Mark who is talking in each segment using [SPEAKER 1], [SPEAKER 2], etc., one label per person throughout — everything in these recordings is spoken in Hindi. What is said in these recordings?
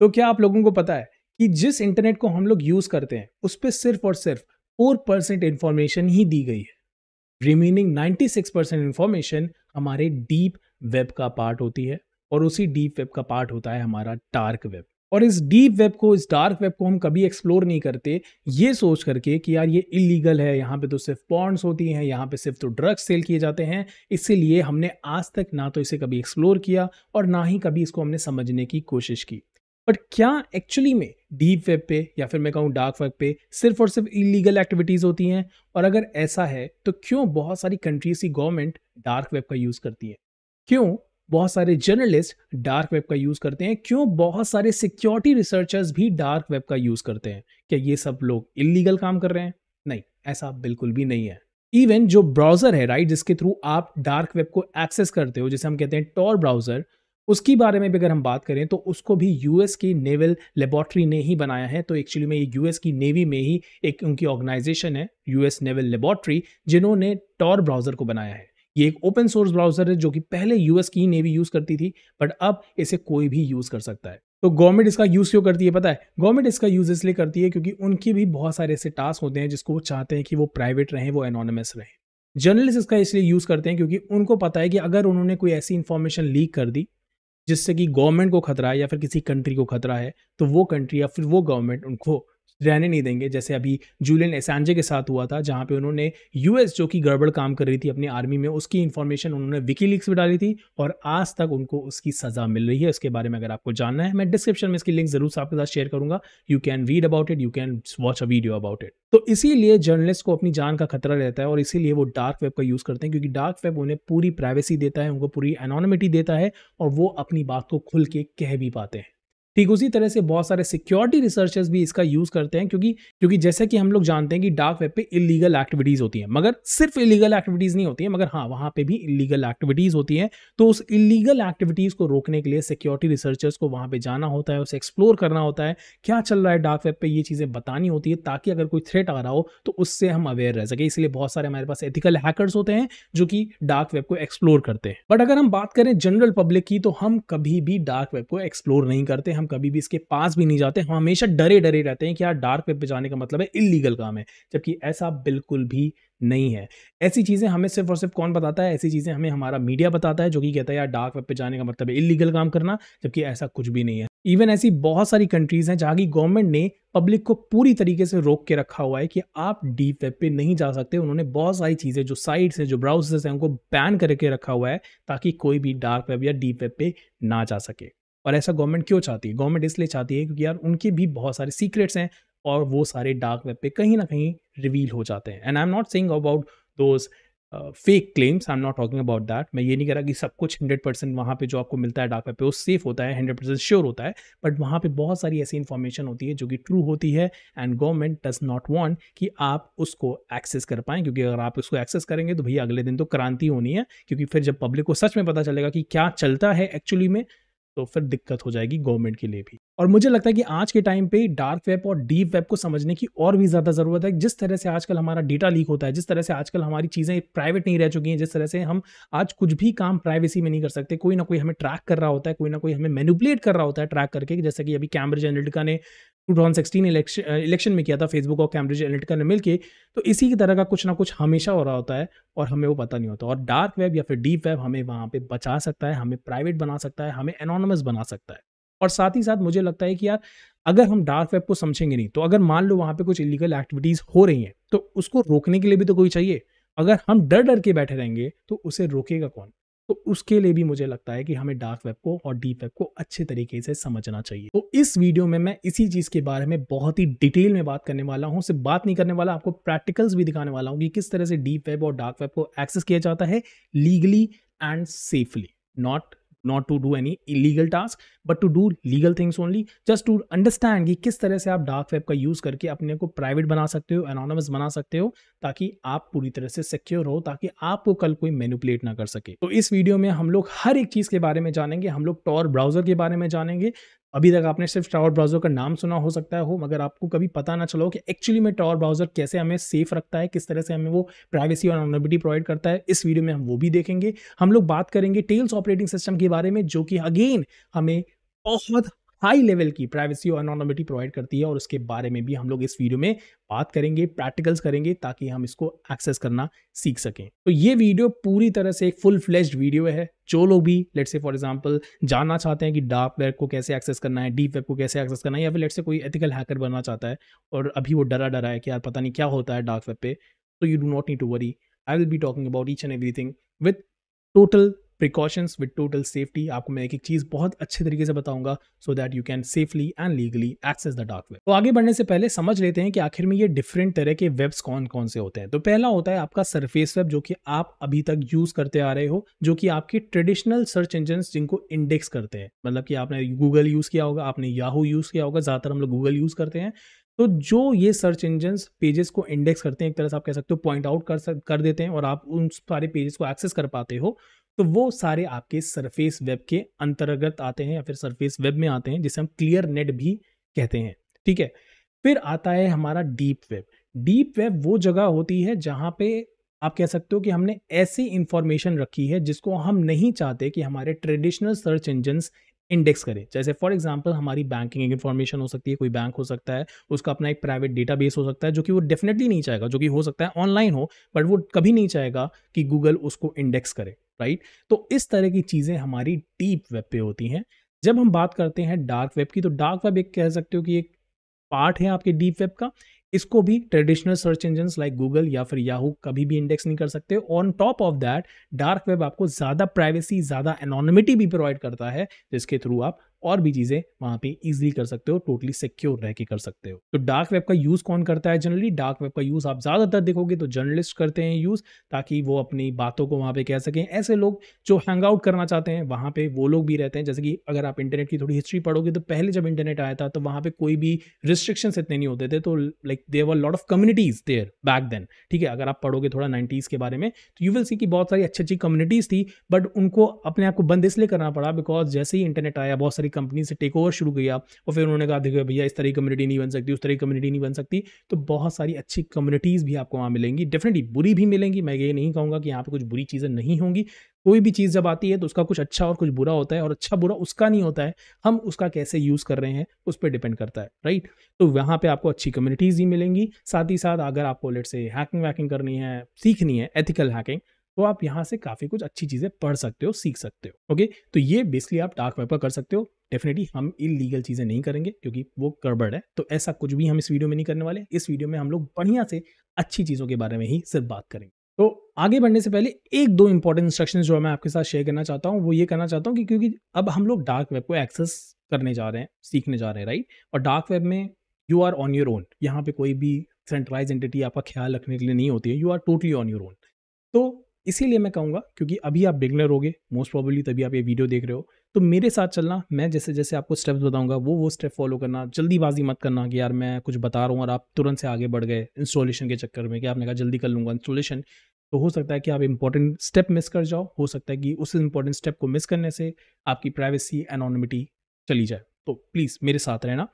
[SPEAKER 1] तो क्या आप लोगों को पता है कि जिस इंटरनेट को हम लोग यूज़ करते हैं उस पर सिर्फ और सिर्फ फोर परसेंट इन्फॉर्मेशन ही दी गई है remaining ninety six percent information हमारे डीप वेब का पार्ट होती है और उसी डीप वेब का पार्ट होता है हमारा डार्क वेब और इस डीप वेब को इस डार्क वेब को हम कभी एक्सप्लोर नहीं करते ये सोच करके कि यार ये इलीगल है यहाँ पे तो सिर्फ पॉन्ड्स होती हैं यहाँ पे सिर्फ तो ड्रग्स सेल किए जाते हैं इसीलिए हमने आज तक ना तो इसे कभी एक्सप्लोर किया और ना ही कभी इसको हमने समझने की कोशिश की बट क्या एक्चुअली में डीप वेब पे या फिर मैं कहूँ डार्क वेब पे सिर्फ और सिर्फ इलीगल एक्टिविटीज़ होती हैं और अगर ऐसा है तो क्यों बहुत सारी कंट्रीज की गवर्नमेंट डार्क वेब का यूज़ करती है क्यों बहुत सारे जर्नलिस्ट डार्क वेब का यूज़ करते हैं क्यों बहुत सारे सिक्योरिटी रिसर्चर्स भी डार्क वेब का यूज़ करते हैं क्या ये सब लोग इलीगल काम कर रहे हैं नहीं ऐसा बिल्कुल भी नहीं है इवन जो ब्राउजर है राइट जिसके थ्रू आप डार्क वेब को एक्सेस करते हो जैसे हम कहते हैं टॉर ब्राउजर उसकी बारे में भी अगर हम बात करें तो उसको भी यूएस की नेवल लेबॉर्ट्री ने ही बनाया है तो एक्चुअली में ये यूएस की नेवी में ही एक उनकी ऑर्गेनाइजेशन है यूएस नेवल लेबॉर्ट्री जिन्होंने टॉर ब्राउज़र को बनाया है ये एक ओपन सोर्स ब्राउज़र है जो कि पहले यूएस की नेवी यूज़ करती थी बट अब इसे कोई भी यूज़ कर सकता है तो गवर्नमेंट इसका यूज़ क्यों करती है पता है गवर्नमेंट इसका यूज़ इसलिए करती है क्योंकि उनके भी बहुत सारे ऐसे टास्क होते हैं जिसको वो चाहते हैं कि वो प्राइवेट रहें वो एनोनमस रहें जर्नलिस्ट इसका इसलिए यूज़ करते हैं क्योंकि उनको पता है कि अगर उन्होंने कोई ऐसी इन्फॉर्मेशन लीक कर दी जिससे कि गवर्नमेंट को खतरा है या फिर किसी कंट्री को खतरा है तो वो कंट्री या फिर वो गवर्नमेंट उनको रहने नहीं देंगे जैसे अभी जूलियन एसांजे के साथ हुआ था जहां पे उन्होंने यूएस जो कि गड़बड़ काम कर रही थी अपनी आर्मी में उसकी इन्फॉर्मेशन उन्होंने विकी लीक्स में डाली थी और आज तक उनको उसकी सज़ा मिल रही है उसके बारे में अगर आपको जानना है मैं डिस्क्रिप्शन में इसकी लिंक जरूर आपके साथ शेयर करूंगा you can read about it you can watch a video about it तो इसीलिए जर्नलिस्ट को अपनी जान का खतरा रहता है और इसीलिए वो डार्क वेब का यूज़ करते हैं क्योंकि डार्क वेब उन्हें पूरी प्राइवेसी देता है उनको पूरी एनोनमिटी देता है और वो अपनी बात को खुल के कह भी पाते हैं ठीक उसी तरह से बहुत सारे सिक्योरिटी रिसर्चर्स भी इसका यूज़ करते हैं क्योंकि क्योंकि जैसे कि हम लोग जानते हैं कि डार्क वेब पे इलीगल एक्टिविटीज़ होती हैं मगर सिर्फ इलीगल एक्टिविटीज़ नहीं होती है मगर हाँ वहां पे भी इलीगल एक्टिविटीज़ होती हैं तो उस इलीगल एक्टिविटीज़ को रोकने के लिए सिक्योरिटी रिसर्चर्स को वहां पर जाना होता है उसे एक्सप्लोर करना होता है क्या चल रहा है डार्क वेब पर ये चीज़ें बतानी होती है ताकि अगर कोई थ्रेट आ रहा हो तो उससे हम अवेयर रह सके इसलिए बहुत सारे हमारे पास एथिकल हैकर्स होते हैं जो कि डार्क वेब को एक्सप्लोर करते हैं बट अगर हम बात करें जनरल पब्लिक की तो हम कभी भी डार्क वेब को एक्सप्लोर नहीं करते हम कभी भी इसके पास भी नहीं जाते हम हमेशा डरे डरे रहते हैं कि यार डार्क वेब पे जाने का मतलब है इलीगल काम है जबकि ऐसा बिल्कुल भी नहीं है ऐसी चीज़ें हमें सिर्फ और सिर्फ कौन बताता है ऐसी चीज़ें हमें हमारा मीडिया बताता है जो कि कहता है यार डार्क वेब पे जाने का मतलब है इलीगल काम करना जबकि ऐसा कुछ भी नहीं है इवन ऐसी बहुत सारी कंट्रीज़ हैं जहाँ की गवर्नमेंट ने पब्लिक को पूरी तरीके से रोक के रखा हुआ है कि आप डीप वेब पे नहीं जा सकते उन्होंने बहुत सारी चीज़ें जो साइट्स हैं जो ब्राउजर्स हैं उनको बैन करके रखा हुआ है ताकि कोई भी डार्क वेब या डीप वेब पे ना जा सके और ऐसा गवर्नमेंट क्यों चाहती है गवर्नमेंट इसलिए चाहती है क्योंकि यार उनके भी बहुत सारे सीक्रेट्स हैं और वो सारे डार्क वेब पे कहीं ना कहीं रिवील हो जाते हैं and I am not saying about those fake claims I am not talking about that मैं ये नहीं कह रहा कि सब कुछ हंड्रेड परसेंट वहाँ पर जो आपको मिलता है डाक वेब पे वो सेफ होता है हंड्रेड परसेंट श्योर होता है बट वहाँ पर बहुत सारी ऐसी इन्फॉर्मेशन होती है जो कि ट्रू होती है and government does not want कि आप उसको एक्सेस कर पाएँ क्योंकि अगर आप उसको एक्सेस करेंगे तो भैया अगले दिन तो क्रांति होनी है क्योंकि फिर जब पब्लिक को सच में पता चलेगा कि क्या चलता है एक्चुअली में तो फिर दिक्कत हो जाएगी गवर्नमेंट के लिए भी और मुझे लगता है कि आज के टाइम पे डार्क वेब और डीप वेब को समझने की और भी ज़्यादा ज़रूरत है जिस तरह से आजकल हमारा डेटा लीक होता है जिस तरह से आजकल हमारी चीज़ें प्राइवेट नहीं रह चुकी हैं जिस तरह से हम आज कुछ भी काम प्राइवेसी में नहीं कर सकते कोई ना कोई हमें ट्रैक कर रहा होता है कोई ना कोई हमें मैनुपलेट कर रहा होता है ट्रैक करके जैसे कि अभी कैम्ब्रिज एनालिटिका ने टू थाउजेंड इलेक्शन इलेक्शन में किया था फेसबुक और कैम्ब्रिज एनालिटिका ने के तो इसी की तरह का कुछ ना कुछ हमेशा हो रहा होता है और हमें वो पता नहीं होता और डार्क वेब या फिर डीप वेब हमें वहाँ पर बचा सकता है हमें प्राइवेट बना सकता है हमें एनोनमस बना सकता है और साथ ही साथ मुझे लगता है कि यार अगर हम डार्क वेब को समझेंगे नहीं तो अगर मान लो वहाँ पे कुछ इलीगल एक्टिविटीज़ हो रही हैं तो उसको रोकने के लिए भी तो कोई चाहिए अगर हम डर डर के बैठे रहेंगे तो उसे रोकेगा कौन तो उसके लिए भी मुझे लगता है कि हमें डार्क वेब को और डीप वेब को अच्छे तरीके से समझना चाहिए तो इस वीडियो में मैं इसी चीज़ के बारे में बहुत ही डिटेल में बात करने वाला हूँ सिर्फ बात नहीं करने वाला आपको प्रैक्टिकल्स भी दिखाने वाला हूँ कि किस तरह से डीप वेब और डार्क वेब को एक्सेस किया जाता है legally and safely not not to do any illegal task but to do legal things only just to understand कि किस तरह से आप डार्क वेब का यूज़ करके अपने को प्राइवेट बना सकते हो एनोनमस बना सकते हो ताकि आप पूरी तरह से सिक्योर हो ताकि आपको कल कोई मैनिपुलेट ना कर सके तो इस वीडियो में हम लोग हर एक चीज़ के बारे में जानेंगे हम लोग टॉर ब्राउजर के बारे में जानेंगे अभी तक आपने सिर्फ टावर ब्राउज़र का नाम सुना हो सकता हो मगर आपको कभी पता ना चला हो कि एक्चुअली में टावर ब्राउज़र कैसे हमें सेफ रखता है किस तरह से हमें वो प्राइवेसी और अनोनिमिटी प्रोवाइड करता है इस वीडियो में हम वो भी देखेंगे हम लोग बात करेंगे टेल्स ऑपरेटिंग सिस्टम के बारे में जो कि अगेन हमें बहुत हाई लेवल की प्राइवेसी और अनोनोमिटी प्रोवाइड करती है और उसके बारे में भी हम लोग इस वीडियो में बात करेंगे प्रैक्टिकल्स करेंगे ताकि हम इसको एक्सेस करना सीख सकें तो ये वीडियो पूरी तरह से एक फुल फ्लेज्ड वीडियो है जो लोग भी लेट्स से फॉर एग्जांपल जानना चाहते हैं कि डार्क वेब को कैसे एक्सेस करना है डीप वेब को कैसे एक्सेस करना है या फिर लेट्स से कोई एथिकल हैकर बनना चाहता है और अभी वो डरा डरा है कि यार पता नहीं क्या होता है डार्क वेब पे तो you do not need to worry I will be talking about each and everything with total precautions with total safety आपको मैं एक एक चीज़ बहुत अच्छे तरीके से बताऊंगा so that you can safely and legally access the dark web तो आगे बढ़ने से पहले समझ लेते हैं कि आखिर में ये डिफरेंट तरह के वेब्स कौन कौन से होते हैं तो पहला होता है आपका सरफेस वेब जो कि आप अभी तक यूज़ करते आ रहे हो जो कि आपके ट्रेडिशनल सर्च इंजन जिनको इंडेक्स करते हैं मतलब कि आपने गूगल यूज़ किया होगा आपने याहू यूज़ किया होगा ज़्यादातर हम लोग गूगल यूज़ करते हैं तो जो ये सर्च इंजन्स पेजेस को इंडेक्स करते हैं एक तरह से आप कह सकते हो पॉइंट आउट कर कर देते हैं और आप उन सारे पेजेस को एक्सेस कर पाते हो तो वो सारे आपके सरफेस वेब के अंतर्गत आते हैं या फिर सरफेस वेब में आते हैं जिसे हम क्लियर नेट भी कहते हैं ठीक है फिर आता है हमारा डीप वेब डीप वेब वो जगह होती है जहाँ पे आप कह सकते हो कि हमने ऐसी इंफॉर्मेशन रखी है जिसको हम नहीं चाहते कि हमारे ट्रेडिशनल सर्च इंजन्स इंडेक्स करें जैसे फॉर एग्जाम्पल हमारी बैंकिंग इन्फॉर्मेशन हो सकती है कोई बैंक हो सकता है उसका अपना एक प्राइवेट डेटा हो सकता है जो कि वो डेफिनेटली नहीं चाहेगा जो कि हो सकता है ऑनलाइन हो बट वो कभी नहीं चाहेगा कि गूगल उसको इंडेक्स करे राइट तो इस तरह की चीज़ें हमारी डीप वेब पे होती हैं जब हम बात करते हैं डार्क वेब की तो डार्क वेब एक कह सकते हो कि एक पार्ट है आपके डीप वेब का इसको भी traditional search engine like Google या फिर याहू कभी भी इंडेक्स नहीं कर सकते on top of that dark web आपको ज़्यादा प्राइवेसी ज़्यादा एनोनमिटी भी प्रोवाइड करता है जिसके थ्रू आप और भी चीज़ें वहां पे इजीली कर सकते हो टोटली सिक्योर रह के कर सकते हो तो डार्क वेब का यूज़ कौन करता है जनरली डार्क वेब का यूज़ आप ज़्यादातर देखोगे तो जर्नलिस्ट करते हैं यूज़ ताकि वो अपनी बातों को वहां पे कह सकें ऐसे लोग जो हैंग आउट करना चाहते हैं वहां पे वो लोग भी रहते हैं जैसे कि अगर आप इंटरनेट की थोड़ी हिस्ट्री पढ़ोगे तो पहले जब इंटरनेट आया था तो वहां पर कोई भी रिस्ट्रिक्शन इतने नहीं होते थे तो like there lot of communities there back then ठीक है अगर आप पढ़ोगे थोड़ा नाइन्टीज़ के बारे में तो यू विल सी की बहुत सारी अच्छी अच्छी कम्युनिटीज़ थी बट उनको अपने आप को बंद इसलिए करना पड़ा बिकॉज जैसे ही इंटरनेट आया बहुत सारी सारी कंपनी से टेक ओवर शुरू किया और फिर उन्होंने कहा देखो भैया इस तरह की कम्युनिटी नहीं बन सकती उस तरह की कम्युनिटी नहीं बन सकती तो बहुत सारी अच्छी कम्युनिटीज़ भी आपको वहाँ मिलेंगी डेफिनेटली बुरी भी मिलेंगी मैं ये नहीं कहूँगा कि यहाँ पर कुछ बुरी चीज़ें नहीं होंगी कोई भी चीज़ जब आती है तो उसका कुछ अच्छा और कुछ बुरा होता है और अच्छा बुरा उसका नहीं होता है हम उसका कैसे यूज़ कर रहे हैं उस पर डिपेंड करता है राइट तो वहाँ पर आपको अच्छी कम्युनिटीज़ ही मिलेंगी साथ ही साथ अगर आपको लेट से हैकिंग वैकिंग करनी है सीखनी है एथिकल हैकिंग तो आप यहाँ से काफ़ी कुछ अच्छी चीज़ें पढ़ सकते हो सीख सकते हो ओके तो ये बेसिकली आप डार्क वेब का कर सकते हो डेफिनेटली हम इलीगल चीज़ें नहीं करेंगे क्योंकि वो गड़बड़ है तो ऐसा कुछ भी हम इस वीडियो में नहीं करने वाले इस वीडियो में हम लोग बढ़िया से अच्छी चीज़ों के बारे में ही सिर्फ बात करेंगे तो आगे बढ़ने से पहले एक दो इंपॉर्टेंट इंस्ट्रक्शन जो मैं आपके साथ शेयर करना चाहता हूँ वो ये करना चाहता हूँ कि क्योंकि अब हम लोग डार्क वेब को एक्सेस करने जा रहे हैं सीखने जा रहे हैं राइट और डार्क वेब में you are on your own यहाँ पे कोई भी सेंट्रलाइज एंटिटी आपका ख्याल रखने के लिए नहीं होती है you are totally on your own तो इसीलिए मैं कहूँगा क्योंकि अभी आप बिगनर होगे मोस्ट प्रॉबली तभी आप ये वीडियो देख रहे हो तो मेरे साथ चलना मैं जैसे जैसे आपको स्टेप्स बताऊंगा वो वो स्टेप फॉलो करना जल्दीबाजी मत करना कि यार मैं कुछ बता रहा हूँ और आप तुरंत से आगे बढ़ गए इंस्टॉलेशन के चक्कर में कि आपने कहा जल्दी कर लूँगा इंस्टॉलेशन तो हो सकता है कि आप इंपॉर्टेंट स्टेप मिस कर जाओ हो सकता है कि उस इंपॉर्टेंट स्टेप को मिस करने से आपकी प्राइवेसी एनोनमिटी चली जाए तो प्लीज़ मेरे साथ रहना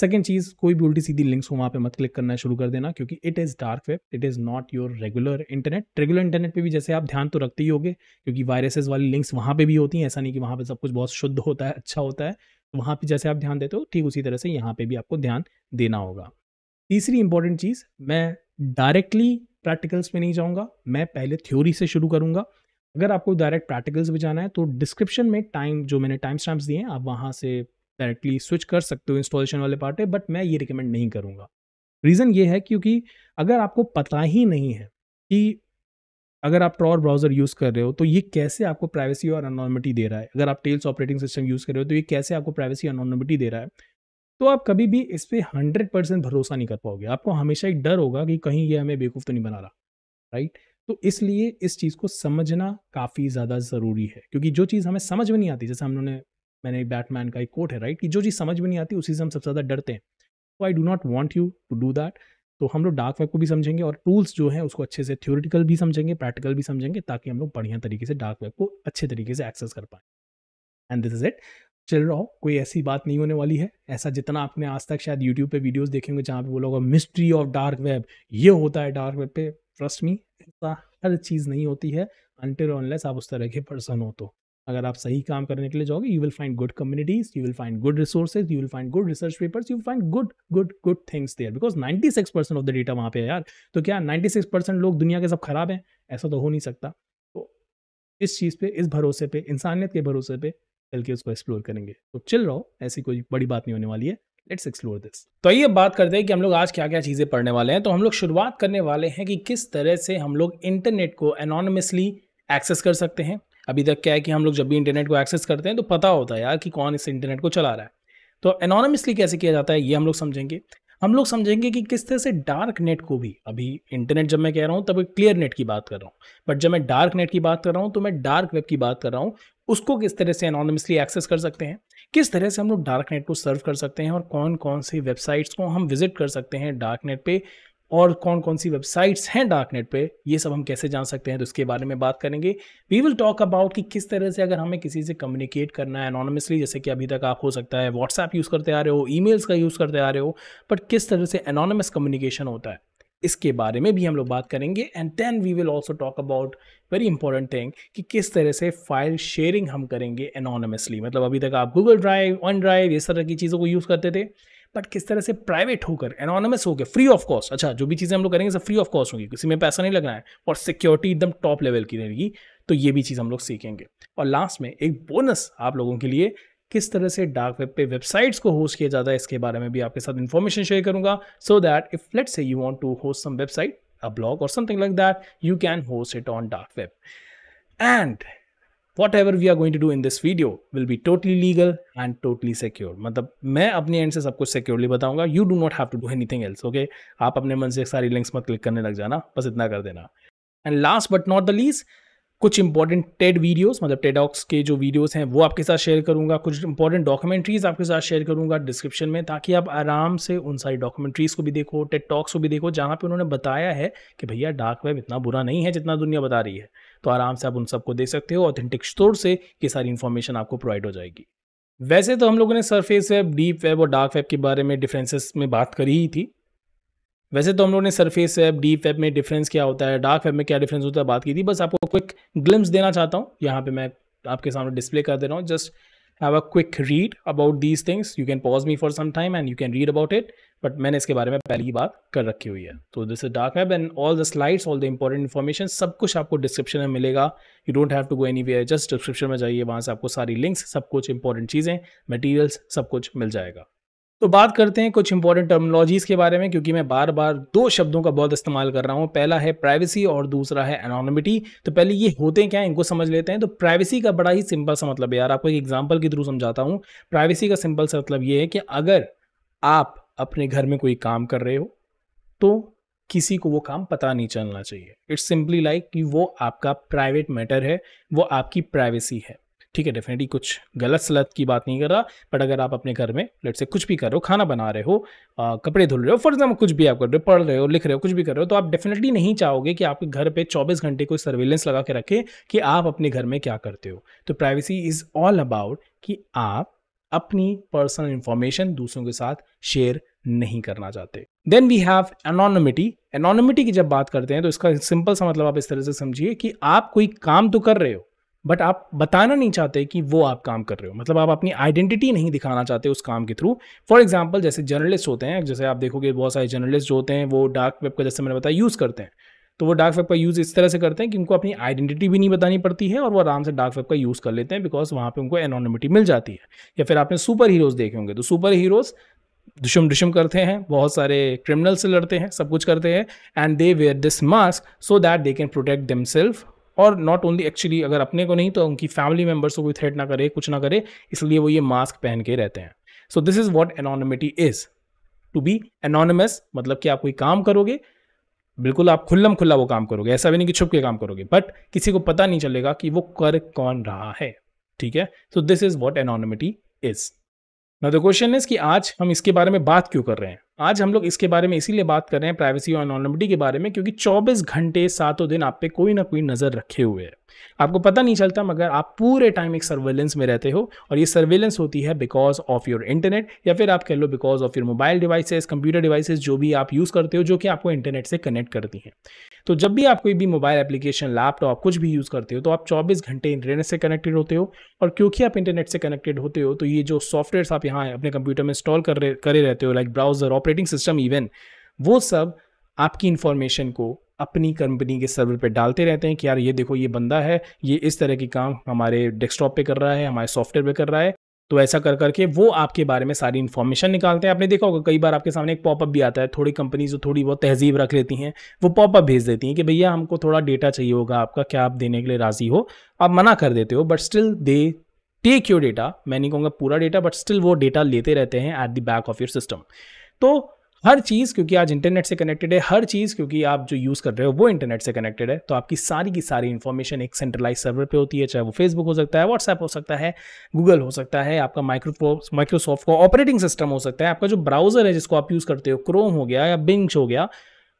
[SPEAKER 1] सेकेंड चीज़ कोई भी उल्टी सीधी लिंक्स हो वहाँ पे मत क्लिक करना शुरू कर देना क्योंकि it is dark web it is not your regular internet regular internet पे भी जैसे आप ध्यान तो रखते ही होगे क्योंकि वायरसेस वाली लिंक्स वहाँ पे भी होती हैं ऐसा नहीं कि वहाँ पे सब कुछ बहुत शुद्ध होता है अच्छा होता है तो वहाँ पर जैसे आप ध्यान देते हो ठीक उसी तरह से यहाँ पर भी आपको ध्यान देना होगा तीसरी इंपॉर्टेंट चीज़ मैं डायरेक्टली प्रैक्टिकल्स में नहीं जाऊँगा मैं पहले थ्योरी से शुरू करूँगा अगर आपको डायरेक्ट प्रैक्टिकल्स भी जाना है तो डिस्क्रिप्शन में टाइम जो मैंने टाइम स्टैम्प्स दिए हैं आप वहाँ से डायरेक्टली स्विच कर सकते हो इंस्टॉलेशन वाले पार्ट पे बट मैं ये रिकमेंड नहीं करूँगा रीज़न ये है क्योंकि अगर आपको पता ही नहीं है कि अगर आप ट्रॉर ब्राउज़र यूज़ कर रहे हो तो ये कैसे आपको प्राइवेसी और अनोनमिटी दे रहा है अगर आप टेल्स ऑपरेटिंग सिस्टम यूज़ कर रहे हो तो ये कैसे आपको प्राइवेसी अनोनमिटी दे रहा है तो आप कभी भी इस पर हंड्रेड परसेंट भरोसा नहीं कर पाओगे आपको हमेशा एक डर होगा कि कहीं ये हमें बेवकूफ़ तो नहीं बना रहा राइट तो इसलिए इस चीज़ को समझना काफ़ी ज़्यादा ज़रूरी है क्योंकि जो चीज़ हमें समझ में नहीं आती जैसे हम लोगों ने मैंने बैटमैन का एक कोट है राइट कि जो चीज़ समझ में नहीं आती उसी से हम सबसे ज़्यादा डरते हैं तो I do not want you to do that तो हम लोग डार्क वेब को भी समझेंगे और टूल्स जो हैं उसको अच्छे से थ्योरेटिकल भी समझेंगे प्रैक्टिकल भी समझेंगे ताकि हम लोग बढ़िया तरीके से डार्क वेब को अच्छे तरीके से एक्सेस कर पाएँ एंड दिस इज इट चल रहा हो कोई ऐसी बात नहीं होने वाली है ऐसा जितना आपने आज तक शायद यूट्यूब पे वीडियोस देखेंगे जहाँ पे वो लोग मिस्ट्री ऑफ डार्क वेब ये होता है डार्क वेब पे ट्रस्ट मी ऐसा हर चीज़ नहीं होती है अनटिल अनलेस आप उस तरह के पर्सन हो तो अगर आप सही काम करने के लिए जाओगे you will find good communities you will find good resources you will find good research papers you find good good good things there because six percent of the data वहाँ पे है यार तो क्या नाइन्टी सिक्स परसेंट लोग दुनिया के सब खराब हैं ऐसा तो हो नहीं सकता तो इस चीज़ पे इस भरोसे पे इंसानियत के भरोसे पे चल के उसको एक्सप्लोर करेंगे तो चिल रहो ऐसी कोई बड़ी बात नहीं होने वाली है लेट्स एक्सप्लोर दिस तो आइए बात करते हैं कि हम लोग आज क्या क्या चीज़ें पढ़ने वाले हैं तो हम लोग शुरुआत करने वाले हैं कि किस तरह से हम लोग इंटरनेट को एनोनमसली एक्सेस कर सकते हैं अभी तक क्या है कि हम लोग जब भी इंटरनेट को एक्सेस करते हैं तो पता होता है यार कि कौन इस इंटरनेट को चला रहा है तो एनोनमसली कैसे किया जाता है ये हम लोग समझेंगे हम लोग समझेंगे कि किस तरह से डार्क नेट को भी अभी इंटरनेट जब मैं कह रहा हूँ तब क्लियर नेट की बात कर रहा हूँ बट जब मैं डार्क नेट की बात कर रहा हूँ तो मैं डार्क वेब की बात कर रहा हूँ उसको किस तरह से एनोनमसली एक्सेस कर सकते हैं किस तरह से हम लोग डार्क नेट को सर्व कर सकते हैं और कौन कौन सी वेबसाइट्स को हम विजिट कर सकते हैं डार्क नेट पर और कौन कौन सी वेबसाइट्स हैं डार्कनेट पे ये सब हम कैसे जान सकते हैं तो इसके बारे में बात करेंगे वी विल टॉक अबाउट कि किस तरह से अगर हमें किसी से कम्युनिकेट करना है अनोनमसली जैसे कि अभी तक आप हो सकता है व्हाट्सएप यूज़ करते आ रहे हो ई का यूज़ करते आ रहे हो बट किस तरह से अनोनमस कम्युनिकेशन होता है इसके बारे में भी हम लोग बात करेंगे and then we will also talk about very important thing कि किस तरह से फाइल शेयरिंग हम करेंगे एनोनमसली मतलब अभी तक आप गूगल ड्राइव वन ड्राइव इस तरह की चीज़ों को यूज़ करते थे बट किस तरह से प्राइवेट होकर एनोनमस होकर फ्री ऑफ कॉस्ट अच्छा जो भी चीज़ें हम लोग करेंगे सब फ्री ऑफ कॉस्ट होगी किसी में पैसा नहीं लगना है और सिक्योरिटी एकदम टॉप लेवल की रहेगी तो ये भी चीज़ हम लोग सीखेंगे और लास्ट में एक बोनस आप लोगों के लिए किस तरह से डार्क वेब पे वेबसाइट्स को होस्ट किया जाता है इसके बारे में भी आपके साथ इन्फॉर्मेशन शेयर करूंगा so that if let's say you want to host some website a blog और something like that you can host it on dark web and whatever we are going to do in this video will be totally legal and totally secure मतलब मैं अपने एंड से सब कुछ securely bataunga you do not have to do anything else okay आप अपने मन से सारी links मत click करने लग जाना बस इतना कर देना and last but not the least कुछ इंपॉर्टेंट टेड वीडियोस मतलब टेडॉक्स के जो वीडियोस हैं वो आपके साथ शेयर करूंगा कुछ इंपॉर्टेंट डॉक्यूमेंट्रीज आपके साथ शेयर करूंगा डिस्क्रिप्शन में ताकि आप आराम से उन सारी डॉक्यूमेंट्रीज को भी देखो टेड टॉक्स को भी देखो जहाँ पे उन्होंने बताया है कि भैया डार्क वेब इतना बुरा नहीं है जितना दुनिया बता रही है तो आराम से आप उन सबको देख सकते हो ऑथेंटिक स्टोर से ये सारी इन्फॉर्मेशन आपको प्रोवाइड हो जाएगी वैसे तो हम लोगों ने सरफेस वेब डीप वेब और डार्क वेब के बारे में डिफरेंसेस में बात करी ही थी वैसे तो हम लोगों ने सरफेस वेब डीप वेब में डिफरेंस क्या होता है डार्क वेब में क्या डिफरेंस होता है बात की थी बस आपको क्विक ग्लिम्स देना चाहता हूँ यहाँ पे मैं आपके सामने डिस्प्ले कर दे रहा हूँ just have a quick read about these things you can pause me for some time and you can read about it but मैंने इसके बारे में पहली बात कर रखी हुई है तो this is dark web and all the slides all the important information सब कुछ आपको डिस्क्रिप्शन में मिलेगा you don't have to go any way just description में जाइए वहाँ से आपको सारी लिंक्स सब कुछ इंपॉर्टेंट चीज़ें मटीरियल्स सब कुछ मिल जाएगा तो बात करते हैं कुछ इंपॉर्टेंट टर्मोलॉजीज़ के बारे में क्योंकि मैं बार बार दो शब्दों का बहुत इस्तेमाल कर रहा हूँ पहला है प्राइवेसी और दूसरा है एनोनिमिटी तो पहले ये होते हैं क्या इनको समझ लेते हैं तो प्राइवेसी का बड़ा ही सिंपल सा मतलब है यार आपको एक एग्जाम्पल के थ्रू समझाता हूँ प्राइवेसी का सिंपल सा मतलब ये है कि अगर आप अपने घर में कोई काम कर रहे हो तो किसी को वो काम पता नहीं चलना चाहिए इट्स सिंपली लाइक कि वो आपका प्राइवेट मैटर है वो आपकी प्राइवेसी है ठीक है डेफिनेटली कुछ गलत सलत की बात नहीं कर रहा बट अगर आप अपने घर में लेट से कुछ भी कर रहे हो खाना बना रहे हो आ, कपड़े धुल रहे हो फॉर एग्जाम्पल कुछ भी आप कर रहे हो पढ़ रहे हो लिख रहे हो कुछ भी कर रहे हो तो आप डेफिनेटली नहीं चाहोगे कि आपके घर पर चौबीस घंटे कोई सर्वेलेंस लगा के रखें कि आप अपने घर में क्या करते हो तो प्राइवेसी इज़ ऑल अबाउट कि आप अपनी पर्सनल इंफॉर्मेशन दूसरों के साथ शेयर नहीं करना चाहते then we have anonymity anonymity की जब बात करते हैं तो इसका सिंपल सा मतलब आप इस तरह से समझिए कि आप कोई काम तो कर रहे हो बट आप बताना नहीं चाहते कि वो आप काम कर रहे हो मतलब आप अपनी आइडेंटिटी नहीं दिखाना चाहते उस काम के थ्रू फॉर एग्जाम्पल जैसे जर्नलिस्ट होते हैं जैसे आप देखोगे बहुत सारे जर्नलिस्ट जो होते हैं वो डार्क वेब का जैसे मैंने बताया यूज़ करते हैं तो वो डार्क वेब का यूज़ इस तरह से करते हैं कि उनको अपनी आइडेंटिटी भी नहीं बतानी पड़ती है और वो आराम से डार्क वेब का यूज़ कर लेते हैं बिकॉज वहाँ पे उनको एनोनिमिटी मिल जाती है या फिर आपने सुपर हीरोज़ देखे होंगे तो सुपर हीरोज़ दुशम दुशम करते हैं बहुत सारे क्रिमिनल से लड़ते हैं सब कुछ करते हैं and they wear this mask so that they can protect them self और नॉट ओनली एक्चुअली अगर अपने को नहीं तो उनकी फैमिली मेम्बर्स को कोई थ्रेट ना करे कुछ ना करे इसलिए वो ये मास्क पहन के रहते हैं so this is what anonymity is to be anonymous मतलब कि आप कोई काम करोगे बिल्कुल आप खुल्लम खुल्ला वो काम करोगे ऐसा भी नहीं कि छुप के काम करोगे बट किसी को पता नहीं चलेगा कि वो कर कौन रहा है ठीक है so this is what anonymity is now the question is कि आज हम इसके बारे में बात क्यों कर रहे हैं आज हम लोग इसके बारे में इसीलिए बात कर रहे हैं प्राइवेसी और अनोनमिटी के बारे में क्योंकि 24 घंटे सातों दिन आप पे कोई ना कोई नज़र रखे हुए है आपको पता नहीं चलता मगर आप पूरे टाइम एक सर्वेलेंस में रहते हो और ये सर्वेलेंस होती है बिकॉज ऑफ योर इंटरनेट या फिर आप कह लो because of your mobile devices computer devices जो भी आप यूज़ करते हो जो कि आपको इंटरनेट से कनेक्ट करती हैं तो जब भी आप कोई भी मोबाइल एप्लीकेशन लैपटॉप कुछ भी यूज़ करते हो तो आप 24 घंटे इंटरनेट से कनेक्टेड होते हो और क्योंकि आप इंटरनेट से कनेक्टेड होते हो तो ये जो सॉफ्टवेयर आप यहाँ अपने कंप्यूटर में इंस्टॉल कर रहे करे रहते हो like browser operating system even वो सब आपकी इन्फॉर्मेशन को अपनी कंपनी के सर्वर पे डालते रहते हैं कि यार ये देखो ये बंदा है ये इस तरह की काम हमारे डेस्कटॉप पे कर रहा है हमारे सॉफ्टवेयर पे कर रहा है तो ऐसा कर करके वो आपके बारे में सारी इन्फॉर्मेशन निकालते हैं आपने देखा होगा कई बार आपके सामने एक पॉपअप भी आता है थोड़ी कंपनी जो थोड़ी बहुत तहजीब रख लेती हैं वो पॉपअप भेज देती हैं कि भैया हमको थोड़ा डेटा चाहिए होगा आपका क्या आप देने के लिए राज़ी हो आप मना कर देते हो but still they take your data मैं नहीं कहूँगा पूरा डेटा बट स्टिल वो डेटा लेते रहते हैं at the back of your system तो हर चीज़ क्योंकि आज इंटरनेट से कनेक्टेड है हर चीज़ क्योंकि आप जो यूज़ कर रहे हो वो इंटरनेट से कनेक्टेड है तो आपकी सारी की सारी इन्फॉर्मेशन एक सेंट्रलाइज सर्वर पे होती है चाहे वो फेसबुक हो सकता है व्हाट्सएप हो सकता है गूगल हो सकता है आपका माइक्रोसॉफ्ट का ऑपरेटिंग सिस्टम हो सकता है आपका जो ब्राउजर है जिसको आप यूज़ करते हो क्रोम हो गया या बिंच हो गया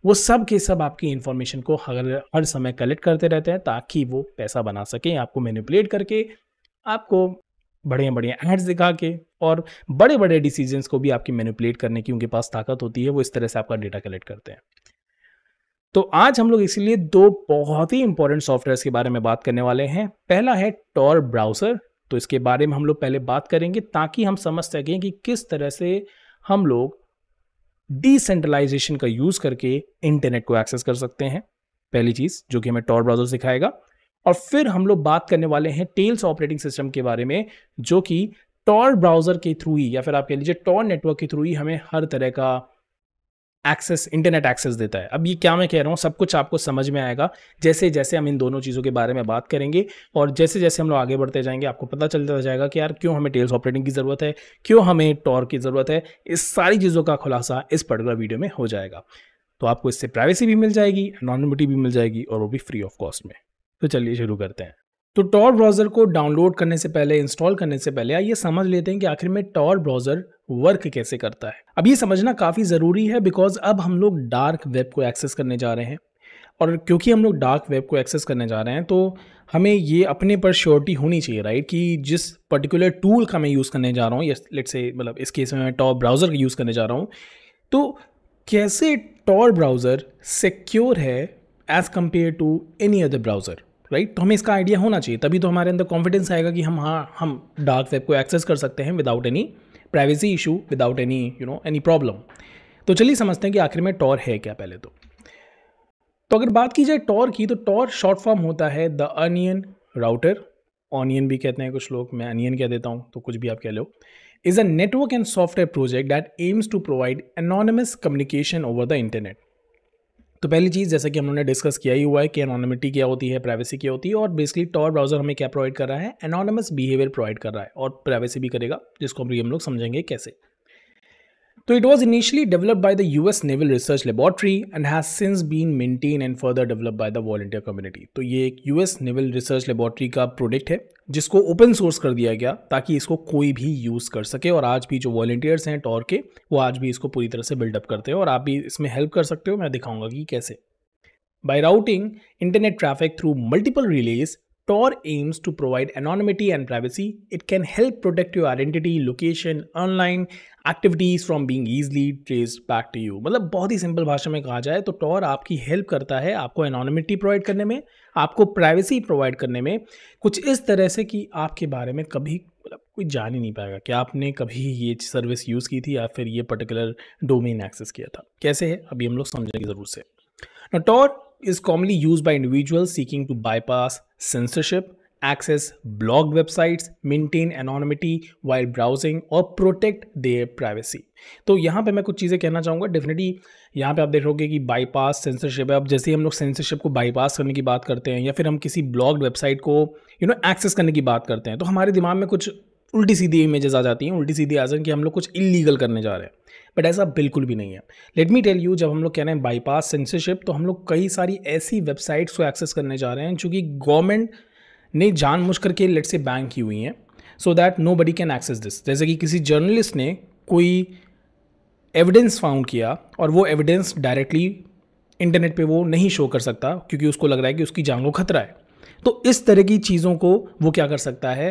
[SPEAKER 1] वो सब के सब आपकी इन्फॉर्मेशन को हर हर समय कलेक्ट करते रहते हैं ताकि वो पैसा बना सकें आपको मैनिपुलेट करके आपको बढ़िया बढ़िया एड्स दिखा के और बड़े बड़े डिसीजंस को भी आपकी मैनिपुलेट करने की उनके पास ताकत होती है वो इस तरह से आपका डेटा कलेक्ट करते हैं तो आज हम लोग इसीलिए दो बहुत ही इंपॉर्टेंट सॉफ्टवेयर के बारे में बात करने वाले हैं पहला है टॉर ब्राउज़र तो इसके बारे में हम लोग पहले बात करेंगे ताकि हम समझ सकें कि किस तरह से हम लोग डिसेंट्रलाइजेशन का यूज़ करके इंटरनेट को एक्सेस कर सकते हैं पहली चीज़ जो कि हमें टॉर ब्राउज़र सिखाएगा और फिर हम लोग बात करने वाले हैं टेल्स ऑपरेटिंग सिस्टम के बारे में जो कि टॉर ब्राउज़र के थ्रू ही या फिर आप कह लीजिए टॉर नेटवर्क के थ्रू ही हमें हर तरह का एक्सेस इंटरनेट एक्सेस देता है अब ये क्या मैं कह रहा हूँ सब कुछ आपको समझ में आएगा जैसे जैसे हम इन दोनों चीज़ों के बारे में बात करेंगे और जैसे जैसे हम लोग आगे बढ़ते जाएंगे आपको पता चलता जाएगा कि यार क्यों हमें टेल्स ऑपरेटिंग की ज़रूरत है क्यों हमें टॉर की ज़रूरत है इस सारी चीज़ों का खुलासा इस पर्टिकुलर वीडियो में हो जाएगा तो आपको इससे प्राइवेसी भी मिल जाएगी अनोनमिटी भी मिल जाएगी और वो भी फ्री ऑफ कॉस्ट में तो चलिए शुरू करते हैं तो टॉर ब्राउज़र को डाउनलोड करने से पहले इंस्टॉल करने से पहले आइए समझ लेते हैं कि आखिर में टॉर ब्राउज़र वर्क कैसे करता है अब ये समझना काफ़ी ज़रूरी है बिकॉज अब हम लोग डार्क वेब को एक्सेस करने जा रहे हैं और क्योंकि हम लोग डार्क वेब को एक्सेस करने जा रहे हैं तो हमें ये अपने पर श्योरिटी होनी चाहिए राइट कि जिस पर्टिकुलर टूल का मैं यूज़ करने जा रहा हूँ लेट से मतलब इस केस में मैं टॉप ब्राउज़र का यूज़ करने जा रहा हूँ तो कैसे टॉर ब्राउज़र सिक्योर है as compare to any other browser right तो हमें इसका आइडिया होना चाहिए तभी तो हमारे अंदर कॉन्फिडेंस आएगा कि हम हाँ हम डार्क वेब को एक्सेस कर सकते हैं without any privacy issue without any you know any problem तो चलिए समझते हैं कि आखिर में टॉर है क्या पहले तो तो अगर बात की जाए टॉर की तो टॉर शॉर्ट फॉर्म होता है द अनियन राउटर ऑनियन भी कहते हैं कुछ लोग मैं अनियन कह देता हूँ तो कुछ भी आप कह लो is a network and software project that aims to provide anonymous communication over the internet तो पहली चीज़ जैसा कि हम लोगों ने डिस्कस किया ही हुआ है कि एनोनिमिटी क्या होती है प्राइवेसी क्या होती है और बेसिकली टॉर ब्राउजर हमें क्या प्रोवाइड कर रहा है एनोनमस बिहेवियर प्रोवाइड कर रहा है और प्राइवेसी भी करेगा जिसको अभी हम लोग समझेंगे कैसे तो it was initially develop by the U S naval research laboratory and has since been maintain and further develop by the volunteer community तो ये एक U S naval research laboratory का प्रोडक्ट है जिसको ओपन सोर्स कर दिया गया ताकि इसको कोई भी यूज़ कर सके और आज भी जो वॉल्टियर्स हैं टॉर के वो आज भी इसको पूरी तरह से बिल्डअप करते हैं और आप भी इसमें हेल्प कर सकते हो मैं दिखाऊंगा कि कैसे by routing internet traffic through multiple relays Tor aims to provide anonymity and privacy it can help protect your identity location online activities from being easily trace back to you मतलब बहुत ही सिंपल भाषा में कहा जाए तो टॉर आपकी हेल्प करता है आपको एनॉनमिटी प्रोवाइड करने में आपको प्राइवेसी प्रोवाइड करने में कुछ इस तरह से कि आपके बारे में कभी मतलब कोई जान ही नहीं पाएगा कि आपने कभी ये सर्विस यूज़ की थी या फिर ये पर्टिकुलर डोमेन एक्सेस किया था कैसे है अभी हम लोग समझेंगे ज़रूर से Tor is commonly use by individual seeking to bypass censorship access blocked websites, maintain anonymity while browsing और protect their privacy. तो यहाँ पे मैं कुछ चीज़ें कहना चाहूँगा डेफिनेटली यहाँ पे आप देखोगे कि बाईपास सेंसरशिप है अब जैसे ही हम लोग सेंसरशिप को बाईपास करने की बात करते हैं या फिर हम किसी ब्लॉग्ड वेबसाइट को यू नो एक्सेस करने की बात करते हैं तो हमारे दिमाग में कुछ उल्टी सीधी इमेजेस आ जाती हैं उल्टी सीधी एज कि हम लोग कुछ इलीगल करने जा रहे हैं बट ऐसा बिल्कुल भी नहीं है लेट मी टेल यू जब हम लोग कह रहे हैं बाईपास सेंसरशिप तो हम लोग कई सारी ऐसी वेबसाइट्स को एक्सेस करने जा रहे हैं चूँकि गवर्नमेंट ने जान मुझ करके लेट से बैन की हुई हैं so that nobody can access this जैसे कि किसी जर्नलिस्ट ने कोई एविडेंस फाउंड किया और वो एविडेंस डायरेक्टली इंटरनेट पे वो नहीं शो कर सकता क्योंकि उसको लग रहा है कि उसकी जान को खतरा है तो इस तरह की चीज़ों को वो क्या कर सकता है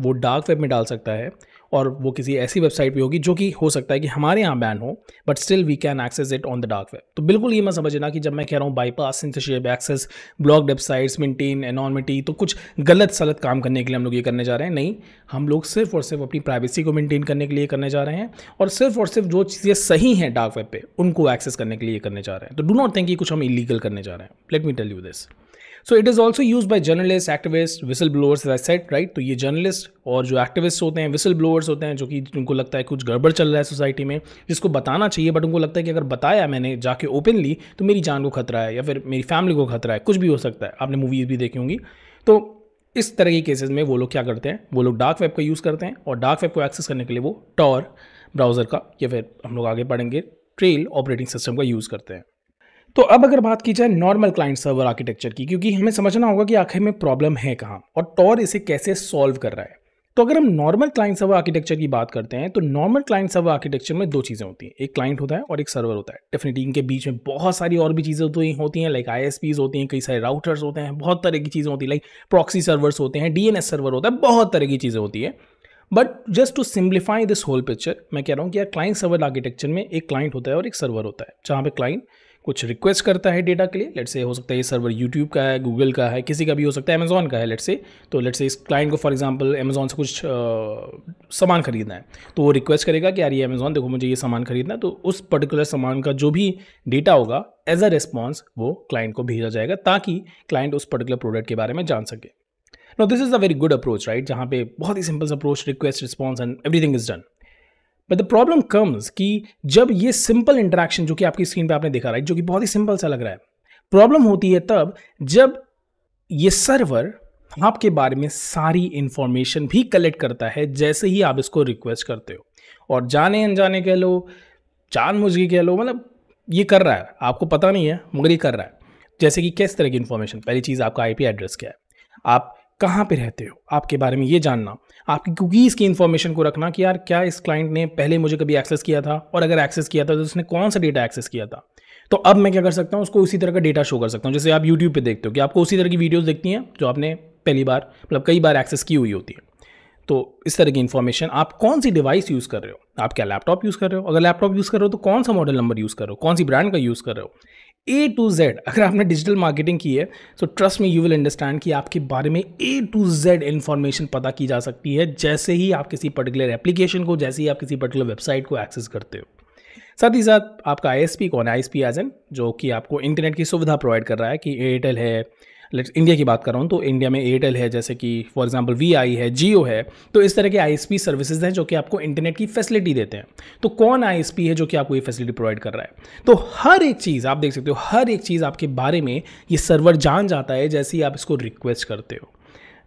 [SPEAKER 1] वो डार्क वेब में डाल सकता है और वो किसी ऐसी वेबसाइट पे होगी जो कि हो सकता है कि हमारे यहाँ बैन हो but still we can access it on the dark web तो बिल्कुल ये मैं समझना कि जब मैं कह रहा हूँ bypass censorship access block websites maintain anonymity तो कुछ गलत सलत काम करने के लिए हम लोग ये करने जा रहे हैं नहीं हम लोग सिर्फ और सिर्फ अपनी प्राइवेसी को मेनटेन करने के लिए करने जा रहे हैं और सिर्फ और सिर्फ जो चीज़ें सही हैं डार्क वेब पर उनको एक्सेस करने के लिए करने जा रहे हैं तो डू नॉट थिंक कि कुछ हम इलीगल करने जा रहे हैं let me tell you this so it is also use by journalist activist whistleblowers as set right तो ये जर्नलिस्ट और जो एक्टिविस्ट होते हैं विसल ब्लोअर्स होते हैं जो कि उनको लगता है कुछ गड़बड़ चल रहा है सोसाइटी में जिसको बताना चाहिए बट उनको लगता है कि अगर बताया मैंने जाके ओपनली तो मेरी जान को खतरा है या फिर मेरी फैमिली को खतरा है कुछ भी हो सकता है आपने मूवीज़ भी देखी होंगी तो इस तरह के केसेज में वो लोग क्या करते हैं वो लोग डार्क वेब का यूज़ करते हैं और डार्क वेब को एक्सेस करने के लिए वो टॉर ब्राउज़र का या फिर हम लोग आगे पढ़ेंगे ट्रेल ऑपरेटिंग सिस्टम का यूज़ करते हैं तो अब अगर बात की जाए नॉर्मल क्लाइंट सर्वर आर्किटेक्चर की क्योंकि हमें समझना होगा कि आखिर में प्रॉब्लम है कहाँ और टॉर इसे कैसे सॉल्व कर रहा है तो अगर हम नॉर्मल क्लाइंट सर्वर आर्किटेक्चर की बात करते हैं तो नॉर्मल क्लाइंट सर्वर आर्किटेक्चर में दो चीज़ें होती हैं एक क्लाइंट होता है और एक सर्वर होता है डेफिनेटली इनके बीच में बहुत सारी और भी चीज़ें होती तो होती हैं लाइक आई होती हैं कई सारे राउटर्स होते हैं बहुत तरह की चीज़ें होती हैं लाइक प्रॉक्सी सर्वर्स होते हैं डी सर्वर होता है बहुत तरह की चीज़ें होती है but just to simplify this whole picture मैं कह रहा हूँ कि यार क्लाइंट सर्वर आर्किटेक्चर में एक क्लाइंट होता है और एक सर्वर होता है जहाँ पे क्लाइंट कुछ रिक्वेस्ट करता है डेटा के लिए लेट से हो सकता है ये सर्वर यूट्यूब का है गूगल का है किसी का भी हो सकता है अमेज़ॉन का है लेट से तो लेट से इस क्लाइंट को फॉर एग्जांपल अमेज़ॉन से कुछ सामान खरीदना है तो वो रिक्वेस्ट करेगा कि यार ये अमेज़ॉन देखो मुझे ये सामान खरीदना है तो उस पर्टिकुलर सामान का जो भी डेटा होगा एज अ रिस्पॉन्स वो क्लाइंट को भेजा जाएगा ताकि क्लाइंट उस पर्टिकुलर प्रोडक्ट के बारे में जान सके no this is a very good approach right जहाँ पे बहुत ही simple approach request response and everything is done but the problem comes कि जब ये सिंपल इंटरेक्शन जो कि आपकी स्क्रीन पे आपने देखा राइट जो कि बहुत ही सिंपल सा लग रहा है प्रॉब्लम होती है तब जब ये सर्वर आपके बारे में सारी इंफॉर्मेशन भी कलेक्ट करता है जैसे ही आप इसको रिक्वेस्ट करते हो और जाने अनजाने कह लो चान मुझगी कह लो मतलब ये कर रहा है आपको पता नहीं है मगर ये कर रहा है जैसे कि किस तरह की इन्फॉर्मेशन पहली चीज़ आपका आईपी एड्रेस क्या है आप कहाँ पे रहते हो आपके बारे में ये जानना आपकी कुकीज़ की इन्फॉर्मेशन को रखना कि यार क्या इस क्लाइंट ने पहले मुझे कभी एक्सेस किया था और अगर एक्सेस किया था तो उसने कौन सा डेटा एक्सेस किया था तो अब मैं क्या कर सकता हूँ उसको उसी तरह का डेटा शो कर सकता हूँ जैसे आप यूट्यूब पर देखते हो कि आपको उसी तरह की वीडियोज़ देखती हैं जो आपने पहली बार मतलब कई बार एक्सेस की हुई होती है तो इस तरह की इन्फॉर्मेशन आप कौन सी डिवाइस यूज़ कर रहे हो आप क्या लैपटॉप यूज़ कर रहे हो अगर लैपटॉप यूज़ कर रहे हो तो कौन सा मॉडल नंबर यूज़ कर रहे हो कौन सी ब्रांड का यूज़ कर रहे हो ए टू जेड अगर आपने डिजिटल मार्केटिंग की है तो ट्रस्ट में यू विल अंडरस्टैंड कि आपके बारे में ए टू जेड इन्फॉर्मेशन पता की जा सकती है जैसे ही आप किसी पर्टिकुलर एप्लीकेशन को जैसे ही आप किसी पर्टिकुलर वेबसाइट को एक्सेस करते हो साथ ही साथ आपका आई कौन है आई एस एज एन जो कि आपको इंटरनेट की सुविधा प्रोवाइड कर रहा है कि एयरटेल है लेट्स इंडिया की बात कर रहा हूँ तो इंडिया में एयरटेल है जैसे कि फॉर एग्जाम्पल वी आई है जियो है तो इस तरह के आई सर्विसेज हैं जो कि आपको इंटरनेट की फैसिलिटी देते हैं तो कौन आई है जो कि आपको ये फैसिलिटी प्रोवाइड कर रहा है तो हर एक चीज़ आप देख सकते हो हर एक चीज़ आपके बारे में ये सर्वर जान जाता है जैसे ही आप इसको रिक्वेस्ट करते हो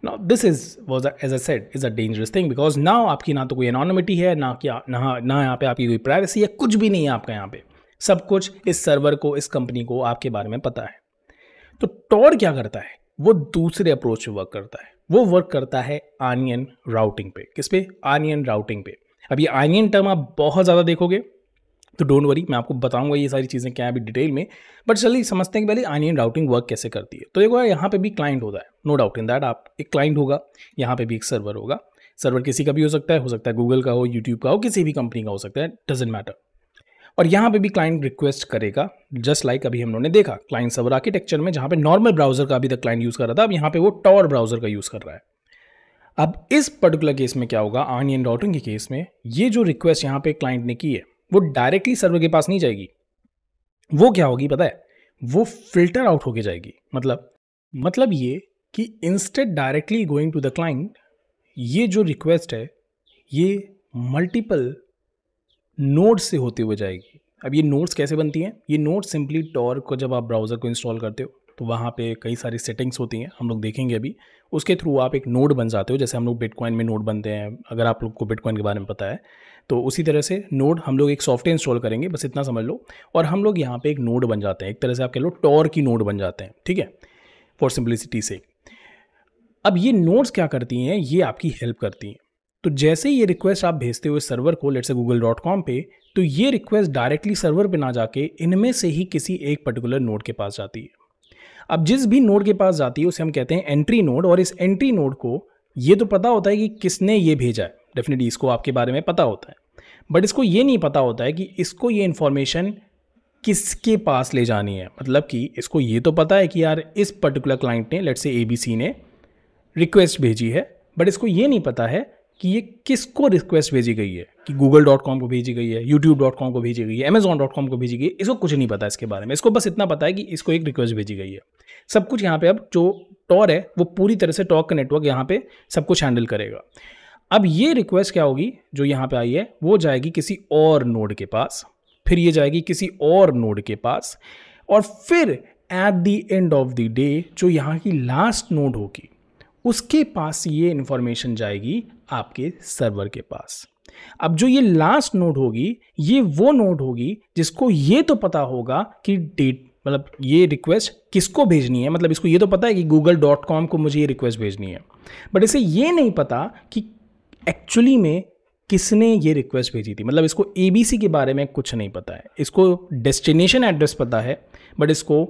[SPEAKER 1] now this is was as a set is a dangerous thing because now आपकी ना तो कोई अनोनोमिटी है ना क्या ना ना यहाँ पे आपकी कोई प्राइवेसी है कुछ भी नहीं है आपका यहाँ पे सब कुछ इस सर्वर को इस कंपनी को आपके बारे में पता है तो टॉर क्या करता है वो दूसरे अप्रोच वर्क करता है वो वर्क करता है आनियन राउटिंग पे किस पे आनियन राउटिंग पे अब ये आनियन टर्म आप बहुत ज़्यादा देखोगे तो डोंट वरी मैं आपको बताऊंगा ये सारी चीज़ें क्या है अभी डिटेल में बट चलिए समझते हैं कि पहले आनियन राउटिंग वर्क कैसे करती है तो देखो यहाँ पे भी क्लाइंट होता है नो डाउट इन दैट आप एक क्लाइंट होगा यहाँ पे भी एक सर्वर होगा सर्वर किसी का भी हो सकता है हो सकता है गूगल का हो यूट्यूब का हो किसी भी कंपनी का हो सकता है डजेंट मैटर और यहाँ पे भी क्लाइंट रिक्वेस्ट करेगा जस्ट लाइक like अभी हम लोगों ने देखा क्लाइंट सर्वर आर्किटेक्चर में जहाँ पे नॉर्मल ब्राउजर का अभी तक क्लाइंट यूज़ कर रहा था अब यहाँ पे वो टॉर ब्राउजर का यूज़ कर रहा है अब इस पर्टिकुलर केस में क्या होगा एंड डॉटिंग के केस में ये जो रिक्वेस्ट यहाँ पे क्लाइंट ने की है वो डायरेक्टली सर्वर के पास नहीं जाएगी वो क्या होगी पता है वो फिल्टर आउट होके जाएगी मतलब मतलब ये कि instead directly going to the client ये जो रिक्वेस्ट है ये मल्टीपल नोड्स से होते हुए जाएगी अब ये नोट्स कैसे बनती हैं ये नोट्स सिंपली टॉर को जब आप ब्राउज़र को इंस्टॉल करते हो तो वहाँ पे कई सारी सेटिंग्स होती हैं हम लोग देखेंगे अभी उसके थ्रू आप एक नोड बन जाते हो जैसे हम लोग बिटकॉइन में नोड बनते हैं अगर आप लोग को बिटकॉइन के बारे में पता है तो उसी तरह से नोड हम लोग एक सॉफ्टवेयर इंस्टॉल करेंगे बस इतना समझ लो और हम लोग यहाँ पर एक नोड बन जाते हैं एक तरह से आप कह लो टॉर की नोड बन जाते हैं ठीक है फॉर सिम्पलिसिटी से अब ये नोट्स क्या करती हैं ये आपकी हेल्प करती हैं तो जैसे ही ये रिक्वेस्ट आप भेजते हुए सर्वर को late say Google dot com पर तो ये रिक्वेस्ट डायरेक्टली सर्वर पर ना जाके इनमें से ही किसी एक पर्टिकुलर नोड के पास जाती है अब जिस भी नोड के पास जाती है उसे हम कहते हैं एंट्री नोड और इस एंट्री नोड को ये तो पता होता है कि किसने ये भेजा है डेफिनेटली इसको आपके बारे में पता होता है बट इसको ये नहीं पता होता है कि इसको ये इन्फॉर्मेशन किसके पास ले जानी है मतलब कि इसको ये तो पता है कि यार इस पर्टिकुलर क्लाइंट ने लेट से ए ने रिक्वेस्ट भेजी है बट इसको ये नहीं पता है कि ये किसको रिक्वेस्ट भेजी गई है कि गूगल डॉट कॉम को भेजी गई है यूट्यूब डॉट कॉम को भेजी गई है अमेजॉन डॉट कॉम को भेजी गई है इसको कुछ नहीं पता इसके बारे में इसको बस इतना पता है कि इसको एक रिक्वेस्ट भेजी गई है सब कुछ यहाँ पे अब जो टॉर है वो पूरी तरह से टॉक का नेटवर्क यहाँ पे सब कुछ हैंडल करेगा अब ये रिक्वेस्ट क्या होगी जो यहाँ पे आई है वो जाएगी किसी और नोड के पास फिर ये जाएगी किसी और नोड के पास और फिर at the end of the day जो यहाँ की लास्ट नोड होगी उसके पास ये इन्फॉर्मेशन जाएगी आपके सर्वर के पास अब जो ये लास्ट नोड होगी ये वो नोड होगी जिसको ये तो पता होगा कि डेट मतलब ये रिक्वेस्ट किसको भेजनी है मतलब इसको ये तो पता है कि गूगल डॉट कॉम को मुझे ये रिक्वेस्ट भेजनी है बट इसे ये नहीं पता कि एक्चुअली में किसने ये रिक्वेस्ट भेजी थी मतलब इसको ए के बारे में कुछ नहीं पता है इसको डेस्टिनेशन एड्रेस पता है बट इसको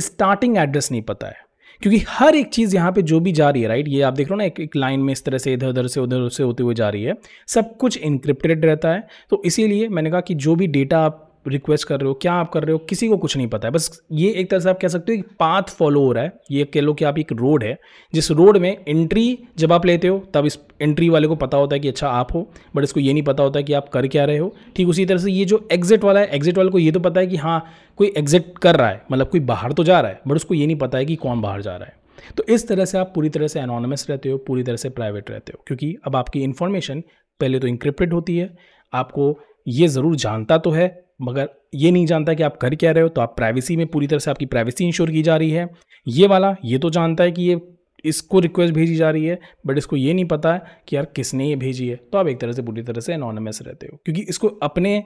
[SPEAKER 1] स्टार्टिंग एड्रेस नहीं पता है क्योंकि हर एक चीज़ यहाँ पे जो भी जा रही है राइट ये आप देख रहे हो ना एक एक लाइन में इस तरह से इधर उधर से उधर से होते हुए जा रही है सब कुछ इंक्रिप्टेड रहता है तो इसीलिए मैंने कहा कि जो भी डेटा आप रिक्वेस्ट कर रहे हो क्या आप कर रहे हो किसी को कुछ नहीं पता है बस ये एक तरह से आप कह सकते हो कि पाथ फॉलो हो रहा है ये कह लो कि आप एक रोड है जिस रोड में एंट्री जब आप लेते हो तब इस एंट्री वाले को पता होता है कि अच्छा आप हो बट इसको ये नहीं पता होता है कि आप कर क्या रहे हो ठीक उसी तरह से ये जो एग्जिट वाला है एग्जिट वाले को ये तो पता है कि हाँ कोई एग्जिट कर रहा है मतलब कोई बाहर तो जा रहा है बट उसको ये नहीं पता है कि कौन बाहर जा रहा है तो इस तरह से आप पूरी तरह से अनोनमस रहते हो पूरी तरह से प्राइवेट रहते हो क्योंकि अब आपकी इन्फॉर्मेशन पहले तो इंक्रिप्टेड होती है आपको ये ज़रूर जानता तो है मगर ये नहीं जानता कि आप कर क्या रहे हो तो आप प्राइवेसी में पूरी तरह से आपकी प्राइवेसी इंश्योर की जा रही है ये वाला ये तो जानता है कि ये इसको रिक्वेस्ट भेजी जा रही है बट इसको ये नहीं पता है कि यार किसने ये भेजी है तो आप एक तरह से पूरी तरह से अनोनमस रहते हो क्योंकि इसको अपने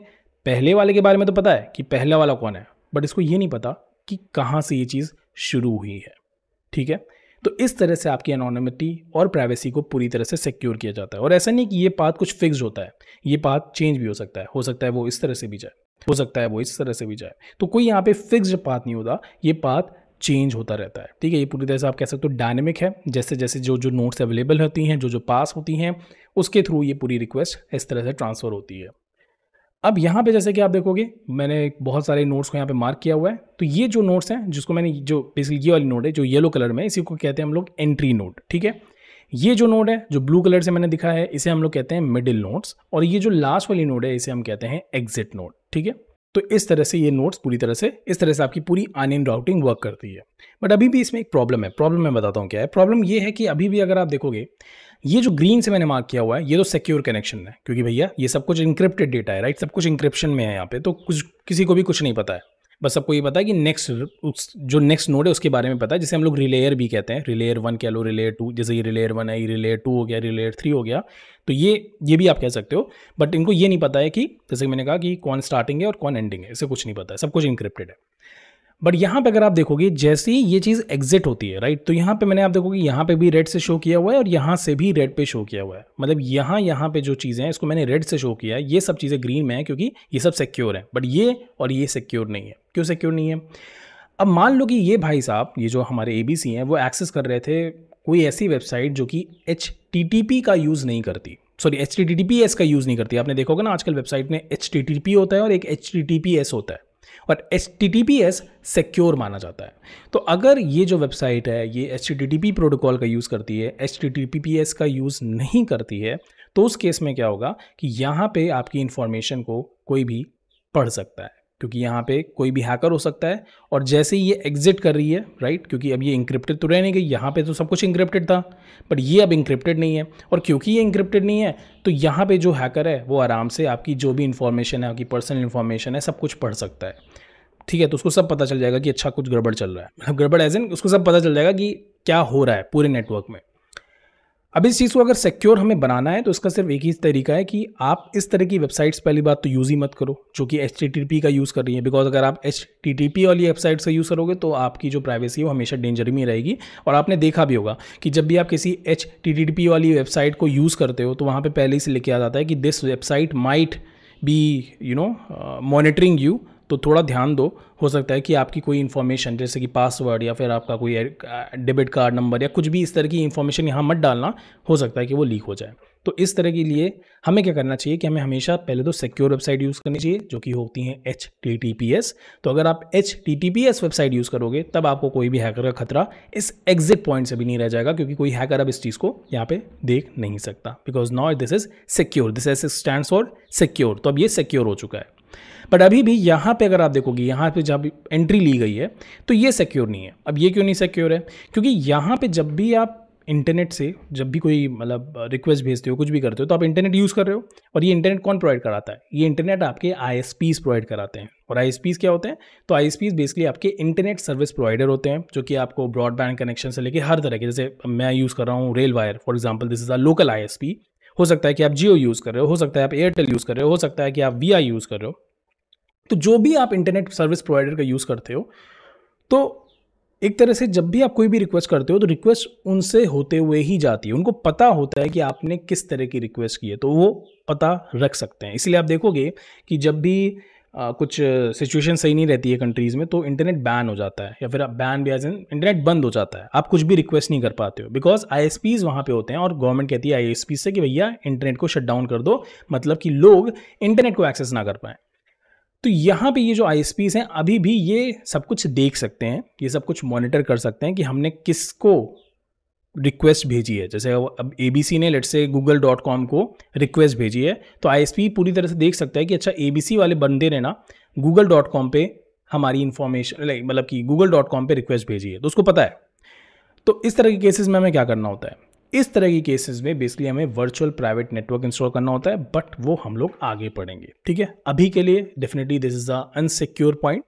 [SPEAKER 1] पहले वाले के बारे में तो पता है कि पहला वाला कौन है बट इसको ये नहीं पता कि कहाँ से ये चीज़ शुरू हुई है ठीक है तो इस तरह से आपकी अनोनमिटी और प्राइवेसी को पूरी तरह से सिक्योर किया जाता है और ऐसा नहीं कि ये पाथ कुछ फिक्स होता है ये पाथ चेंज भी हो सकता है हो सकता है वो इस तरह से भी जाए हो सकता है वो इस तरह से भी जाए तो कोई यहाँ पे फिक्स्ड पाथ नहीं होता ये पाथ चेंज होता रहता है ठीक है ये पूरी तरह से आप कह सकते हो डायनेमिक है जैसे जैसे जो जो नोट्स अवेलेबल होती हैं जो जो पास होती हैं उसके थ्रू ये पूरी रिक्वेस्ट इस तरह से ट्रांसफ़र होती है अब यहाँ पे जैसे कि आप देखोगे मैंने बहुत सारे नोट्स को यहाँ पे मार्क किया हुआ है तो ये जो नोट्स हैं जिसको मैंने जो बेसिकली ये वाली नोट है जो येलो कलर में इसी को कहते हैं हम लोग एंट्री नोट ठीक है ये जो नोड है जो ब्लू कलर से मैंने दिखा है इसे हम लोग कहते हैं मिडिल नोड्स और ये जो लास्ट वाली नोड है इसे हम कहते हैं एग्जिट नोड ठीक है तो इस तरह से ये नोट पूरी तरह से इस तरह से आपकी पूरी आन इन राउटिंग वर्क करती है बट अभी भी इसमें एक प्रॉब्लम है प्रॉब्लम मैं बताता हूँ क्या है प्रॉब्लम ये है कि अभी भी अगर आप देखोगे ये जो ग्रीन से मैंने मार्क किया हुआ है ये तो सिक्योर कनेक्शन है क्योंकि भैया ये सब कुछ इंक्रिप्टेड डेटा है राइट सब कुछ इंक्रिप्शन में है यहाँ पे तो कुछ किसी को भी कुछ नहीं पता है बस सबको ये पता है कि नेक्स्ट उस जो नेक्स्ट नोड है उसके बारे में पता है जिसे हम लोग रिलेयर भी कहते हैं रिलेयर वन कह लो रिलेयर टू जैसे ये रिलेयर वन है ये रिलेयर टू हो गया रिलेयर थ्री हो गया तो ये ये भी आप कह सकते हो बट इनको ये नहीं पता है कि जैसे मैंने कहा कि कौन स्टार्टिंग है और कौन एंडिंग है इसे कुछ नहीं पता है सब कुछ इंक्रिप्टेड है बट यहाँ पे अगर आप देखोगे जैसे ही ये चीज़ एग्जिट होती है राइट तो यहाँ पे मैंने आप देखोगे यहाँ पे भी रेड से शो किया हुआ है और यहाँ से भी रेड पे शो किया हुआ है मतलब यहाँ यहाँ पे जो चीज़ें हैं इसको मैंने रेड से शो किया है ये सब चीज़ें ग्रीन में है क्योंकि ये सब सिक्योर हैं बट ये और ये सिक्योर नहीं है क्यों सिक्योर नहीं है अब मान लो कि ये भाई साहब ये जो हमारे ए हैं वो एक्सेस कर रहे थे कोई ऐसी वेबसाइट जो कि एच का यूज़ नहीं करती सॉरी एच का यूज़ नहीं करती आपने देखोगे ना आजकल वेबसाइट में एच होता है और एक एच होता है और एच सिक्योर माना जाता है तो अगर ये जो वेबसाइट है ये एच प्रोटोकॉल का यूज़ करती है एच का यूज़ नहीं करती है तो उस केस में क्या होगा कि यहाँ पे आपकी इन्फॉर्मेशन को कोई भी पढ़ सकता है क्योंकि यहाँ पे कोई भी हैकर हो सकता है और जैसे ही ये एग्जिट कर रही है राइट क्योंकि अब ये इंक्रिप्टेड तो रह नहीं गई यहाँ पे तो सब कुछ इंक्रिप्टेड था बट ये अब इंक्रिप्टेड नहीं है और क्योंकि ये इंक्रिप्टेड नहीं है तो यहाँ पे जो हैकर है वो आराम से आपकी जो भी इन्फॉर्मेशन है आपकी पर्सनल इन्फॉर्मेशन है सब कुछ पढ़ सकता है ठीक है तो उसको सब पता चल जाएगा कि अच्छा कुछ गड़बड़ चल रहा है मतलब गड़बड़ एज एन उसको सब पता चल जाएगा कि क्या हो रहा है पूरे नेटवर्क में अब इस चीज़ को अगर सिक्योर हमें बनाना है तो इसका सिर्फ एक ही तरीका है कि आप इस तरह की वेबसाइट्स पहली बात तो यूज़ ही मत करो जो कि एच का यूज़ कर रही है बिकॉज अगर आप एच वाली वेबसाइट्स का यूज़ करोगे तो आपकी जो प्राइवेसी है वो हमेशा डेंजर में रहेगी और आपने देखा भी होगा कि जब भी आप किसी एच वाली वेबसाइट को यूज़ करते हो तो वहाँ पर पहले ही से लिखा आ जाता है कि this website might be you know monitoring you तो थोड़ा ध्यान दो हो सकता है कि आपकी कोई इन्फॉर्मेशन जैसे कि पासवर्ड या फिर आपका कोई डेबिट कार्ड नंबर या कुछ भी इस तरह की इन्फॉर्मेशन यहाँ मत डालना हो सकता है कि वो लीक हो जाए तो इस तरह के लिए हमें क्या करना चाहिए कि हमें हमेशा पहले तो सिक्योर वेबसाइट यूज़ करनी चाहिए जो कि होती हैं एच तो अगर आप एच वेबसाइट यूज़ करोगे तब आपको कोई भी हैकर का खतरा इस एग्जिट पॉइंट से भी नहीं रह जाएगा क्योंकि कोई हैकर अब इस चीज़ को यहाँ पे देख नहीं सकता because not this is secure this S stand for secure तो अब ये सिक्योर हो चुका है बट अभी भी यहाँ पे अगर आप देखोगे यहाँ पे जब एंट्री ली गई है तो ये सिक्योर नहीं है अब ये क्यों नहीं सिक्योर है क्योंकि यहाँ पे जब भी आप इंटरनेट से जब भी कोई मतलब रिक्वेस्ट भेजते हो कुछ भी करते हो तो आप इंटरनेट यूज़ कर रहे हो और ये इंटरनेट कौन प्रोवाइड कराता है ये इंटरनेट आपके आई प्रोवाइड कराते हैं और आई क्या होते हैं तो आई बेसिकली आपके इंटरनेट सर्विस प्रोवाइडर होते हैं जो कि आपको ब्रॉडबैंड कनेक्शन से लेकर हर तरह के जैसे मैं यूज़ कर रहा हूँ RailWire for example this is a local I हो सकता है कि आप जियो यूज़ कर रहे हो हो सकता है आप एयरटेल यूज़ कर रहे हो हो सकता है कि आप वी यूज़ कर रहे हो तो जो भी आप इंटरनेट सर्विस प्रोवाइडर का यूज़ करते हो तो एक तरह से जब भी आप कोई भी रिक्वेस्ट करते हो तो रिक्वेस्ट उनसे होते हुए ही जाती है उनको पता होता है कि आपने किस तरह की रिक्वेस्ट की है तो वो पता रख सकते हैं इसलिए आप देखोगे कि जब भी आ, कुछ सिचुएशन सही नहीं रहती है कंट्रीज़ में तो इंटरनेट बैन हो जाता है या फिर आप बैन भी एज एन इंटरनेट बंद हो जाता है आप कुछ भी रिक्वेस्ट नहीं कर पाते हो बिकॉज आई एस पीज़ वहाँ पर होते हैं और गवर्नमेंट कहती है आई एस पी से कि भैया इंटरनेट को शट डाउन कर दो मतलब कि लोग इंटरनेट को एक्सेस ना कर पाएँ तो यहाँ पे ये जो आई हैं अभी भी ये सब कुछ देख सकते हैं ये सब कुछ मॉनिटर कर सकते हैं कि हमने किसको रिक्वेस्ट भेजी है जैसे अब ए ने let's say Google dot com को रिक्वेस्ट भेजी है तो आई पूरी तरह से देख सकता है कि अच्छा ए वाले बंदे ने ना गूगल डॉट कॉम पर हमारी इन्फॉर्मेशन मतलब कि गूगल डॉट कॉम पर रिक्वेस्ट भेजी है तो उसको पता है तो इस तरह के केसेस में हमें क्या करना होता है इस तरह की केसेस में बेसिकली हमें वर्चुअल प्राइवेट नेटवर्क इंस्टॉल करना होता है बट वो हम लोग आगे पढ़ेंगे ठीक है अभी के लिए definitely this is a unsecure point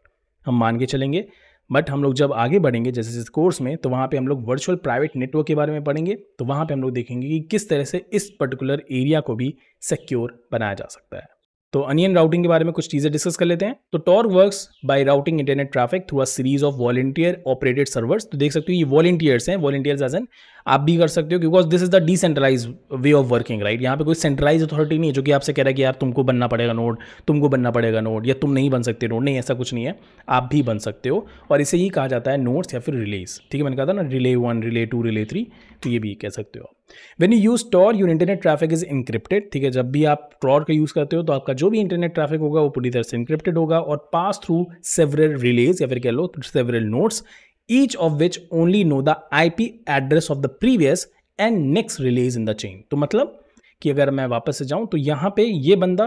[SPEAKER 1] हम मान के चलेंगे बट हम लोग जब आगे बढ़ेंगे जैसे इस कोर्स में तो वहाँ पे हम लोग वर्चुअल प्राइवेट नेटवर्क के बारे में पढ़ेंगे तो वहाँ पे हम लोग देखेंगे कि किस तरह से इस पर्टिकुलर एरिया को भी सिक्योर बनाया जा सकता है तो अनियन राउटिंग के बारे में कुछ चीज़ें डिस्कस कर लेते हैं तो Tor works by routing internet traffic through a series of volunteer operated servers तो देख सकते हो ये वॉलेंटियर्स हैं वॉलेंटियर्स एज एन आप भी कर सकते हो because this is the decentralize way of working right यहाँ पे कोई सेंट्रलाइज अथॉरिटी नहीं है जो कि आपसे कह रहा है कि यार तुमको बनना पड़ेगा नोट तुमको बनना पड़ेगा नोट या तुम नहीं बन सकते नोट नहीं ऐसा कुछ नहीं है आप भी बन सकते हो और इसे ही कहा जाता है नोट्स या फिर रिलेज ठीक है मैंने कहा था ना relay one relay two relay three तो ये भी कह सकते हो आप when you use Tor your internet traffic is encrypted ठीक है जब भी आप ट्रॉर का यूज़ करते हो तो आपका जो भी इंटरनेट ट्रैफिक होगा वो पूरी तरह से इंक्रिप्टेड होगा और पास थ्रू सेवरल रिलेज या फिर कह लो several nodes each of which only know the IP address of the previous and next release in the chain. तो मतलब कि अगर मैं वापस से जाऊँ तो यहाँ पे ये बंदा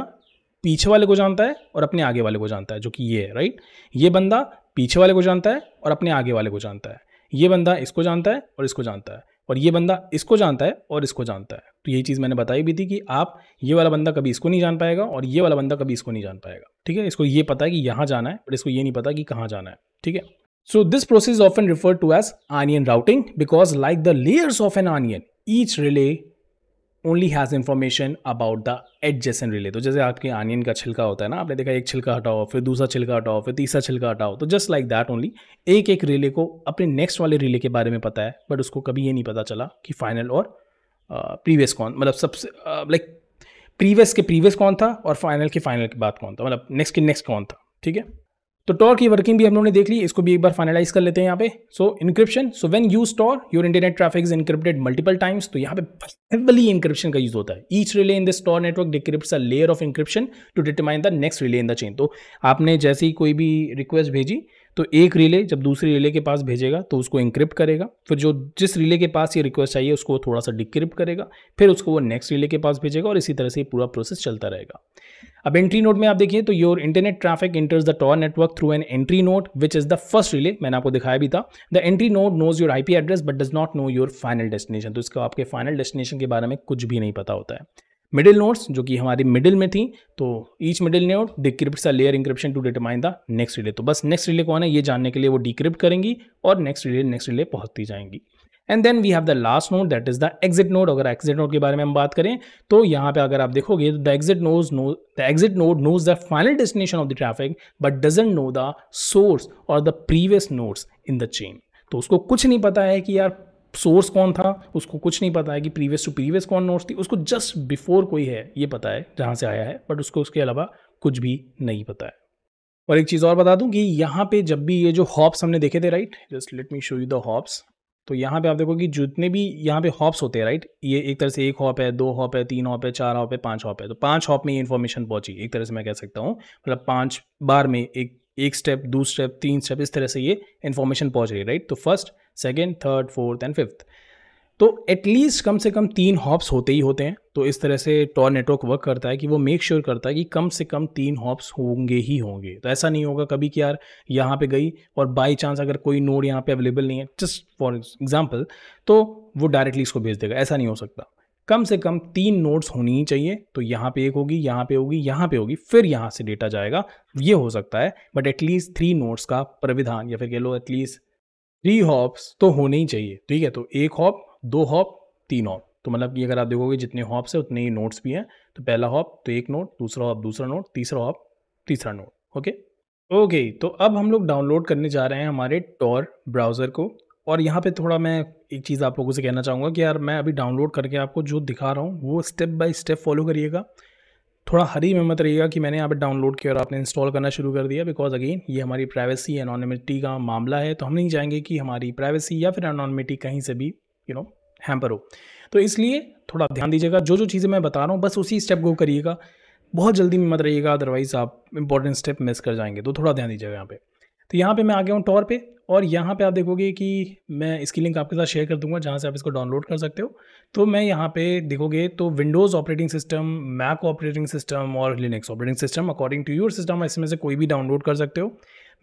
[SPEAKER 1] पीछे वाले को जानता है और अपने आगे वाले को जानता है जो कि ये है राइट ये बंदा पीछे वाले को जानता है और अपने आगे वाले को जानता है ये बंदा इसको जानता है और इसको जानता है और ये बंदा इसको जानता है और इसको जानता है तो यही चीज़ मैंने बताई भी थी कि आप ये वाला बंदा कभी इसको नहीं जान पाएगा और ये वाला बंदा कभी इसको नहीं जान पाएगा ठीक है इसको ये पता है कि यहाँ जाना है और इसको ये नहीं पता कि कहाँ जाना है ठीक है So this process is often referred to as onion routing because like the layers of an onion, each relay only has information about the adjacent relay तो जैसे आपके आनियन का छिलका होता है ना आपने देखा एक छिलका हटाओ फिर दूसरा छिलका हटाओ फिर तीसरा छिलका हटाओ तो जस्ट लाइक दैट ओनली एक एक रिले को अपने नेक्स्ट वाले रिले के बारे में पता है बट उसको कभी ये नहीं पता चला कि फाइनल और प्रीवियस कौन मतलब सबसे लाइक प्रीवियस के प्रीवियस कौन था और फाइनल के फाइनल के बाद कौन था मतलब नेक्स्ट के नेक्स्ट कौन था ठीक है तो टॉर की वर्किंग भी हम लोगों ने देख ली इसको भी एक बार फाइनलाइज कर लेते हैं यहाँ पे so encryption so when use Tor your internet traffic is encrypted multiple times तो यहाँ पे हेवली इंक्रिप्शन का यूज होता है each relay in this Tor network decrypt a layer of encryption to determine the next relay in the chain तो आपने जैसी कोई भी रिक्वेस्ट भेजी तो एक रिले जब दूसरी रिले के पास भेजेगा तो उसको इंक्रिप्ट करेगा फिर जो जिस रिले के पास ये रिक्वेस्ट चाहिए उसको थोड़ा सा डिक्रिप्ट करेगा फिर उसको वो नेक्स्ट रिले के पास भेजेगा और इसी तरह से पूरा प्रोसेस चलता रहेगा अब एंट्री नोट में आप देखिए तो your internet traffic enters the Tor network through an entry node which is the first relay मैंने आपको दिखाया भी था the entry node knows your IP address but does not know your final destination तो इसका आपके फाइनल डेस्टिनेशन के बारे में कुछ भी नहीं पता होता है मिडिल नोट्स जो कि हमारी मिडिल में थी तो each middle node decrypt layer encryption to determine the next relay तो बस नेक्स्ट रिले कौन है ये जानने के लिए वो डिक्रिप्ट करेंगी और नेक्स्ट रिले नेक्स्ट रिले पहुंचती जाएंगी and then we have the last node that is the exit node अगर एग्जिट नोड के बारे में हम बात करें तो यहाँ पे अगर आप देखोगे तो the exit knows no the exit node knows the final destination of the traffic but doesn't know the source और the previous nodes in the chain तो उसको कुछ नहीं पता है कि यार सोर्स कौन था उसको कुछ नहीं पता है कि प्रीवियस टू प्रीवियस कौन नोट्स थी उसको जस्ट बिफोर कोई है ये पता है जहाँ से आया है बट उसको उसके अलावा कुछ भी नहीं पता है और एक चीज़ और बता दूं कि यहाँ पे जब भी ये जो हॉप्स हमने देखे थे right just let me show you the hops तो यहाँ पे आप देखो कि जितने भी यहाँ पे हॉप्स होते हैं राइट ये एक तरह से एक हॉप है दो हॉप है तीन हॉप है चार हॉप है पांच हॉप है तो पांच हॉप में ये इन्फॉर्मेशन पहुंची एक तरह से मैं कह सकता हूँ मतलब पांच बार में एक एक स्टेप दो स्टेप तीन स्टेप इस तरह से ये इन्फॉर्मेशन पहुंच रही है राइट तो first second third fourth and fifth तो एटलीस्ट कम से कम तीन हॉप्स होते ही होते हैं तो इस तरह से टॉर नेटवर्क वर्क करता है कि वो मेक श्योर sure करता है कि कम से कम तीन हॉप्स होंगे ही होंगे तो ऐसा नहीं होगा कभी कि यार यहाँ पे गई और बाई चांस अगर कोई नोड यहाँ पे अवेलेबल नहीं है जस्ट फॉर एग्जाम्पल तो वो डायरेक्टली इसको भेज देगा ऐसा नहीं हो सकता कम से कम तीन नोड्स होनी ही चाहिए तो यहाँ पे एक होगी यहाँ पे होगी यहाँ पे होगी फिर यहाँ से डेटा जाएगा ये हो सकता है बट एटलीस्ट थ्री नोड्स का प्रविधान या फिर कह लो एटलीस्ट थ्री हॉप्स तो होने ही चाहिए ठीक है तो एक हॉप दो हॉप तीन हॉप तो मतलब कि अगर आप देखोगे जितने हॉप्स हैं उतने ही नोट्स भी हैं तो पहला हॉप तो एक नोट दूसरा हॉप दूसरा नोट तीसरा हॉप तीसरा नोट ओके ओके तो अब हम लोग डाउनलोड करने जा रहे हैं हमारे टॉर ब्राउज़र को और यहाँ पे थोड़ा मैं एक चीज़ आप लोगों से कहना चाहूँगा कि यार मैं अभी डाउनलोड करके आपको जो दिखा रहा हूँ वो स्टेप बाय स्टेप फॉलो करिएगा थोड़ा हरी में मत रहिएगा कि मैंने यहाँ पे डाउनलोड किया और आपने इंस्टॉल करना शुरू कर दिया बिकॉज अगेन ये हमारी प्राइवेसी एनॉनमिटी का मामला है तो हम नहीं चाहेंगे कि हमारी प्राइवेसी या फिर एनॉनमिटी कहीं से भी यू नो हैम्पर हो तो इसलिए थोड़ा ध्यान दीजिएगा जो जो चीज़ें मैं बता रहा हूँ बस उसी स्टेप को करिएगा बहुत जल्दी में मत रहिएगा अदरवाइज आप इंपॉर्टेंट स्टेप मिस कर जाएंगे तो थोड़ा ध्यान दीजिएगा यहाँ पे तो यहाँ पे मैं आ गया हूँ टॉर पे और यहाँ पे आप देखोगे कि मैं इसकी लिंक आपके साथ शेयर कर दूंगा जहाँ से आप इसको डाउनलोड कर सकते हो तो मैं यहाँ पे देखोगे तो Windows operating system Mac operating system और Linux operating system according to your system इसमें से कोई भी डाउनलोड कर सकते हो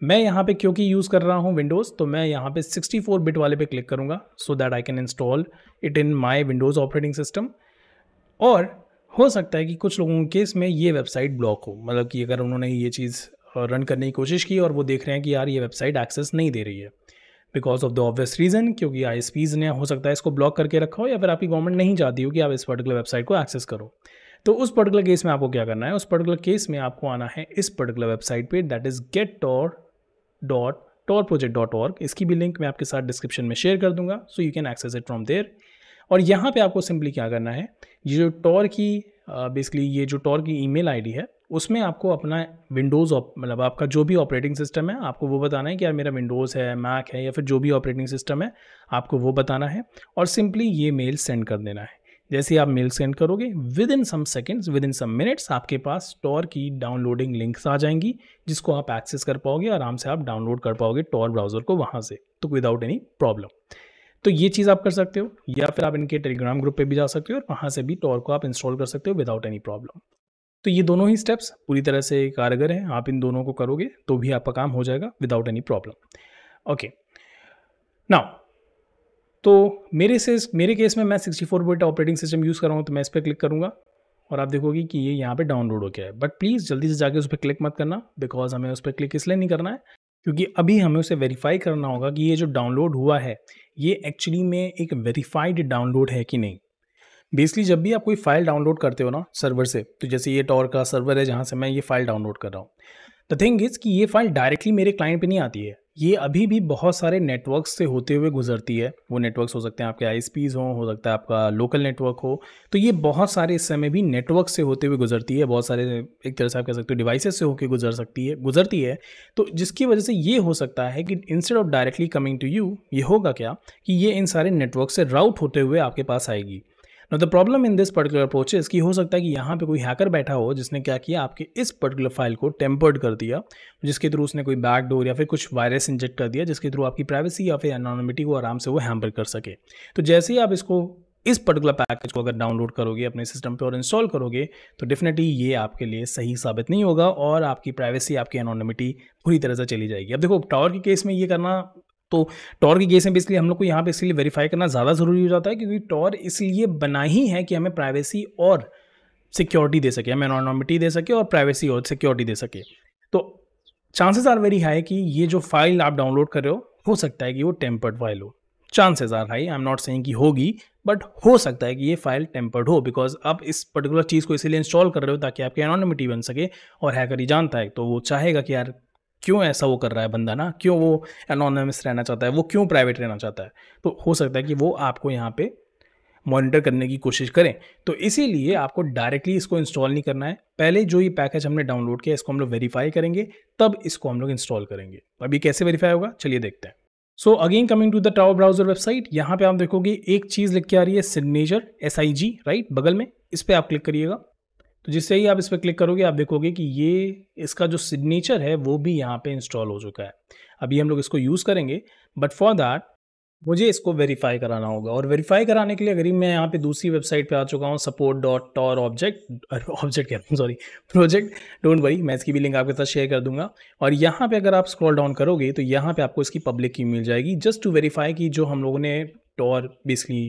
[SPEAKER 1] मैं यहाँ पे क्योंकि यूज़ कर रहा हूँ विंडोज़ तो मैं यहाँ पे 64 बिट वाले पे क्लिक करूँगा so that I can install it in my Windows operating system और हो सकता है कि कुछ लोगों के इसमें ये वेबसाइट ब्लॉक हो मतलब कि अगर उन्होंने ये चीज़ रन करने की कोशिश की और वो देख रहे हैं कि यार ये वेबसाइट एक्सेस नहीं दे रही है because of the obvious reason क्योंकि आई ने हो सकता है इसको ब्लॉक करके रखा हो या फिर आपकी गवर्नमेंट नहीं चाहती हो कि आप इस पर्टिकुलर वेबसाइट को एक्सेस करो तो उस पर्टिकुलर केस में आपको क्या करना है उस पर्टिकुलर केस में आपको आना है इस पर्टिकुलर वेबसाइट पे that is get Tor dot Tor project dot org इसकी भी लिंक मैं आपके साथ डिस्क्रिप्शन में शेयर कर दूंगा so you can access it from there और यहाँ पे आपको सिंपली क्या करना है ये जो टॉर की बेसिकली ये जो टॉर की ईमेल आईडी है उसमें आपको अपना विंडोज़ मतलब आपका जो भी ऑपरेटिंग सिस्टम है आपको वो बताना है कि यार मेरा विंडोज़ है मैक है या फिर जो भी ऑपरेटिंग सिस्टम है आपको वो बताना है और सिंपली ये मेल सेंड कर देना है जैसे आप मेल सेंड करोगे within some seconds within some minutes आपके पास टॉर की डाउनलोडिंग लिंक्स आ जाएंगी जिसको आप एक्सेस कर पाओगे आराम से आप डाउनलोड कर पाओगे टॉर ब्राउज़र को वहाँ से तो विदाउट एनी प्रॉब्लम तो ये चीज़ आप कर सकते हो या फिर आप इनके टेलीग्राम ग्रुप पे भी जा सकते हो और वहाँ से भी टॉर को आप इंस्टॉल कर सकते हो विदाउट एनी प्रॉब्लम तो ये दोनों ही स्टेप्स पूरी तरह से कारगर हैं आप इन दोनों को करोगे तो भी आपका काम हो जाएगा without any problem okay now तो मेरे से मेरे केस में मैं 64 four bit operating system use कर रहा हूँ तो मैं इस पर क्लिक करूँगा और आप देखोगे कि ये यहाँ पे डाउनलोड हो गया है बट प्लीज़ जल्दी से जाके उस पर क्लिक मत करना बिकॉज हमें उस पर क्लिक इसलिए नहीं करना है क्योंकि अभी हमें उसे वेरीफाई करना होगा कि ये जो डाउनलोड हुआ है ये एक्चुअली में एक वेरीफाइड डाउनलोड है कि नहीं बेसिकली जब भी आप कोई फाइल डाउनलोड करते हो ना सर्वर से तो जैसे ये टॉर का सर्वर है जहाँ से मैं ये फाइल डाउनलोड कर रहा हूँ द थिंग इज़ कि ये फाइल डायरेक्टली मेरे क्लाइंट पर नहीं आती है ये अभी भी बहुत सारे नेटवर्क्स से होते हुए गुजरती है वो नेटवर्क्स हो सकते हैं आपके आई हों हो सकता है आपका लोकल नेटवर्क हो तो ये बहुत सारे इस समय भी नेटवर्क से होते हुए गुजरती है बहुत सारे एक तरह से आप कह सकते हो डिवाइसेस से होकर गुजर सकती है गुजरती है तो जिसकी वजह से ये हो सकता है कि instead of directly coming to you ये होगा क्या कि ये इन सारे नेटवर्क से राउट होते हुए आपके पास आएगी no the problem in this particular approach is कि हो सकता है कि यहाँ पे कोई हैकर बैठा हो जिसने क्या किया आपके इस पर्टिकुलर फाइल को टेम्पर्ड कर दिया जिसके थ्रू उसने कोई बैकडोर या फिर कुछ वायरस इंजेक्ट कर दिया जिसके थ्रू आपकी प्राइवेसी या फिर एनोनिमिटी को आराम से वो हैम्पर कर सके तो जैसे ही आप इसको इस पर्टिकुलर पैकेज को अगर डाउनलोड करोगे अपने सिस्टम पे और इंस्टॉल करोगे तो डेफिनेटली ये आपके लिए सही साबित नहीं होगा और आपकी प्राइवेसी आपकी एनोनिमिटी पूरी तरह से चली जाएगी अब देखो टावर के केस में ये करना तो टॉर के केस में बेसिकली हम लोग को यहाँ पे इसलिए वेरीफाई करना ज़्यादा ज़रूरी हो जाता है क्योंकि टॉर इसलिए बना ही है कि हमें प्राइवेसी और सिक्योरिटी दे सके हमें अनोनॉमिटी दे सके और प्राइवेसी और सिक्योरिटी दे सके तो चांसेस आर वेरी हाई कि ये जो फाइल आप डाउनलोड कर रहे हो हो सकता है कि वो टेम्पर्ड फाइल हो chances are high I am not saying कि होगी बट हो सकता है कि ये फाइल टेम्पर्ड हो बिकॉज आप इस पर्टिकुलर चीज़ को इसीलिए इंस्टॉल कर रहे हो ताकि आपकी एनोनिमिटी बन सके और हैकर ही जानता है तो वो चाहेगा कि यार क्यों ऐसा वो कर रहा है बंदा ना क्यों वो अनोनमस रहना चाहता है वो क्यों प्राइवेट रहना चाहता है तो हो सकता है कि वो आपको यहाँ पे मॉनिटर करने की कोशिश करें तो इसीलिए आपको डायरेक्टली इसको इंस्टॉल नहीं करना है पहले जो ये पैकेज हमने डाउनलोड किया इसको हम लोग वेरीफाई करेंगे तब इसको हम लोग इंस्टॉल करेंगे अभी कैसे वेरीफाई होगा चलिए देखते हैं so again coming to the Tor browser website यहाँ पे आप देखोगे एक चीज़ लिख के आ रही है signature S I G right बगल में इस पर आप क्लिक करिएगा तो जिससे ही आप इस पर क्लिक करोगे आप देखोगे कि ये इसका जो सिग्नेचर है वो भी यहाँ पे इंस्टॉल हो चुका है अभी हम लोग इसको यूज़ करेंगे बट फॉर दैट मुझे इसको वेरीफाई कराना होगा और वेरीफाई कराने के लिए अगर मैं यहाँ पे दूसरी वेबसाइट पे आ चुका हूँ support dot Tor project project कहता हूँ सॉरी प्रोजेक्ट डोंट वरी मैं इसकी भी लिंक आपके साथ शेयर कर दूंगा और यहाँ पे अगर आप स्क्रॉल डाउन करोगे तो यहाँ पे आपको इसकी पब्लिक की मिल जाएगी जस्ट टू वेरीफाई कि जो हम लोगों ने टॉर बेसिकली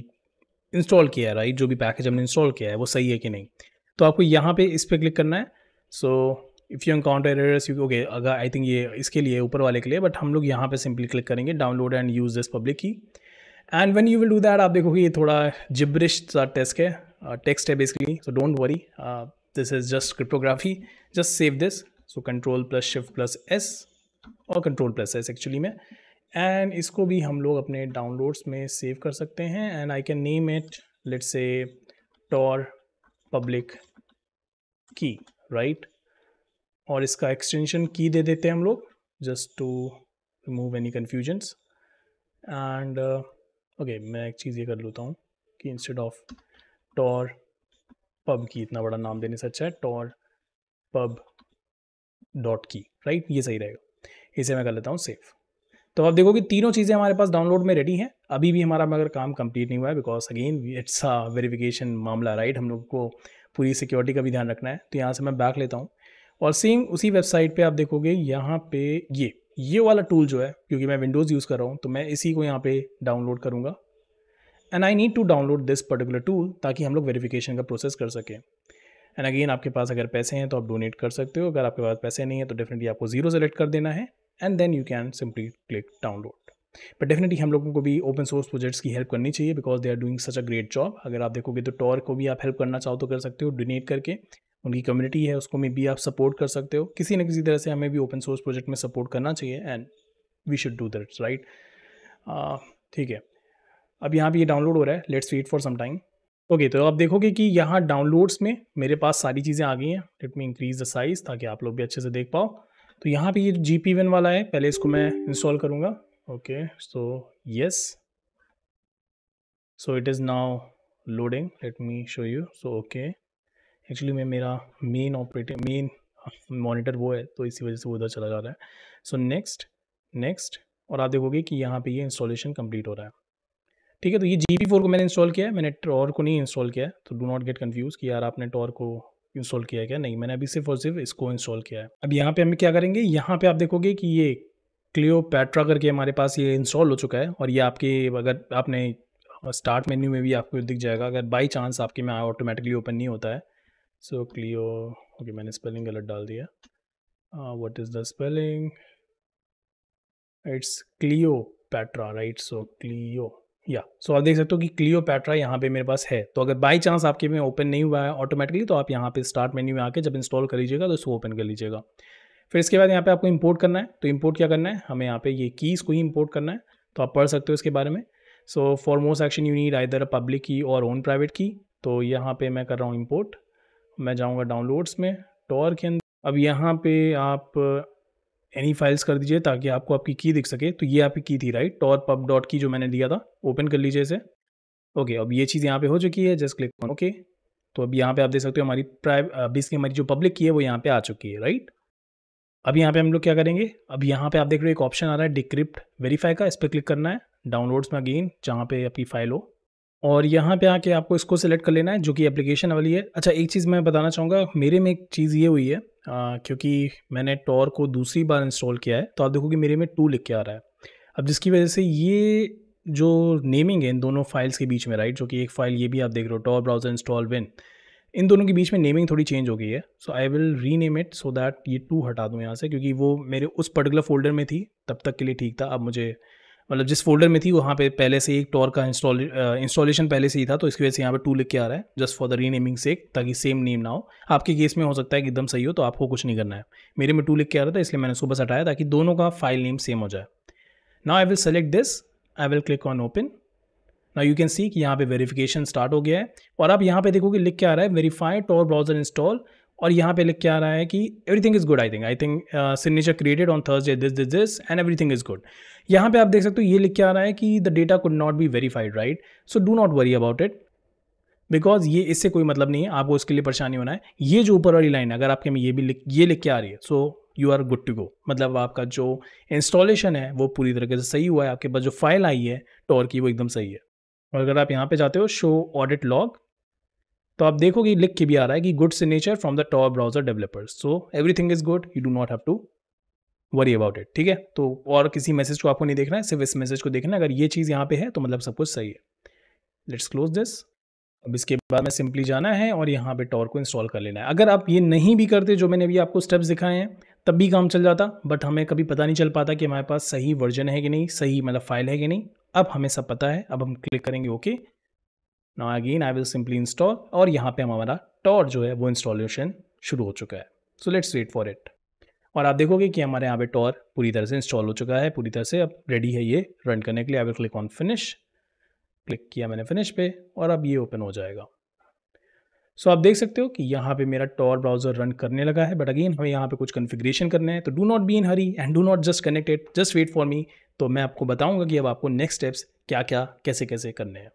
[SPEAKER 1] इंस्टॉल किया है राइट जो भी पैकेज हमने इंस्टॉल किया है वो सही है कि नहीं तो आपको यहाँ पे इस पर क्लिक करना है so if you encounter errors you okay अगर आई थिंक ये इसके लिए ऊपर वाले के लिए बट हम लोग यहाँ पे सिंपली क्लिक करेंगे download and use this public key and when you will do that आप देखोगे ये थोड़ा जिब्रिश सा टेस्ट है टेक्स्ट uh, है basically so don't worry this is just cryptography just save this so control plus shift plus S और कंट्रोल प्लस एस एक्चुअली में एंड इसको भी हम लोग अपने डाउनलोड्स में सेव कर सकते हैं and I can name it let's say Tor public key right और इसका एक्सटेंशन की दे देते हैं हम लोग just to remove any confusions and okay मैं एक चीज़ ये कर लेता हूँ कि इंस्टेड ऑफ टॉर पब की इतना बड़ा नाम देने से अच्छा है Tor pub dot key right ये सही रहेगा इसे मैं कर लेता हूँ सेफ तो आप देखो कि तीनों चीज़ें हमारे पास डाउनलोड में रेडी हैं अभी भी हमारा मगर काम कंप्लीट नहीं हुआ है because again it's a verification मामला राइट हम लोग को पूरी सिक्योरिटी का भी ध्यान रखना है तो यहाँ से मैं बैक लेता हूँ और सेम उसी वेबसाइट पे आप देखोगे यहाँ पे ये ये वाला टूल जो है क्योंकि मैं विंडोज़ यूज़ कर रहा हूँ तो मैं इसी को यहाँ पे डाउनलोड करूँगा and I need to download this particular tool ताकि हम लोग वेरीफिकेशन का प्रोसेस कर सकें एंड अगेन आपके पास अगर पैसे हैं तो आप डोनेट कर सकते हो अगर आपके पास पैसे नहीं है तो डेफिनेटली आपको जीरो सेलेक्ट कर देना है and then you can simply click download but definitely हम लोगों को भी ओपन सोर्स प्रोजेक्ट्स की हेल्प करनी चाहिए because they are doing such a great job अगर आप देखोगे तो टॉर को भी आप हेल्प करना चाहो तो कर सकते हो डोनेट करके उनकी कम्युनिटी है उसको मे भी आप सपोर्ट कर सकते हो किसी न किसी तरह से हमें भी ओपन सोर्स प्रोजेक्ट में सपोर्ट करना चाहिए and we should do that right ठीक है अब यहाँ पर ये डाउनलोड हो रहा है let's wait for some time okay तो आप देखोगे कि यहाँ डाउनलोड्स में मेरे पास सारी चीज़ें आ गई हैं let me increase the size ताकि आप लोग भी अच्छे से देख पाओ तो यहाँ पे ये जी पी वन वाला है पहले इसको मैं इंस्टॉल करूँगा okay so yes so it is now loading let me show you so okay actually में मेरा मेन ऑपरेटिंग मेन मॉनिटर वो है तो इसी वजह से वो उधर चला जा रहा है सो नेक्स्ट नेक्स्ट और आप देखोगे कि यहाँ पे ये इंस्टॉलेशन कंप्लीट हो रहा है ठीक है तो ये जी फोर को मैंने इंस्टॉल किया है मैंने टॉर को नहीं इंस्टॉल किया है तो डो नॉट गेट कन्फ्यूज़ कि यार आपने टॉर को इंस्टॉल किया है क्या नहीं मैंने अभी सिर्फ और सिर्फ इसको इंस्टॉल किया है अब यहाँ पे हम क्या करेंगे यहाँ पे आप देखोगे कि ये क्लियो पैट्रा करके हमारे पास ये इंस्टॉल हो चुका है और ये आपके अगर आपने स्टार्ट मेन्यू में भी आपको दिख जाएगा अगर बाई चांस आपके में ऑटोमेटिकली ओपन नहीं होता है सो क्लियो ओके मैंने स्पेलिंग गलत डाल दिया what is the spelling it's Cleopatra right so Cleo या सो आप देख सकते हो कि क्लियो पैट्रा यहाँ पे मेरे पास है तो अगर बाई चांस आपके में ओपन नहीं हुआ है ऑटोमेटिकली तो आप यहाँ पे स्टार्ट मेन्यू में आके जब इंस्टॉल कर लीजिएगा तो इसको ओपन कर लीजिएगा फिर इसके बाद यहाँ पे आपको इम्पोर्ट करना है तो इम्पोर्ट क्या करना है हमें यहाँ पे ये कीज़ को ही इम्पोर्ट करना है तो आप पढ़ सकते हो इसके बारे में so for most action you need either public key और ओन प्राइवेट की तो यहाँ पे मैं कर रहा हूँ इम्पोर्ट मैं जाऊँगा डाउनलोड्स में टॉर के अंदर अब यहाँ पे आप एनी फाइल्स कर दीजिए ताकि आपको आपकी की दिख सके तो ये आपकी की थी राइट टॉर पब डॉट की जो मैंने दिया था ओपन कर लीजिए इसे ओके अब ये चीज़ यहाँ पे हो चुकी है जस्ट क्लिक ओके तो अब यहाँ पे आप देख सकते हो हमारी प्राइव इसकी हमारी जो पब्लिक की है वो यहाँ पे आ चुकी है राइट अब यहाँ पे हम लोग क्या करेंगे अब यहाँ पे आप देख रहे हो एक ऑप्शन आ रहा है डिक्रिप्ट वेरीफाई का इस पर क्लिक करना है डाउनलोड्स में अगेन जहाँ पे आपकी फाइल हो और यहाँ पे आके आपको इसको सिलेक्ट कर लेना है जो कि एप्लीकेशन वाली है अच्छा एक चीज़ मैं बताना चाहूँगा मेरे में एक चीज़ ये हुई है आ, क्योंकि मैंने टॉर को दूसरी बार इंस्टॉल किया है तो आप देखोगे मेरे में टू लिख के आ रहा है अब जिसकी वजह से ये जो नेमिंग है इन दोनों फाइल्स के बीच में राइट जो कि एक फाइल ये भी आप देख रहे हो टॉर ब्राउज़र इंस्टॉल विन इन दोनों के बीच में नेमिंग थोड़ी चेंज हो गई है so I will rename it so that ये टू हटा दूँ यहाँ से क्योंकि वो मेरे उस पर्टिकुलर फोल्डर में थी तब तक के लिए ठीक था अब मुझे मतलब जिस फोल्डर में थी वहाँ पे पहले से एक टॉर का इंस्टॉल इंस्टॉलेशन पहले से ही था तो इसकी वजह से यहाँ पे टू लिख के आ रहा है just for the renaming sake ताकि सेम नेम ना हो आपके केस में हो सकता है कि एकदम सही हो तो आपको कुछ नहीं करना है मेरे में टू लिख के आ रहा था इसलिए मैंने सुबह हटाया ताकि दोनों का फाइल नेम सेम हो जाए now I will select this I will click on open ना यू कैन सी कि यहाँ पे वेरिफिकेशन स्टार्ट हो गया है और आप यहाँ पे देखोगे लिख के आ रहा है वेरीफाई टोर ब्राउजर इंस्टॉल और यहाँ पे लिख के आ रहा है कि everything is good I think I think signature created on Thursday this this this and everything is good यहाँ पे आप देख सकते हो ये लिख के आ रहा है कि the data could not be verified right so do not worry about it because ये इससे कोई मतलब नहीं है आपको इसके लिए परेशानी होना है ये जो ऊपर वाली लाइन है अगर आपके में ये भी लिख ये लिख के आ रही है so you are good to go मतलब आपका जो इंस्टॉलेशन है वो पूरी तरीके से सही हुआ है आपके पास जो फाइल आई है टॉर की वो एकदम सही है और अगर आप यहाँ पे जाते हो शो ऑडिट लॉग तो आप देखोगे लिख के भी आ रहा है कि good signature from the top browser developers so everything is good you do not have to worry about it ठीक है तो और किसी मैसेज को आपको नहीं देखना है सिर्फ इस मैसेज को देखना है अगर ये चीज़ यहाँ पे है तो मतलब सब कुछ सही है लेट्स क्लोज दिस अब इसके बाद में सिंपली जाना है और यहाँ पे टॉर को इंस्टॉल कर लेना है अगर आप ये नहीं भी करते जो मैंने अभी आपको स्टेप्स दिखाए हैं तब भी काम चल जाता बट हमें कभी पता नहीं चल पाता कि हमारे पास सही वर्जन है कि नहीं सही मतलब फाइल है कि नहीं अब हमें सब पता है अब हम क्लिक करेंगे ओके ना again I will simply install और यहाँ पे हमारा टॉर जो है वो इंस्टॉलेशन शुरू हो चुका है so let's wait for it और आप देखोगे कि हमारे यहाँ पे टॉर पूरी तरह से इंस्टॉल हो चुका है पूरी तरह से अब रेडी है ये रन करने के लिए I will click on finish click किया मैंने फिनिश पे और अब ये ओपन हो जाएगा सो so, आप देख सकते हो कि यहाँ पे मेरा टॉर ब्राउजर रन करने लगा है बट अगेन हमें यहाँ पे कुछ कन्फिग्रेशन करना है तो do not be in hurry and do not just connected just wait for me तो मैं आपको बताऊंगा कि अब आपको नेक्स्ट स्टेप्स क्या क्या कैसे कैसे करने हैं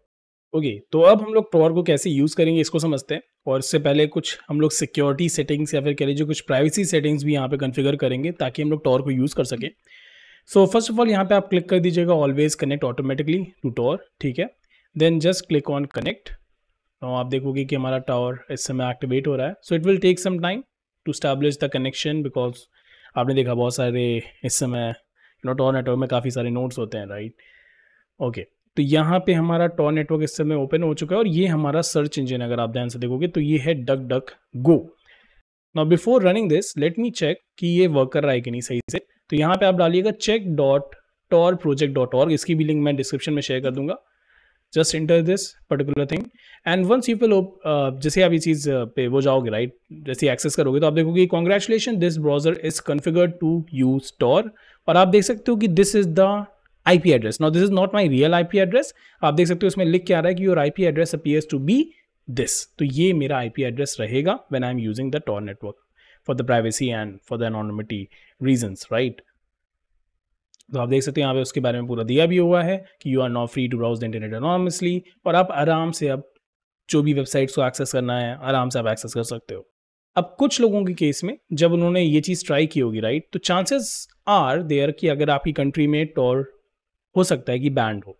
[SPEAKER 1] ओके okay, तो अब हम लोग टॉर को कैसे यूज़ करेंगे इसको समझते हैं और इससे पहले कुछ हम लोग सिक्योरिटी सेटिंग्स या फिर कह लीजिए कुछ प्राइवेसी सेटिंग्स भी यहाँ पर कन्फिगर करेंगे ताकि हम लोग टॉर को यूज़ कर सकें सो फर्स्ट ऑफ ऑल यहाँ पर आप क्लिक कर दीजिएगा always connect automatically to Tor ठीक है then just click on connect तो आप देखोगे कि हमारा टावर इस समय एक्टिवेट हो रहा है so it will take some time to establish the connection because आपने देखा बहुत सारे इस समय नो टॉर नेटवर्क में काफ़ी सारे नोट्स होते हैं राइट ओके okay. तो यहाँ पे हमारा टॉर नेटवर्क इस समय ओपन हो चुका है और ये हमारा सर्च इंजन अगर आप ध्यान से देखोगे तो ये है duck duck DuckDuckGo now before running this let me check कि ये वर्क कर रहा है कि नहीं सही से तो यहाँ पे आप डालिएगा check dot Tor project dot org इसकी भी लिंक मैं डिस्क्रिप्शन में शेयर कर दूंगा just enter this particular thing and once you will जैसे आप ये चीज़ uh, पे वो जाओगे राइट जैसे एक्सेस करोगे तो आप देखोगे congratulation this browser is configured to use Tor और आप देख सकते हो कि this is the I P address not this is not my real I P address आप देख सकते हो इसमें लिख के आ रहा है कि your P address appears to be this तो ये मेरा आई पी एड्रेस रहेगा when I am using the Tor network for the privacy and for the anonymity reasons right तो आप देख सकते हैं यहाँ पे उसके बारे में पूरा दिया भी हुआ है कि you are not free to browse the internet anonymously और आप आराम से अब जो भी वेबसाइट्स को एक्सेस करना है आराम से आप एक्सेस कर सकते हो अब कुछ लोगों के केस में जब उन्होंने ये चीज़ ट्राई की होगी राइट तो चांसेस आर देयर कि अगर आपकी कंट्री में टॉर हो सकता है कि बैंड हो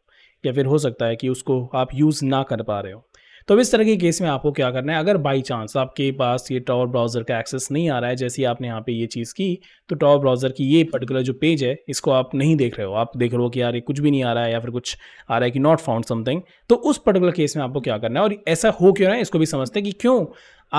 [SPEAKER 1] या फिर हो सकता है कि उसको आप यूज़ ना कर पा रहे हो तो इस तरह के केस में आपको क्या करना है अगर बाई चांस आपके पास ये टॉवर ब्राउज़र का एक्सेस नहीं आ रहा है जैसे आपने यहाँ पे ये चीज़ की तो टॉवर ब्राउज़र की ये पर्टिकुलर जो पेज है इसको आप नहीं देख रहे हो आप देख रहे हो कि यार ये कुछ भी नहीं आ रहा है या फिर कुछ आ रहा है कि नॉट फाउंड समथिंग तो उस पर्टिकुलर केस में आपको क्या करना है और ऐसा हो क्यों रहा है इसको भी समझते हैं कि क्यों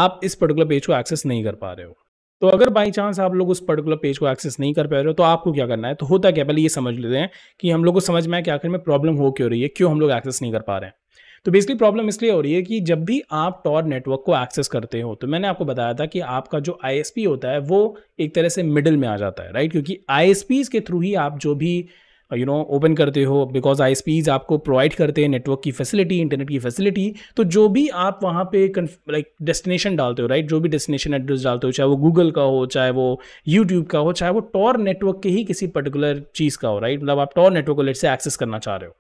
[SPEAKER 1] आप इस पर्टिकुलर पेज को एक्सेस नहीं कर पा रहे हो तो अगर बाई चांस आप लोग उस पर्टिकुलर पेज को एक्सेस नहीं कर पा रहे हो तो आपको क्या करना है तो होता क्या पहले ये समझ लेते हैं कि हम लोग को समझ में आया कि आखिर में प्रॉब्लम हो क्यों रही है क्यों हम लोग एक्सेस नहीं कर पा रहे हैं तो बेसिकली प्रॉब्लम इसलिए हो रही है कि जब भी आप टॉर नेटवर्क को एक्सेस करते हो तो मैंने आपको बताया था कि आपका जो आई होता है वो एक तरह से मिडिल में आ जाता है राइट क्योंकि आई के थ्रू ही आप जो भी यू नो ओपन करते हो बिकॉज आई आपको प्रोवाइड करते हैं नेटवर्क की फैसिलिटी इंटरनेट की फैसिलिटी तो जो भी आप वहाँ पे लाइक डेस्टिनेशन डालते हो राइट right? जो भी डेस्टिनेशन एड्रेस डालते हो चाहे वो गूगल का हो चाहे वो यूट्यूब का हो चाहे वो टॉर नेटवर्क के ही किसी पर्टिकुलर चीज़ का हो राइट right? मतलब आप टॉर नेटवर्क को लेट से एक्सेस करना चाह रहे हो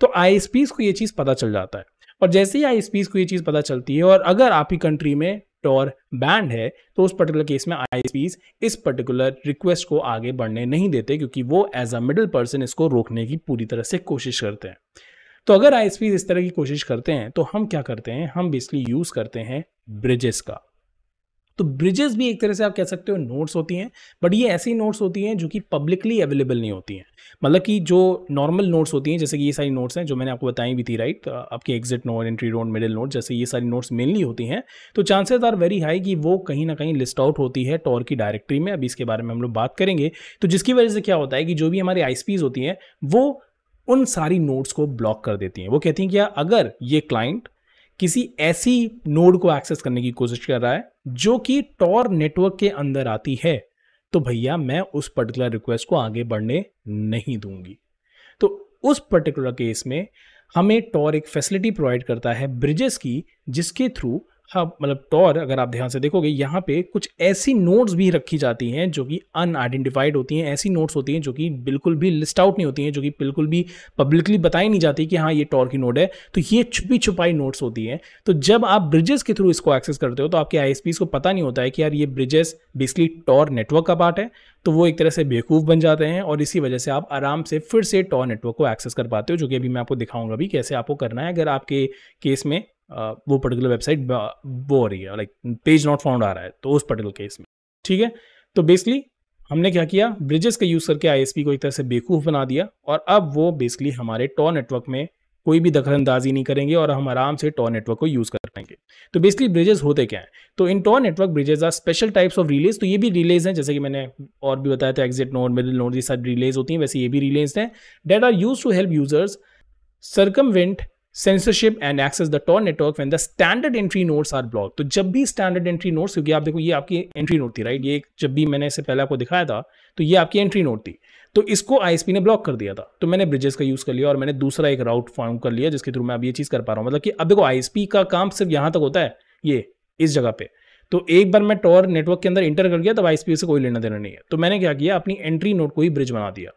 [SPEAKER 1] तो आई को ये चीज़ पता चल जाता है और जैसे ही आई को ये चीज़ पता चलती है और अगर आपकी कंट्री में टॉर बैंड है तो उस पर्टिकुलर केस में आई इस पर्टिकुलर रिक्वेस्ट को आगे बढ़ने नहीं देते क्योंकि वो एज अ मिडल पर्सन इसको रोकने की पूरी तरह से कोशिश करते हैं तो अगर आई इस तरह की कोशिश करते हैं तो हम क्या करते हैं हम बेसिकली यूज़ करते हैं ब्रिजेस का तो ब्रिजेस भी एक तरह से आप कह सकते हो नोट्स होती हैं बट ये ऐसी नोट्स होती हैं जो कि पब्लिकली अवेलेबल नहीं होती हैं मतलब कि जो नॉर्मल नोट्स होती हैं जैसे कि ये सारी नोट्स हैं जो मैंने आपको बताई भी थी राइट आपके exit node entry node middle node जैसे ये सारी नोट्स मेनली होती हैं तो चांसेस आर वेरी हाई कि वो कहीं ना कहीं लिस्ट आउट होती है टॉर की डायरेक्टरी में अभी इसके बारे में हम लोग बात करेंगे तो जिसकी वजह से क्या होता है कि जो भी हमारी आई होती हैं वो उन सारी नोट्स को ब्लॉक कर देती हैं वो कहती हैं कि अगर ये क्लाइंट किसी ऐसी नोड को एक्सेस करने की कोशिश कर रहा है जो कि टॉर नेटवर्क के अंदर आती है तो भैया मैं उस पर्टिकुलर रिक्वेस्ट को आगे बढ़ने नहीं दूंगी तो उस पर्टिकुलर केस में हमें टॉर एक फैसिलिटी प्रोवाइड करता है ब्रिजेस की जिसके थ्रू हाँ मतलब तो और अगर आप ध्यान से देखोगे यहाँ पे कुछ ऐसी नोट्स भी रखी जाती हैं जो कि अनआइडेंटिफाइड होती हैं ऐसी नोट्स होती हैं जो कि बिल्कुल भी लिस्ट आउट नहीं होती हैं जो कि बिल्कुल भी पब्लिकली बताई नहीं जाती कि हाँ ये टॉर की नोट है तो ये छुपी छुपाई नोट्स होती हैं तो जब आप ब्रिजेस के थ्रू इसको एक्सेस करते हो तो आपके आई को पता नहीं होता है कि यार ये ब्रिजेस बेसिकली टॉर नेटवर्क का पार्ट है तो वो एक तरह से बेवकूफ़ बन जाते हैं और इसी वजह से आप आराम से फिर से टॉर नेटवर्क को एक्सेस कर पाते हो जो कि अभी मैं आपको दिखाऊंगा भी कैसे आपको करना है अगर आपके केस में वो पर्टिकुलर वेबसाइट वो हो रही है लाइक पेज नॉट फाउंड आ रहा है तो उस पर्टिकुलर केस में ठीक है तो बेसिकली हमने क्या किया ब्रिजेस का यूज़ करके आईएसपी को एक तरह से बेकूफ बना दिया और अब वो बेसिकली हमारे टॉ नेटवर्क में कोई भी दखलंदाजी नहीं करेंगे और हम आराम से टॉ नेटवर्क को यूज़ कर पाएंगे तो बेसिकली ब्रिजेस होते क्या है तो in Tor network bridges are special types of relays तो ये भी रिलेज हैं जैसे कि मैंने और भी बताया था एग्जिट नोड मिडिल नोड ये सारी रिलेज होती हैं वैसे ये भी रिलेज हैं that are used to help users circumvent censorship and access the Tor network when the standard entry nodes are block तो जब भी स्टैंडर्ड एंट्री नोट्स क्योंकि आप देखो ये आपकी एंट्री नोट थी राइट ये जब भी मैंने इसे पहले आपको दिखाया था तो ये आपकी एंट्री नोट थी तो इसको आईएसपी ने ब्लॉक कर दिया था तो मैंने ब्रिजेस का यूज़ कर लिया और मैंने दूसरा एक राउट फॉर्म कर लिया जिसके थ्रू मैं अब ये चीज़ कर पा रहा हूँ मतलब कि अब देखो आईएसपी का काम सिर्फ यहाँ तक होता है ये इस जगह पे तो एक बार मैं टॉर नेटवर्क के अंदर इंटर कर गया तब आईएसपी से कोई लेना देना नहीं है तो मैंने क्या किया अपनी एंट्री नोट को ही ब्रिज बना दिया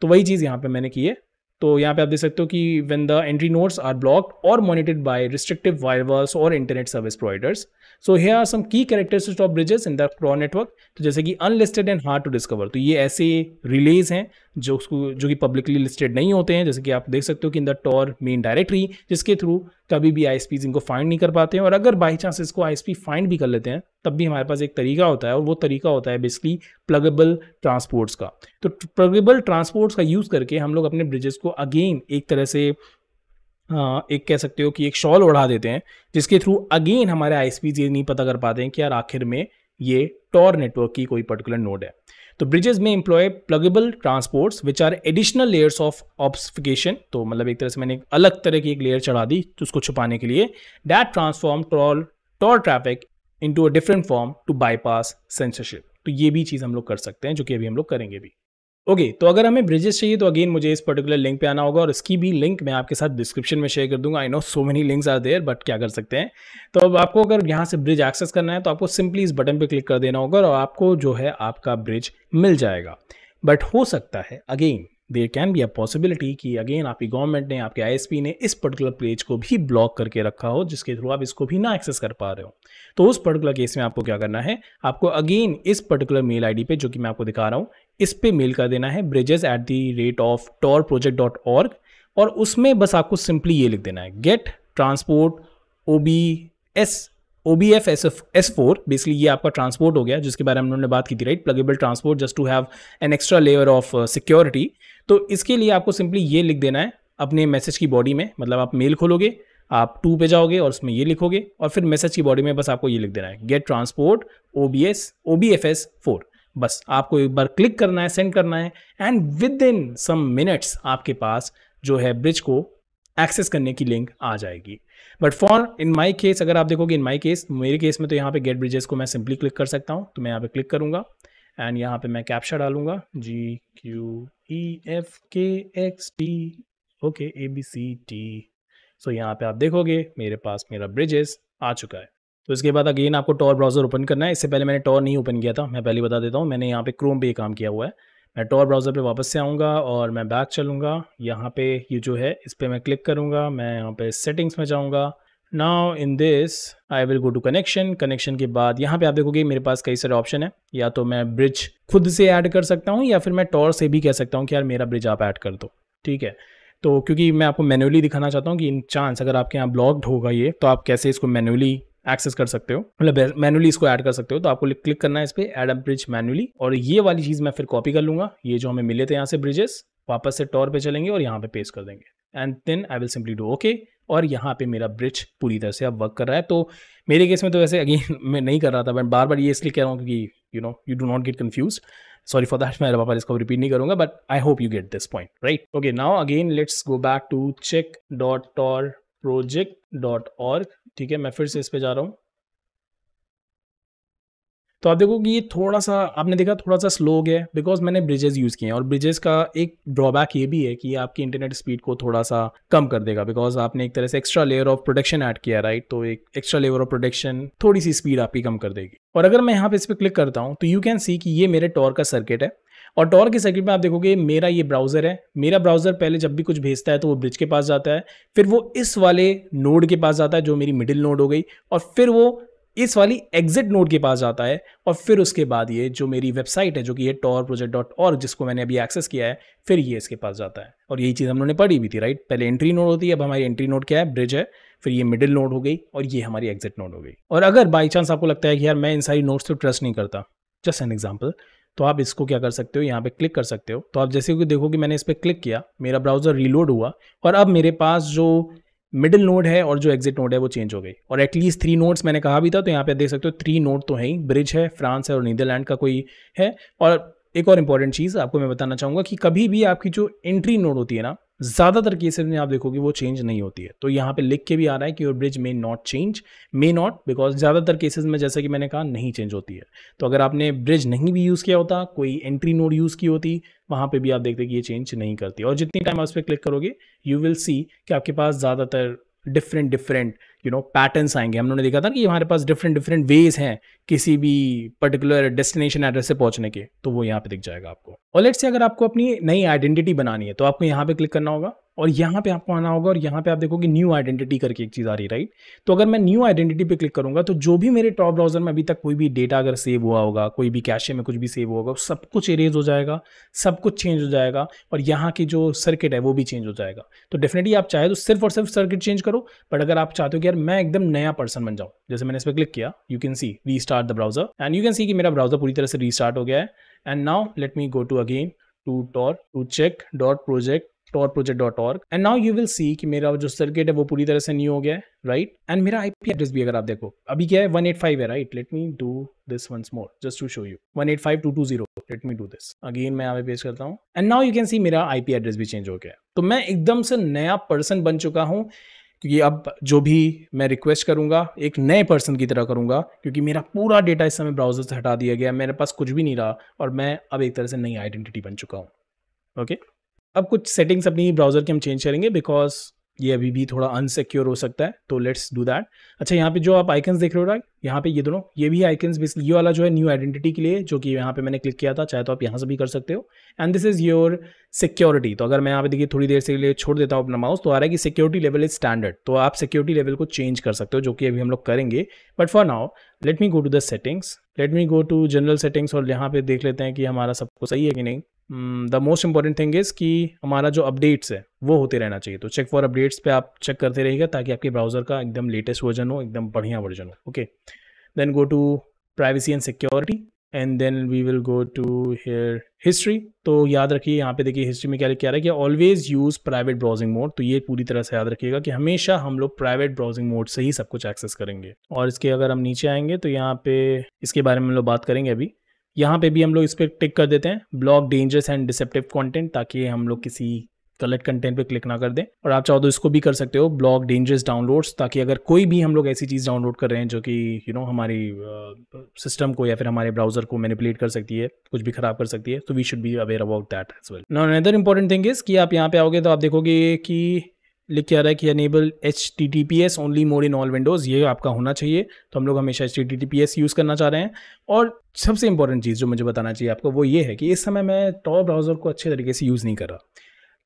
[SPEAKER 1] तो वही चीज़ यहाँ पे मैंने की है तो यहाँ पे आप देख सकते हो कि when the entry nodes are blocked और मॉनिटर्ड बाय रिस्ट्रिक्टिव वायरवर्स और internet service providers so here are some key characteristics of bridges in the Tor network तो जैसे कि unlisted and hard to discover तो ये ऐसे रिलेज हैं जो उसको जो कि पब्लिकली लिस्टेड नहीं होते हैं जैसे कि आप देख सकते हो कि in the Tor main directory जिसके थ्रू कभी भी आई इनको फाइंड नहीं कर पाते हैं और अगर बाई चांस इसको आई फाइंड भी कर लेते हैं तब भी हमारे पास एक तरीका होता है और वो तरीका होता है बेसिकली प्लगेबल ट्रांसपोर्ट्स का तो प्लगेबल ट्रांसपोर्ट्स का यूज़ करके हम लोग अपने ब्रिजेस को अगेन एक तरह से हाँ, एक कह सकते हो कि एक शॉल ओढ़ा देते हैं जिसके थ्रू अगेन हमारे आई ये नहीं पता कर पाते हैं कि यार आखिर में ये टॉर नेटवर्क की कोई पर्टिकुलर नोड है तो ब्रिजेज में employ pluggable transports which are additional layers of obfuscation तो मतलब एक तरह से मैंने एक अलग तरह की एक लेयर चढ़ा दी तो उसको छुपाने के लिए that transform Tor Tor traffic into a different form to bypass censorship तो ये भी चीज़ हम लोग कर सकते हैं जो कि अभी हम लोग करेंगे भी ओके okay, तो अगर हमें ब्रिजेस चाहिए तो अगेन मुझे इस पर्टिकुलर लिंक पे आना होगा और इसकी भी लिंक मैं आपके साथ डिस्क्रिप्शन में शेयर कर दूंगा I know so many links are there but क्या कर सकते हैं तो अब आपको अगर यहाँ से ब्रिज एक्सेस करना है तो आपको सिंपली इस बटन पे क्लिक कर देना होगा और आपको जो है आपका ब्रिज मिल जाएगा बट हो सकता है again there can be a possibility कि अगेन आपकी गवर्नमेंट ने आपके आई ने इस पर्टिकुलर पेज को भी ब्लॉक करके रखा हो जिसके थ्रू आप इसको भी ना एक्सेस कर पा रहे हो तो उस पर्टिकुलर केस में आपको क्या करना है आपको अगेन इस पर्टिकुलर मेल आईडी पे जो कि मैं आपको दिखा रहा हूँ इस पर मेल कर देना है bridges at the rate of Tor project dot org और उसमें बस आपको सिंपली ये लिख देना है get transport O B S O B F S F S four basically ये आपका ट्रांसपोर्ट हो गया जिसके बारे में उन्होंने बात की थी right pluggable transport just to have an extra layer of security तो इसके लिए आपको सिंपली ये लिख देना है अपने मैसेज की बॉडी में मतलब आप मेल खोलोगे आप टू पे जाओगे और उसमें ये लिखोगे और फिर मैसेज की बॉडी में बस आपको ये लिख देना है get transport O B S O B F S four बस आपको एक बार क्लिक करना है सेंड करना है and within some minutes आपके पास जो है ब्रिज को एक्सेस करने की लिंक आ जाएगी but for in my case अगर आप देखोगे इन माई केस मेरे केस में तो यहाँ पे गेट ब्रिजेस को मैं सिंपली क्लिक कर सकता हूँ तो मैं यहाँ पे क्लिक करूँगा एंड यहाँ पे मैं कैप्शा डालूंगा G Q E F K X T okay A B C T so यहाँ पे आप देखोगे मेरे पास मेरा ब्रिजेस आ चुका है तो इसके बाद अगेन आपको टॉर ब्राउज़र ओपन करना है इससे पहले मैंने टॉर नहीं ओपन किया था मैं पहले बता देता हूँ मैंने यहाँ पे क्रोम पे ये काम किया हुआ है मैं टॉर ब्राउज़र पे वापस से आऊँगा और मैं बैक चलूँगा यहाँ पे ये जो है इस पर मैं क्लिक करूँगा मैं यहाँ पे सेटिंग्स में जाऊँगा now in this I will go to connection connection के बाद यहाँ पे आप देखोगे मेरे पास कई सारे ऑप्शन है या तो मैं ब्रिज खुद से ऐड कर सकता हूँ या फिर मैं टॉर से भी कह सकता हूँ कि यार मेरा ब्रिज आप ऐड कर दो ठीक है तो क्योंकि मैं आपको मैनुअली दिखाना चाहता हूँ कि इन चांस अगर आपके यहाँ ब्लॉक्ड होगा ये तो आप कैसे इसको मैनुअली एक्सेस कर सकते हो मतलब मैनुअली इसको ऐड कर सकते हो तो आपको क्लिक करना है इस पर एड अ ब्रिज मैनुअली और ये वाली चीज़ मैं फिर कॉपी कर लूँगा ये जो हमें मिले थे यहाँ से ब्रिजेस वापस से टॉर पे चलेंगे और यहाँ पे पेस्ट कर देंगे and then I will simply do okay और यहाँ पे मेरा ब्रिज पूरी तरह से अब वर्क कर रहा है तो मेरे केस में तो वैसे अगेन मैं नहीं कर रहा था बट बार बार ये इसलिए कह रहा हूँ क्योंकि you know you do not get confuse sorry for that मैं बाबा इसको रिपीट नहीं करूंगा but I hope you get this point right okay now again let's go back to check dot Tor project dot org ठीक है मैं फिर से इस पे जा रहा हूँ तो आप देखो कि ये थोड़ा सा आपने देखा थोड़ा सा स्लो है गया बिकॉज मैंने ब्रिजेस यूज़ किए हैं और ब्रिजेस का एक ड्रॉबैक ये भी है कि आपकी इंटरनेट स्पीड को थोड़ा सा कम कर देगा बिकॉज आपने एक तरह से extra layer of protection add किया राइट तो एक एक्स्ट्रा लेयर ऑफ प्रोटेक्शन थोड़ी सी स्पीड आपकी कम कर देगी और अगर मैं यहाँ पे इस पर क्लिक करता हूँ तो यू कैन सी कि ये मेरे टॉर का सर्किट है और टॉर के सर्किट में आप देखोगे मेरा ये ब्राउज़र है मेरा ब्राउज़र पहले जब भी कुछ भेजता है तो वो ब्रिज के पास जाता है फिर वो इस वाले नोड के पास जाता है जो मेरी मिडिल नोड हो गई और फिर वो इस वाली एग्जिट नोड के पास जाता है और फिर उसके बाद ये जो मेरी वेबसाइट है जो कि ये टॉर प्रोजेक्ट डॉट और जिसको मैंने अभी एक्सेस किया है फिर ये इसके पास जाता है और यही चीज़ हम लोगों ने पढ़ी भी थी राइट पहले एंट्री नोड होती है अब हमारी एंट्री नोड क्या है ब्रिज है फिर ये मिडिल नोड हो गई और ये हमारी एग्जिट नोड हो गई और अगर बाई चांस आपको लगता है कि यार मैं इन सारी नोट्स पर ट्रस्ट नहीं करता जस्ट एन एग्जाम्पल तो आप इसको क्या कर सकते हो यहाँ पे क्लिक कर सकते हो तो आप जैसे कि देखो कि मैंने इस पर क्लिक किया मेरा ब्राउज़र रीलोड हुआ और अब मेरे पास जो मिडिल नोड है और जो एग्जिट नोड है वो चेंज हो गई और एटलीस्ट थ्री नोड्स मैंने कहा भी था तो यहाँ पे देख सकते हो थ्री नोड तो है ही ब्रिज है फ्रांस है और नीदरलैंड का कोई है और एक और इम्पॉर्टेंट चीज़ आपको मैं बताना चाहूँगा कि कभी भी आपकी जो एंट्री नोड होती है ना ज़्यादातर केसेज में आप देखोगे वो चेंज नहीं होती है तो यहाँ पे लिख के भी आ रहा है कि your bridge may not change may not because ज़्यादातर केसेज में जैसा कि मैंने कहा नहीं चेंज होती है तो अगर आपने ब्रिज नहीं भी यूज़ किया होता कोई एंट्री नोड यूज़ की होती वहाँ पे भी आप देखते कि ये चेंज नहीं करती और जितनी टाइम आप उस पर क्लिक करोगे यू विल सी कि आपके पास ज़्यादातर different different you know patterns आएंगे हमने देखा था कि हमारे पास डिफरेंट डिफरेंट वेज हैं किसी भी पर्टिकुलर डेस्टिनेशन एड्रेस से पहुंचने के तो वो यहाँ पे दिख जाएगा आपको और लेट से अगर आपको अपनी नई आइडेंटिटी बनानी है तो आपको यहाँ पे क्लिक करना होगा और यहाँ पे आपको आना होगा और यहाँ पे आप देखोगे न्यू आइडेंटिटी करके एक चीज़ आ रही है राइट तो अगर मैं न्यू आइडेंटिटी पे क्लिक करूंगा तो जो भी मेरे टॉप ब्राउजर में अभी तक कोई भी डेटा अगर सेव हुआ होगा कोई भी कैशे में कुछ भी सेव होगा सब कुछ इरेज हो जाएगा सब कुछ चेंज हो जाएगा और यहाँ की जो सर्किट है वो भी चेंज हो जाएगा तो डेफिनेटली आप चाहे तो सिर्फ और सिर्फ सर्किट चेंज करो बट अगर आप चाहते हो कि यार मैं एकदम नया पर्सन बन जाऊँ जैसे मैंने इस पर क्लिक किया you can see restart the browser and you can see कि मेरा ब्राउजर पूरी तरह से रीस्टार्ट हो गया है and now let me go to again to Tor to check dot project Tor project dot org and now you will see कि मेरा जो सर्किट है वो पूरी तरह से न्यू हो गया है राइट right? एंड मेरा आईपी एड्रेस भी अगर आप देखो अभी क्या है वन एट फाइव है right let me do this once more just to show you one eight five two two zero let me do this again मैं यहाँ पे पेश करता हूँ and now you can see मेरा आईपी एड्रेस भी चेंज हो गया तो मैं एकदम से नया पर्सन बन चुका हूँ क्योंकि अब जो भी मैं रिक्वेस्ट करूँगा एक नए पर्सन की तरह करूँगा क्योंकि मेरा पूरा डेटा इस समय ब्राउज़र से हटा दिया गया मेरे पास कुछ भी नहीं रहा और मैं अब एक तरह से नई आइडेंटिटी बन चुका हूँ ओके अब कुछ सेटिंग्स अपनी ब्राउज़र की हम चेंज करेंगे बिकॉज ये अभी भी थोड़ा अनसिक्योर हो सकता है तो लेट्स डू दैट अच्छा यहाँ पे जो आप आइकन्स देख रहे हो है यहाँ पे ये दोनों ये भी आइकन्स बेसिकली ये वाला जो है न्यू आइडेंटिटी के लिए जो कि यहाँ पे मैंने क्लिक किया था चाहे तो आप यहाँ से भी कर सकते हो and this is your security तो अगर मैं यहाँ पे देखिए थोड़ी देर से लिए छोड़ देता हूँ अपना माउस तो आ रहा है कि सिक्योरिटी लेवल इज स्टैंडर्ड तो आप सिक्योरिटी लेवल को चेंज कर सकते हो जो कि अभी हम लोग करेंगे but for now let me go to the settings let me go to general settings और यहाँ पे देख लेते हैं कि हमारा सबको सही है कि नहीं the most important thing is कि हमारा जो अपडेट्स है वो होते रहना चाहिए तो चेक फॉर अपडेट्स पे आप चेक करते रहिएगा ताकि आपके ब्राउज़र का एकदम लेटेस्ट वर्जन हो एकदम बढ़िया वर्जन हो okay then go to privacy and security and then we will go to here history तो याद रखिए यहाँ पे देखिए हिस्ट्री में क्या क्या रहा है कि always use private browsing mode तो ये पूरी तरह से याद रखिएगा कि हमेशा हम लोग प्राइवेट ब्राउजिंग मोड से ही सब कुछ एक्सेस करेंगे और इसके अगर हम नीचे आएंगे तो यहाँ पे इसके बारे में हम लोग बात करेंगे अभी यहाँ पे भी हम लोग इस पर टिक कर देते हैं block dangerous and deceptive content ताकि हम लोग किसी गलत कंटेंट पे क्लिक ना कर दें और आप चाहो तो इसको भी कर सकते हो ब्लॉक डेंजरस डाउनलोड्स ताकि अगर कोई भी हम लोग ऐसी चीज़ डाउनलोड कर रहे हैं जो कि यू नो हमारी सिस्टम uh, को या फिर हमारे ब्राउजर को मैनिपुलेट कर सकती है कुछ भी खराब कर सकती है तो we should be aware about that as well now another important thing is कि आप यहाँ पे आओगे तो आप देखोगे कि लिख के आ रहा है कि enable H T T P S only mode in all windows ये आपका होना चाहिए तो हम लोग हमेशा H T T P S use करना चाह रहे हैं और सबसे इंपॉर्टेंट चीज़ जो मुझे बताना चाहिए आपको वो ये है कि इस समय मैं टॉप ब्राउज़र को अच्छे तरीके से यूज़ नहीं कर रहा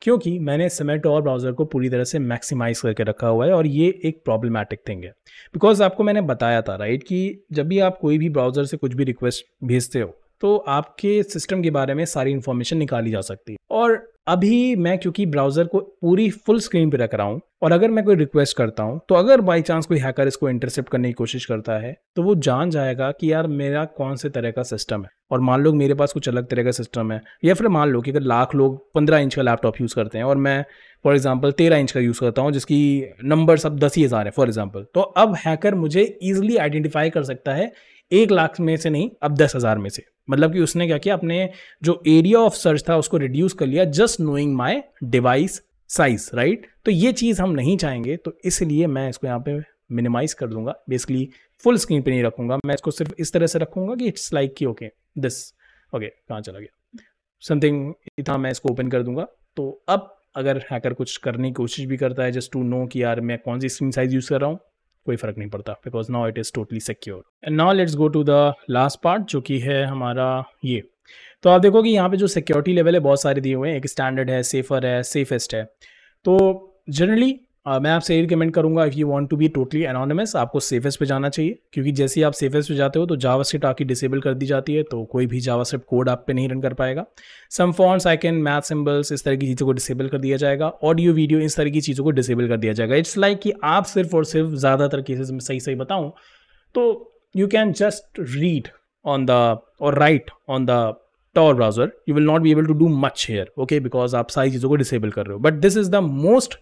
[SPEAKER 1] क्योंकि मैंने इस समय टॉप ब्राउज़र को पूरी तरह से मैक्सिमाइज करके रखा हुआ है और ये एक प्रॉब्लमैटिक थिंग है बिकॉज आपको मैंने बताया था राइट कि जब भी आप कोई भी ब्राउज़र से कुछ भी रिक्वेस्ट भेजते हो तो आपके सिस्टम के बारे में सारी इन्फॉर्मेशन निकाली जा सकती है और अभी मैं क्योंकि ब्राउजर को पूरी फुल स्क्रीन पे रख रहा हूँ और अगर मैं कोई रिक्वेस्ट करता हूँ तो अगर बाई चांस कोई हैकर इसको इंटरसेप्ट करने की कोशिश करता है तो वो जान जाएगा कि यार मेरा कौन से तरह का सिस्टम है और मान लो मेरे पास कुछ अलग तरह का सिस्टम है या फिर मान लो कि अगर लाख लोग पंद्रह इंच का लैपटॉप यूज़ करते हैं और मैं फॉर एग्जाम्पल तेरह इंच का यूज़ करता हूँ जिसकी नंबर सब दस ही हज़ार है फॉर एग्जाम्पल तो अब हैकर मुझे ईजिली आइडेंटिफाई कर सकता है एक लाख में से नहीं अब दस हज़ार में से मतलब कि उसने क्या किया अपने जो एरिया ऑफ सर्च था उसको रिड्यूस कर लिया just knowing my device size right तो ये चीज़ हम नहीं चाहेंगे तो इसलिए मैं इसको यहाँ पे मिनिमाइज कर दूंगा बेसिकली फुल स्क्रीन पे नहीं रखूंगा मैं इसको सिर्फ इस तरह से रखूंगा कि इट्स लाइक की ओके दिस ओके कहाँ चला गया समथिंग था मैं इसको ओपन कर दूंगा तो अब अगर हैकर कुछ करने की कोशिश भी करता है जस्ट टू नो कि यार मैं कौन सी स्क्रीन साइज यूज़ कर रहा हूँ कोई फ़र्क नहीं पड़ता because now it is totally secure and now let's go to the last part जो कि है हमारा ये तो आप देखोगे यहाँ पे जो सिक्योरिटी लेवल है बहुत सारे दिए हुए हैं एक स्टैंडर्ड है सेफर है सेफेस्ट है तो जनरली मैं आपसे यही रिकमेंड करूंगा if you want to be totally anonymous आपको सेफेस पे जाना चाहिए क्योंकि जैसे ही आप सेफेस पे जाते हो तो जावा सेट आपकी डिसेबल कर दी जाती है तो कोई भी जावा स्क्रिप्ट कोड आप पे नहीं रन कर पाएगा some fonts can math symbols इस तरह की चीज़ों को डिसेबल कर दिया जाएगा ऑडियो वीडियो इस तरह की चीज़ों को डिसेबल कर दिया जाएगा इट्स लाइक like कि आप सिर्फ और सिर्फ ज़्यादातर केसेज में सही सही बताऊँ तो you can just read on the और right on the Tor browser you will not be able to do much here okay because आप सारी चीज़ों को डिसेबल कर रहे हो but this is the most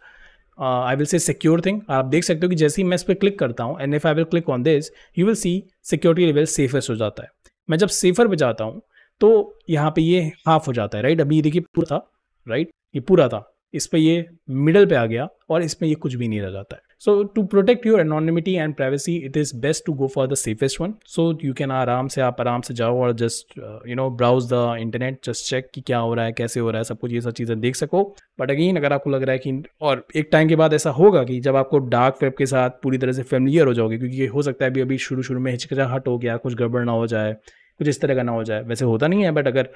[SPEAKER 1] I will say secure thing आप देख सकते हो कि जैसे ही मैं इस पर क्लिक करता हूँ and if I will click on this you will see security level safest हो जाता है मैं जब सेफर पर जाता हूँ तो यहाँ पे ये हाफ हो जाता है राइट अभी ये देखिए पूरा था राइट ये पूरा था इस पर ये मिडल पे आ गया और इसमें ये कुछ भी नहीं रह जाता है so to protect your anonymity and privacy it is best to go for the safest one so you can आराम से आप आराम से जाओ और just you know browse the internet just check कि क्या हो रहा है कैसे हो रहा है सब कुछ ये सब चीज़ें देख सको बट अगेन अगर आपको लग रहा है कि और एक टाइम के बाद ऐसा होगा कि जब आपको डार्क वेब के साथ पूरी तरह से फेमिलियर हो जाओगे क्योंकि हो सकता है अभी अभी शुरू शुरू में हिचकिचाहट हो गया कुछ गड़बड़ ना हो जाए कुछ इस तरह का ना हो जाए वैसे होता नहीं है बट अगर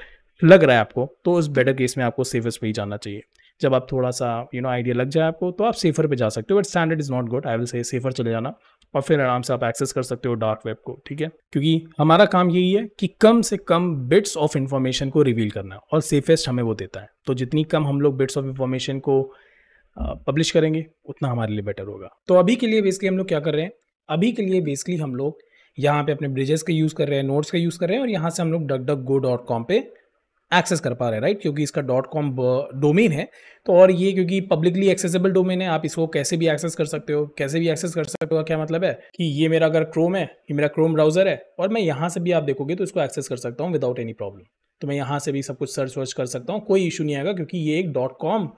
[SPEAKER 1] लग रहा है आपको तो उस बेटर केस में आपको सेफेस्ट पर ही जाना चाहिए जब आप थोड़ा सा यू नो आइडिया लग जाए आपको तो आप सेफर पे जा सकते हो but standard is not good I will say safer चले जाना और फिर आराम से आप एक्सेस कर सकते हो डार्क वेब को ठीक है क्योंकि हमारा काम यही है कि कम से कम बिट्स ऑफ इन्फॉर्मेशन को रिवील करना और सेफेस्ट हमें वो देता है तो जितनी कम हम लोग बिट्स ऑफ इन्फॉर्मेशन को पब्लिश करेंगे उतना हमारे लिए बेटर होगा तो अभी के लिए बेसिकली हम लोग क्या कर रहे हैं अभी के लिए बेसिकली हम लोग यहाँ पे अपने ब्रिजेस का यूज़ कर रहे हैं नोट्स का यूज़ कर रहे हैं और यहाँ से हम लोग duck duck go dot com पर एक्सेस कर पा रहे हैं राइट क्योंकि इसका डॉट कॉम डोमेन है तो और ये क्योंकि पब्लिकली एक्सेसिबल डोमेन है आप इसको कैसे भी एक्सेस कर सकते हो कैसे भी एक्सेस कर सकते हो क्या मतलब है कि ये मेरा अगर क्रोम है ये मेरा क्रोम ब्राउजर है और मैं यहाँ से भी आप देखोगे तो इसको एक्सेस कर सकता हूँ विदाउट एनी प्रॉब्लम तो मैं यहाँ से भी सब कुछ सर्च वर्च कर सकता हूँ कोई इशू नहीं आएगा क्योंकि ये एक डॉट कॉम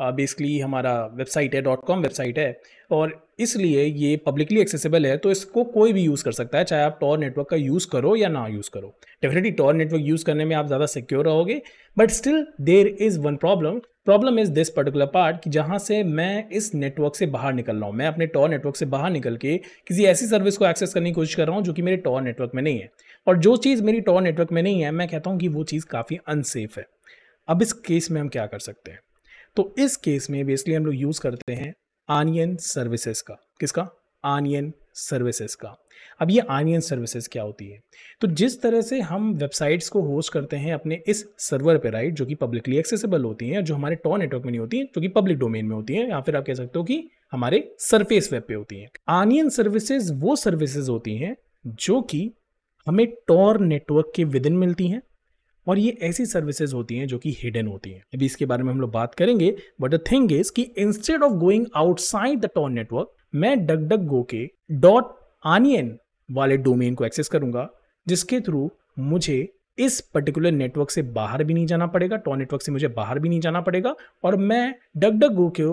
[SPEAKER 1] बेसिकली हमारा वेबसाइट है डॉट कॉम वेबसाइट है और इसलिए ये पब्लिकली एक्सेसिबल है तो इसको कोई भी यूज़ कर सकता है चाहे आप टॉर नेटवर्क का यूज़ करो या ना यूज़ करो डेफिनेटली टॉर नेटवर्क यूज़ करने में आप ज़्यादा सिक्योर रहोगे but still there is one problem problem is this particular part कि जहाँ से मैं इस नेटवर्क से बाहर निकल रहा हूँ मैं अपने टॉर नेटवर्क से बाहर निकल के किसी ऐसी सर्विस को एक्सेस करने की कोशिश कर रहा हूँ जो कि मेरे टॉर नेटवर्क में नहीं है और जो चीज़ मेरी टॉर नेटवर्क में नहीं है मैं कहता हूँ कि वो चीज़ काफ़ी अनसेफ है अब इस केस में हम क्या कर सकते हैं तो इस केस में बेसिकली हम लोग यूज़ करते हैं आनियन सर्विसेज का किसका आनियन सर्विसेज का अब ये आनियन सर्विसेज क्या होती है तो जिस तरह से हम वेबसाइट्स को होस्ट करते हैं अपने इस सर्वर पे राइट जो कि पब्लिकली एक्सेसिबल होती हैं जो हमारे टॉ नेटवर्क में नहीं होती हैं जो कि पब्लिक डोमेन में होती हैं या फिर आप कह सकते हो कि हमारे सरफेस वेब पे होती हैं आनियन सर्विसेज वो सर्विसेज होती हैं जो कि हमें टॉर नेटवर्क के विदिन मिलती हैं और ये ऐसी सर्विसेज होती हैं जो कि हिडन होती हैं अभी इसके बारे में हम लोग बात करेंगे बट द थिंग इज कि instead of going outside the Tor network मैं डग डग गो के डॉट आनियन वाले डोमेन को एक्सेस करूंगा जिसके थ्रू मुझे इस पर्टिकुलर नेटवर्क से बाहर भी नहीं जाना पड़ेगा टॉन नेटवर्क से मुझे बाहर भी नहीं जाना पड़ेगा और मैं डग डग गो के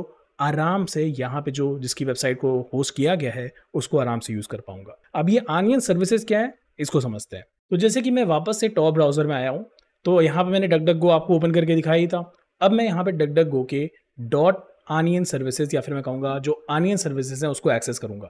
[SPEAKER 1] आराम से यहाँ पे जो जिसकी वेबसाइट को होस्ट किया गया है उसको आराम से यूज़ कर पाऊंगा अब ये आनियन सर्विसेज क्या है इसको समझते हैं तो जैसे कि मैं वापस से टॉप ब्राउजर में आया हूँ तो यहाँ पे मैंने डकडक गो आपको ओपन करके दिखाई था अब मैं यहाँ पे डकडक गो के डॉट आनियन सर्विसेज या फिर मैं कहूँगा जो आनियन सर्विसेज हैं उसको एक्सेस करूँगा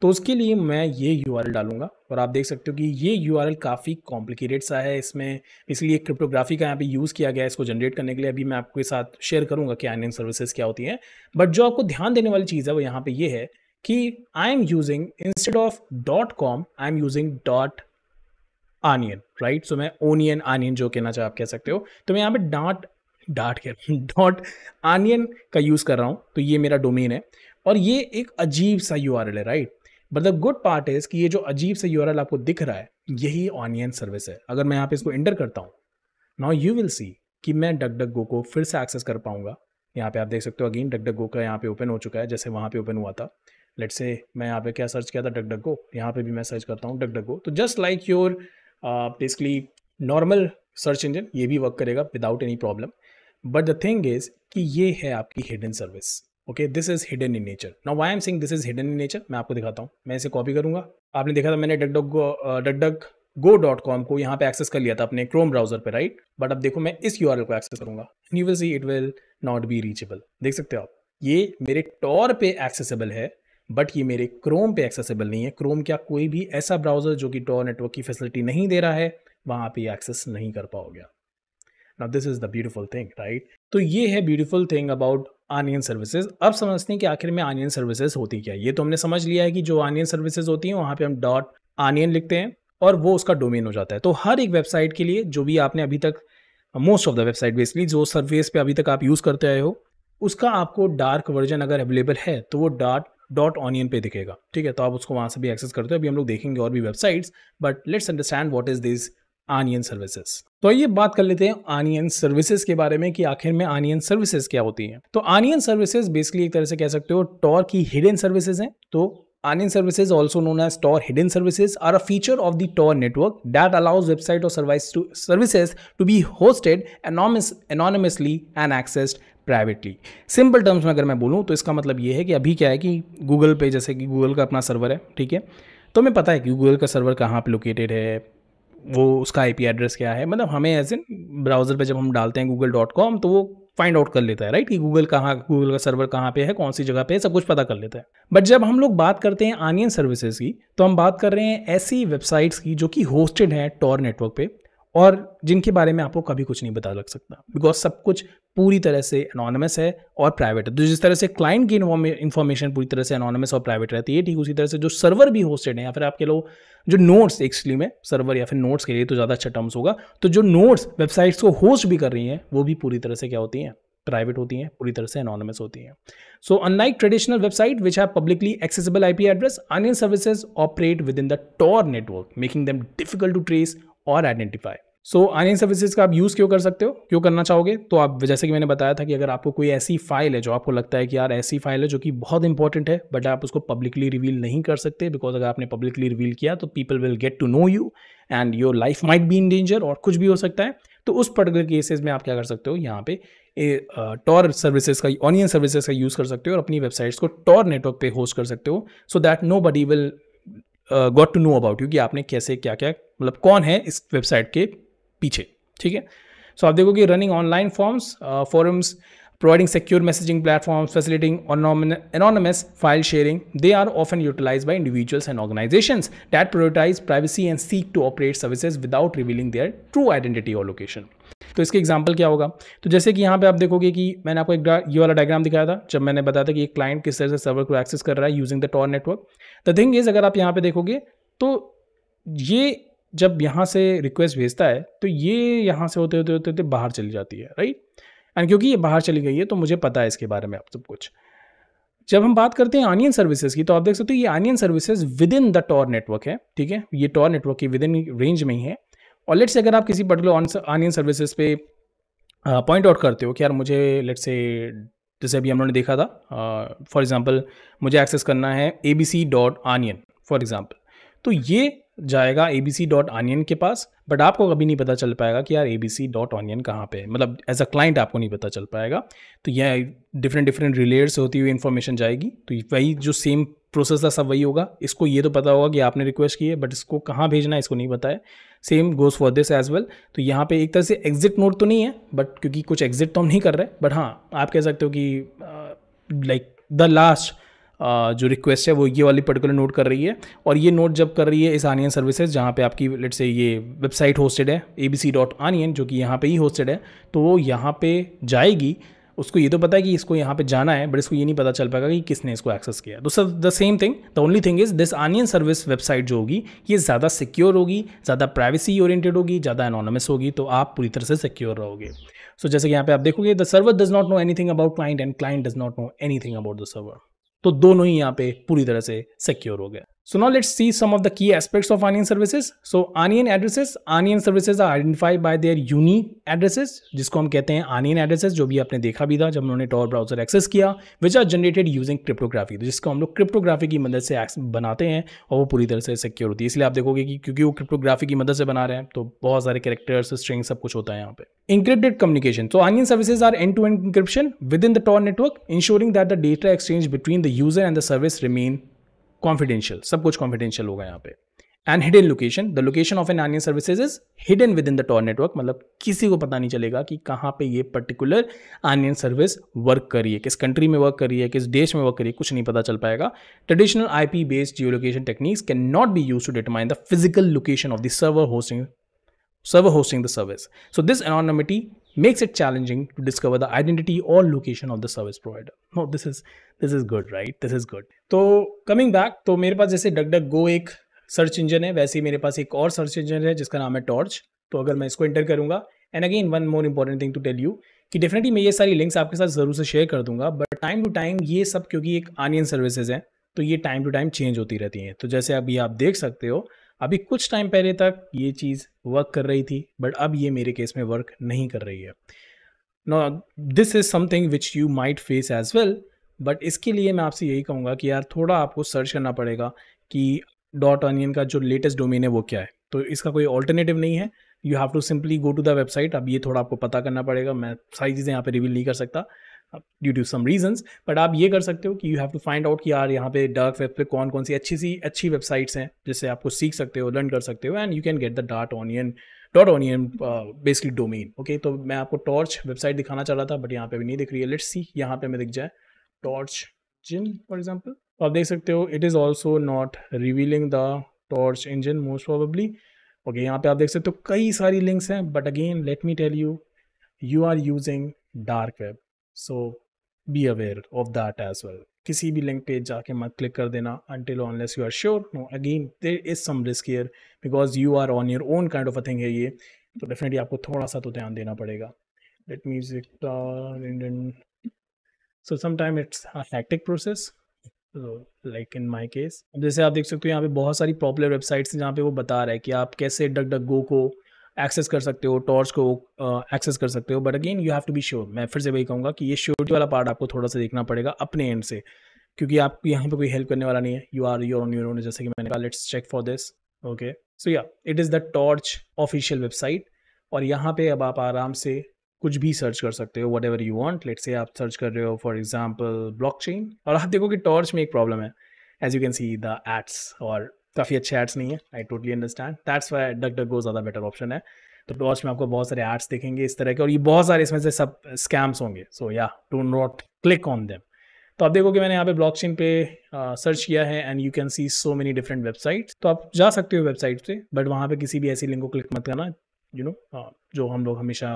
[SPEAKER 1] तो उसके लिए मैं ये यू डालूंगा और आप देख सकते हो कि ये यू काफ़ी कॉम्प्लिकेटेड सा है इसमें इसलिए क्रिप्टोग्राफी का यहाँ पे यूज़ किया गया है इसको जनरेट करने के लिए अभी मैं आपके साथ शेयर करूँगा कि आनियन सर्विसेज क्या होती हैं बट जो आपको ध्यान देने वाली चीज़ है वो यहाँ पर ये है कि I am using instead of dot com I am using dot onion right so मैं ओनियन आनियन जो कहना चाहे आप कह सकते हो तो मैं यहाँ पे डॉट डाट कह डॉट आनियन का यूज़ कर रहा हूँ तो ये मेरा डोमेन है और ये एक अजीब सा यू है right but the good part is कि ये जो अजीब सा यू आपको दिख रहा है यही ऑनियन सर्विस है अगर मैं यहाँ पे इसको एंटर करता हूँ नाउ यू विल सी कि मैं डक डक गो को फिर से एक्सेस कर पाऊंगा यहाँ पे आप देख सकते हो अगेन डक डक गो का यहाँ पे ओपन हो चुका है जैसे वहाँ पे ओपन हुआ था लेट से मैं यहाँ पे क्या सर्च किया था डक डक गो यहाँ पे भी मैं सर्च करता हूँ डक डक गो तो just like your basically normal search engine ये भी वर्क करेगा without any problem but the thing is कि ये है आपकी hidden service okay this is hidden in nature now why am saying this is hidden in nature मैं आपको दिखाता हूँ मैं इसे कॉपी करूंगा आपने देखा था मैंने डकडक डकडक गो डॉट कॉम को यहाँ पे एक्सेस कर लिया था अपने क्रोम ब्राउजर पे राइट बट अब देखो मैं इस यू को एक्सेस करूंगा you will see it will not be reachable देख सकते हो आप ये मेरे टॉर पे एक्सेसिबल है बट ये मेरे क्रोम पे एक्सेसिबल नहीं है क्रोम क्या कोई भी ऐसा ब्राउज़र जो कि टॉर नेटवर्क की फैसिलिटी नहीं दे रहा है वहाँ पे एक्सेस नहीं कर पाओगे now this is the beautiful thing right तो ये है beautiful thing about onion services अब समझते हैं कि आखिर में आनियन सर्विसेज होती क्या ये तो हमने समझ लिया है कि जो आनियन सर्विसेज होती हैं वहाँ पर हम डॉट आनियन लिखते हैं और वो उसका डोमेन हो जाता है तो हर एक वेबसाइट के लिए जो भी आपने अभी तक most of the website basically जो सर्विस पे अभी तक आप यूज़ करते आए हो उसका आपको डार्क वर्जन अगर अवेलेबल है तो वो डॉट डॉट ऑनियन पे दिखेगा ठीक है तो आप उसको वहां से भी एक्सेस करते हो अभी हम लोग देखेंगे और भी websites but let's understand what is this onion services तो ये बात कर लेते हैं आनियन सर्विसेज के बारे में कि आखिर में आनियन सर्विसेज क्या होती हैं तो आनियन सर्विसेज बेसिकली एक तरह से कह सकते हो टॉर की हिडन सर्विसेज हैं तो Onion services, also known as Tor hidden services, are a feature of the Tor network that allows website or service to, services to be hosted anonymous, anonymously and accessed privately simple terms में अगर मैं बोलूँ तो इसका मतलब ये है कि अभी क्या है कि गूगल पे जैसे कि गूगल का अपना सर्वर है ठीक है तो हमें पता है कि गूगल का सर्वर कहाँ पर लोकेटेड है वो उसका आई एड्रेस क्या है मतलब हमें एज इन ब्राउज़र पर जब हम डालते हैं गूगल डॉट कॉम तो वो फाइंड आउट कर लेता है राइट कि गूगल कहाँ गूगल का सर्वर कहाँ पे है कौन सी जगह पे है सब कुछ पता कर लेता है बट जब हम लोग बात करते हैं आनियन सर्विसेज की तो हम बात कर रहे हैं ऐसी वेबसाइट्स की जो कि होस्टेड हैं टॉर नेटवर्क पे और जिनके बारे में आपको कभी कुछ नहीं बता लग सकता बिकॉज सब कुछ पूरी तरह से अनोनमस है और प्राइवेट है तो जिस तरह से क्लाइंट की इन्फॉर्मेशन पूरी तरह से अनोनमस और प्राइवेट रहती है ठीक उसी तरह से जो सर्वर भी होस्टेड है या फिर आपके लोग जो नोट्स एक्चुअली में सर्वर या फिर नोट्स के लिए तो ज़्यादा अच्छा टर्म्स होगा तो जो नोट्स वेबसाइट्स को होस्ट भी कर रही हैं वो भी पूरी तरह से क्या होती हैं प्राइवेट होती हैं पूरी तरह से अनोनमस होती हैं so unlike traditional website which have publicly accessible IP address onion services operate within the Tor network making them difficult to trace और आइडेंटिफाई सो ऑनलाइन सर्विसेज का आप यूज़ क्यों कर सकते हो क्यों करना चाहोगे तो आप जैसे कि मैंने बताया था कि अगर आपको कोई ऐसी फाइल है जो आपको लगता है कि यार ऐसी फाइल है जो कि बहुत इंपॉर्टेंट है बट आप उसको पब्लिकली रिवील नहीं कर सकते बिकॉज अगर आपने पब्लिकली रिवील किया तो people will get to know you and your life might be in danger और कुछ भी हो सकता है तो उस पर्टिकुलर केसेज में आप क्या कर सकते हो यहाँ पे टॉर सर्विसेज का ऑनियन सर्विसेज का यूज़ कर सकते हो और अपनी वेबसाइट्स को टॉर नेटवर्क पे होस्ट कर सकते हो so that nobody will got to know about you कि आपने कैसे क्या क्या मतलब कौन है इस वेबसाइट के पीछे ठीक है सो आप देखोगे running online forms forums providing secure messaging platform facilitating anonymous file sharing they are often utilize by individuals and organization that prioritize privacy and seek to operate services without revealing their true identity और लोकेशन तो इसके एग्जाम्पल क्या होगा तो जैसे कि यहाँ पर आप देखोगे कि मैंने आपको एक ये वाला डायग्राम दिखाया था जब मैंने बताया था कि एक क्लाइंट किस तरह से सर्वर को एक्सेस कर रहा है using the Tor network the thing is अगर आप यहाँ पर देखोगे तो ये जब यहाँ से रिक्वेस्ट भेजता है तो ये यहाँ से होते होते होते होते बाहर चली जाती है राइट एंड क्योंकि ये बाहर चली गई है तो मुझे पता है इसके बारे में आप सब कुछ जब हम बात करते हैं आनियन सर्विसेज की तो आप देख सकते हो ये onion services within the Tor network है ठीक है ये टॉर नेटवर्क की विद इन रेंज में ही है और लेट्स अगर आप किसी पर्टिकुलर ऑनियन सर्विसेज पे पॉइंट uh, आउट करते हो कि यार मुझे लेट्स से जैसे अभी हम लोगों ने देखा था फॉर uh, एग्जाम्पल मुझे एक्सेस करना है A B C dot onion for example तो ये जाएगा A B C dot onion के पास बट आपको कभी नहीं पता चल पाएगा कि यार A B C dot onion कहाँ पर है मतलब एज अ क्लाइंट आपको नहीं पता चल पाएगा तो यह डिफरेंट डिफरेंट रिलेयर से होती हुई इन्फॉर्मेशन जाएगी तो वही जो सेम प्रोसेस था सब वही होगा इसको ये तो पता होगा कि आपने रिक्वेस्ट की है बट इसको कहाँ भेजना है इसको नहीं पता है same goes for this as well तो यहाँ पे एक तरह से एग्जिट नोट तो नहीं है बट क्योंकि कुछ एग्जिट तो हम नहीं कर रहे बट हाँ आप कह सकते हो कि लाइक द लास्ट जो रिक्वेस्ट है वो ये वाली पर्टिकुलर नोट कर रही है और ये नोट जब कर रही है इस आनियन सर्विसेज जहाँ पे आपकी लेट से ये वेबसाइट होस्टेड है A B C dot onion जो कि यहाँ पे ही होस्टेड है तो वो यहाँ पे जाएगी उसको ये तो पता है कि इसको यहाँ पे जाना है बट इसको ये नहीं पता चल पाएगा कि किसने इसको एक्सेस किया तो sir the same thing the only thing is this onion service website जो होगी ये ज़्यादा सिक्योर होगी ज़्यादा प्राइवेसी ओरिएंटेड होगी ज़्यादा एनोनमस होगी तो आप पूरी तरह से सिक्योर रहोगे सो so, जैसे कि यहाँ पे आप देखोगे the server does not know anything about client and client does not know anything about the server तो दोनों ही यहाँ पे पूरी तरह से सिक्योर हो गए So now let's see some of the key aspects of onion services. So onion addresses, onion services are identified by their unique addresses, जिसको हम कहते हैं onion addresses, जो भी आपने देखा भी था जब उन्होंने टॉर ब्राउजर एक्सेस किया which are generated using cryptography जिसको हम लोग क्रिप्टोग्राफी की मदद से बनाते हैं और वो पूरी तरह से सिक्योर होती है इसलिए आप देखोगे कि क्योंकि वो क्रिप्टोग्राफी की मदद से बना रहे हैं तो बहुत सारे कैरेक्टर्स स्ट्रिंग सब कुछ होता है यहाँ पे encrypted communication so onion services are end to end encryption within the Tor network ensuring that the data exchange between the user and the service remain confidential सब कुछ कॉन्फिडेंशियल होगा यहाँ पे and hidden location the location of an onion services is hidden within the Tor network मतलब किसी को पता नहीं चलेगा कि कहाँ पे ये पर्टिकुलर आनियन सर्विस वर्क कर रही है किस कंट्री में वर्क कर रही है किस देश में वर्क कर रही है कुछ नहीं पता चल पाएगा traditional I P based geolocation techniques cannot be use to determine the physical location of the server hosting server hosting the service so this anonymity makes it challenging to discover the identity or location of the service provider. No, this is this is good, right? This is good. तो coming back, तो मेरे पास जैसे DuckDuckGo एक सर्च इंजन है वैसे ही मेरे पास एक और सर्च इंजन है जिसका नाम है टॉर्च तो अगर मैं इसको एंटर करूंगा and again one more important thing to tell you कि डेफिनेटली मैं ये सारी लिंक्स आपके साथ ज़रूर से शेयर कर दूंगा बट टाइम टू टाइम ये सब क्योंकि एक आनियन सर्विसेज हैं तो ये टाइम टू टाइम चेंज होती रहती हैं तो जैसे अभी आप देख सकते हो अभी कुछ टाइम पहले तक ये चीज़ वर्क कर रही थी बट अब ये मेरे केस में वर्क नहीं कर रही है no this is something which you might face as well but इसके लिए मैं आपसे यही कहूँगा कि यार थोड़ा आपको सर्च करना पड़ेगा कि डॉट ऑनियन का जो लेटेस्ट डोमेन है वो क्या है तो इसका कोई ऑल्टरनेटिव नहीं है you have to simply go to the website अब ये थोड़ा आपको पता करना पड़ेगा मैं सारी चीज़ें यहाँ पे रिवील नहीं कर सकता due to some reasons but आप ये कर सकते हो कि you have to find out कि यार यहाँ पे डार्क वेब पे कौन कौन सी अच्छी सी अच्छी वेबसाइट्स हैं जिससे आपको सीख सकते हो लर्न कर सकते हो and you can get the dark onion dot onion basically domain okay तो मैं आपको टॉर्च वेबसाइट दिखाना चाह रहा था बट यहाँ पे भी नहीं दिख रही है लेट्स सी यहाँ पे हमें दिख जाए टॉर्च जिन फॉर एग्जाम्पल तो आप देख सकते हो it is also not revealing the torch engine most probably okay यहाँ पे आप देख सकते हो कई सारी लिंक्स हैं but again let me tell you you are using dark web so be aware of that as well किसी भी लिंक पेज जाके मत क्लिक कर देना until unless you are sure no again there is some risk here because you are on your own kind of a thing है ये तो डेफिनेटली आपको थोड़ा सा तो ध्यान देना पड़ेगा लेट म्यूजिक सो समाइम it's hectic process like in my case जैसे आप देख सकते हो यहाँ पे बहुत सारी पॉपुलर वेबसाइट्स हैं जहाँ पे वो बता रहा है कि आप कैसे डक डक गो को एक्सेस कर सकते हो टॉर्च को एक्सेस कर सकते हो but again you have to be sure मैं फिर से वही कहूँगा कि ये श्योरिटी वाला पार्ट आपको थोड़ा सा देखना पड़ेगा अपने एंड से क्योंकि आपको यहाँ पे कोई हेल्प करने वाला नहीं है you are your on your own जैसे कि मैंने कहा let's check for this okay so yeah it is the torch official website और यहाँ पे अब आप आराम से कुछ भी सर्च कर सकते हो whatever you want let say आप सर्च कर रहे हो फॉर एग्जाम्पल ब्लॉक चेन और आप देखो कि टॉर्च में एक प्रॉब्लम है as you can see the ads और काफ़ी अच्छे एड्स नहीं है I totally understand that's why duck duck go ज़्यादा बेटर ऑप्शन है तो टॉच में आपको बहुत सारे एड्स देखेंगे इस तरह के और ये बहुत सारे इसमें से सब स्कैम्स होंगे so yeah to not click on them तो आप देखो कि मैंने यहाँ पे ब्लॉकचेन पे सर्च किया है and you can see so many different websites तो आप जा सकते हो वेबसाइट से बट वहाँ पे किसी भी ऐसी लिंक को क्लिक मत करना यू you नो know, जो हम लोग हमेशा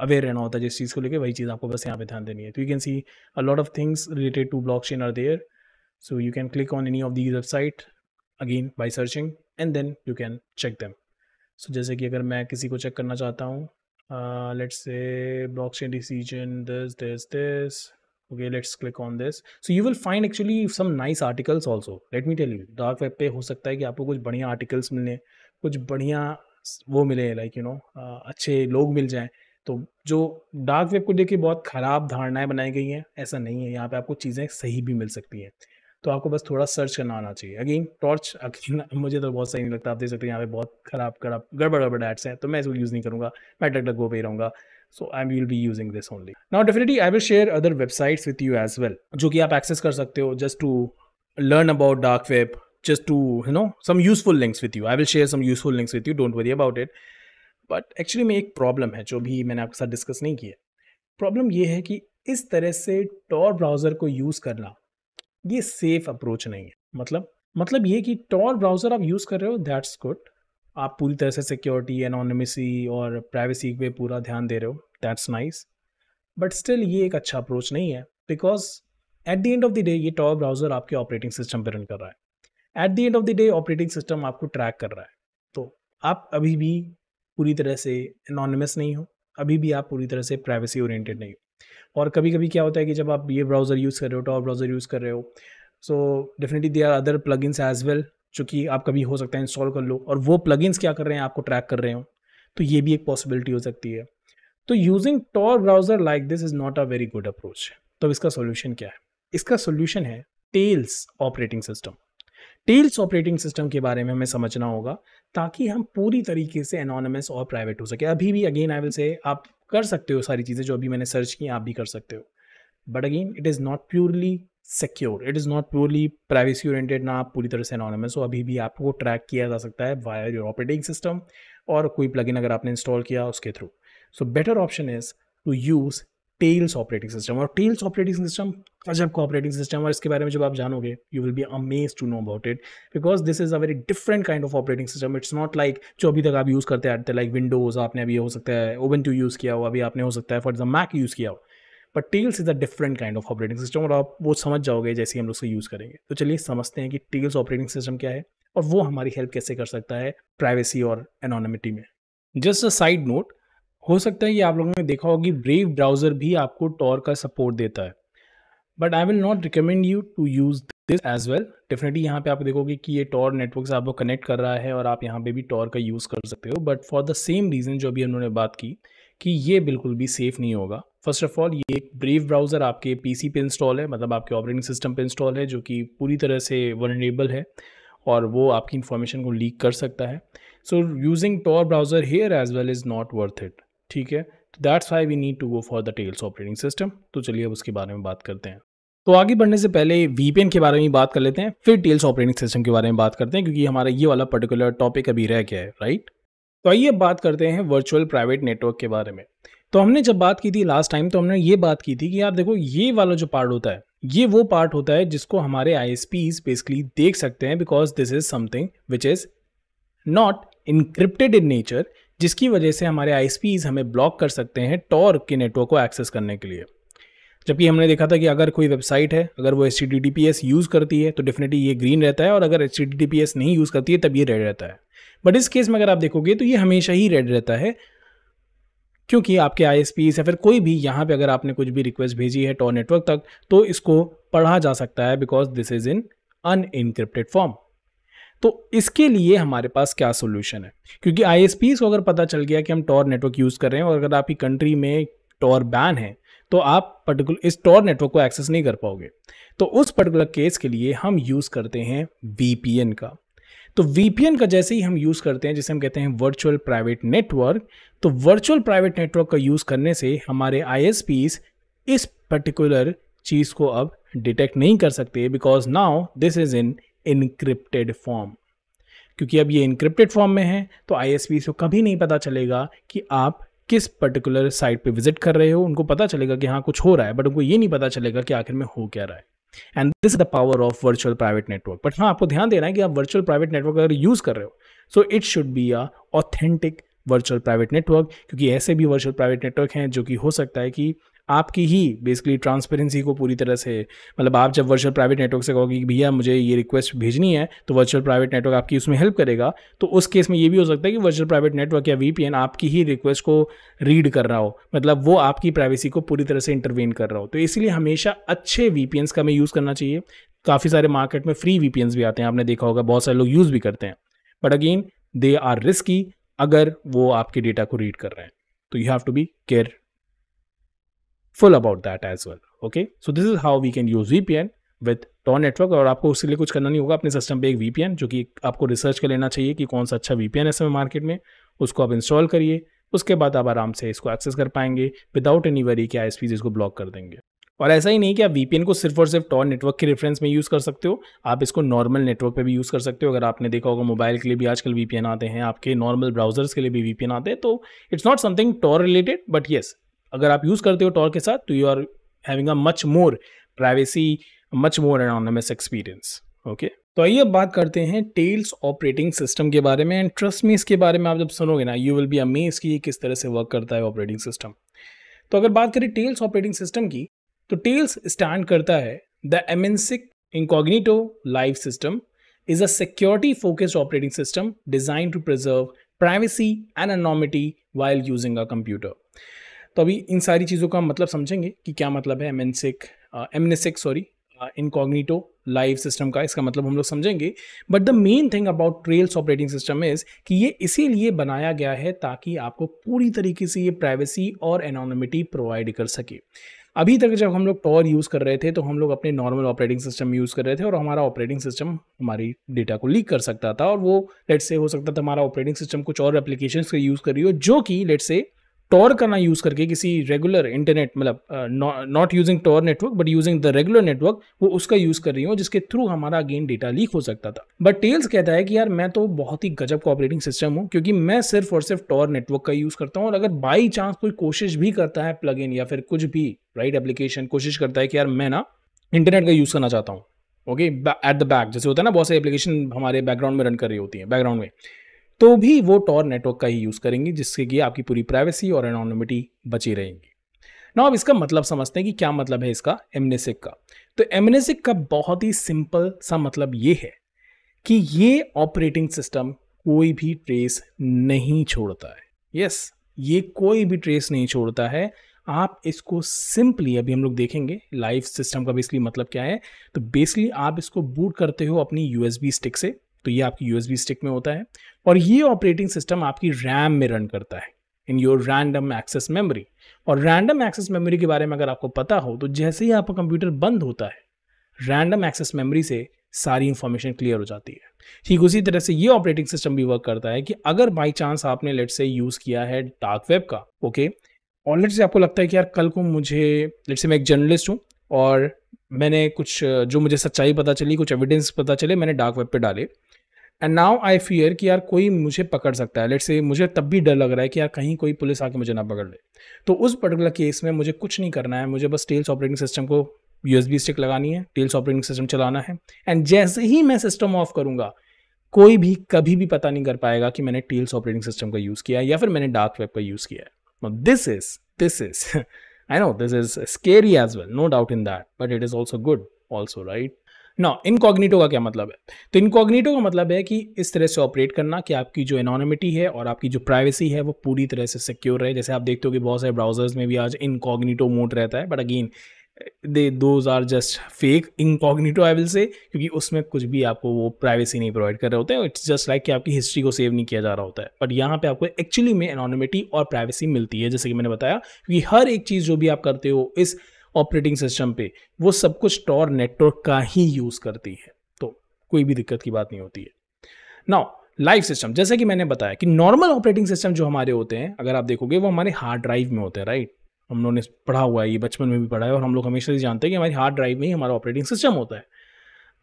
[SPEAKER 1] अवेयर रहना होता है जिस चीज़ को लेकर वही चीज़ आपको बस यहाँ पे ध्यान देनी है तो you can see a lot of things related to blockchain are there so you can click on any of these website again by searching and then you can check them so जैसे कि अगर मैं किसी को चेक करना चाहता हूँ let's say say decision this this this okay let's click on this so you will find actually some nice articles also let me tell you dark web पे हो सकता है कि आपको कुछ बढ़िया आर्टिकल्स मिलने कुछ बढ़िया वो मिले लाइक यू नो अच्छे लोग मिल जाएँ तो जो डार्क वेब को देखिए बहुत ख़राब धारणाएं बनाई गई हैं ऐसा नहीं है यहाँ पे आपको चीज़ें सही भी मिल सकती हैं तो आपको बस थोड़ा सर्च करना आना चाहिए अगेन टॉर्च मुझे तो बहुत सही नहीं लगता आप देख सकते हैं यहाँ पे बहुत खराब खराब गड़बड़ गड़बड़ एड्स हैं तो मैं इसको यूज़ नहीं करूँगा मैं डक डक गो पे रहूँगा so I will be using this only now definitely I will share other websites with you as well जो कि आप एक्सेस कर सकते हो just to learn about dark web just to you know some useful links with you I will share some useful links with you don't worry about it but actually में एक प्रॉब्लम है जो भी मैंने आपके साथ डिस्कस नहीं किया प्रॉब्लम ये है कि इस तरह से टॉर ब्राउज़र को यूज़ करना ये सेफ अप्रोच नहीं है मतलब मतलब ये कि टॉर ब्राउज़र आप यूज़ कर रहे हो दैट्स गुड आप पूरी तरह से सिक्योरिटी एनोनमेसी और प्राइवेसी पे पूरा ध्यान दे रहे हो दैट्स नाइस बट स्टिल ये एक अच्छा अप्रोच नहीं है because at the end of the day ये टॉर ब्राउज़र आपके ऑपरेटिंग सिस्टम पर रन कर रहा है at the end of the day operating system आपको ट्रैक कर रहा है तो आप अभी भी पूरी तरह से एनोनमस नहीं हो अभी भी आप पूरी तरह से प्राइवेसी ओरिएंटेड नहीं हो और कभी कभी क्या होता है कि जब आप ये ब्राउज़र यूज़ कर रहे हो टॉप ब्राउज़र यूज़ कर रहे हो so definitely they are other ins as well जो कि आप कभी हो सकता है इंस्टॉल कर लो और वो इन्स क्या कर रहे हैं आपको ट्रैक कर रहे हो तो ये भी एक पॉसिबिलिटी हो सकती है तो using Tor browser like this is not a very good approach तो इसका सोल्यूशन क्या है इसका सोल्यूशन है Tails operating system Tails operating system के बारे में हमें समझना होगा ताकि हम पूरी तरीके से एनोनमस और प्राइवेट हो सके अभी भी अगेन आई विल से आप कर सकते हो सारी चीज़ें जो अभी मैंने सर्च की आप भी कर सकते हो but again it is not purely secure it is not purely privacy oriented ना आप पूरी तरह से अनोनमस हो अभी भी आपको ट्रैक किया जा सकता है वायर योर ऑपरेटिंग सिस्टम और कोई प्लगइन अगर आपने इंस्टॉल किया उसके through so better option is to use Tails operating system और टेल्स ऑपरेटिंग सिस्टम अजब का ऑपरेटिंग सिस्टम और इसके बारे में जब आप जानोगे you will be amaze to know about it because this is a very different kind of operating system it's not like जो अभी तक आप यूज़ करते आते लाइक विंडोज़ आपने अभी हो सकता है ओवन टू यूज़ किया हो अभी आपने हो सकता है फॉर एग्जाम मैक यूज़ किया हो but Tails is a different kind of operating system और आप वो समझ जाओगे जैसे हम लोग उसको यूज़ करेंगे तो चलिए समझते हैं कि टेल्स ऑपरेटिंग सिस्टम क्या है और वो हमारी हेल्प कैसे कर सकता है प्राइवेसी और एनोनमिटी में जस्ट अ साइड नोट हो सकता है कि आप लोगों ने देखा होगी ब्रेव ब्राउज़र भी आपको टॉर का सपोर्ट देता है but I will not recommend you to use this as well definitely यहाँ पे आप देखोगे कि ये टॉर नेटवर्क से आपको कनेक्ट कर रहा है और आप यहाँ पे भी टॉर का यूज़ कर सकते हो but for the same reason जो अभी उन्होंने बात की कि ये बिल्कुल भी सेफ़ नहीं होगा फर्स्ट ऑफ ऑल ये एक ब्रेव ब्राउज़र आपके पीसी पे इंस्टॉल है मतलब आपके ऑपरेटिंग सिस्टम पे इंस्टॉल है जो कि पूरी तरह से वनरेबल है और वो आपकी इन्फॉर्मेशन को लीक कर सकता है so using Tor browser here as well is not worth it ठीक है that's why we need to go for the Tails operating system तो चलिए अब उसके बारे में बात करते हैं तो आगे बढ़ने से पहले वीपीएन के बारे में बात कर लेते हैं फिर टेल्स ऑपरेटिंग सिस्टम के बारे में बात करते हैं क्योंकि हमारा ये वाला पर्टिकुलर टॉपिक अभी रह गया है राइट तो आइए बात करते हैं वर्चुअल प्राइवेट नेटवर्क के बारे में तो हमने जब बात की थी लास्ट टाइम तो हमने ये बात की थी कि यार देखो ये वाला जो पार्ट होता है ये वो पार्ट होता है जिसको हमारे आई बेसिकली देख सकते हैं because this is something which is not encrypted in nature जिसकी वजह से हमारे आई हमें ब्लॉक कर सकते हैं टॉर के नेटवर्क को एक्सेस करने के लिए जबकि हमने देखा था कि अगर कोई वेबसाइट है अगर वो एच यूज़ करती है तो डेफिनेटली ये ग्रीन रहता है और अगर एच नहीं यूज़ करती है तब ये रेड रहता है बट इस केस में अगर आप देखोगे तो ये हमेशा ही रेड रहता है क्योंकि आपके आई या फिर कोई भी यहाँ पे अगर आपने कुछ भी रिक्वेस्ट भेजी है टॉर नेटवर्क तक तो इसको पढ़ा जा सकता है because this is in an form तो इसके लिए हमारे पास क्या सोल्यूशन है क्योंकि आई को अगर पता चल गया कि हम टॉर नेटवर्क यूज़ कर रहे हैं और अगर आपकी कंट्री में टॉर बैन है तो आप पर्टिकुलर इस टॉर नेटवर्क को एक्सेस नहीं कर पाओगे तो उस पर्टिकुलर केस के लिए हम यूज़ करते हैं वी का तो वी का जैसे ही हम यूज़ करते हैं जिसे हम कहते हैं वर्चुअल प्राइवेट नेटवर्क तो वर्चुअल प्राइवेट नेटवर्क का यूज़ करने से हमारे आई इस पर्टिकुलर चीज़ को अब डिटेक्ट नहीं कर सकते because now this is in encrypted form क्योंकि अब ये इनक्रिप्टेड फॉर्म में है तो आई को कभी नहीं पता चलेगा कि आप किस पर्टिकुलर साइट पे विजिट कर रहे हो उनको पता चलेगा कि हाँ कुछ हो रहा है बट उनको ये नहीं पता चलेगा कि आखिर में हो क्या रहा है and this is the power of virtual private network but हाँ आपको ध्यान देना है कि आप वर्चुअल प्राइवेट नेटवर्क अगर यूज़ कर रहे हो so it should be a authentic virtual private network क्योंकि ऐसे भी वर्चुअल प्राइवेट नेटवर्क हैं जो कि हो सकता है कि आपकी ही बेसिकली ट्रांसपेरेंसी को पूरी तरह से मतलब आप जब वर्चुअल प्राइवेट नेटवर्क से कहोगे कि भैया मुझे ये रिक्वेस्ट भेजनी है तो वर्चुअल प्राइवेट नेटवर्क आपकी उसमें हेल्प करेगा तो उस केस में ये भी हो सकता है कि वर्चुअल प्राइवेट नेटवर्क या वीपीएन आपकी ही रिक्वेस्ट को रीड कर रहा हो मतलब वो आपकी प्राइवेसी को पूरी तरह से इंटरवीन कर रहा हो तो इसलिए हमेशा अच्छे वीपीएन्स का हमें यूज़ करना चाहिए काफ़ी सारे मार्केट में फ्री वीपीएन्स भी आते हैं आपने देखा होगा बहुत सारे लोग यूज़ भी करते हैं but again they are risky अगर वो आपके डेटा को रीड कर रहे हैं तो you have to be careful about that as well okay so this is how we can use VPN with Tor network और आपको उसके लिए कुछ करना नहीं होगा अपने सिस्टम पे एक एन जो कि आपको रिसर्च कर लेना चाहिए कि कौन सा अच्छा एन है समय मार्केट में उसको आप इंस्टॉल करिए उसके बाद आप आराम से इसको एक्सेस कर पाएंगे विदाउट एनी वरी कि आई इसको ब्लॉक कर देंगे और ऐसा ही नहीं कि आप वीपीएन को सिर्फ और सिर्फ टॉर नेटवर्क के रेफरेंस में यूज़ कर सकते हो आप इसको नॉर्मल नेटवर्क पे भी यूज़ कर सकते हो अगर आपने देखा होगा मोबाइल के लिए भी आजकल वीपीएन आते हैं आपके नॉर्मल ब्राउजर्स के लिए भी वीपीएन आते हैं तो it's not something Tor related but yes अगर आप यूज़ करते हो टॉर के साथ तो you are having a much more privacy much more anonymous experience okay तो आइए अब बात करते हैं टेल्स ऑपरेटिंग सिस्टम के बारे में एंड ट्रस्ट मी इसके बारे में आप जब सुनोगे ना यू विल बी अमेज कि ये किस तरह से वर्क करता है ऑपरेटिंग सिस्टम तो अगर बात करें टेल्स ऑपरेटिंग सिस्टम की तो टेल्स स्टैंड करता है the amnesic incognito live system is a security focused operating system design to preserve privacy and anonymity while using a computer तो अभी इन सारी चीज़ों का मतलब समझेंगे कि क्या मतलब है amnesic amnesic sorry incognito live system का इसका मतलब हम लोग समझेंगे but the main thing about Tails operating system is कि ये इसीलिए बनाया गया है ताकि आपको पूरी तरीके से ये प्राइवेसी और एनोनमिटी प्रोवाइड कर सके अभी तक जब हम लोग टॉर यूज़ कर रहे थे तो हम लोग अपने नॉर्मल ऑपरेटिंग सिस्टम यूज़ कर रहे थे और हमारा ऑपरेटिंग सिस्टम हमारी डेटा को लीक कर सकता था और वो लेट से हो सकता था हमारा ऑपरेटिंग सिस्टम कुछ और एप्लीकेशन का यूज़ कर रही हो जो कि लेट से टॉर करना यूज़ करके किसी रेगुलर इंटरनेट मतलब not using Tor network but using the regular network वो उसका यूज़ कर रही हूँ जिसके थ्रू हमारा अगेन डेटा लीक हो सकता था बट टेल्स कहता है कि यार मैं तो बहुत ही गजब का ऑपरेटिंग सिस्टम हूँ क्योंकि मैं सिर्फ और सिर्फ टॉर नेटवर्क का यूज़ करता हूँ और अगर बाई चांस कोई कोशिश भी करता है प्लग या फिर कुछ भी राइट right, एप्लीकेशन कोशिश करता है कि यार मैं ना इंटरनेट का यूज़ करना चाहता हूँ ओके एट द बैक जैसे होता है ना बहुत सारी एप्लीकेशन हमारे बैकग्राउंड में रन कर रही होती है बैकग्राउंड में तो भी वो टॉर नेटवर्क का ही यूज़ करेंगे जिससे कि आपकी पूरी प्राइवेसी और एनोनिमिटी बची रहेंगी ना अब इसका मतलब समझते हैं कि क्या मतलब है इसका एमनेसिक का तो एमनेसिक का बहुत ही सिंपल सा मतलब ये है कि ये ऑपरेटिंग सिस्टम कोई भी ट्रेस नहीं छोड़ता है यस yes, ये कोई भी ट्रेस नहीं छोड़ता है आप इसको सिंपली अभी हम लोग देखेंगे लाइव सिस्टम का बेसिकली मतलब क्या है तो बेसिकली आप इसको बूट करते हो अपनी यू स्टिक से तो ये आपकी यू स्टिक में होता है और ये ऑपरेटिंग सिस्टम आपकी रैम में रन करता है in your random access memory और रैंडम एक्सेस मेमोरी के बारे में अगर आपको पता हो तो जैसे ही आपका कंप्यूटर बंद होता है रैंडम एक्सेस मेमोरी से सारी इंफॉर्मेशन क्लियर हो जाती है ठीक उसी तरह से ये ऑपरेटिंग सिस्टम भी वर्क करता है कि अगर बाई चांस आपने लेट से यूज़ किया है डार्क वेब का ओके और लेट से आपको लगता है कि यार कल को मुझे लेट से मैं एक जर्नलिस्ट हूँ और मैंने कुछ जो मुझे सच्चाई पता चली कुछ एविडेंस पता चले मैंने डार्क वेब पे डाले एंड नाउ आई फियर कि यार कोई मुझे पकड़ सकता है लेट से मुझे तब भी डर लग रहा है कि यार कहीं कोई पुलिस आके मुझे ना पकड़ ले तो उस पर्टिकुलर केस में मुझे कुछ नहीं करना है मुझे बस टेल्स ऑपरेटिंग सिस्टम को बी स्टिक लगानी है टेल्स ऑपरेटिंग सिस्टम चलाना है एंड जैसे ही मैं सिस्टम ऑफ करूँगा कोई भी कभी भी पता नहीं कर पाएगा कि मैंने टेल्स ऑपरेटिंग सिस्टम का यूज़ किया है या फिर मैंने डार्क वेब का यूज़ किया है this is this is I know this is scary as well no doubt in that but it is also good also right ना इनकॉग्निटो का क्या मतलब है तो इनकॉग्निटो का मतलब है कि इस तरह से ऑपरेट करना कि आपकी जो एनोनिमिटी है और आपकी जो प्राइवेसी है वो पूरी तरह से सिक्योर रहे जैसे आप देखते हो कि बहुत सारे ब्राउजर्स में भी आज इनकॉग्निटो मोड रहता है but again they those are just fake incognito I will say क्योंकि उसमें कुछ भी आपको वो प्राइवेसी नहीं प्रोवाइड कर रहे होते हैं इट्स जस्ट लाइक कि आपकी हिस्ट्री को सेव नहीं किया जा रहा होता है बट यहाँ पे आपको एक्चुअली में एनोनिमिटी और प्राइवेसी मिलती है जैसे कि मैंने बताया क्योंकि हर एक चीज़ जो भी आप करते हो इस ऑपरेटिंग सिस्टम पे वो सब कुछ टॉर नेटवर्क का ही यूज़ करती है तो कोई भी दिक्कत की बात नहीं होती है नाउ लाइव सिस्टम जैसे कि मैंने बताया कि नॉर्मल ऑपरेटिंग सिस्टम जो हमारे होते हैं अगर आप देखोगे वो हमारे हार्ड ड्राइव में होते हैं राइट हम लोगों ने पढ़ा हुआ है ये बचपन में भी पढ़ा है और हम लोग हमेशा से जानते हैं कि हमारी हार्ड ड्राइव में ही हमारा ऑपरेटिंग सिस्टम होता है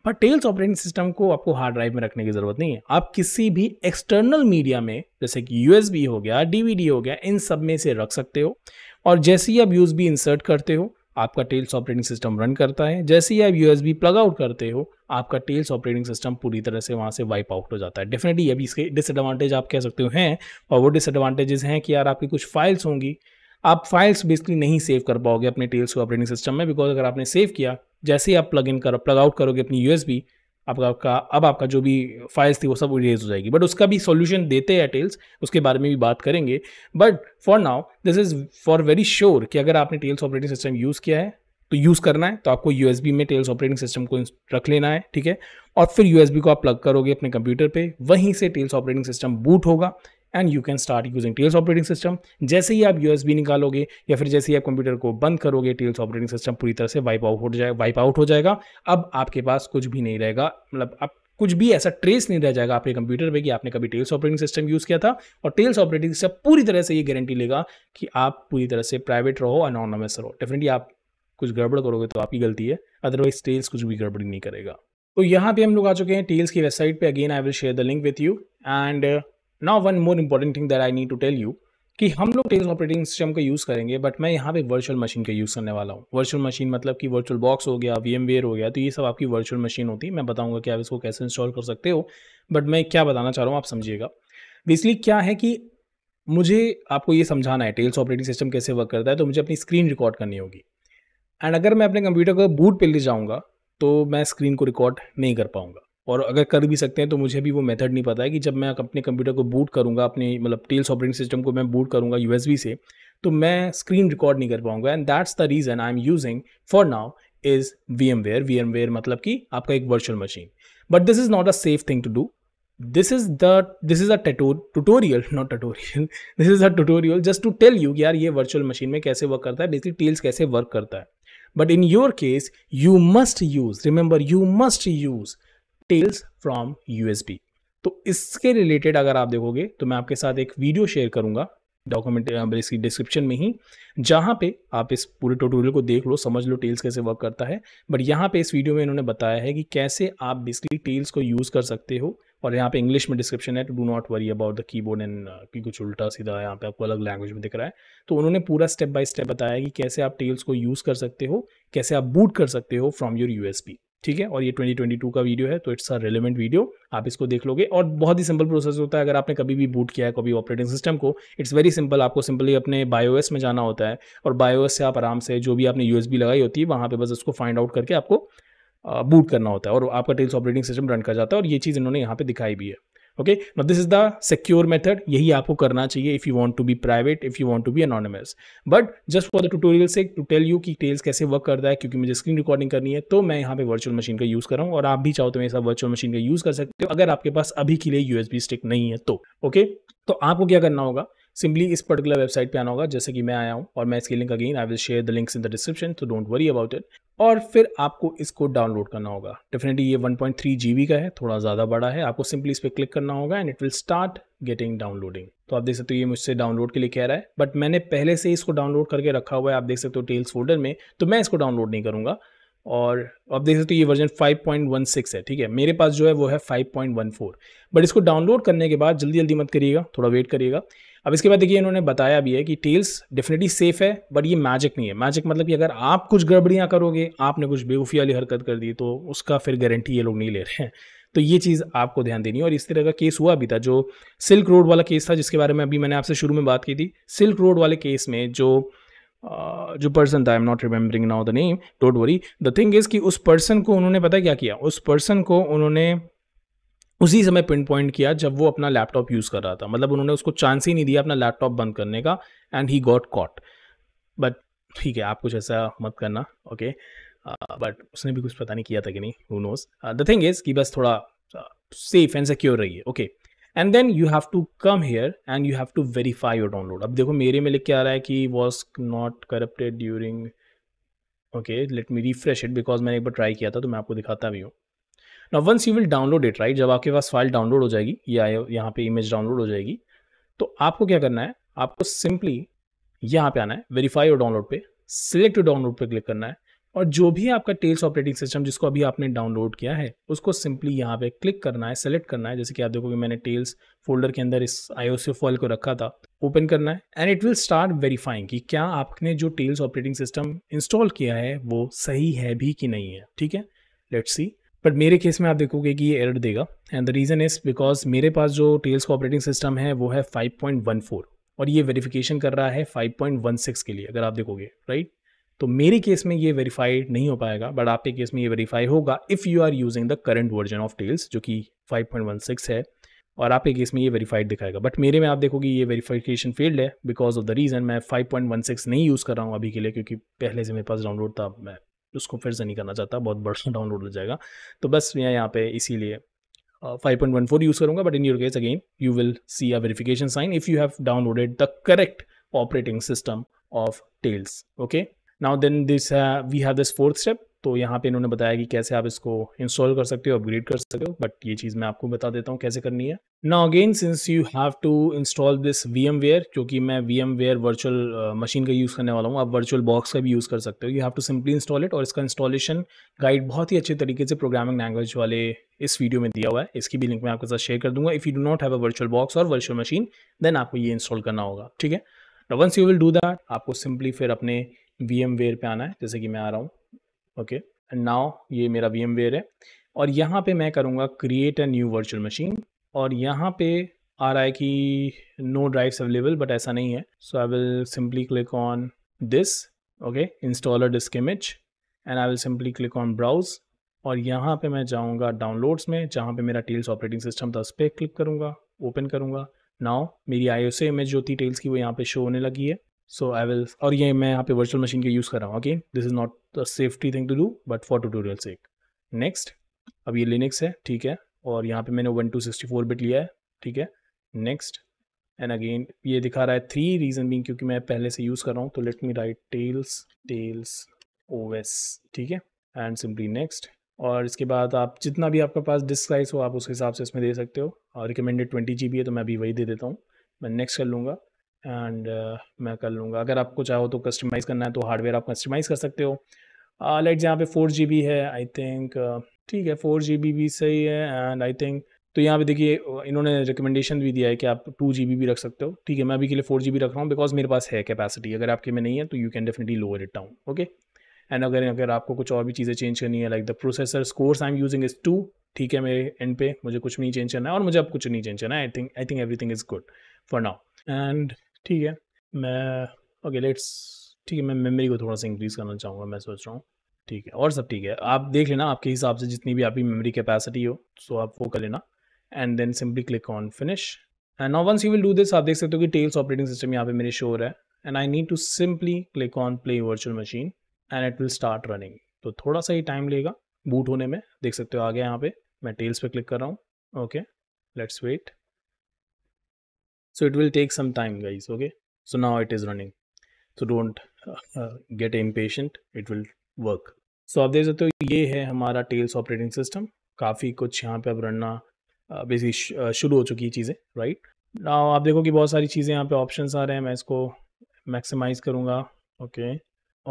[SPEAKER 1] बट टेल्स ऑपरेटिंग सिस्टम को आपको हार्ड ड्राइव में रखने की ज़रूरत नहीं है आप किसी भी एक्सटर्नल मीडिया में जैसे कि यू हो गया डी हो गया इन सब में से रख सकते हो और जैसे ही आप यूएसबी इंसर्ट करते हो आपका टेल्स ऑपरेटिंग सिस्टम रन करता है जैसे ही आप यूएसबी प्लग आउट करते हो आपका टेल्स ऑपरेटिंग सिस्टम पूरी तरह से वहाँ से वाइप आउट हो जाता है डेफिनेटली अभी इसके डिसएडवांटेज आप कह सकते हो हैं और वो डिसएडवांटेजेस हैं कि यार आपकी कुछ फाइल्स होंगी आप फाइल्स बेसिकली नहीं सेव कर पाओगे अपने टेल्स ऑपरेटिंग सिस्टम में बिकॉज अगर आपने सेव किया जैसे ही आप प्लग इन करो प्लग आउट करोगे अपनी बी आपका आपका अब आपका जो भी फाइल्स थी वो सब इरेज हो जाएगी बट उसका भी सॉल्यूशन देते हैं टेल्स उसके बारे में भी बात करेंगे but for now this is for very sure कि अगर आपने टेल्स ऑपरेटिंग सिस्टम यूज़ किया है तो यूज़ करना है तो आपको यू में टेल्स ऑपरेटिंग सिस्टम को रख लेना है ठीक है और फिर यू को आप प्लग करोगे अपने कंप्यूटर पर वहीं से टेल्स ऑपरेटिंग सिस्टम बूट होगा and you can start using Tails operating system जैसे ही आप यूएसबी निकालोगे या फिर जैसे ही आप कंप्यूटर को बंद करोगे टेल्स ऑपरेटिंग सिस्टम पूरी तरह से वाइप आउट हो जाए वाइप आउट हो जाएगा अब आपके पास कुछ भी नहीं रहेगा मतलब आप कुछ भी ऐसा ट्रेस नहीं रह जाएगा आपके कंप्यूटर पे कि आपने कभी टेल्स ऑपरेटिंग सिस्टम यूज़ किया था और टेल्स ऑपरेटिंग सिस्टम पूरी तरह से ये गारंटी लेगा कि आप पूरी तरह से प्राइवेट रहो अनोनमस रहो डेफिनेटली आप कुछ गड़बड़ करोगे तो आपकी गलती है अदरवाइज टेल्स कुछ भी गड़बड़ी नहीं करेगा तो यहाँ पे हम लोग आ चुके हैं टेल्स की वेबसाइट पे again I will share the link with you and now one more important thing that I need to tell you कि हम लोग टेल्स ऑपरेटिंग सिस्टम का यूज़ करेंगे बट मैं यहाँ पे वर्चुअल मशीन का यूज़ करने वाला हूँ वर्चुअल मशीन मतलब कि वर्चुअल बॉक्स हो गया वी हो गया तो ये सब आपकी वर्चुअल मशीन होती है मैं बताऊँगा कि आप इसको कैसे इंस्टॉल कर सकते हो बट मैं क्या बताना चाह रहा हूँ आप समझिएगा बेसिकली क्या है कि मुझे आपको ये समझाना है टेल्स ऑपरेटिंग सिस्टम कैसे वर्क करता है तो मुझे अपनी स्क्रीन रिकॉर्ड करनी होगी एंड अगर मैं अपने कंप्यूटर को बूट पे ले जाऊँगा तो मैं स्क्रीन को रिकॉर्ड नहीं कर पाऊँगा और अगर कर भी सकते हैं तो मुझे भी वो मेथड नहीं पता है कि जब मैं अपने कंप्यूटर को बूट करूँगा अपने मतलब टेल्स ऑपरेटिंग सिस्टम को मैं बूट करूँगा यू से तो मैं स्क्रीन रिकॉर्ड नहीं कर पाऊँगा and that's the reason I am using for now is VMware VMware मतलब कि आपका एक virtual machine but this is not a safe thing to do is the this is a a tutorial not tutorial this is a tutorial just to tell you यार ये वर्चुअल मशीन में कैसे वर्क करता है बेसिकली टेल्स कैसे वर्क करता है but in your case you must use remember you must use Tails from USB तो इसके रिलेटेड अगर आप देखोगे तो मैं आपके साथ एक वीडियो शेयर करूंगा डॉक्यूमेंट मतलब इसकी डिस्क्रिप्शन में ही जहां पे आप इस पूरे ट्यूटोरियल को देख लो समझ लो टेल्स कैसे वर्क करता है बट यहाँ पे इस वीडियो में इन्होंने बताया है कि कैसे आप बेसिकली टेल्स को यूज़ कर सकते हो और यहाँ पे इंग्लिश में डिस्क्रिप्शन है तो do not worry about the keyboard and की कुछ उल्टा सीधा यहाँ पे आपको अलग लैंग्वेज में दिख रहा है तो उन्होंने पूरा स्टेप बाय स्टेप बताया कि कैसे आप टेल्स को यूज़ कर सकते हो कैसे आप बूट कर सकते हो फ्रॉम योर यूएसपी ठीक है और ये 2022 का वीडियो है तो इट्स अ रेलिवेंट वीडियो आप इसको देख लोगे और बहुत ही सिंपल प्रोसेस होता है अगर आपने कभी भी बूट किया है कभी ऑपरेटिंग सिस्टम को इट्स वेरी सिंपल आपको सिंपली अपने बायोएस में जाना होता है और बायोएस से आप आराम से जो भी आपने यूएसबी लगाई होती है वहाँ पर बस उसको फाइंड आउट करके आपको बूट करना होता है और आपका टेल्स ऑपरेटिंग सिस्टम रन कर जाता है और ये चीज़ इन्होंने यहाँ पर दिखाई भी है okay no this is the secure method यही आपको करना चाहिए if you want to be private if you want to be anonymous but just for the tutorial से टू टेल यू कि टेल्स कैसे वर्क करता है क्योंकि मुझे स्क्रीन रिकॉर्डिंग करनी है तो मैं यहाँ पे वर्चुअल मशीन का यूज़ कर रहा हूँ और आप भी चाहो तो मेरे साथ वर्चुअल मशीन का यूज़ कर सकते हो अगर आपके पास अभी के लिए यूएसबी स्टिक नहीं है तो ओके okay? तो आपको क्या करना होगा सिंपली इस पर्टिकुलर वेबसाइट पे आना होगा जैसे कि मैं आया हूँ और मैं इसकी link again I will share the links in the description तो डोंट वरी अबाउट इट और फिर आपको इसको डाउनलोड करना होगा डेफिनेटली ये 1.3 पॉइंट का है थोड़ा ज़्यादा बड़ा है आपको सिंपली इस पर क्लिक करना होगा and it will start getting downloading तो आप देख सकते हो ये मुझसे डाउनलोड के लिए कह रहा है बट मैंने पहले से इसको डाउनलोड करके रखा हुआ है आप देख सकते हो टेल्स फोल्डर में तो मैं इसको डाउनलोड नहीं करूँगा और आप देख सकते हो ये वर्जन 5.16 है ठीक है मेरे पास जो है वो है 5.14 बट इसको डाउनलोड करने के बाद जल्दी जल्दी मत करिएगा थोड़ा वेट करिएगा अब इसके बाद देखिए इन्होंने बताया भी है कि टेल्स डेफिनेटली सेफ है बट ये मैजिक नहीं है मैजिक मतलब कि अगर आप कुछ गड़बड़ियाँ करोगे आपने कुछ बेवूफी वाली हरकत कर दी तो उसका फिर गारंटी ये लोग नहीं ले रहे हैं तो ये चीज़ आपको ध्यान देनी है और इस तरह का केस हुआ भी था जो सिल्क रोड वाला केस था जिसके बारे में अभी मैंने आपसे शुरू में बात की थी सिल्क रोड वाले केस में जो जो पर्सन था I am not remembering now the name don't worry the thing is कि उस पर्सन को उन्होंने पता क्या किया उस पर्सन को उन्होंने उसी समय पिन पॉइंट किया जब वो अपना लैपटॉप यूज़ कर रहा था मतलब उन्होंने उसको चांस ही नहीं दिया अपना लैपटॉप बंद करने का and he got caught but ठीक है आप कुछ ऐसा मत करना ओके बट uh, उसने भी कुछ पता नहीं किया था कि नहीं who knows the thing is कि बस थोड़ा सेफ एंड सिक्योर रहिए okay and then you have to come here and you have to verify your download अब देखो मेरे में लिख के आ रहा है कि was not corrupted during okay let me refresh it because मैंने एक बार ट्राई किया था तो मैं आपको दिखाता भी हूँ ना once you will download it right जब आपके पास फाइल डाउनलोड हो जाएगी या यहाँ पे इमेज डाउनलोड हो जाएगी तो आपको क्या करना है आपको सिंपली यहाँ पे आना है वेरीफाई और डाउनलोड पे सिलेक्ट डाउनलोड पे क्लिक करना है और जो भी आपका टेल्स ऑपरेटिंग सिस्टम जिसको अभी आपने डाउनलोड किया है उसको सिंपली यहाँ पे क्लिक करना है सेलेक्ट करना है जैसे कि आप देखोगे मैंने टेल्स फोल्डर के अंदर इस आईओसी फॉल को रखा था ओपन करना है and it will start verifying कि क्या आपने जो टेल्स ऑपरेटिंग सिस्टम इंस्टॉल किया है वो सही है भी कि नहीं है ठीक है लेट्स सी बट मेरे केस में आप देखोगे कि ये एरर देगा and the reason is because मेरे पास जो टेल्स का ऑपरेटिंग सिस्टम है वो है 5.14 और ये वेरिफिकेशन कर रहा है 5.16 के लिए अगर आप देखोगे राइट तो मेरे केस में ये वेरीफाइड नहीं हो पाएगा बट आपके केस में ये वेरीफाई होगा if you are using the current version of Tails जो कि 5.16 है और आपके केस में ये वेरीफाइड दिखाएगा बट मेरे में आप देखोगे ये वेरीफिकेशन फील्ड है बिकॉज ऑफ द रीज़न मैं 5.16 नहीं यूज़ कर रहा हूँ अभी के लिए क्योंकि पहले से मेरे पास डाउनलोड था मैं उसको फिर से नहीं करना चाहता बहुत बड़ा डाउनलोड हो जाएगा तो बस मैं यहाँ पे इसीलिए five point one four use करूँगा but in your case again you will see a verification sign if you have downloaded the correct operating system of Tails okay now then this we have this fourth step तो यहाँ पे इन्होंने बताया कि कैसे आप इसको इंस्टॉल कर सकते हो अपग्रेड कर सकते हो बट ये चीज़ मैं आपको बता देता हूँ कैसे करनी है ना again since you have to install this VMware क्योंकि मैं VMware virtual machine का यूज़ करने वाला हूँ आप वर्चुअल बॉक्स का भी यूज़ कर सकते हो you have to simply install it और इसका इंस्टॉलेशन गाइड बहुत ही अच्छे तरीके से प्रोग्रामिंग लैंग्वेज वाले इस वीडियो में दिया हुआ है इसकी भी लिंक मैं आपके साथ शेयर कर दूंगा if you do not have a VirtualBox और वर्चुअल मशीन देन आपको ये इंस्टॉल करना होगा ठीक है once you will do that आपको सिंपली फिर अपने वी एम वेयर पर आना है जैसे कि मैं आ रहा हूँ ओके एंड नाउ ये मेरा वी है और यहाँ पे मैं करूँगा create a new virtual machine और यहाँ पे आ रहा है कि नो ड्राइव्स अवेलेबल बट ऐसा नहीं है so I will simply click on this okay installer disk image and I will simply click on browse और यहाँ पे मैं जाऊँगा डाउनलोड्स में जहाँ पे मेरा टेल्स ऑपरेटिंग सिस्टम था उस पर क्लिक करूँगा ओपन करूँगा नाउ मेरी आई इमेज जो थी टेल्स की वो यहाँ पे शो होने लगी है सो आई विल और ये मैं यहाँ पे वर्चुअल मशीन का यूज़ कर रहा हूँ okay this is not to safety thing to do but for tutorial sake next अब ये लिनिक्स है ठीक है और यहाँ पे मैंने one two sixty four bit लिया है ठीक है नेक्स्ट एंड अगेन ये दिखा रहा है थ्री रीजन बिंग क्योंकि मैं पहले से यूज़ कर रहा हूँ तो let me right Tails Tails OS ठीक है एंड सिंपली नेक्स्ट और इसके बाद आप जितना भी आपके पास डिस्क साइज हो आप उसके हिसाब से इसमें दे सकते हो और रिकमेंडेड ट्वेंटी जी है तो मैं अभी वही दे देता हूँ मैं नेक्स्ट कर लूँगा एंड uh, मैं कर लूँगा अगर आपको चाहो तो कस्टमाइज़ करना है तो हार्डवेयर आप कस्टमाइज़ कर सकते हो लाइट uh, यहाँ पे फोर जी है आई थिंक uh, ठीक है फोर जी भी सही है एंड आई थिंक तो यहाँ पे देखिए uh, इन्होंने रिकमेंडेशन भी दिया है कि आप टू जी भी रख सकते हो ठीक है मैं अभी के लिए फोर जी रख रहा हूँ बिकॉज मेरे पास है कैपेसिटी अगर आपके में नहीं है तो you can definitely lower it down okay and अगर अगर आपको कुछ और भी चीज़ें चेंज करनी है like the processor cores I am using is two ठीक है मेरे एंड पे मुझे कुछ नहीं चेंज करना है और मुझे अब कुछ नहीं चेंज करना है I think I think everything is good for now and ठीक है मैं ओके लेट्स ठीक है मैं मेमोरी को थोड़ा सा इंक्रीज़ करना चाहूँगा मैं सोच रहा हूँ ठीक है और सब ठीक है आप देख लेना आपके हिसाब से जितनी भी आपकी मेमोरी कैपेसिटी हो सो आप वो कर लेना and then simply click on finish and now once you will do this आप देख सकते हो कि टेल्स ऑपरेटिंग सिस्टम यहाँ पे मेरे शो हो रहा है and I need to simply click on play virtual machine and it will start running तो थोड़ा सा ही टाइम लेगा बूट होने में देख सकते हो आ गया यहाँ पे मैं टेल्स पे क्लिक कर रहा हूँ okay let's wait so it will take some time guys okay so now it is running तो don't get impatient it will work so आप देख सकते हो ये है हमारा टेल्स ऑपरेटिंग सिस्टम काफ़ी कुछ यहाँ पे अब रनना बेसिक uh, uh, शुरू हो चुकी है चीज़ें राइट right? आप देखो कि बहुत सारी चीज़ें यहाँ पे ऑप्शंस आ रहे हैं मैं इसको मैक्सिमाइज करूँगा ओके okay.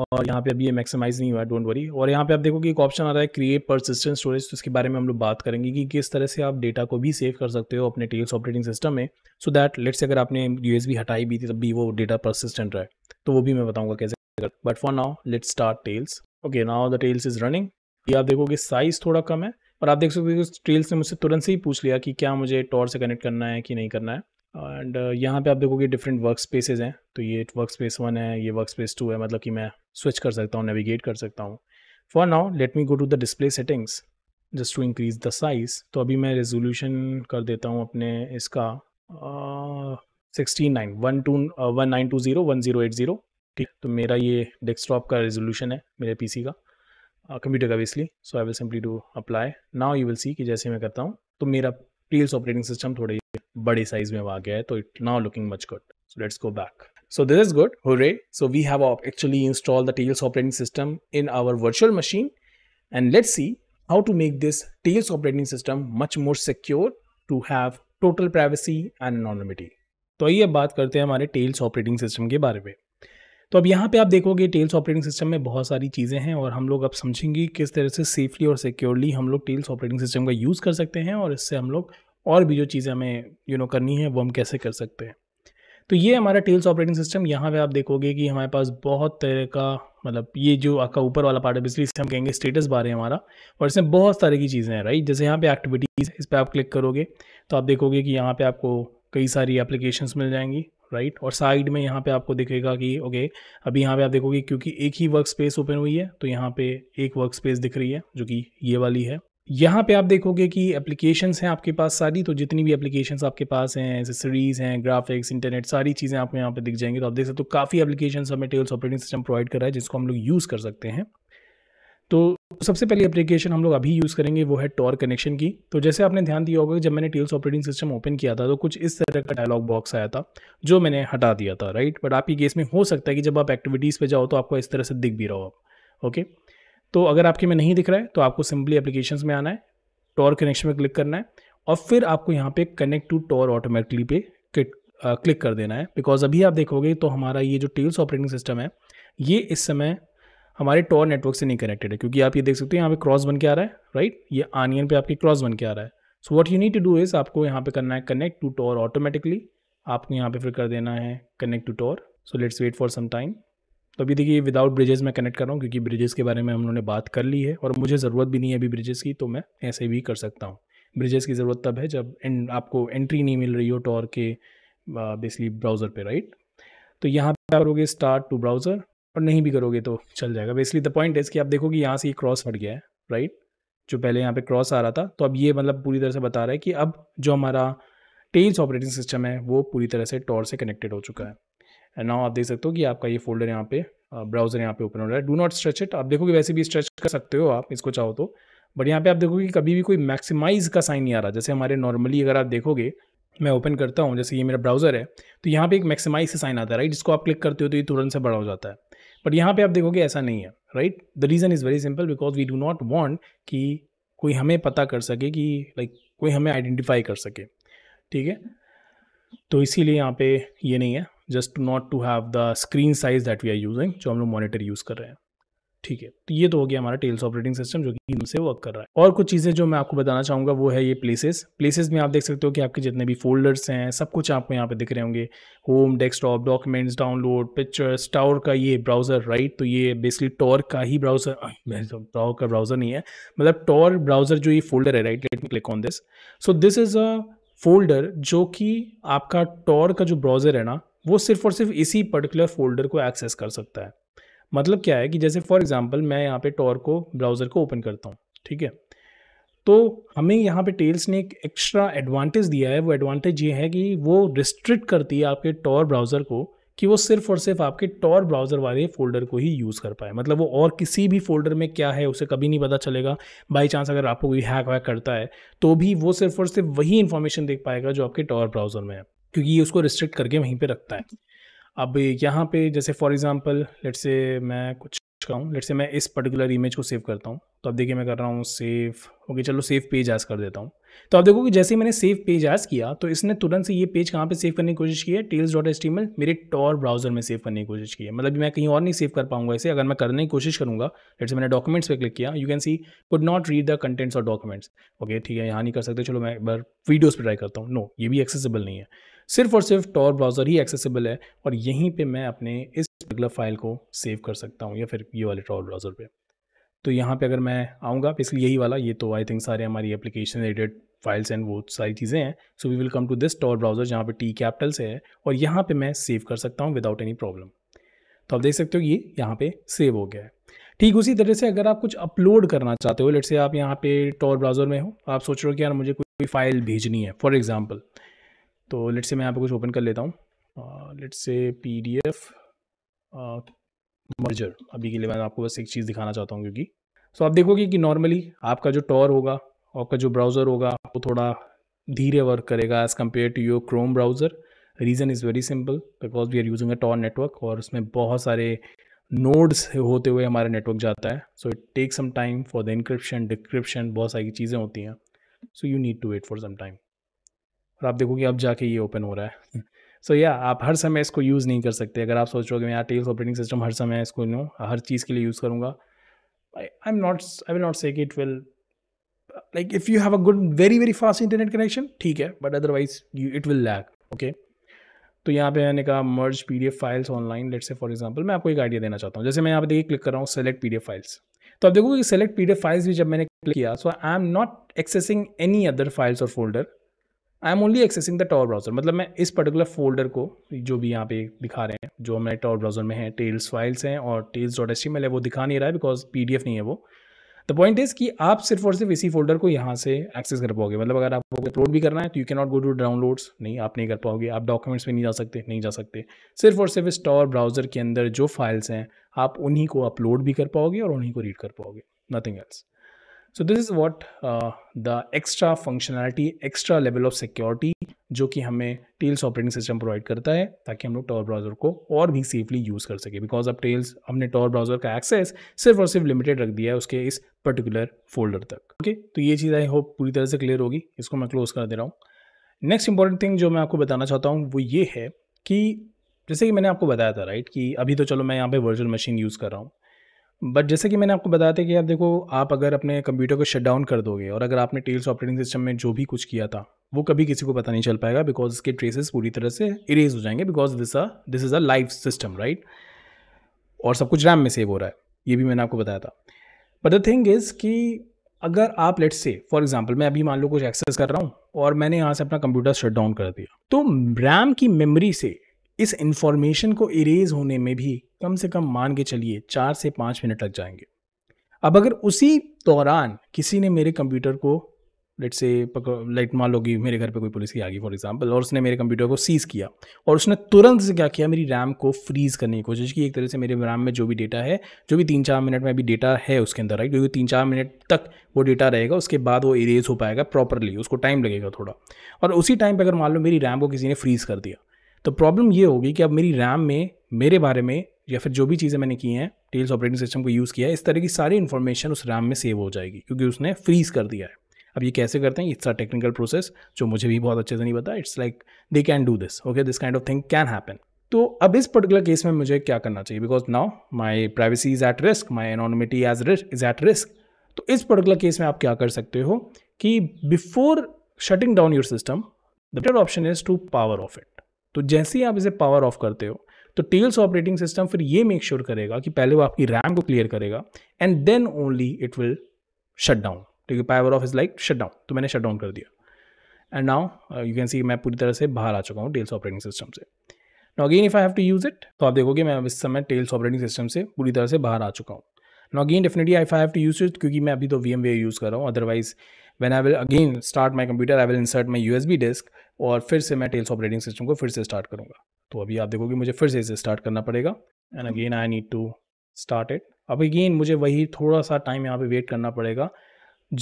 [SPEAKER 1] और यहाँ पे अभी ये मैक्सिमाइज नहीं हुआ है डोंट वरी और यहाँ पे आप देखो कि एक ऑप्शन आ रहा है क्रिएट परसिस्टेंट स्टोरेज तो इसके बारे में हम लोग बात करेंगे कि किस तरह से आप डेटा को भी सेव कर सकते हो अपने टेल्स ऑपरेटिंग सिस्टम में सो दैट लेट्स अगर आपने यूएसबी हटाई भी थी तब भी वो डेटा परसिस्टेंट रहा है तो वो भी मैं बताऊँगा कैसे but for now let start Tails okay now the Tails is running ये आप देखो साइज थोड़ा कम है और आप देख सकते हो टेल्स ने मुझसे तुरंत से ही पूछ लिया कि क्या मुझे टॉर से कनेक्ट करना है कि नहीं करना है एंड uh, यहाँ पे आप देखोगे डिफरेंट वर्क स्पेसेज हैं तो ये वर्क स्पेस वन है ये वर्क स्पेस टू है मतलब कि मैं स्विच कर सकता हूँ नेविगेट कर सकता हूँ for now let me go to the display settings just to increase the size तो अभी मैं रेजोल्यूशन कर देता हूँ अपने इसका sixteen nine one two one nine two zero one zero eight zero ठीक तो मेरा ये डेस्कटॉप का रेजोल्यूशन है मेरे सी का कंप्यूटर का basically so I will simply to apply now you will see कि जैसे मैं करता हूँ तो मेरा प्रील्स ऑपरेटिंग सिस्टम थोड़े बड़े साइज में आ गया है तो it now looking much good so let's go back so this is good hurray so we have actually install the Tails operating system in our virtual machine and let's see how to make this Tails operating system much more secure to have total privacy and anonymity तो आइए बात करते हैं हमारे टेल्स ऑपरेटिंग सिस्टम के बारे में तो अब यहाँ पे आप देखोगे टेल्स ऑपरेटिंग सिस्टम में बहुत सारी चीज़ें हैं और हम लोग अब समझेंगे किस तरह से सेफली और सिक्योरली हम लोग टेल्स ऑपरेटिंग सिस्टम का यूज़ कर सकते हैं और इससे हम लोग और भी जो चीज़ें हमें यू you नो know, करनी है वो हम कैसे कर सकते हैं तो ये हमारा टेल्स ऑपरेटिंग सिस्टम यहाँ पे आप देखोगे कि हमारे पास बहुत तरह का मतलब ये जो आपका ऊपर वाला पार्ट है बिजली इससे हम कहेंगे स्टेटस बारे है हमारा और इसमें बहुत सारे की चीज़ें हैं राइट जैसे यहाँ पे एक्टिविटीज़ इस पर आप क्लिक करोगे तो आप देखोगे कि यहाँ पे आपको कई सारी एप्लीकेशन मिल जाएंगी राइट और साइड में यहाँ पे आपको दिखेगा कि ओके अभी यहाँ पे आप देखोगे क्योंकि एक ही वर्क स्पेस ओपन हुई है तो यहाँ पे एक वर्क स्पेस दिख रही है जो कि ये वाली है यहाँ पे आप देखोगे कि एप्लीकेशंस हैं आपके पास सारी तो जितनी भी एप्लीकेशंस आपके पास हैं एसेसरीज हैं ग्राफिक्स इंटरनेट सारी चीज़ें आपको यहाँ पे दिख जाएंगी तो आप देख सकते हो तो काफ़ी एप्लीकेशन हमें टेल्स ऑपरेटिंग सिस्टम प्रोवाइड करा है जिसको हम लोग यूज़ कर सकते हैं तो सबसे पहली एप्लीकेशन हम लोग अभी यूज़ करेंगे वो है टॉर कनेक्शन की तो जैसे आपने ध्यान दिया होगा जब मैंने टेल्स ऑपरेटिंग सिस्टम ओपन किया था तो कुछ इस तरह का डायलॉग बॉक्स आया था जो मैंने हटा दिया था राइट बट आपकी केस में हो सकता है कि जब आप एक्टिविटीज़ पर जाओ तो आपको इस तरह से दिख भी रहो आप ओके okay? तो अगर आपके में नहीं दिख रहा है तो आपको सिंपली एप्लीकेशन में आना है टॉर कनेक्शन में क्लिक करना है और फिर आपको यहाँ पे कनेक्ट टू टॉर ऑटोमेटिकली पे क्लिक कर देना है बिकॉज अभी आप देखोगे तो हमारा ये जो टेल्स ऑपरेटिंग सिस्टम है ये इस समय हमारे टॉर नेटवर्क से नहीं कनेक्टेड है क्योंकि आप ये देख सकते हो यहाँ पे क्रॉस बन के आ रहा है राइट ये आनियन पे आपके क्रॉस बन के आ रहा है so what you need to do is आपको यहाँ पे करना है कनेक्ट टू टॉर ऑटोमेटिकली आपको यहाँ पे फिर कर देना है connect to Tor so let's wait for some time तो अभी देखिए विदाउट ब्रिजेस मैं कनेक्ट कर रहा हूँ क्योंकि ब्रिजेस के बारे में हम उन्होंने बात कर ली है और मुझे ज़रूरत भी नहीं है अभी ब्रिजेस की तो मैं ऐसे भी कर सकता हूँ ब्रिजेस की ज़रूरत तब है जब एंड आपको एंट्री नहीं मिल रही हो टॉर के बेसिकली uh, ब्राउज़र पे राइट तो यहाँ पे करोगे स्टार्ट टू ब्राउज़र और नहीं भी करोगे तो चल जाएगा बेसिकली द पॉइंट इज़ कि आप देखोगे यहाँ से ये क्रॉस हट गया है राइट जो पहले यहाँ पे क्रॉस आ रहा था तो अब ये मतलब पूरी तरह से बता रहा है कि अब जो हमारा टेल्स ऑपरेटिंग सिस्टम है वो पूरी तरह से टॉर से कनेक्टेड हो चुका है एंड नाउ आप देख सकते हो कि आपका ये फोल्डर यहाँ पे ब्राउजर यहाँ पे ओपन हो रहा है डू नॉट स्ट्रेच इट आप देखोगे वैसे भी स्ट्रेच कर सकते हो आप इसको चाहो तो बट यहाँ पे आप देखोगे कि कभी भी कोई मैक्सिमाइज का साइन नहीं आ रहा जैसे हमारे नॉर्मली अगर आप देखोगे मैं ओपन करता हूँ जैसे ये मेरा ब्राउजर है तो यहाँ पे एक मैक्सिमाइज से साइन आता है राइट जिसको आप क्लिक करते हो तो ये तुरंत से बड़ा हो जाता है बट यहाँ पे आप देखोगे ऐसा नहीं है right the reason is very simple because we do not want कि कोई हमें पता कर सके कि लाइक like, कोई हमें आइडेंटिफाई कर सके ठीक है तो इसीलिए यहाँ पे ये नहीं है just not to have the screen size that we are using जो हम लोग मॉनिटर यूज़ कर रहे हैं ठीक है तो ये तो हो गया हमारा टेल्स ऑपरेटिंग सिस्टम जो कि से वर्क कर रहा है और कुछ चीज़ें जो मैं आपको बताना चाहूँगा वो है ये प्लेसेस प्लेसेस में आप देख सकते हो कि आपके जितने भी फोल्डर्स हैं सब कुछ आपको यहाँ पे दिख रहे होंगे home desktop documents download pictures Tor का ये ब्राउज़र राइट तो ये बेसिकली टॉर का ही ब्राउज़र टावर तो का ब्राउज़र नहीं है मतलब टॉर ब्राउज़र जो ये फोल्डर है right let me click on this so this is a folder जो कि आपका टॉर का जो ब्राउज़र है ना वो सिर्फ और सिर्फ इसी पर्टिकुलर फोल्डर को एक्सेस कर सकता है मतलब क्या है कि जैसे फॉर एग्जांपल मैं यहाँ पे टॉर को ब्राउज़र को ओपन करता हूँ ठीक है तो हमें यहाँ पे टेल्स ने एक एक्स्ट्रा एडवांटेज दिया है वो एडवांटेज ये है कि वो रिस्ट्रिक्ट करती है आपके टॉर ब्राउज़र को कि वो सिर्फ और सिर्फ आपके टॉर ब्राउज़र वाले फोल्डर को ही यूज़ कर पाए मतलब वो और किसी भी फोल्डर में क्या है उसे कभी नहीं पता चलेगा बाई चांस अगर आपको कोई हैक वैक करता है तो भी वो सिर्फ और सिर्फ वही इन्फॉर्मेशन देख पाएगा जो आपके टॉर ब्राउज़र में है क्योंकि ये उसको रिस्ट्रिक्ट करके वहीं पे रखता है अब यहाँ पे जैसे फॉर एग्जांपल लेट से मैं कुछ कहूँ लेट से मैं इस पर्टिकुलर इमेज को सेव करता हूँ तो अब देखिए मैं कर रहा हूँ सेव ओके चलो सेव पेज आज कर देता हूँ तो आप देखो कि जैसे ही मैंने सेव पेज आज किया तो इसने तुरंत से ये पेज कहाँ पे सेव करने की कोशिश की है टेल्स डॉट एस मेरे टॉर ब्राउजर में सेव करने की कोशिश की है मतलब मैं कहीं और नहीं सेव कर पाऊंगा इसे अगर मैं करने की कोशिश करूँगा लेट से मैंने डॉक्यूमेंट्स पर क्लिक किया you can see could not read the contents और डॉक्यूमेंट्स ओके ठीक है यहाँ नहीं कर सकते चलो मैं एक बार वीडियोज़ पर ट्राई करता हूँ नो no, ये भी एक्सेसिबल नहीं है सिर्फ और सिर्फ टॉर ब्राउज़र ही एक्सेसिबल है और यहीं पे मैं अपने इस पर्टिकुलर फाइल को सेव कर सकता हूँ या फिर ये वाले टॉर ब्राउज़र पे तो यहाँ पे अगर मैं आऊँगा इसलिए यही वाला ये तो आई थिंक सारे हमारी एप्लीकेशन रिलेटेड फाइल्स एंड वो सारी चीज़ें हैं so we will come to this Tor browser जहाँ पर टी कैपिटल से है और यहाँ पर मैं सेव कर सकता हूँ विदाउट एनी प्रॉब्लम तो आप देख सकते हो ये यहाँ पे सेव हो गया है ठीक उसी तरह से अगर आप कुछ अपलोड करना चाहते हो लेट से आप यहाँ पे टॉर ब्राउज़र में हो आप सोच रहे हो कि यार मुझे कोई फाइल भेजनी है फॉर एग्जांपल तो लेट से मैं यहाँ पे कुछ ओपन कर लेता हूँ लेट से पी डी एफ मर्जर अभी के लिए मैं आपको बस एक चीज़ दिखाना चाहता हूँ क्योंकि सो आप देखोगे कि नॉर्मली आपका जो टॉर होगा आपका जो ब्राउज़र होगा वो थोड़ा धीरे वर्क करेगा as compare to your Chrome browser reason is very simple because we are using a Tor network और उसमें बहुत सारे नोड्स होते हुए हमारा नेटवर्क जाता है so it take some time for the encryption description बहुत सारी चीज़ें होती हैं so you need to wait for some time और आप देखोगे अब जाके ये ओपन हो रहा है सो so, या yeah, आप हर समय इसको यूज़ नहीं कर सकते अगर आप सोच रहे हो कि मैं यार टेल्स ऑपरेटिंग सिस्टम हर समय इसको लूँ हर चीज़ के लिए यूज़ करूँगा I am not I will not say it will like if you have a good very very fast internet connection ठीक है but otherwise it will lag okay तो यहाँ पे मैंने कहा merge P D F files online let say for example मैं आपको एक आइडिया देना चाहता हूँ जैसे मैं यहाँ पे देखिए क्लिक कर रहा हूँ select P D F files तो आप देखोगे कि select P D F files भी जब मैंने क्लिक किया so I am not accessing any other files और folder I am only accessing the Tor browser मतलब मैं इस पर्टिकुलर फोल्डर को जो भी यहाँ पे दिखा रहे हैं जो हमारे टॉर ब्राउज़र में है टेल्स फाइल्स हैं और टेल्स डॉट एस है वो दिखा नहीं रहा है बिकॉज पी नहीं है वो द पॉइंट इज कि आप सिर्फ और सिर्फ इसी फोल्डर को यहाँ से एक्सेस कर पाओगे मतलब अगर आपको अपलोड भी करना है तो you can not go to downloads नहीं आप नहीं कर पाओगे आप डॉक्यूमेंट्स में नहीं जा सकते नहीं जा सकते सिर्फ और सिर्फ इस टॉर ब्राउज़र के अंदर जो फाइल्स हैं आप उन्हीं को अपलोड भी कर पाओगे और उन्हीं को रीड कर पाओगे nothing else so this is what the extra functionality extra level of security जो कि हमें टेल्स ऑपरेटिंग सिस्टम प्रोवाइड करता है ताकि हम लोग टॉर ब्राउज़र को और भी सेफली यूज़ कर सके बिकॉज अब टेल्स हमने टॉर ब्राउज़र का एक्सेस सिर्फ और सिर्फ लिमिटेड रख दिया है उसके इस पर्टिकुलर फोल्डर तक ओके okay? तो ये चीज़ आई होप पूरी तरह से क्लियर होगी इसको मैं क्लोज कर दे रहा हूँ नेक्स्ट इंपॉर्टेंट थिंग जो मैं आपको बताना चाहता हूँ वो ये है कि जैसे कि मैंने आपको बताया था राइट कि अभी तो चलो मैं यहाँ पे वर्चुअल मशीन यूज़ कर रहा हूँ बट जैसे कि मैंने आपको बताया था कि आप देखो आप अगर अपने कंप्यूटर को शट डाउन कर दोगे और अगर आपने टेल्स ऑपरेटिंग सिस्टम में जो भी कुछ किया था वो कभी किसी को पता नहीं चल पाएगा बिकॉज इसके ट्रेसेस पूरी तरह से इरेज हो जाएंगे because this ah this is a live system right और सब कुछ रैम में सेव हो रहा है ये भी मैंने आपको बताया था बट द थिंग इज़ कि अगर आप लेट्स से फॉर एग्जाम्पल मैं अभी मान लो कुछ एक्सेस कर रहा हूँ और मैंने यहाँ से अपना कंप्यूटर शट डाउन कर दिया तो रैम की मेमोरी से इस इन्फॉर्मेशन को इरेज होने में भी कम से कम मान के चलिए चार से पाँच मिनट लग जाएंगे अब अगर उसी दौरान किसी ने मेरे कंप्यूटर को लेट से लाइट मान लो कि मेरे घर पे कोई पुलिस की आ गई फॉर एग्जांपल और उसने मेरे कंप्यूटर को सीज़ किया और उसने तुरंत से क्या किया मेरी रैम को फ्रीज़ करने की कोशिश की एक तरह से मेरे रैम में जो भी डेटा है जो भी तीन चार मिनट में अभी डेटा है उसके अंदर राइट क्योंकि तीन चार मिनट तक वो डेटा रहेगा उसके बाद वो इरेज हो पाएगा प्रॉपरली उसको टाइम लगेगा थोड़ा और उसी टाइम पर अगर मान लो मेरी रैम को किसी ने फ्रीज़ कर दिया तो प्रॉब्लम ये होगी कि अब मेरी रैम में मेरे बारे में या फिर जो भी चीज़ें मैंने की हैं टेल्स ऑपरेटिंग सिस्टम को यूज़ किया है इस तरह की सारी इन्फॉर्मेशन उस रैम में सेव हो जाएगी क्योंकि उसने फ्रीज़ कर दिया है अब ये कैसे करते हैं इट्स अ टेक्निकल प्रोसेस जो मुझे भी बहुत अच्छे से नहीं पता it's like they can do this okay this kind of thing can happen तो अब इस पर्टिकुलर केस में मुझे क्या करना चाहिए because now my privacy is at risk my anonymity as is at risk तो इस पर्टिकुलर केस में आप क्या कर सकते हो कि before shutting down your system the better option is to power off it तो जैसे ही आप इसे पावर ऑफ करते हो तो टेल्स ऑपरेटिंग सिस्टम फिर ये मेक श्योर sure करेगा कि पहले वो आपकी रैम को क्लियर करेगा and then only it will shut down ठीक है power off is like shut down तो मैंने शट डाउन कर दिया and now you can see मैं पूरी तरह से बाहर आ चुका हूँ टेल्स ऑपरेटिंग सिस्टम से now again if I have to use it तो आप देखोगे मैं इस समय टेल्स ऑपरेटिंग सिस्टम से पूरी तरह से बाहर आ चुका हूँ now again definitely I have to use it क्योंकि मैं अभी तो वी एम यूज़ कर रहा हूँ otherwise when I will again start my computer I will insert my U S B disk और फिर से मैं टेल्स ऑपरेटिंग सिस्टम को फिर से स्टार्ट करूँगा तो अभी आप देखोगे मुझे फिर से इसे स्टार्ट करना पड़ेगा and again I need to start it अब अगेन मुझे वही थोड़ा सा टाइम यहाँ पे वेट करना पड़ेगा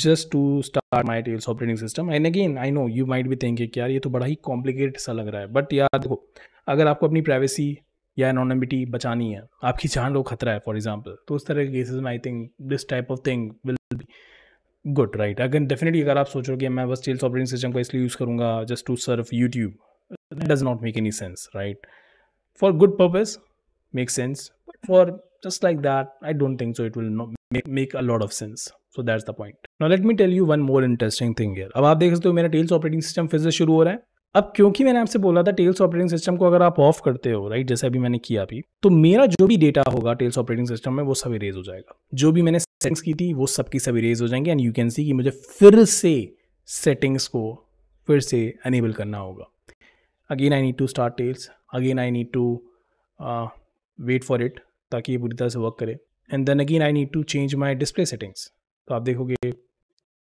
[SPEAKER 1] just to start my Tails operating system and again I know you might भी थिंक यार ये तो बड़ा ही कॉम्प्लिकेट सा लग रहा है बट यार देखो अगर आपको अपनी प्राइवेसी या एनोनमिटी बचानी है आपकी जान को खतरा है फॉर एग्जाम्पल तो उस तरह के केसेज में I think this type of thing will be good right अगर डेफिनेटली अगर आप कि मैं बस टेल्स ऑपरेटिंग सिस्टम का इसलिए यूज़ करूँगा just to surf YouTube does not make any sense right for good purpose make sense but for just like that I don't think so it will not make a lot of sense so that's the point now let me tell you one more interesting thing अब आप देख सकते हो मेरा टेल्स ऑपरेटिंग सिस्टम फिर से शुरू हो रहा है अब क्योंकि मैंने आपसे बोला था टेल्स ऑपरेटिंग सिस्टम को अगर आप ऑफ करते हो राइट जैसे अभी मैंने किया अभी तो मेरा जो भी डेटा होगा टेल्स ऑपरेटिंग सिस्टम में वो सब इरेज हो जाएगा जो भी मैंने सेटिंग्स की थी वो सबकी सब इरेज हो जाएंगे एंड यू कैन सी कि मुझे फिर से सेटिंग्स को फिर से अनेबल करना होगा again I need to start Tails again I need to wait for it ताकि ये पूरी तरह से वर्क करे and then again I need to change my display settings तो आप देखोगे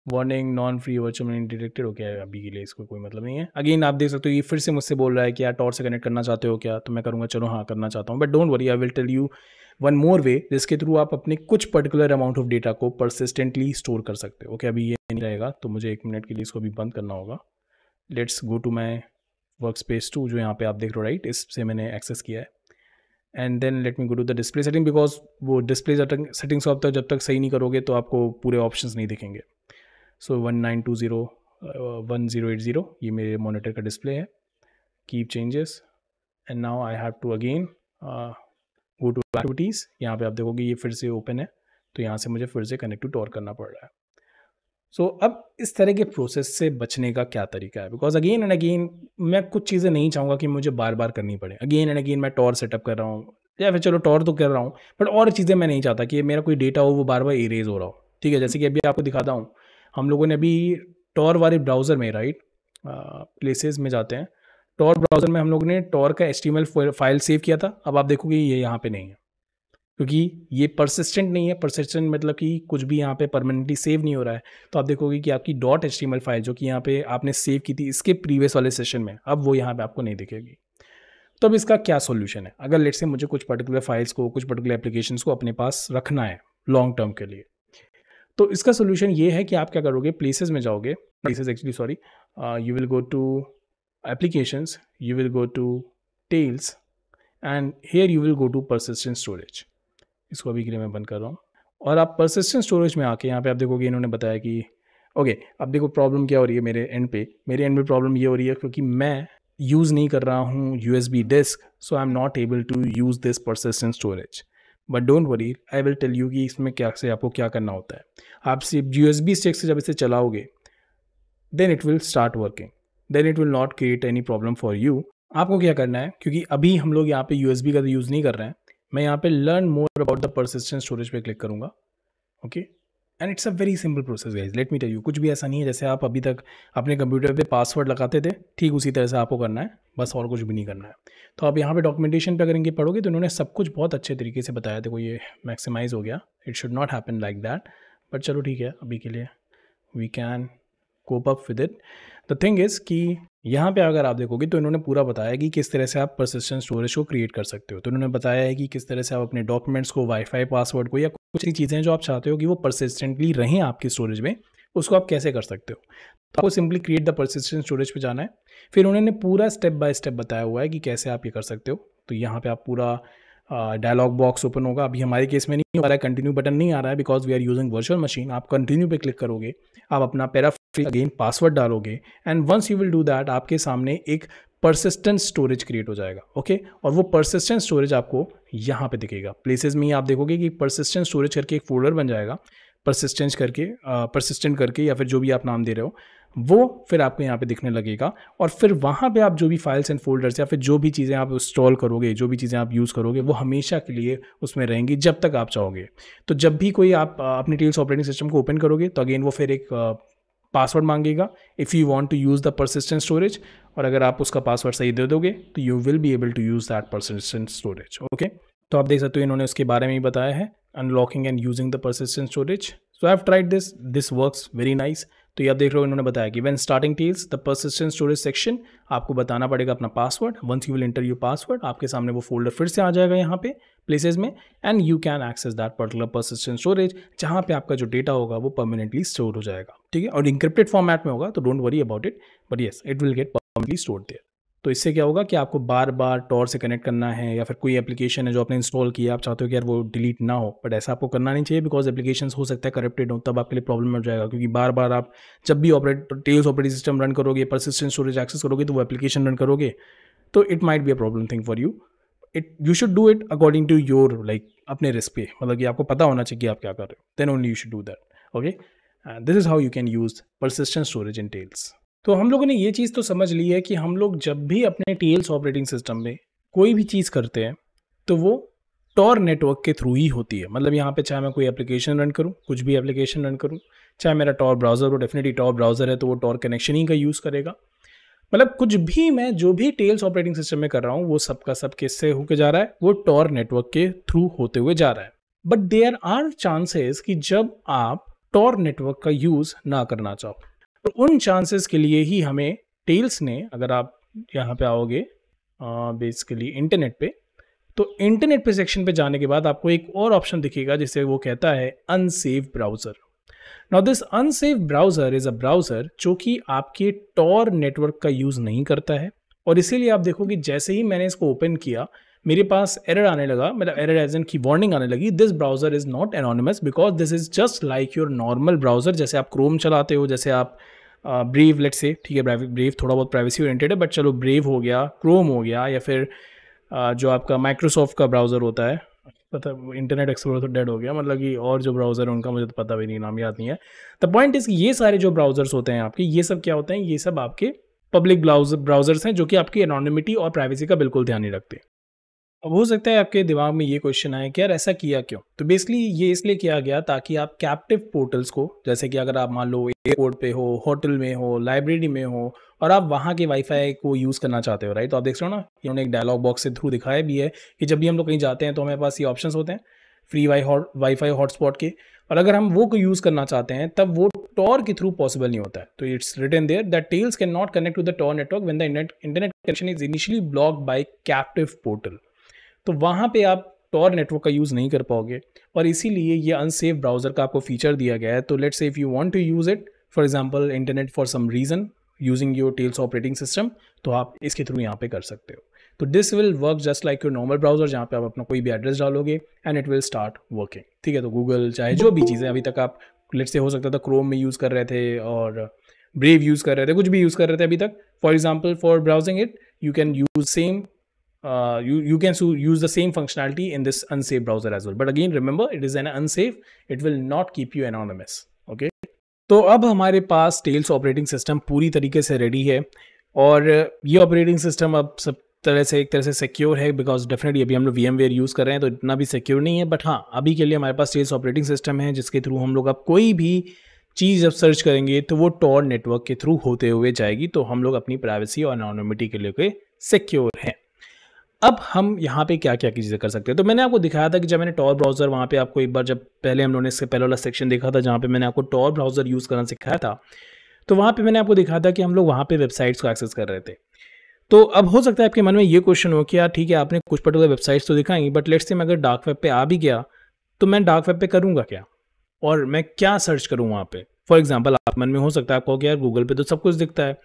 [SPEAKER 1] warning non free virtual money detected हो गया है अभी के लिए इसको कोई मतलब नहीं है अगेन आप देख सकते हो ये फिर से मुझसे बोल रहा है कि यार टॉर्च से कनेक्ट करना चाहते हो क्या तो मैं करूँगा चलो हाँ करना चाहता हूँ but don't worry I will tell you one more way जिसके थ्रू आप अपने कुछ पर्टिकुलर अमाउंट ऑफ डेटा को परसिस्टेंटली स्टोर कर सकते हो ओके अभी ये नहीं रहेगा तो मुझे एक मिनट के लिए इसको अभी बंद करना होगा let's go to my workspace to जो यहाँ पे आप देख रहे हो राइट इससे मैंने एक्सेस किया है and then let me go to the display setting because वो डिस्प्ले सेटिंग्स आप तक तो जब तक सही नहीं करोगे तो आपको पूरे ऑप्शंस नहीं दिखेंगे so one nine two zero one zero eight zero ये मेरे मोनिटर का डिस्प्ले है keep changes and now I have to again go to activities यहाँ पे आप देखोगे ये फिर से ओपन है तो यहाँ से मुझे फिर से कनेक्ट टू टॉर करना पड़ रहा है सो so, अब इस तरह के प्रोसेस से बचने का क्या तरीका है बिकॉज अगेन एंड अगेन मैं कुछ चीज़ें नहीं चाहूँगा कि मुझे बार बार करनी पड़े अगेन एंड अगेन मैं टॉर सेटअप कर रहा हूँ या फिर चलो टॉर तो कर रहा हूँ बट और चीज़ें मैं नहीं चाहता कि मेरा कोई डेटा हो वो बार बार इरेज हो रहा हो ठीक है जैसे कि अभी आपको दिखाता हूँ हम लोगों ने अभी टॉर वाले ब्राउज़र में राइट प्लेसेस में जाते हैं टॉर ब्राउज़र में हम लोगों ने टॉर का एच फाइल सेव किया था अब आप देखोगे ये यहाँ पे नहीं है क्योंकि ये परसिस्टेंट नहीं है परसिस्टेंट मतलब कि कुछ भी यहाँ पे परमानेंटली सेव नहीं हो रहा है तो आप देखोगे कि आपकी डॉट एच फाइल जो कि यहाँ पे आपने सेव की थी इसके प्रीवियस वाले सेशन में अब वो यहाँ पे आपको नहीं दिखेगी तो अब इसका क्या सोल्यूशन है अगर लेट से मुझे कुछ पर्टिकुलर फाइल्स को कुछ पर्टिकुलर एप्लीकेशन को अपने पास रखना है लॉन्ग टर्म के लिए तो इसका सोल्यूशन ये है कि आप क्या करोगे प्लेसेज में जाओगे places actually sorry you will go to applications you will go to Tails and here you will go to persistent storage इसको अभी के लिए मैं बंद कर रहा हूँ और आप परसिस्टेंट स्टोरेज में आके यहाँ पे आप देखोगे इन्होंने बताया कि ओके okay, अब देखो प्रॉब्लम क्या हो रही है मेरे एंड पे मेरे एंड पे प्रॉब्लम ये हो रही है क्योंकि मैं यूज़ नहीं कर रहा हूँ U S B disk so I am not able to use this persistent storage but don't worry I will tell you कि इसमें क्या से आपको क्या करना होता है आप सिर्फ यू एस बी स्टेक से जब इसे चलाओगे then it will start working then it will not create any problem for you आपको क्या करना है क्योंकि अभी हम लोग यहाँ पे यू एस बी का यूज़ तो नहीं कर रहे हैं मैं यहाँ पे learn more about the persistent storage पे क्लिक करूँगा okay okay? And it's a very simple process guys let me tell you कुछ भी ऐसा नहीं है जैसे आप अभी तक अपने कंप्यूटर पे पासवर्ड लगाते थे ठीक उसी तरह से आपको करना है बस और कुछ भी नहीं करना है तो आप यहाँ पे डॉक्यूमेंटेशन पे अगर इनके पढ़ोगे तो इन्होंने सब कुछ बहुत अच्छे तरीके से बताया देखो ये मैक्सिमाइज हो गया it should not happen like that but चलो ठीक है अभी के लिए we can cope up with it the thing is कि यहाँ पे अगर आप देखोगे तो इन्होंने पूरा बताया कि किस तरह से आप परसिस्टेंट स्टोरेज को क्रिएट कर सकते हो तो इन्होंने बताया है कि किस तरह से आप अपने डॉक्यूमेंट्स को वाईफाई पासवर्ड को या कुछ चीज़ें जो आप चाहते हो कि वो परसिस्टेंटली रहें आपके स्टोरेज में उसको आप कैसे कर सकते हो तो आपको simply create the persistent storage पर जाना है फिर उन्होंने पूरा स्टेप बाय स्टेप बताया हुआ है कि कैसे आप ये कर सकते हो तो यहाँ पर आप पूरा डायलॉग बॉक्स ओपन होगा अभी हमारे केस में नहीं हो रहा है कंटिन्यू बटन नहीं आ रहा है because we are using virtual machine आप कंटिन्यू पे क्लिक करोगे आप अपना पैराफ्री अगेन पासवर्ड डालोगे and once you will do that आपके सामने एक परसिस्टेंट स्टोरेज क्रिएट हो जाएगा ओके okay? और वो परसिस्टेंट स्टोरेज आपको यहाँ पे दिखेगा प्लेसेस में ही आप देखोगे कि परसिस्टेंट स्टोरेज करके एक फोल्डर बन जाएगा परसिस्टेंट करके परसिस्टेंट करके या फिर जो भी आप नाम दे रहे हो वो फिर आपको यहाँ पे दिखने लगेगा और फिर वहाँ पे आप जो भी फाइल्स एंड फोल्डर्स या फिर जो भी चीज़ें आप इंस्टॉल करोगे जो भी चीज़ें आप यूज़ करोगे वो हमेशा के लिए उसमें रहेंगी जब तक आप चाहोगे तो जब भी कोई आप अपने टील्स ऑपरेटिंग सिस्टम को ओपन करोगे तो अगेन वो फिर एक पासवर्ड मांगेगा if you want to use the persistent storage और अगर आप उसका पासवर्ड सही दे दोगे तो you will be able to use that persistent storage okay तो आप देख सकते हो इन्होंने उसके बारे में ही बताया है unlocking and using the persistent storage so I have tried this this works very nice तो ये आप देख रहे हो इन्होंने बताया कि when starting Tails the persistent storage section आपको बताना पड़ेगा अपना password once you will enter you password आपके सामने वो फोल्डर फिर से आ जाएगा यहाँ पे प्लेसेज में and you can access that particular persistent storage जहाँ पे आपका जो डेटा होगा वो परमानेंटली स्टोर हो जाएगा ठीक है और इंक्रिप्टेड फॉर्मेट में होगा तो don't worry about it but yes it will get permanently store there तो इससे क्या होगा कि आपको बार बार टॉर से कनेक्ट करना है या फिर कोई एप्लीकेशन है जो आपने इंस्टॉल किया आप चाहते हो कि यार वो डिलीट ना हो बट ऐसा आपको करना नहीं चाहिए बिकॉज एप्लीकेशन हो सकता है करप्टेड हो तब आपके लिए प्रॉब्लम हो जाएगा क्योंकि बार बार आप जब भी operate Tails operating system run करोगे परसिस्टेंट स्टोरेज एक्सेस करोगे तो वो एप्लीकेशन रन करोगे तो it might be a problem thing for you it you should do it according to your like अपने रिस्क पे मतलब कि आपको पता होना चाहिए कि आप क्या कर रहे हो then only you should do that okay this is how you can use persistent storage in Tails तो हम लोगों ने ये चीज़ तो समझ ली है कि हम लोग जब भी अपने टीएल्स ऑपरेटिंग सिस्टम में कोई भी चीज़ करते हैं तो वो टॉर नेटवर्क के थ्रू ही होती है मतलब यहाँ पे चाहे मैं कोई एप्लीकेशन रन करूँ कुछ भी एप्लीकेशन रन करूँ चाहे मेरा टॉर ब्राउज़र वो डेफिनेटली टॉर ब्राउज़र है तो वो टॉर कनेक्शन ही का यूज़ करेगा मतलब कुछ भी मैं जो भी टेल्स ऑपरेटिंग सिस्टम में कर रहा हूँ वो सबका सब किससे होके जा रहा है वो टॉर नेटवर्क के थ्रू होते हुए जा रहा है बट देयर आर चांसेस कि जब आप टॉर नेटवर्क का यूज़ ना करना चाहो तो उन चांसेस के लिए ही हमें टेल्स ने अगर आप यहाँ पे आओगे बेसिकली इंटरनेट पे तो इंटरनेट पे सेक्शन पे जाने के बाद आपको एक और ऑप्शन दिखेगा जिसे वो कहता है unsafe browser now this unsafe browser is a browser जो कि आपके टॉर नेटवर्क का यूज़ नहीं करता है और इसीलिए आप देखोगे जैसे ही मैंने इसको ओपन किया मेरे पास एरर आने लगा मतलब एरर एज एन की वार्निंग आने लगी this browser is not anonymous because this is just like your normal browser जैसे आप क्रोम चलाते हो जैसे आप ब्रेव लेट से ठीक है ब्रेव थोड़ा बहुत प्राइवेसी ओरिएंटेड है बट चलो ब्रेव हो गया क्रोम हो गया या फिर uh, जो आपका माइक्रोसॉफ्ट का ब्राउज़र होता है पता इंटरनेट एक्सप्लोर तो डेड हो गया मतलब कि और जो ब्राउज़र है उनका मुझे तो पता भी नहीं नाम याद नहीं है द पॉइंट इज़ ये सारे जो ब्राउज़र्स होते हैं आपके ये सब क्या होते हैं ये सब आपके पब्लिक ब्राउजर्स हैं जो कि आपकी एनोनिमिटी और प्राइवेसी का बिल्कुल ध्यान नहीं रखते अब हो सकता है आपके दिमाग में ये क्वेश्चन आए कि यार ऐसा किया क्यों तो बेसिकली ये इसलिए किया गया ताकि आप कैप्टिव पोर्टल्स को जैसे कि अगर आप मान लो एयरपोर्ट पे हो होटल में हो लाइब्रेरी में हो और आप वहाँ के वाईफाई को यूज़ करना चाहते हो राइट तो आप देख रहे हो ना इन्होंने एक डायलॉग बॉक्स के थ्रू दिखाया भी है कि जब भी हम लोग कहीं जाते हैं तो हमारे पास ये ऑप्शन होते हैं free wi hot wifi hotspot के और अगर हम वो को यूज़ करना चाहते हैं तब वो टॉर के थ्रू पॉसिबल नहीं होता है तो it's return there that Tails can not connect to the Tor network when the internet connection is initially block by captive portal तो वहाँ पे आप टॉर नेटवर्क का यूज़ नहीं कर पाओगे और इसीलिए ये अनसेफ ब्राउज़र का आपको फीचर दिया गया है तो let's say if you want to use it for example internet for some reason using your Tails operating system तो आप इसके थ्रू यहाँ पे कर सकते हो तो this will work just like your normal browser जहाँ पे आप अपना कोई भी एड्रेस डालोगे and it will start working ठीक है तो गूगल चाहे जो भी चीज़ें अभी तक आप लेट से हो सकता था क्रोम में यूज़ कर रहे थे और ब्रेव यूज़ कर रहे थे कुछ भी यूज़ कर रहे थे अभी तक for example for browsing it you can use same Uh, you, you can use the same functionality in this unsafe browser as well. But again, remember, it is an unsafe. It will not keep you anonymous. Okay. तो अब हमारे पास टेल्स ऑपरेटिंग सिस्टम पूरी तरीके से रेडी है और uh, ये ऑपरेटिंग सिस्टम अब सब तरह से एक तरह से सिक्योर है बिकॉज डेफिनेटली अभी हम लोग वी एम वेयर यूज़ कर रहे हैं तो इतना भी सिक्योर नहीं है बट हाँ अभी के लिए हमारे पास टेल्स ऑपरेटिंग सिस्टम है जिसके थ्रू हम लोग अब कोई भी चीज़ जब सर्च करेंगे तो वो टॉर नेटवर्क के थ्रू होते हुए जाएगी तो हम लोग अपनी प्राइवेसी और अनोनोमिटी के लिए सिक्योर हैं अब हम यहाँ पे क्या क्या चीज़ें कर सकते हैं तो मैंने आपको दिखाया था कि जब मैंने टॉर ब्राउज़र वहाँ पे आपको एक बार जब पहले हम लोगों ने इसके पहले वाला सेक्शन देखा था जहाँ पे मैंने आपको टॉर ब्राउज़र यूज़ करना सिखाया था तो वहाँ पे मैंने आपको दिखाया था कि हम लोग वहाँ पे वेबसाइट्स को एक्सेस कर रहे थे तो अब हो सकता है आपके मन में ये क्वेश्चन हो कि यार ठीक है आपने कुछ पर्टिकुलर वेबसाइट्स तो दिखाई बट लेट्स से मैं अगर डार्क वेब पर आ भी गया तो मैं डार्क वेब पर करूँगा क्या और मैं क्या सर्च करूँ वहाँ पर फॉर एग्जाम्पल आप मन में हो सकता है आपको यार गूगल पर तो सब कुछ दिखता है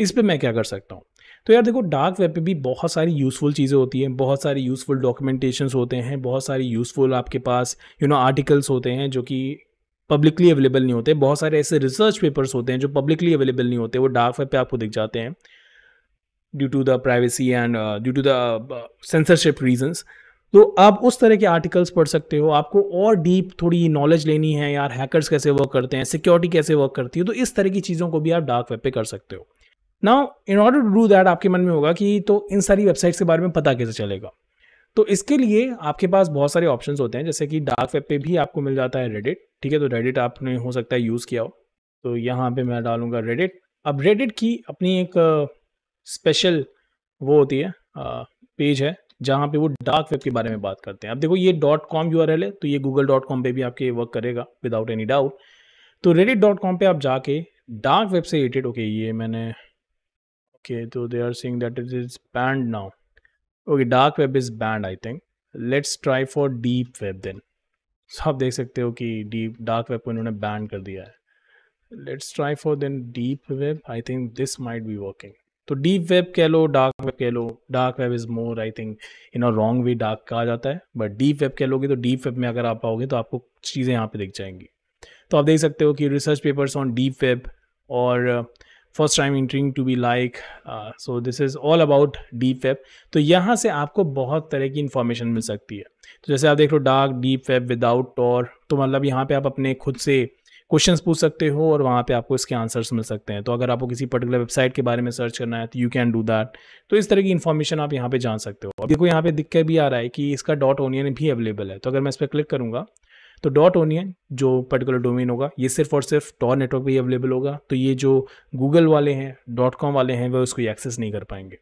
[SPEAKER 1] इस पर मैं क्या कर सकता हूँ तो यार देखो डार्क वेब पे भी बहुत सारी यूज़फुल चीज़ें होती हैं बहुत सारी यूज़फुल डॉक्यूमेंटेशन होते हैं बहुत सारी यूज़फुल आपके पास यू नो आर्टिकल्स होते हैं जो कि पब्लिकली अवेलेबल नहीं होते बहुत सारे ऐसे रिसर्च पेपर्स होते हैं जो पब्लिकली अवेलेबल नहीं होते वो डार्क वेब पे आपको दिख जाते हैं due to the privacy and due to the censorship reasons तो आप उस तरह के आर्टिकल्स पढ़ सकते हो आपको और डीप थोड़ी नॉलेज लेनी है यार हैकर्स कैसे वर्क करते हैं सिक्योरिटी कैसे वर्क करती है तो इस तरह की चीज़ों को भी आप डार्क वेब पे कर सकते हो now in order to do that आपके मन में होगा कि तो इन सारी वेबसाइट्स के बारे में पता कैसे चलेगा तो इसके लिए आपके पास बहुत सारे ऑप्शंस होते हैं जैसे कि डार्क वेब पे भी आपको मिल जाता है रेडिट ठीक है तो रेडिट आपने हो सकता है यूज़ किया हो तो यहाँ पे मैं डालूंगा रेडिट अब रेडिट की अपनी एक स्पेशल वो होती है पेज है जहाँ पे वो डार्क वेब के बारे में बात करते हैं अब देखो ये डॉट कॉम यू है तो ये गूगल डॉट कॉम पर भी आपके वर्क करेगा विदाउट एनी डाउट तो रेडिट डॉट कॉम पर आप जाके डार्क वेब से रिलेटेड ओके ये मैंने ओके तो they are seeing that it is banned now okay dark web is banned I think let's try for deep web then आप देख सकते हो कि डीप डार्क वेब को इन्होंने बैन कर दिया है let's try for then deep web I think this might be working तो डीप वेब कह लो डार्क वेब कह लो dark web is more I think in a wrong way dark कहा जाता है बट डीप वेब कह लोगे तो डीप वेब में अगर आप आओगे तो आपको चीज़ें यहाँ पे दिख जाएंगी तो आप देख सकते हो कि research papers on deep web और first time entering to be like so this is all about deep web तो यहाँ से आपको बहुत तरह की इन्फॉर्मेशन मिल सकती है तो जैसे आप देख लो dark deep web without Tor तो मतलब यहाँ पे आप अपने खुद से क्वेश्चंस पूछ सकते हो और वहाँ पे आपको इसके आंसर्स मिल सकते हैं तो अगर आपको किसी पर्टिकुलर वेबसाइट के बारे में सर्च करना है तो यू कैन डू दैट तो इस तरह की इन्फॉर्मेशन आप यहाँ पे जान सकते हो अब देखो यहाँ पे दिक्कत भी आ रहा है कि इसका डॉट ओनियन भी अवेलेबल है तो अगर मैं इस पर क्लिक करूँगा तो डॉट ओनियन जो पर्टिकुलर डोमेन होगा ये सिर्फ और सिर्फ टॉर नेटवर्क पर ही अवेलेबल होगा तो ये जो गूगल वाले हैं डॉट कॉम वाले हैं वह उसको एक्सेस नहीं कर पाएंगे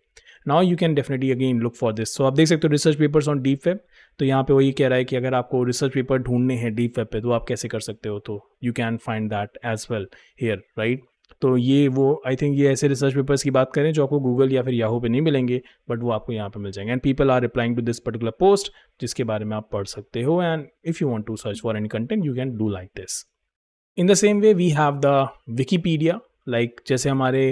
[SPEAKER 1] now you can definitely again look for this so आप देख सकते हो research papers on deep web तो यहाँ पे वही कह रहा है कि अगर आपको रिसर्च पेपर ढूंढने हैं डीप वेब पे तो आप कैसे कर सकते हो तो you can find that as well here right तो ये वो आई थिंक ये ऐसे रिसर्च पेपर्स की बात करें जो आपको गूगल या फिर याहू पे नहीं मिलेंगे बट वो आपको यहाँ पे मिल जाएंगे and people are replying to this particular post जिसके बारे में आप पढ़ सकते हो and if you want to search for any content you can do like this in the same way we have the Wikipedia like जैसे हमारे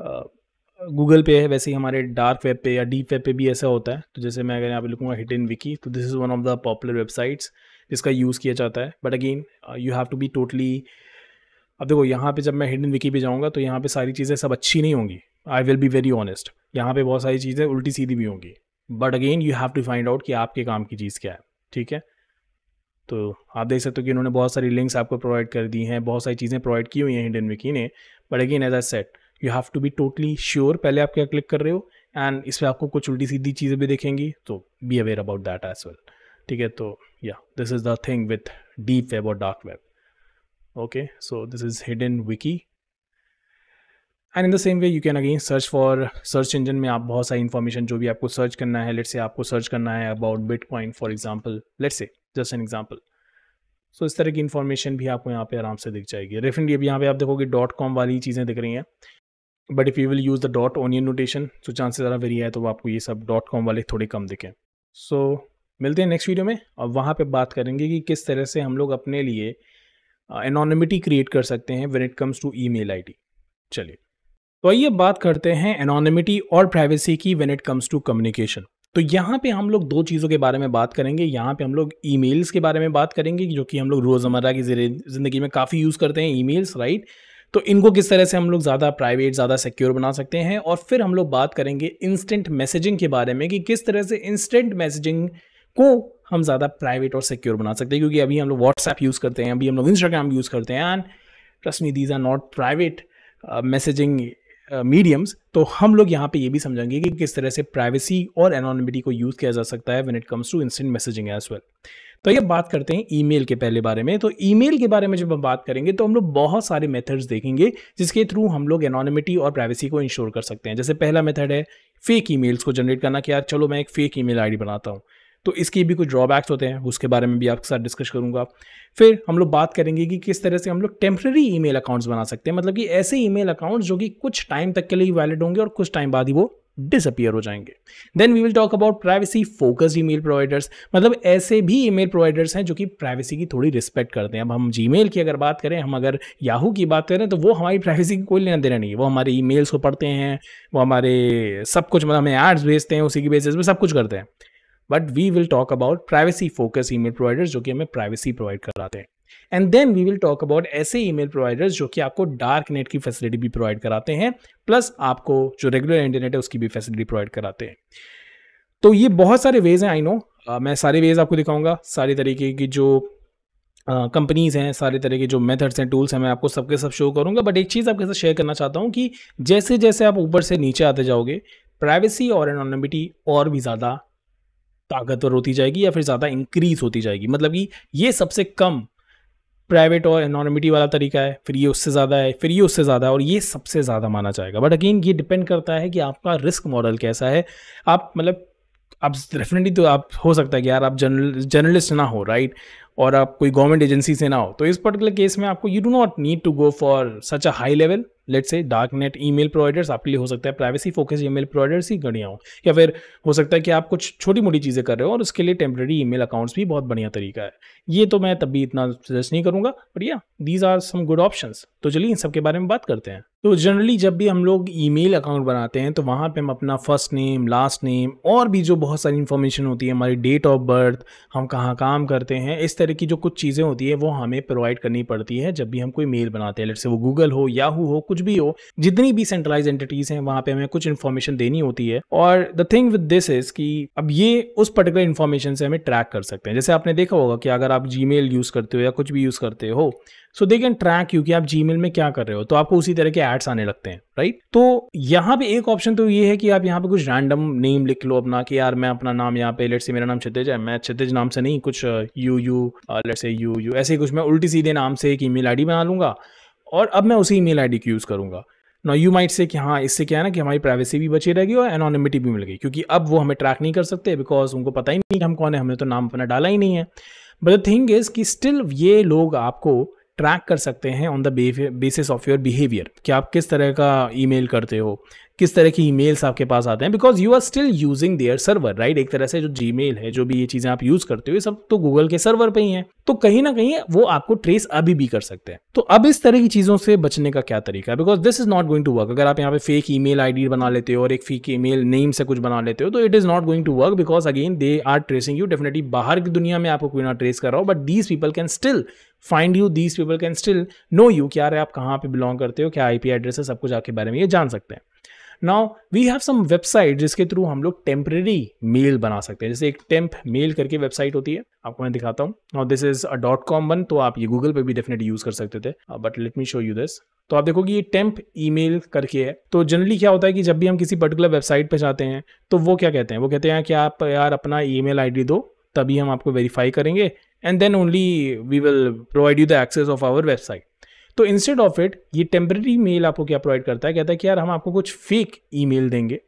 [SPEAKER 1] गूगल uh, पे है वैसे ही हमारे डार्क वेब पे या डीप वेब पे भी ऐसा होता है तो जैसे मैं अगर यहाँ पे लिखूँगा हिट इन विकी तो this is one of the popular websites जिसका यूज़ किया जाता है but again you have to be totally अब देखो यहाँ पे जब मैं हिडन विकी पे जाऊँगा तो यहाँ पे सारी चीज़ें सब अच्छी नहीं होंगी I will be very honest यहाँ पे बहुत सारी चीज़ें उल्टी सीधी भी होंगी but again you have to find out कि आपके काम की चीज़ क्या है ठीक है तो आप देख सकते हो कि इन्होंने बहुत सारी लिंक्स आपको प्रोवाइड कर दी हैं बहुत सारी चीज़ें प्रोवाइड की हुई हैं हिडन विकी ने but again as a set you have to be totally sure पहले आप क्या क्लिक कर रहे हो एंड इस पर आपको कुछ उल्टी सीधी चीज़ें भी देखेंगी तो be aware about that as well ठीक है तो yeah this is the thing with deep web और dark web okay so this is hidden wiki and in the same way you can again search for search engine में आप बहुत सारी इन्फॉर्मेशन जो भी आपको सर्च करना है लेट्स से आपको सर्च करना है about bit point for example let's say just an example so इस तरह की इन्फॉर्मेशन भी आपको यहाँ पे आराम से दिख जाएगी रेफरेंट अभी यहाँ पे आप देखोगे डॉट कॉम वाली चीज़ें दिख रही हैं but if you will use the dot onion notation so chances ज़्यादा वेरी है तो आपको ये सब डॉट कॉम वाले थोड़े कम दिखें सो so, मिलते हैं नेक्स्ट वीडियो में और वहाँ पर बात करेंगे कि किस तरह से हम लोग अपने लिए एनोनिमिटी क्रिएट कर सकते हैं when it comes to email ID चलिए तो आइए बात करते हैं एनोनिमिटी और प्राइवेसी की when it comes to communication तो यहाँ पे हम लोग दो चीज़ों के बारे में बात करेंगे यहाँ पे हम लोग ईमेल्स के बारे में बात करेंगे जो कि हम लोग रोज़मर्रा की ज़िंदगी में काफ़ी यूज़ करते हैं ईमेल्स राइट तो इनको किस तरह से हम लोग ज़्यादा प्राइवेट ज़्यादा सिक्योर बना सकते हैं और फिर हम लोग बात करेंगे इंस्टेंट मैसेजिंग के बारे में कि किस तरह से इंस्टेंट मैसेजिंग को हम ज़्यादा प्राइवेट और सिक्योर बना सकते हैं क्योंकि अभी हम लोग व्हाट्सएप यूज़ करते हैं अभी हम लोग इंस्टाग्राम यूज़ करते हैं and trust me these are not private messaging mediums तो हम लोग यहाँ पे ये भी समझेंगे कि किस तरह से प्राइवेसी और एनोनिमिटी को यूज़ किया जा सकता है when it comes to instant messaging as well तो ये बात करते हैं ईमेल के पहले बारे में तो ईमेल के बारे में जब हम बात करेंगे तो हम लोग बहुत सारे मेथड्स देखेंगे जिसके थ्रू हम लोग एनोनिमिटी और प्राइवेसी को इंश्योर कर सकते हैं जैसे पहला मेथड है फेक ईमेल्स को जनरेट करना कि यार चलो मैं एक फेक ईमेल आईडी बनाता हूँ तो इसके भी कुछ ड्रॉबैक्स होते हैं उसके बारे में भी आपके साथ डिस्कस करूँगा फिर हम लोग बात करेंगे कि किस तरह से हम लोग टेम्प्रेरी मेल अकाउंट्स बना सकते हैं मतलब कि ऐसे मेल अकाउंट्स जो कि कुछ टाइम तक के लिए वैलिड होंगे और कुछ टाइम बाद ही वो डिसअपियर हो जाएंगे then we will talk about privacy focused email providers मतलब ऐसे भी ईमेल प्रोवाइडर्स हैं जो कि प्राइवेसी की थोड़ी रिस्पेक्ट करते हैं अब हम जीमेल की अगर बात करें हम अगर याहू की बात करें तो वो हमारी प्राइवेसी की कोई लेना देना नहीं है वो हमारे मेल्स को पढ़ते हैं वो हमारे सब कुछ मतलब हमें एड्स भेजते हैं उसी की बेसिस में सब कुछ करते हैं but we will talk about privacy focus email providers जो कि हमें प्राइवेसी प्रोवाइड कराते हैं and then we will talk about ऐसे ईमेल प्रोवाइडर्स जो कि आपको डार्क नेट की फैसिलिटी भी प्रोवाइड कराते हैं प्लस आपको जो रेगुलर इंटरनेट है उसकी भी फैसिलिटी प्रोवाइड कराते हैं तो ये बहुत सारे वेज हैं आई नो मैं सारे वेज आपको दिखाऊंगा सारे तरीके की जो कंपनीज़ uh, हैं सारे तरह के जो मेथड्स हैं टूल्स हैं मैं आपको सबके सब शो करूंगा बट एक चीज़ आपके साथ शेयर करना चाहता हूं कि जैसे जैसे आप ऊपर से नीचे आते जाओगे प्राइवेसी और एनोनिमिटी और भी ज़्यादा ताकतवर होती जाएगी या फिर ज़्यादा इंक्रीज होती जाएगी मतलब कि ये सबसे कम प्राइवेट और एनॉर्मिटी वाला तरीका है फिर ये उससे ज़्यादा है फिर ये उससे ज़्यादा है और ये सबसे ज़्यादा माना जाएगा बट अगेन ये डिपेंड करता है कि आपका रिस्क मॉडल कैसा है आप मतलब आप डेफिनेटली तो आप हो सकता है कि यार आप जर्नल जर्नलिस्ट ना हो राइट और आप कोई गवर्नमेंट एजेंसी से ना हो तो इस पर्टिकुलर केस में आपको you do not need to go for such a high level let say dark net email providers आपके लिए हो सकता है प्राइवेसी फोकस मेल प्रोवाइडर्स ही गढ़िया हो या फिर हो सकता है कि आप कुछ छोटी मोटी चीज़ें कर रहे हो और उसके लिए टेम्प्रेरी ई मेल अकाउंट्स भी बहुत बढ़िया तरीका है ये तो मैं तब भी इतना सजेस्ट नहीं करूँगा but yeah these are some good option तो चलिए इन सब के बारे में बात करते हैं तो जनरली जब भी हम लोग ईमेल अकाउंट बनाते हैं तो वहाँ पे हम अपना फर्स्ट नेम लास्ट नेम और भी जो बहुत सारी इन्फॉर्मेशन होती है हमारी डेट ऑफ बर्थ हम कहाँ काम करते हैं इस तरह की जो कुछ चीज़ें होती है वो हमें प्रोवाइड करनी पड़ती है जब भी हम कोई मेल बनाते हैं जैसे वो गूगल हो याहू हो कुछ भी हो जितनी भी सेंट्रलाइज एंटिटीज़ हैं वहाँ पर हमें कुछ इन्फॉर्मेशन देनी होती है और the thing with this is कि अब ये उस पर्टिकुलर इन्फॉर्मेशन से हमें ट्रैक कर सकते हैं जैसे आपने देखा होगा कि अगर आप जी यूज़ करते हो या कुछ भी यूज़ करते हो so they can track you कि आप जी में क्या कर रहे हो तो आपको उसी तरह के एड्स आने लगते हैं राइट तो यहाँ पे एक ऑप्शन तो ये है कि आप यहाँ पे कुछ रैंडम नेम लिख लो अपना कि यार मैं अपना नाम यहाँ पे लेट से मेरा नाम क्षितिज है मैं क्षितिज नाम से नहीं कुछ you you let say you you ऐसे कुछ मैं उल्टी सीधे नाम से एक ईमेल आईडी बना लूंगा और अब मैं उसी ईमेल आईडी की यूज़ करूंगा ना यू माइट से कि हाँ इससे क्या है ना कि हमारी प्राइवेसी भी बची रहेगी और एनोनिमिटी भी मिल गई क्योंकि अब वो हमें ट्रैक नहीं कर सकते बिकॉज उनको पता ही नहीं कि हम कौन है हमने तो नाम अपना डाला ही नहीं है बट द थिंग इज़ कि स्टिल ये लोग आपको ट्रैक कर सकते हैं on the basis of your behaviour कि आप किस तरह का ईमेल करते हो किस तरह की ईमेल्स आपके पास आते हैं because you are still using their server right एक तरह से जो जी है जो भी ये चीज़ें आप यूज़ करते हो ये सब तो गूगल के सर्वर पे ही है तो कहीं ना कहीं वो आपको ट्रेस अभी भी कर सकते हैं तो अब इस तरह की चीज़ों से बचने का क्या तरीका है because this is not going to work अगर आप यहाँ पे फेक ई मेल बना लेते हो और एक फेक ई मेल नेम से कुछ बना लेते हो तो it is not going to work because again they are tracing you definitely बाहर की दुनिया में आपको कोई ना ट्रेस कर रहा हो but these people can still find you these people can still know you क्या आप कहाँ पे बिलोंग करते हो क्या पी एड्रेस है सब कुछ आपके बारे में ये जान सकते हैं now we have some website जिसके थ्रू हम लोग टेम्प्रेरी मेल बना सकते हैं जैसे एक टेम्प मेल करके वेबसाइट होती है आपको मैं दिखाता हूँ now this is a dot com one तो आप ये गूगल पे भी डेफिनेटली यूज कर सकते थे but let me show you this तो आप देखोगे ये टेम्प ईमेल करके है तो जनरली क्या होता है कि जब भी हम किसी पर्टिकुलर वेबसाइट पर जाते हैं तो वो क्या कहते हैं वो कहते हैं कि आप यार अपना आई डी दो तभी हम आपको वेरीफाई करेंगे and then only we will provide you the access of our website तो इंस्टेड ऑफ इट ये टेम्प्रेरी मेल आपको क्या प्रोवाइड करता है कहता है कि यार हम आपको कुछ फेक मेल देंगे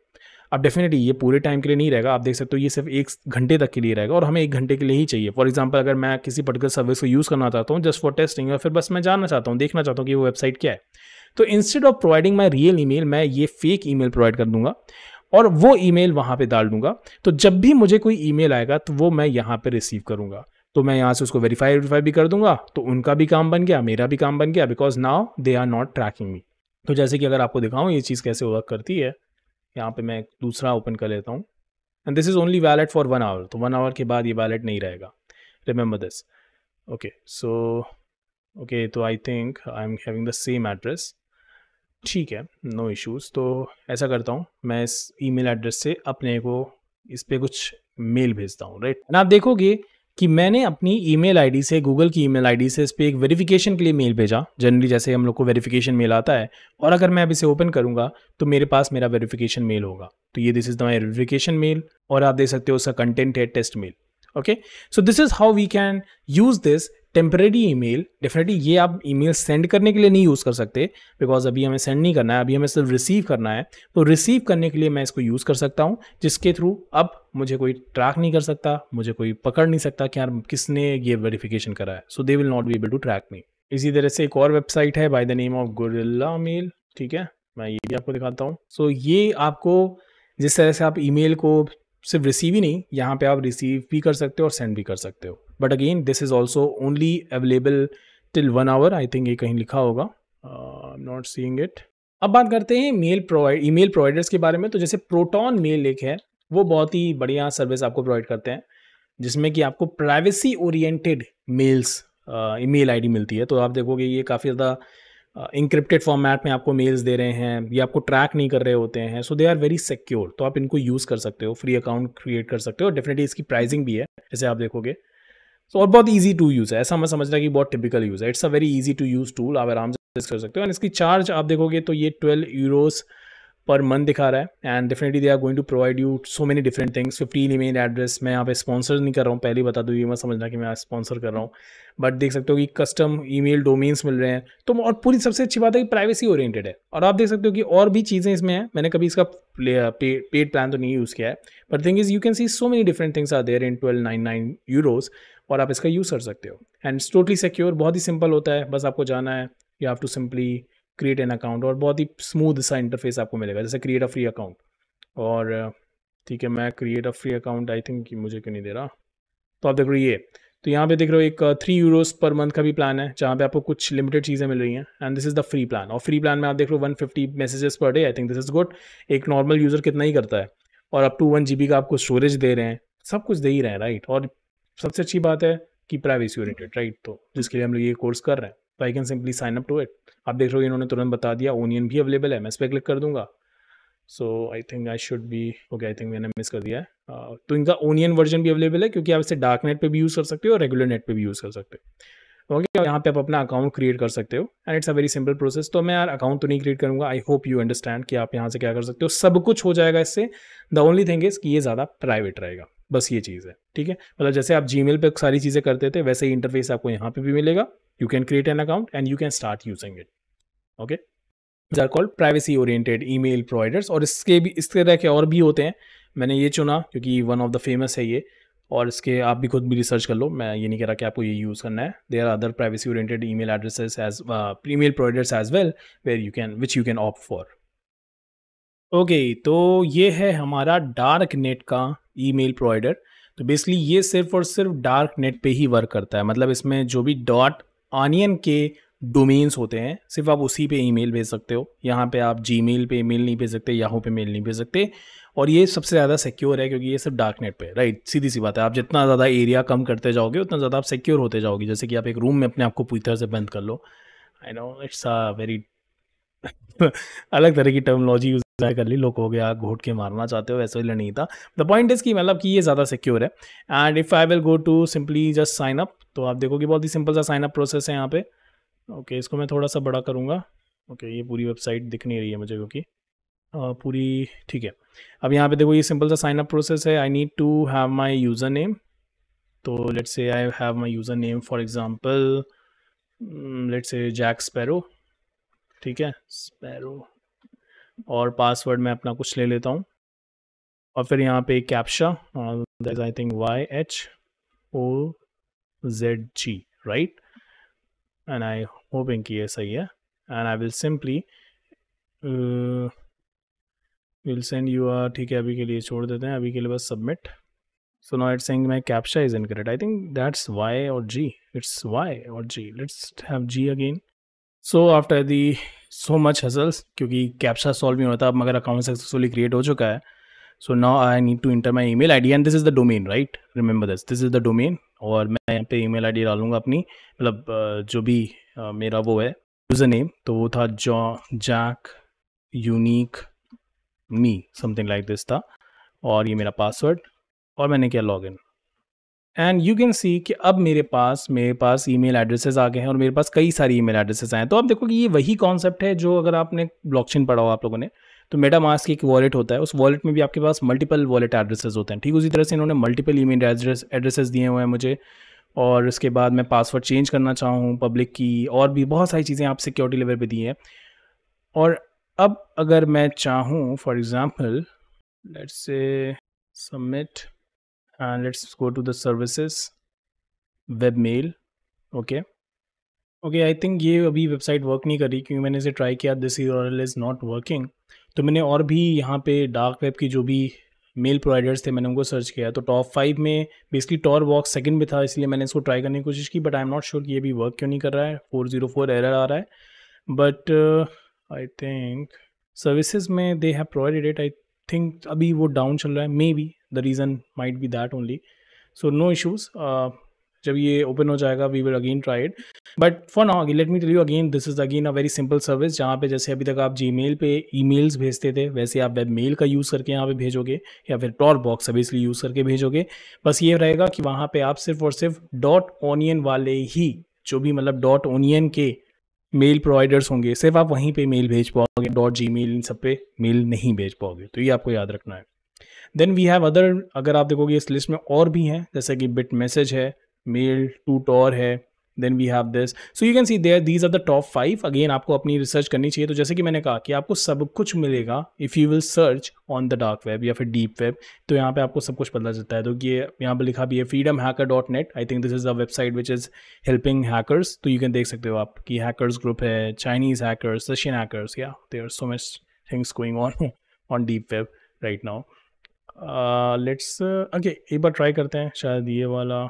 [SPEAKER 1] अब डेफिनेटली ये पूरे टाइम के लिए नहीं रहेगा आप देख सकते हो ये सिर्फ एक घंटे तक के लिए रहेगा और हमें एक घंटे के लिए ही चाहिए फॉर एग्जाम्पल अगर मैं किसी पर्टिकुलर सर्विस को यूज़ करना चाहता हूँ जस्ट फॉर टेस्टिंग और फिर बस मैं जानना चाहता हूँ देखना चाहता हूँ कि वो वेबसाइट क्या है तो instead of providing my real mail मैं ये फेक मेल प्रोवाइड कर दूंगा और वो ई मेल वहाँ पर डाल दूंगा तो जब भी मुझे कोई मेल आएगा तो वो मैं यहाँ पर रिसीव करूँगा तो मैं यहाँ से उसको वेरीफाई वेरीफाई भी कर दूंगा तो उनका भी काम बन गया मेरा भी काम बन गया because now they are not tracking me तो जैसे कि अगर आपको दिखाऊँ ये चीज़ कैसे वर्क करती है यहाँ पर मैं दूसरा ओपन कर लेता हूँ and this is only valid for one hour तो वन आवर के बाद ये वैलेट नहीं रहेगा remember this okay so okay तो I think I am having the same address ठीक है नो no इश्यूज़ तो ऐसा करता हूँ मैं इस ईमेल एड्रेस से अपने को इस पर कुछ मेल भेजता हूँ राइट एंड आप देखोगे कि मैंने अपनी ईमेल आईडी से गूगल की ईमेल आईडी से इस पर एक वेरिफिकेशन के लिए मेल भेजा जनरली जैसे हम लोग को वेरिफिकेशन मेल आता है और अगर मैं अब इसे ओपन करूंगा तो मेरे पास मेरा वेरिफिकेशन मेल होगा तो ये this is my verification mail और आप देख सकते हो उसका कंटेंट है test mail okay so this is how we can use this temporary email definitely ये आप ईमेल सेंड करने के लिए नहीं यूज़ कर सकते बिकॉज अभी हमें सेंड नहीं करना है अभी हमें सिर्फ रिसीव करना है तो रिसीव करने के लिए मैं इसको यूज़ कर सकता हूँ जिसके थ्रू अब मुझे कोई ट्रैक नहीं कर सकता मुझे कोई पकड़ नहीं सकता कि यार किसने ये वेरीफिकेशन करा है so they will not be able to track me इसी तरह से एक और वेबसाइट है by the name of guerrilla mail ठीक है मैं ये भी आपको दिखाता हूँ सो so, ये आपको जिस तरह से आप ईमेल को सिर्फ रिसीव ही नहीं यहाँ पे आप रिसीव भी कर सकते हो और सेंड भी कर सकते हो but again this is also only available till one hour I think ये कहीं लिखा होगा I am not seeing it अब बात करते हैं mail provide email providers के बारे में तो जैसे प्रोटॉन मेल एक है वो बहुत ही बढ़िया सर्विस आपको प्रोवाइड करते हैं जिसमें कि आपको privacy oriented mails ID मिलती है तो आप देखोगे ये काफ़ी ज़्यादा इंक्रिप्टेड फॉर्मेट में आपको मेल्स दे रहे हैं ये आपको ट्रैक नहीं कर रहे होते हैं so they are very secure तो आप इनको यूज़ कर सकते हो फ्री अकाउंट क्रिएट कर सकते हो डेफिनेटली इसकी प्राइसिंग भी है जैसे आप देखोगे सो और बहुत ईजी टू यूज़ है ऐसा मैं समझना कि बहुत टिपिकल यूज़ है it's a very easy to use tool आप आराम से कर सकते हो एंड इसकी चार्ज आप देखोगे तो ये ट्वेल्व यूरोज़ पर मंथ दिखा रहा है and definitely they are going to provide you so many different things e email address मैं यहाँ पे स्पॉन्सर नहीं कर रहा हूँ पहले बता दूँ ये मैं समझना कि मैं स्पॉन्सर कर रहा हूँ बट देख सकते हो कि कस्टम ईमेल डोमेन्स मिल रहे हैं तो और पूरी सबसे अच्छी बात है कि प्राइवेसी ओरिएंटेड है और आप देख सकते हो कि और भी चीज़ें इसमें हैं मैंने कभी इसका पेड प्लान तो नहीं यूज़ किया है but thing is you can see so many different things are there in twelve nine nine euros और आप इसका यूज़ कर सकते हो एंड टोटली सिक्योर बहुत ही सिंपल होता है बस आपको जाना है you have to simply create an account और बहुत ही स्मूथ सा इंटरफेस आपको मिलेगा जैसे क्रिएट अ फ्री अकाउंट और ठीक है मैं create a free account I think मुझे क्यों नहीं दे रहा तो आप देख रहे हो ये तो यहाँ पे देख रहे हो एक थ्री यूरोस पर मंथ का भी प्लान है जहाँ पे आपको कुछ लिमिटेड चीज़ें मिल रही हैं and this is the free plan और फ्री प्लान में आप देख रहे हो one fifty messages per day I think this is good एक नॉर्मल यूज़र कितना ही करता है और अप टू वन जी का आपको स्टोरेज दे रहे हैं सब कुछ दे ही रहे हैं राइट और सबसे अच्छी बात है कि प्राइवेसी ओरिएंटेड राइट तो जिसके लिए हम लोग ये कोर्स कर रहे हैं तो I can simply sign up to it आप देख रहे हो इन्होंने तुरंत बता दिया ओनियन भी अवेलेबल है मैं इस पर क्लिक कर दूंगा so I think I should be okay I think मैंने मिस कर दिया है uh, तो इनका ओनियन वर्जन भी अवेलेबल है क्योंकि आप इसे डार्क नेट पर भी यूज़ कर सकते हो और रेगुलर नेट पर भी यूज़ कर सकते हो ओके okay, तो यहाँ पे आप अपना अकाउंट क्रिएट कर सकते हो and it's a very simple process तो मैं यार अकाउंट तो नहीं क्रिएट करूँगा आई होप यू अंडरस्टैंड कि आप यहाँ से क्या कर सकते हो सब कुछ हो जाएगा इससे द ओनली थिंग इज़ कि ये ज़्यादा प्राइवेट रहेगा बस ये चीज़ है ठीक है मतलब जैसे आप जी मेल सारी चीज़ें करते थे वैसे ही इंटरफेस आपको यहाँ पे भी मिलेगा you can create an account and you can start using it okay are called privacy oriented email providers और इसके भी इस तरह के और भी होते हैं मैंने ये चुना क्योंकि वन ऑफ द फेमस है ये और इसके आप भी खुद भी रिसर्च कर लो मैं ये नहीं कह रहा कि आपको ये यूज़ करना है there are other privacy oriented email addresses as mail providers as well where you can which you can opt for okay तो ये है हमारा डार्क नेट का ईमेल प्रोवाइडर तो बेसिकली ये सिर्फ और सिर्फ डार्क नेट पे ही वर्क करता है मतलब इसमें जो भी डॉट ऑनियन के डोमेन्स होते हैं सिर्फ आप उसी पे ईमेल भेज सकते हो यहाँ पे आप जी मेल पर ईमेल नहीं भेज सकते याहू पे मेल नहीं भेज सकते और ये सबसे ज़्यादा सिक्योर है क्योंकि ये सिर्फ डार्क नेट पे राइट सीधी सी बात है आप जितना ज़्यादा एरिया कम करते जाओगे उतना ज़्यादा आप सिक्योर होते जाओगे जैसे कि आप एक रूम में अपने आप को पूरी तरह से बंद कर लो I know it's a very अलग तरह की टर्मोलॉजी यूज़ जाहिर कर ली लोग हो गया घोट के मारना चाहते हो वैसे नहीं था द पॉइंट इज कि मतलब कि ये ज़्यादा सिक्योर है and if I will go to simply just sign up तो आप देखोगे बहुत ही सिंपल सा साइन अप प्रोसेस है यहाँ पे ओके okay, इसको मैं थोड़ा सा बड़ा करूँगा ओके okay, ये पूरी वेबसाइट दिख नहीं रही है मुझे क्योंकि पूरी ठीक है अब यहाँ पे देखो ये सिंपल सा साइन अप प्रोसेस है I need to have my user name तो let's say I have my user name for example let's say Jack Sparrow ठीक है स्पैरो और पासवर्ड मैं अपना कुछ ले लेता हूँ और फिर यहाँ पे captcha that I think Y H O Z G right and I hoping कि ये सही है and I will simply will send you are ठीक है अभी के लिए छोड़ देते हैं अभी के लिए बस submit so no it saying my captcha is incorrect I think that's Y और जी इट्स वाई और G let's have G again so after the so much hassles क्योंकि कैप्चा सॉल्व नहीं होता मगर अकाउंट सक्सेसफुली क्रिएट हो चुका है so now I need to enter my email ID and this is the domain right remember this this is the domain और मैं यहाँ पे ई मेल आई डी डालूंगा अपनी मतलब जो भी मेरा वो है यूज़र नेम तो वो था जॉ Jack unique me something like this था और ये मेरा पासवर्ड और मैंने किया log in and you can see कि अब मेरे पास मेरे पास ईमेल एड्रेसेस आ गए हैं और मेरे पास कई सारी ईमेल एड्रेसेस आए हैं तो आप देखो कि ये वही कॉन्सेप्ट है जो अगर आपने ब्लॉकचेन पढ़ा हो आप लोगों ने तो मेटा मास्क एक वॉलेट होता है उस वॉलेट में भी आपके पास मल्टीपल वॉलेट एड्रेसेस होते हैं ठीक उसी तरह से इन्होंने मल्टीपल ई एड्रेस एड्रेसेस दिए हुए हैं मुझे और उसके बाद मैं पासवर्ड चेंज करना चाहूँ पब्लिक की और भी बहुत सारी चीज़ें आप सिक्योरिटी लेवल पर दी हैं और अब अगर मैं चाहूँ for example let's say submit and let's go to the services webmail okay okay I think ये अभी वेबसाइट वर्क नहीं कर रही क्योंकि मैंने इसे ट्राई किया this URL is not working तो मैंने और भी यहाँ पे डार्क वेब की जो भी मेल प्रोवाइडर्स थे मैंने उनको सर्च किया तो टॉप फाइव में बेसिकली टॉर वॉक सेकंड में था इसलिए मैंने इसको ट्राई करने की कोशिश की but I am not sure कि ये भी वर्क क्यों नहीं कर रहा है फोर जीरो फोर एरर आ रहा है बट आई थिंक सर्विसेज में they have provided it I think अभी वो डाउन चल रहा है maybe the reason might be that only so no issues जब ये ओपन हो जाएगा we will again try it but for now let me tell you again this is again a very simple service जहाँ पे जैसे अभी तक आप जी मेल पर ई मेल्स भेजते थे वैसे आप वेब मेल का यूज़ करके यहाँ पे भेजोगे या फिर टॉर बॉक्स इसलिए यूज़ करके भेजोगे बस ये रहेगा कि वहाँ पे आप सिर्फ और सिर्फ डॉट ओनियन वाले ही जो भी मतलब डॉट ओनियन के मेल प्रोवाइडर्स होंगे सिर्फ आप वहीं पे मेल भेज पाओगे डॉट जी मेल इन सब पे मेल नहीं भेज पाओगे तो ये आपको याद रखना है देन वी हैव अदर अगर आप देखोगे इस लिस्ट में और भी हैं जैसे कि बिट मैसेज है मेल टू टॉर है then we have this so you can see there these are the top five again आपको अपनी रिसर्च करनी चाहिए तो जैसे कि मैंने कहा कि आपको सब कुछ मिलेगा if you will search on the dark web या फिर डीप वेब तो यहाँ पे आपको सब कुछ पता चलता है तो ये यहाँ पे लिखा भी है freedom hacker dot net I think this is the website which is helping hackers तो यू कैन देख सकते हो आप कि हैकरस ग्रुप है चाइनीज़ हैकरस रशियन हैकरस या they are so much things going on on deep web right now let's okay एक बार ट्राई करते हैं शायद ये वाला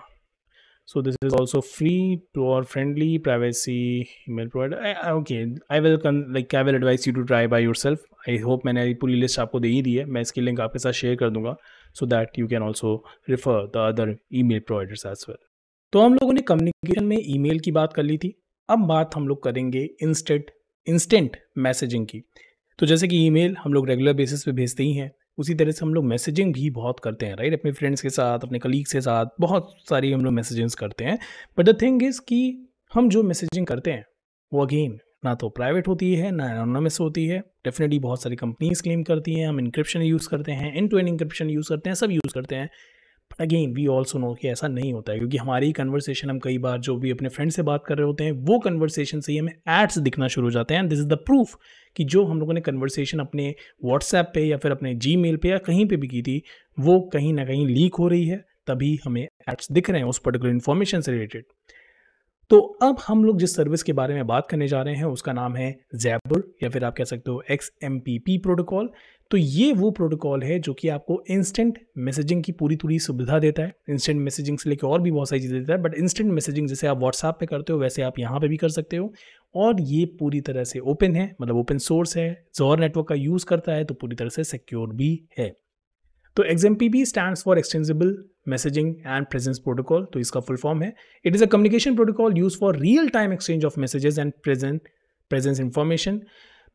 [SPEAKER 1] so this is also free or friendly privacy email provider I, okay i will like i will advise you to try by yourself i hope मैंने पूरी लिस्ट आपको दे ही दी है मैं इसकी लिंक आपके साथ शेयर कर दूंगा so that you can also refer the other email providers as well तो हम लोगों ने कम्युनिकेशन में ईमेल की बात कर ली थी अब बात हम लोग करेंगे इंस्टेंट इंस्टेंट मैसेजिंग की तो जैसे कि ईमेल हम लोग रेगुलर बेसिस पे भेजते ही हैं उसी तरह से हम लोग मैसेजिंग भी बहुत करते हैं राइट अपने फ्रेंड्स के साथ अपने कलीग्स के साथ बहुत सारी हम लोग मैसेजिंग्स करते हैं बट द थिंग इज़ कि हम जो मैसेजिंग करते हैं वो अगेन ना तो प्राइवेट होती है ना एनोनमस होती है डेफिनेटली बहुत सारी कंपनीज क्लेम करती हैं हम इंक्रिप्शन यूज़ करते हैं end to end encryption use करते हैं सब यूज़ करते हैं अगेन वी ऑल्सो नो कि ऐसा नहीं होता है क्योंकि हमारी कन्वर्सेशन हम कई बार जो भी अपने फ्रेंड से बात कर रहे होते हैं वो कन्वर्सेशन से ही हमें एड्स दिखना शुरू हो जाते हैं and this is the proof कि जो हम लोगों ने कन्वर्सेशन अपने व्हाट्सएप पे या फिर अपने जी मेल पर या कहीं पर भी की थी वो कहीं ना कहीं लीक हो रही है तभी हमें एड्स दिख रहे हैं उस पर्टिकुलर इन्फॉर्मेशन से रिलेटेड तो अब हम लोग जिस सर्विस के बारे में बात करने जा रहे हैं उसका नाम है जैबर या फिर आप कह सकते हो X M P P protocol तो ये वो प्रोटोकॉल है जो कि आपको इंस्टेंट मैसेजिंग की पूरी पूरी सुविधा देता है इंस्टेंट मैसेजिंग से लेकर और भी बहुत सारी चीज़ें देता है बट इंस्टेंट मैसेजिंग जैसे आप व्हाट्सएप पे करते हो वैसे आप यहाँ पे भी कर सकते हो और ये पूरी तरह से ओपन है मतलब ओपन सोर्स है जोर नेटवर्क का यूज़ करता है तो पूरी तरह से सिक्योर भी है तो XM P stand for extensible messaging and presence protocol तो इसका फुल फॉर्म है it is a communication protocol use for real time exchange of messages and present presence information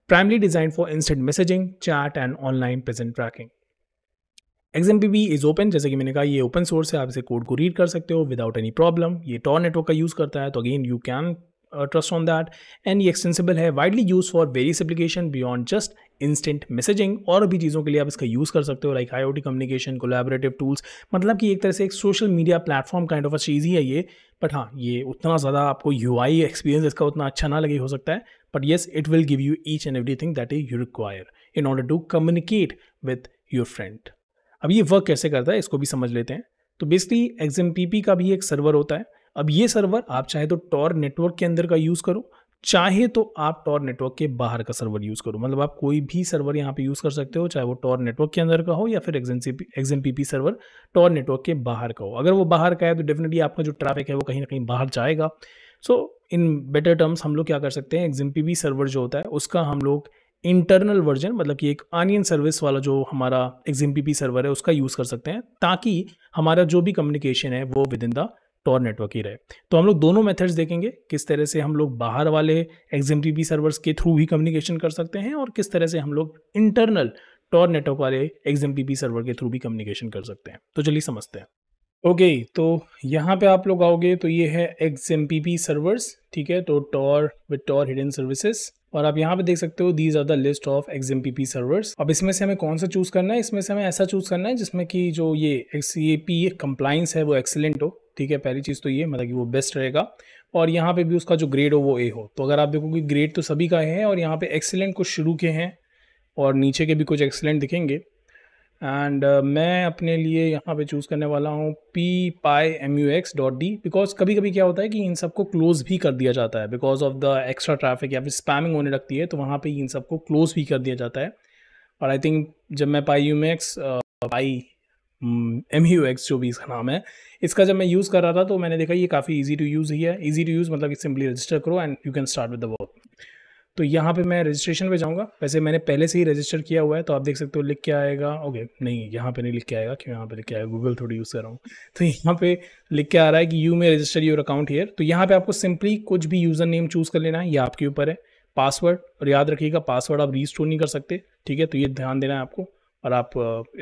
[SPEAKER 1] primarily designed for instant messaging, chat, and online present tracking. XMPP is open जैसे कि मैंने कहा ये ओपन सोर्स है आप इसे कोड को रीड कर सकते हो विदाउट एनी प्रॉब्लम ये टॉर नेटवर्क का यूज़ करता है तो again you can trust on that and ये एक्सटेंसिबल है widely use for various application beyond just instant messaging और भी चीज़ों के लिए आप इसका यूज़ कर सकते हो like I O T communication collaborative tools मतलब कि एक तरह से एक social media platform kind of a चीज़ ही है ये बट हाँ ये उतना ज़्यादा आपको यू आई एक्सपीरियंस इसका उतना अच्छा ना लगे हो सकता है But yes, it will give you each and everything that you require in order to communicate with your friend. अब ये वर्क कैसे करता है इसको भी समझ लेते हैं तो बेसिकली एक्सएम का भी एक सर्वर होता है अब ये सर्वर आप चाहे तो टॉर नेटवर्क के अंदर का यूज़ करो चाहे तो आप टॉर नेटवर्क के बाहर का सर्वर यूज़ करो मतलब आप कोई भी सर्वर यहाँ पे यूज़ कर सकते हो चाहे वो टॉर नेटवर्क के अंदर का हो या फिर P P server Tor network के बाहर का हो अगर वो बाहर का है तो डेफिनेटली आपका जो ट्रैफिक है वो कहीं ना कहीं बाहर जाएगा सो इन बेटर टर्म्स हम लोग क्या कर सकते हैं एग्जिम सर्वर जो होता है उसका हम लोग इंटरनल वर्जन मतलब कि एक आनियन सर्विस वाला जो हमारा एग्जिम सर्वर है उसका यूज़ कर सकते हैं ताकि हमारा जो भी कम्युनिकेशन है वो within the Tor network ही रहे तो हम लोग दोनों मेथड्स देखेंगे किस तरह से हम लोग बाहर वाले एग्जिम सर्वर्स के थ्रू ही कम्युनिकेशन कर सकते हैं और किस तरह से हम लोग इंटरनल टॉर नेटवर्क वाले एग्जिम सर्वर के थ्रू भी कम्युनिकेशन कर सकते हैं तो चलिए समझते हैं ओके तो यहाँ पे आप लोग आओगे तो ये है X M P P servers ठीक है तो Tor with Tor hidden services और आप यहाँ पे देख सकते हो these are the list of X M P P servers अब इसमें से हमें कौन सा चूज करना है इसमें से हमें ऐसा चूज करना है जिसमें कि जो ये एक्स ए पी कंप्लाइंस है वो एक्सेलेंट हो ठीक है पहली चीज़ तो ये मतलब कि वो बेस्ट रहेगा और यहाँ पे भी उसका जो ग्रेड हो वो ए हो तो अगर आप देखोगे ग्रेड तो सभी का है और यहाँ पे एक्सेलेंट कुछ शुरू के हैं और नीचे के भी कुछ एक्सेलेंट दिखेंगे एंड uh, मैं अपने लिए यहाँ पे चूज़ करने वाला हूँ P pi M U X dot D because कभी कभी क्या होता है कि इन सबको क्लोज भी कर दिया जाता है because of the extra traffic या फिर स्पैमिंग होने लगती है तो वहाँ पे इन सबको क्लोज भी कर दिया जाता है और आई थिंक जब मैं pi U X pi M U X जो भी इसका नाम है इसका जब मैं यूज़ कर रहा था तो मैंने देखा ये काफ़ी ईजी टू यूज़ ही है ईजी टू यूज़ मतलब कि सिंपली रजिस्टर करो and you can start with the work तो यहाँ पे मैं रजिस्ट्रेशन पे जाऊँगा वैसे मैंने पहले से ही रजिस्टर किया हुआ है तो आप देख सकते हो लिख के आएगा ओके नहीं यहाँ पे नहीं लिख के आएगा क्यों यहाँ पे लिख के आएगा गूगल थोड़ी यूज़ कर रहा हूँ तो यहाँ पे लिख के आ रहा है कि यू में रजिस्टर योर अकाउंट हेयर तो यहाँ पे आपको सिंपली कुछ भी यूज़र नेम चूज़ कर लेना है ये आपके ऊपर है पासवर्ड और याद रखिएगा पासवर्ड आप रीस्टोर नहीं कर सकते ठीक है तो ये ध्यान देना है आपको और आप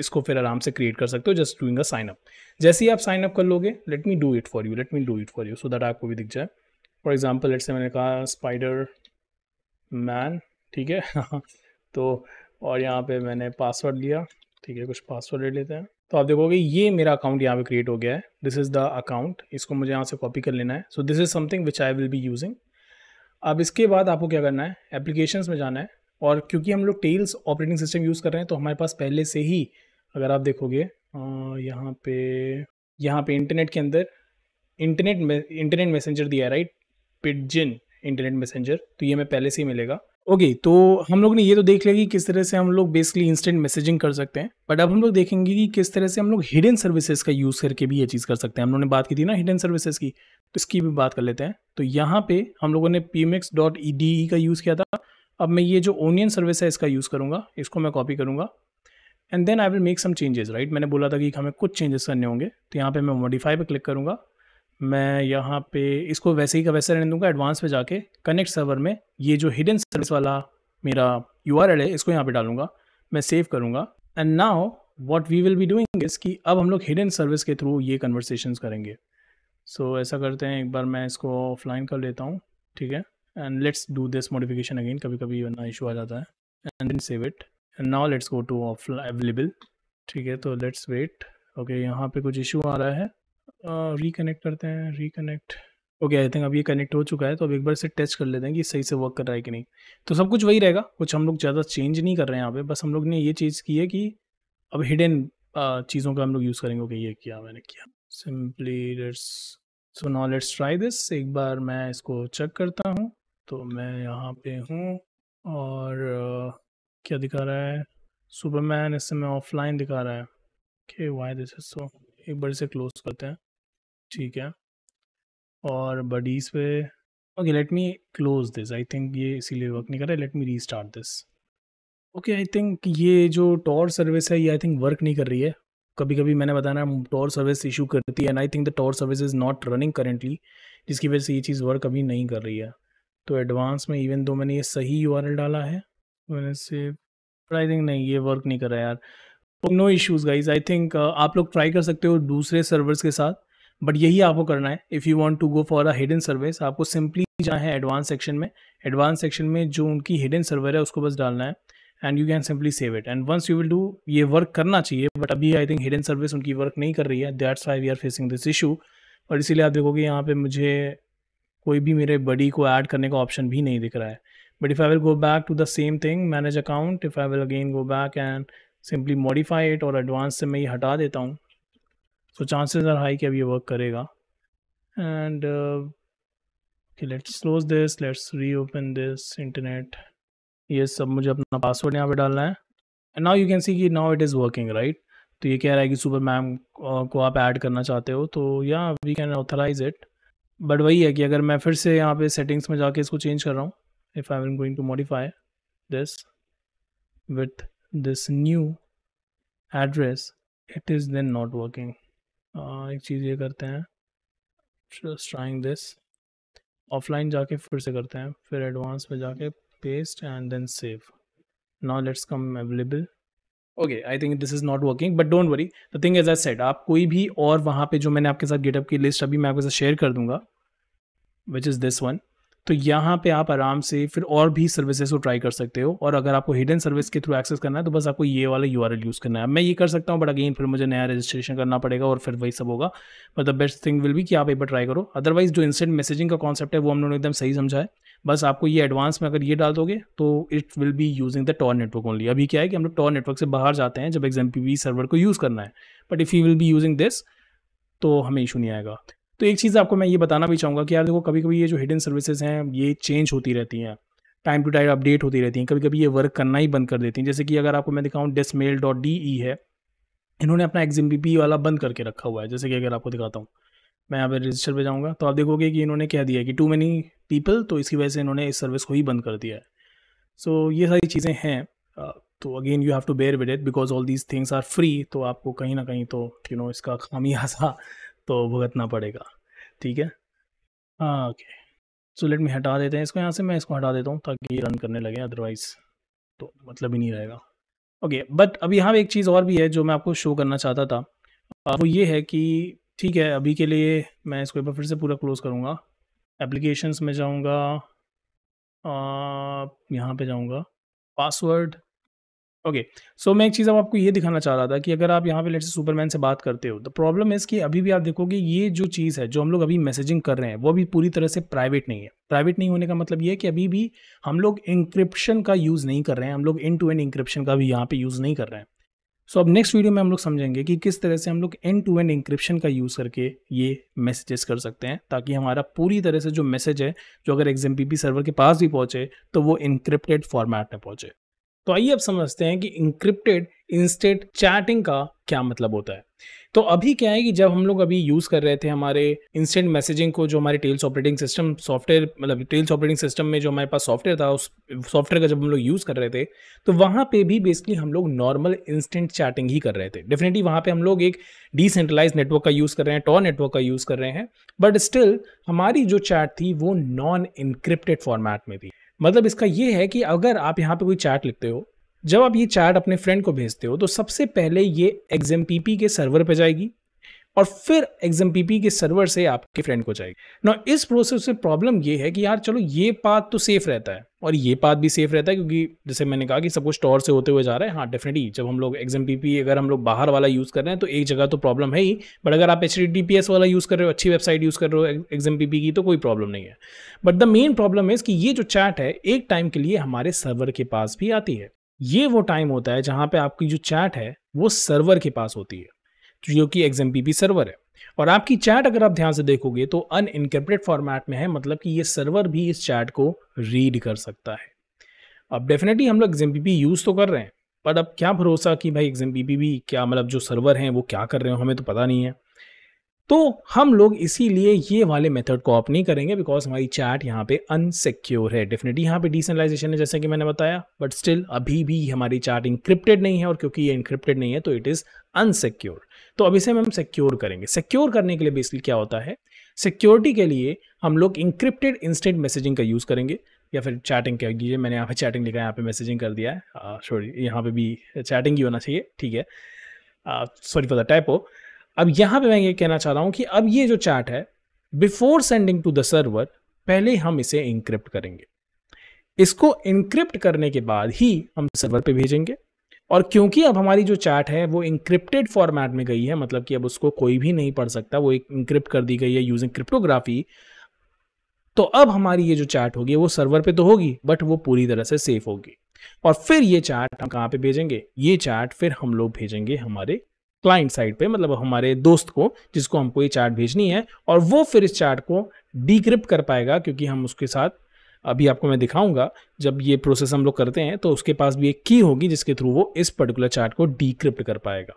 [SPEAKER 1] इसको फिर आराम से क्रिएट कर सकते हो just doing a sign up जैसे ही आप साइन अप कर लोगे let me do it for you let me do it for you so that आपको भी दिख जाए फॉर एग्जाम्पल लेट से मैंने कहा स्पाइडर मैन ठीक है तो और यहाँ पे मैंने पासवर्ड लिया ठीक है कुछ पासवर्ड ले लेते हैं तो आप देखोगे ये मेरा अकाउंट यहाँ पे क्रिएट हो गया है दिस इज़ द अकाउंट इसको मुझे यहाँ से कॉपी कर लेना है so this is something which I will be using अब इसके बाद आपको क्या करना है एप्लीकेशन में जाना है और क्योंकि हम लोग टेल्स ऑपरेटिंग सिस्टम यूज़ कर रहे हैं तो हमारे पास पहले से ही अगर आप देखोगे यहाँ पे यहाँ पे इंटरनेट के अंदर इंटरनेट में इंटरनेट मैसेंजर दिया है राइट पिडजिन इंटरनेट मैसेंजर तो ये हमें पहले से ही मिलेगा ओके okay, तो हम लोग ने ये तो देख लिया कि किस तरह से हम लोग बेसिकली इंस्टेंट मैसेजिंग कर सकते हैं बट अब हम लोग देखेंगे कि किस तरह से हम लोग हिडन सर्विसेज का यूज़ करके भी ये चीज़ कर सकते हैं हम लोगों ने बात की थी ना हिडन सर्विसेज की तो इसकी भी बात कर लेते हैं तो यहाँ पे हम लोगों ने पी का यूज़ किया था अब मैं ये जो ओनियन सर्विस है इसका यूज़ करूँगा इसको मैं कॉपी करूँगा and then I will make some changes right मैंने बोला था कि हमें कुछ चेंजेस करने होंगे तो यहाँ पे मैं मॉडिफाई पर क्लिक करूँगा मैं यहाँ पे इसको वैसे ही का वैसे रहने दूंगा एडवांस पे जाके कनेक्ट सर्वर में ये जो हिडन सर्विस वाला मेरा यू है इसको यहाँ पे डालूंगा मैं सेव करूँगा and now what we will be doing is कि अब हम लोग हिडन सर्विस के थ्रू ये कन्वर्सेशन करेंगे सो so, ऐसा करते हैं एक बार मैं इसको ऑफलाइन कर लेता हूँ ठीक है and let's do this modification again कभी कभी वरना इशू आ जाता है and save it and now let's go to of available ठीक है तो लेट्स वेट ओके यहाँ पे कुछ इशू आ रहा है रिकनेक्ट करते हैं रिकनेक्ट ओके आई थिंक अब ये कनेक्ट हो चुका है तो अब एक बार से टेस्ट कर लेते हैं कि सही से वर्क कर रहा है कि नहीं तो सब कुछ वही रहेगा कुछ हम लोग ज़्यादा चेंज नहीं कर रहे हैं यहाँ पे बस हम लोग ने ये चीज़ की है कि अब हिडन चीज़ों का हम लोग यूज़ करेंगे ओके ये किया मैंने किया सिंपली लेट्स सो नॉ लेट्स ट्राई दिस एक बार मैं इसको चेक करता हूँ तो मैं यहाँ पे हूँ और uh, क्या दिखा रहा है सुपरमैन इस समय ऑफलाइन दिखा रहा है के वाई दिस इज सो एक बार इसे क्लोज करते हैं ठीक है और बडीज पे okay let me close this I think ये इसीलिए वर्क नहीं कर रहा है लेट मी री दिस ओके आई थिंक ये जो टॉर सर्विस है ये आई थिंक वर्क नहीं कर रही है कभी कभी मैंने बताना टॉर सर्विस इशू करती है and I think the Tor service is not running currently जिसकी वजह से ये चीज़ वर्क अभी नहीं कर रही है तो एडवांस में इवन दो मैंने ये सही यू डाला है मैंने से आई थिंक नहीं ये वर्क नहीं कर रहा यार no issues guys I think आप लोग ट्राई कर सकते हो दूसरे सर्वर्स के साथ बट यही आपको करना है if you want to go for a hidden service आपको सिंपली जहाँ है एडवांस सेक्शन में एडवांस सेक्शन में जो उनकी हिडन सर्वर है उसको बस डालना है and you can simply save it and once you will do ये वर्क करना चाहिए बट अभी आई थिंक हिडन सर्विस उनकी वर्क नहीं कर रही है that's why we are facing this issue और इसीलिए आप देखोगे यहाँ पे मुझे कोई भी मेरे बडी को ऐड करने का ऑप्शन भी नहीं दिख रहा है but if I will go back to the same thing manage account if I will again go back and simply modify it और एडवांस से मैं ये हटा देता हूँ सो चांसेस आर हाई कि अब ये वर्क करेगा and let's close this let's reopen this internet ये सब मुझे अपना पासवर्ड यहाँ पे डालना है and now you can see कि now it is working right तो ये कह रहा है कि सुपर मैम uh, को आप ऐड करना चाहते हो तो या we can authorize it but वही है कि अगर मैं फिर से यहाँ पे सेटिंग्स में जाके इसको चेंज कर रहा हूँ if I am going to modify this with this new address it is then not working uh, एक चीज़ ये करते हैं just trying this ऑफलाइन जाके फिर से करते हैं फिर एडवांस में जाके paste and then save now let's come available okay I think this is not working but don't worry the thing is I set आप कोई भी और वहाँ पे जो मैंने आपके साथ गेटअप की लिस्ट अभी मैं आपके साथ शेयर कर दूंगा विच इज़ दिस वन तो यहाँ पे आप आराम से फिर और भी सर्विसेज को ट्राई कर सकते हो और अगर आपको हिडन सर्विस के थ्रू एक्सेस करना है तो बस आपको ये वाला यू यूज़ करना है मैं ये कर सकता हूँ बट अगेन फिर मुझे नया रजिस्ट्रेशन करना पड़ेगा और फिर वही सब होगा but the best thing will भी कि आप एक बार ट्राई करो अदरवाइज जो इंस्टेंट मैसेजिंग का कॉन्सेप्ट है वो हम लोगों ने एकदम सही समझा है बस आपको ये एडवांस में अगर ये डाल दोगे तो it will be using the Tor network only अभी क्या है कि हम लोग टॉर नेटवर्क से बाहर जाते हैं जब एग्जाम सर्वर को यूज़ करना है but if you will be using this तो हमें इशू नहीं आएगा तो एक चीज़ आपको मैं ये बताना भी चाहूँगा कि यार देखो कभी कभी ये जो हिडन सर्विसेज हैं ये चेंज होती रहती हैं टाइम टू टाइम अपडेट होती रहती हैं कभी कभी ये वर्क करना ही बंद कर देती हैं जैसे कि अगर आपको मैं दिखाऊँ desk mail dot D E है इन्होंने अपना पी वाला बंद करके रखा हुआ है जैसे कि अगर आपको दिखाता हूँ मैं यहाँ पर रजिस्टर पर जाऊँगा तो आप देखोगे कि इन्होंने कह दिया कि टू मैनी पीपल तो इसकी वजह से इन्होंने इस सर्विस को ही बंद कर दिया है सो so, ये सारी चीज़ें हैं तो again you have to bear with it because all these things are free तो आपको कहीं ना कहीं तो यू you नो know, इसका खामियाजा तो भुगतना पड़ेगा ठीक है हाँ ओके सो लेट मी हटा देते हैं इसको यहाँ से मैं इसको हटा देता हूँ ताकि ये रन करने लगे अदरवाइज़ तो मतलब ही नहीं रहेगा ओके बट अब यहाँ एक चीज़ और भी है जो मैं आपको शो करना चाहता था वो ये है कि ठीक है अभी के लिए मैं इसको एक बार फिर से पूरा क्लोज़ करूँगा एप्लीकेशंस में जाऊँगा यहाँ पे जाऊँगा password okay okay. So so, मैं एक चीज़ अब आपको ये दिखाना चाह रहा था कि अगर आप यहाँ पे से सुपरमैन से बात करते हो तो प्रॉब्लम इज़ कि अभी भी आप देखोगे ये जो चीज़ है जो हम लोग अभी मैसेजिंग कर रहे हैं वो भी पूरी तरह से प्राइवेट नहीं है प्राइवेट नहीं होने का मतलब ये है कि अभी भी हम लोग इंक्रिप्शन का यूज़ नहीं कर रहे हैं हम लोग एंड टू एंड इंक्रिप्शन का भी यहाँ पर यूज़ नहीं कर रहे हैं सो so, अब नेक्स्ट वीडियो में हम लोग समझेंगे कि किस तरह से हम लोग एंड टू एंड इंक्रिप्शन का यूज़ करके ये मैसेजेस कर सकते हैं ताकि हमारा पूरी तरह से जो मैसेज है जो अगर एग्जाम सर्वर के पास भी पहुँचे तो वो इंक्रिप्टेड फॉर्मेट में पहुँचे तो आइए अब समझते हैं कि इंक्रिप्टेड इंस्टेंट चैटिंग का क्या मतलब होता है तो अभी क्या है कि जब हम लोग अभी यूज़ कर रहे थे हमारे इंस्टेंट मैसेजिंग को जो हमारे टेल्स ऑपरेटिंग सिस्टम सॉफ्टवेयर मतलब टेल्स ऑपरेटिंग सिस्टम में जो हमारे पास सॉफ्टवेयर था उस सॉफ्टवेयर का जब हम लोग यूज़ कर रहे थे तो वहाँ पे भी बेसिकली हम लोग नॉर्मल इंस्टेंट चैटिंग ही कर रहे थे डेफिनेटली वहाँ पे हम लोग एक डिसेंट्रलाइज नेटवर्क का यूज़ कर रहे हैं टॉ नेटवर्क का यूज़ कर रहे हैं बट स्टिल हमारी जो चैट थी वो नॉन इंक्रिप्टेड फॉर्मेट में थी मतलब इसका ये है कि अगर आप यहाँ पे कोई चार्ट लिखते हो जब आप ये चार्ट अपने फ्रेंड को भेजते हो तो सबसे पहले ये एग्जेम के सर्वर पर जाएगी और फिर एग्जाम पीपी के सर्वर से आपके फ्रेंड को जाएगी ना इस प्रोसेस में प्रॉब्लम ये है कि यार चलो ये पाथ तो सेफ रहता है और ये पाथ भी सेफ रहता है क्योंकि जैसे मैंने कहा कि सब कुछ टॉर से होते हुए जा रहा है हाँ डेफिनेटली जब हम लोग एग्जाम पीपी अगर हम लोग बाहर वाला यूज़ कर रहे हैं तो एक जगह तो प्रॉब्लम है ही बट अगर आप एच वाला यूज़ कर रहे हो अच्छी वेबसाइट यूज़ कर रहे हो एग्जाम पीपी की तो कोई प्रॉब्लम नहीं है but the main problem is कि ये जो चैट है एक टाइम के लिए हमारे सर्वर के पास भी आती है ये वो टाइम होता है जहाँ पे आपकी जो चैट है वो सर्वर के पास होती है जो कि एक्स सर्वर है और आपकी चैट अगर आप ध्यान से देखोगे तो अन इनकर्प्रेट फॉर्मेट में है मतलब कि ये सर्वर भी इस चैट को रीड कर सकता है अब डेफिनेटली हम लोग एग्जाम यूज़ तो कर रहे हैं पर अब क्या भरोसा कि भाई एग्जाम भी क्या मतलब जो सर्वर हैं वो क्या कर रहे हो हमें तो पता नहीं है तो हम लोग इसीलिए ये वाले मेथड को ऑप नहीं करेंगे बिकॉज हमारी चैट यहाँ पे अनसिक्योर है डेफिनेटली यहाँ पे डिसेंट्रलाइजेशन है जैसे कि मैंने बताया बट स्टिल अभी भी हमारी चैट इंक्रिप्टेड नहीं है और क्योंकि ये इंक्रिप्टेड नहीं है तो इट इज़ अनसिक्योर तो अब इसे हम सिक्योर करेंगे सिक्योर करने के लिए बेसिकली क्या होता है सिक्योरिटी के लिए हम लोग इंक्रिप्टेड इंस्टेंट मैसेजिंग का यूज़ करेंगे या फिर चैटिंग कर दीजिए मैंने यहाँ पे चैटिंग लिखा है यहाँ पे मैसेजिंग कर दिया है सॉरी यहाँ पे भी चैटिंग ही होना चाहिए ठीक है सॉरी फॉर द टाइप हो अब यहाँ पे मैं ये कहना चाह रहा हूँ कि अब ये जो चैट है before sending to the server पहले हम इसे इंक्रिप्ट करेंगे इसको इंक्रिप्ट करने के बाद ही हम सर्वर पे भेजेंगे और क्योंकि अब हमारी जो चैट है वो इंक्रिप्टेड फॉर्मेट में गई है मतलब कि अब उसको कोई भी नहीं पढ़ सकता वो एक इंक्रिप्ट कर दी गई है यूजिंग क्रिप्टोग्राफी तो अब हमारी ये जो चैट होगी वो सर्वर पे तो होगी बट वो पूरी तरह से सेफ होगी और फिर ये चैट हम कहाँ पे भेजेंगे ये चैट फिर हम लोग भेजेंगे हमारे क्लाइंट साइड पे मतलब हमारे दोस्त को जिसको हमको ये चैट भेजनी है और वो फिर इस चैट को डिक्रिप्ट कर पाएगा क्योंकि हम उसके साथ अभी आपको मैं दिखाऊंगा जब ये प्रोसेस हम लोग करते हैं तो उसके पास भी एक की होगी जिसके थ्रू वो इस पर्टिकुलर चार्ट को डिक्रिप्ट कर पाएगा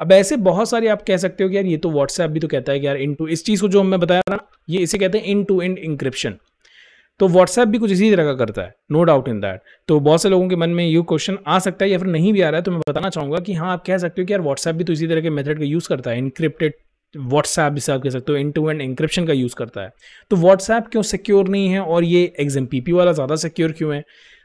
[SPEAKER 1] अब ऐसे बहुत सारे आप कह सकते हो कि यार ये तो व्हाट्सएप भी तो कहता है कि यार इन टू इस चीज़ को जो हमें बताया ना ये इसे कहते हैं इन टू इन इंक्रिप्शन तो व्हाट्सएप भी कुछ इसी तरह का करता है नो डाउट इन दैट तो बहुत से लोगों के मन में ये क्वेश्चन आ सकता है या फिर नहीं भी आ रहा है तो मैं बताना चाहूंगा कि हाँ आप कह सकते हो कि यार व्हाट्सएप भी तो इसी तरह के मेथड का यूज़ करता है इनक्रिप्टेड व्हाट्सएप जिसे आप कह सकते हो इन टू एंड इंक्रिप्शन का यूज़ करता है तो व्हाट्सएप क्यों सिक्योर नहीं है और ये एग्जाम पी वाला ज़्यादा सिक्योर क्यों है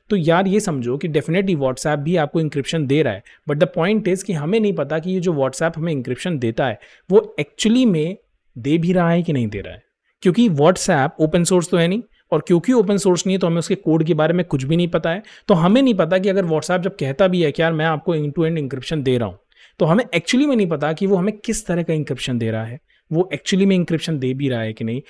[SPEAKER 1] तो यार ये समझो कि डेफिनेटली व्हाट्सएप भी आपको इंक्रिप्शन दे रहा है बट द पॉइंट इज़ कि हमें नहीं पता कि ये जो व्हाट्सएप हमें इंक्रिप्शन देता है वो एक्चुअली में दे भी रहा है कि नहीं दे रहा है क्योंकि व्हाट्सएप ओपन सोर्स तो है नहीं और क्योंकि ओपन सोर्स नहीं है तो हमें उसके कोड के बारे में कुछ भी नहीं पता है तो हमें नहीं पता कि अगर व्हाट्सएप जब कहता भी है कि यार मैं आपको इन टू एंड इंक्रिप्शन दे रहा हूँ तो हमें एक्चुअली में नहीं पता कि वो हमें किस तरह का इंक्रिप्शन दे रहा है वो एक्चुअली में इंक्रिप्शन दे भी रहा है कि नहीं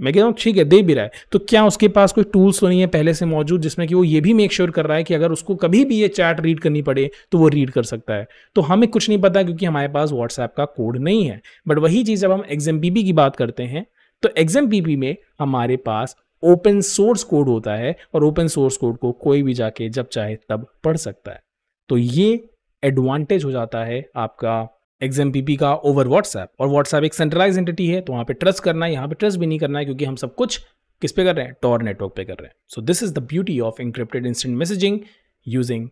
[SPEAKER 1] मैं कहता हूँ ठीक है दे भी रहा है तो क्या उसके पास कोई टूल्स तो नहीं है पहले से मौजूद जिसमें कि वो ये भी मेक श्योर sure कर रहा है कि अगर उसको कभी भी ये चैट रीड करनी पड़े तो वो रीड कर सकता है तो हमें कुछ नहीं पता क्योंकि हमारे पास व्हाट्सएप का कोड नहीं है बट वही चीज़ जब हम एग्जाम की बात करते हैं तो एग्जाम में हमारे पास ओपन सोर्स कोड होता है और ओपन सोर्स कोड को कोई भी जाके जब चाहे तब पढ़ सकता है तो ये एडवांटेज हो जाता है आपका एग्जाम का ओवर व्हाट्सएप और व्हाट्सएप एक सेंट्रलाइज एंटिटी है तो वहाँ पे ट्रस्ट करना है यहाँ पे ट्रस्ट भी नहीं करना है क्योंकि हम सब कुछ किस पे कर रहे हैं टॉर नेटवर्क पे कर रहे हैं so this is the beauty of encrypted instant messaging using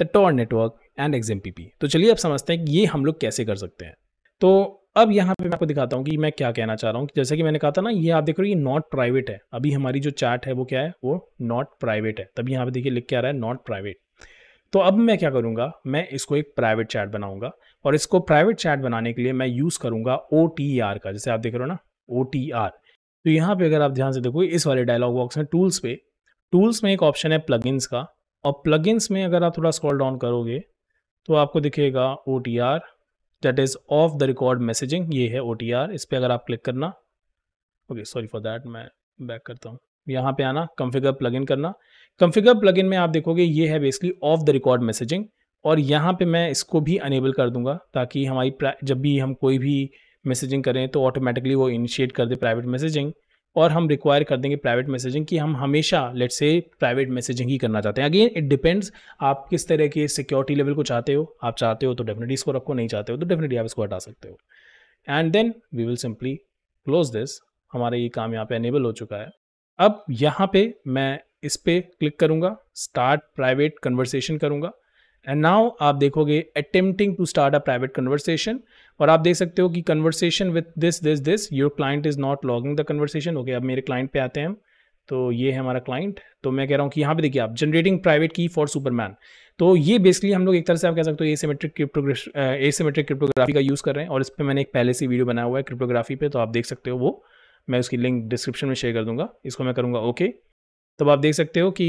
[SPEAKER 1] the Tor network and exam तो चलिए अब समझते हैं कि ये हम लोग कैसे कर सकते हैं तो अब यहाँ पे मैं आपको दिखाता हूँ कि मैं क्या कहना चाह रहा हूँ जैसे कि मैंने कहा था ना ये आप देख रहे हो ये नॉट प्राइवेट है अभी हमारी जो चैट है वो क्या है वो नॉट प्राइवेट है तभी यहाँ पे देखिए लिख के आ रहा है नॉट प्राइवेट तो अब मैं क्या करूँगा मैं इसको एक प्राइवेट चैट बनाऊँगा और इसको प्राइवेट चैट बनाने के लिए मैं यूज़ करूँगा ओ का जैसे आप देख रहे हो ना ओ तो यहाँ पे अगर आप ध्यान से देखो इस वाले डायलॉग बॉक्स में टूल्स पे टूल्स में एक ऑप्शन है प्लग का और प्लग में अगर आप थोड़ा स्क्रॉल डाउन करोगे तो आपको दिखेगा O T R that is off the record messaging ये है ओ टी आर इस पर अगर आप क्लिक करना ओके सॉरी फॉर दैट मैं बैक करता हूँ यहाँ पे आना कॉन्फ़िगर प्लगइन करना कंफिगर प्लगइन में आप देखोगे ये है basically off the record messaging और यहाँ पे मैं इसको भी अनेबल कर दूंगा ताकि हमारी जब भी हम कोई भी मैसेजिंग करें तो ऑटोमेटिकली वो इनिशिएट कर दे प्राइवेट मैसेजिंग और हम रिक्वायर कर देंगे प्राइवेट मैसेजिंग कि हम हमेशा लेट से प्राइवेट मैसेजिंग ही करना चाहते हैं अगेन इट डिपेंड्स आप किस तरह के सिक्योरिटी लेवल को चाहते हो आप चाहते हो तो डेफिनेटली इसको रखो नहीं चाहते हो तो डेफिनेटली आप इसको हटा सकते हो and then we will simply close this हमारा ये काम यहाँ पे अनेबल हो चुका है अब यहाँ पे मैं इस पर क्लिक करूँगा स्टार्ट प्राइवेट कन्वर्सेशन करूँगा एंड नाउ आप देखोगे attempting to start a private conversation और आप देख सकते हो कि conversation with this this this your client is not logging the conversation okay अब मेरे क्लाइंट पे आते हैं हम तो ये है हमारा क्लाइंट तो मैं कह रहा हूँ कि यहाँ पे देखिए आप generating private key for Superman तो ये बेसिकली हम लोग एक तरह से आप कह सकते हो एसीमेट्रिक क्रिप्टोग्राफी एसीमेट्रिक क्रिप्टोग्राफी का यूज़ कर रहे हैं और इस पर मैंने एक पहले से वीडियो बनाया हुआ है क्रिप्टोग्राफी पे तो आप देख सकते हो वो मैं उसकी लिंक डिस्क्रिप्शन में शेयर कर दूंगा इसको मैं करूँगा ओके okay. तब आप देख सकते हो कि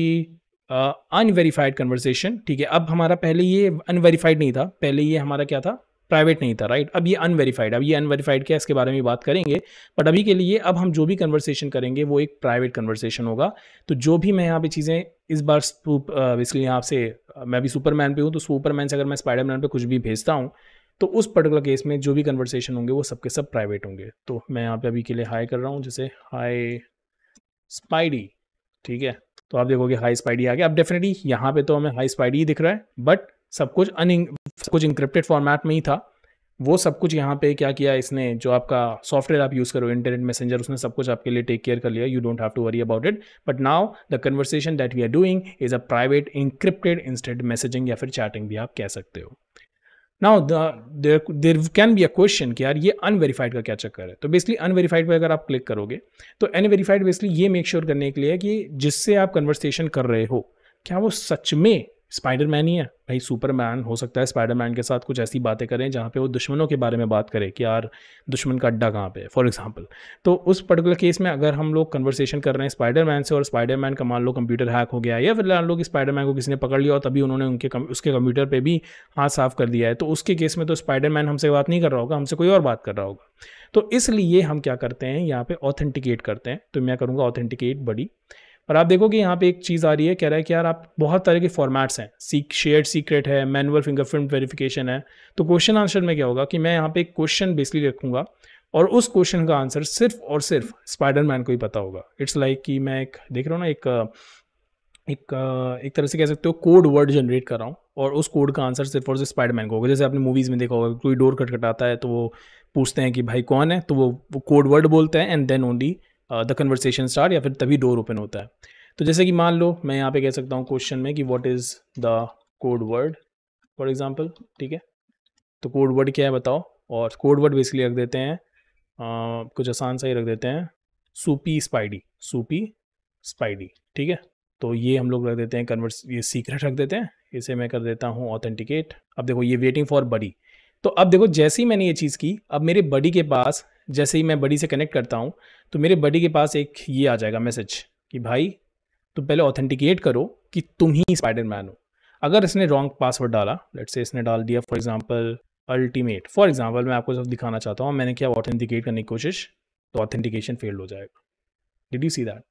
[SPEAKER 1] अनवेरीफाइड कन्वर्सेशन ठीक है अब हमारा पहले ये अनवेरीफाइड नहीं था पहले ये हमारा क्या था प्राइवेट नहीं था राइट अब ये अनवेरीफाइड अब ये अनवेरीफाइड क्या इसके बारे में बात करेंगे बट अभी के लिए अब हम जो भी कन्वर्सेशन करेंगे वो एक प्राइवेट कन्वर्सेशन होगा तो जो भी मैं यहाँ पे चीज़ें इस बार बेसिकली यहाँ से मैं भी सुपरमैन पे हूँ तो सुपरमैन से अगर मैं मैन पर कुछ भी भेजता हूँ तो उस पर्टिकुलर केस में जो भी कन्वर्सेशन होंगे वो सबके सब प्राइवेट होंगे तो मैं यहाँ पे अभी के लिए हाई कर रहा हूँ जैसे हाई स्पाइडी ठीक है तो आप देखोगे हाई स्पाइडी आ गया अब डेफिनेटली यहाँ पे तो हमें हाई स्पाइडी ही दिख रहा है बट सब कुछ अन सब कुछ इंक्रिप्टेड फॉर्मेट में ही था वो सब कुछ यहाँ पे क्या किया इसने जो आपका सॉफ्टवेयर आप यूज़ करो इंटरनेट मैसेंजर उसने सब कुछ आपके लिए टेक केयर कर लिया you don't have to worry about it but now the conversation that we are doing is a private encrypted instant messaging या फिर चैटिंग भी आप कह सकते हो now there can be a question कि यार ये अनवेरीफाइड का क्या चक्कर है तो बेसिकली अनवेरीफाइड पर अगर आप क्लिक करोगे तो अनवेरीफाइड बेसिकली ये मेक श्योर sure करने के लिए कि जिससे आप कन्वर्सेशन कर रहे हो क्या वो सच में स्पाइडरमैन ही है भाई सुपरमैन हो सकता है स्पाइडरमैन के साथ कुछ ऐसी बातें करें जहाँ पे वो दुश्मनों के बारे में बात करें कि यार दुश्मन का अड्डा कहाँ पे फॉर एग्जांपल तो उस पर्टिकुलर केस में अगर हम लोग कन्वर्सेशन कर रहे हैं स्पाइडरमैन से और स्पाइडरमैन का मान लो कंप्यूटर हैक हो गया या फिर मान लो कि स्पाइडरमैन को किसी ने पकड़ लिया और तभी उन्होंने उनके कम, उसके कंप्यूटर पर भी हाथ साफ कर दिया है तो उसके केस में तो स्पाइडरमैन हमसे बात नहीं कर रहा होगा हमसे कोई और बात कर रहा होगा तो इसलिए हम क्या करते हैं यहाँ पर ऑथेंटिकेट करते हैं तो मैं करूँगा ऑथेंटिकेट बड़ी और आप देखो कि यहाँ पे एक चीज़ आ रही है कह रहा है कि यार आप बहुत तरह के फॉर्मेट्स हैं सीक शेयर सीक्रेट है मैनुअल फिंगरप्रिंट वेरिफिकेशन है तो क्वेश्चन आंसर में क्या होगा कि मैं यहाँ पे एक क्वेश्चन बेसिकली रखूँगा और उस क्वेश्चन का आंसर सिर्फ और सिर्फ स्पाइडरमैन को ही पता होगा इट्स लाइक like कि मैं एक देख रहा हूँ ना एक एक एक तरह से कह सकते हो कोड वर्ड जनरेट कर रहा हूँ और उस कोड का आंसर सिर्फ और सिर्फ स्पाइडरमैन को होगा जैसे आपने मूवीज़ में देखा होगा कोई डोर कटकटाता है तो वो पूछते हैं कि भाई कौन है तो वो, वो कोड वर्ड बोलते हैं and then only the conversation start या फिर तभी डोर ओपन होता है तो जैसे कि मान लो मैं यहाँ पे कह सकता हूँ क्वेश्चन में कि what is the code word for example ठीक है तो कोड वर्ड क्या है बताओ और कोड वर्ड बेसिकली रख देते हैं आ, uh, कुछ आसान सा ही रख देते हैं सूपी स्पाइडी सूपी स्पाइडी ठीक है तो ये हम लोग रख देते हैं कन्वर्स ये सीक्रेट रख देते हैं इसे मैं कर देता हूँ ऑथेंटिकेट अब देखो ये वेटिंग फॉर बडी तो अब देखो जैसे ही मैंने ये चीज़ की अब मेरे बडी के पास जैसे ही मैं बडी से कनेक्ट करता हूँ तो मेरे बडी के पास एक ये आ जाएगा मैसेज कि भाई तुम पहले ऑथेंटिकेट करो कि तुम ही मैन हो अगर इसने रॉन्ग पासवर्ड डाला लेट से इसने डाल दिया for example ultimate for example मैं आपको सब दिखाना चाहता हूँ मैंने क्या ऑथेंटिकेट करने की कोशिश तो ऑथेंटिकेशन फेल हो जाएगा डिड यू सी दैट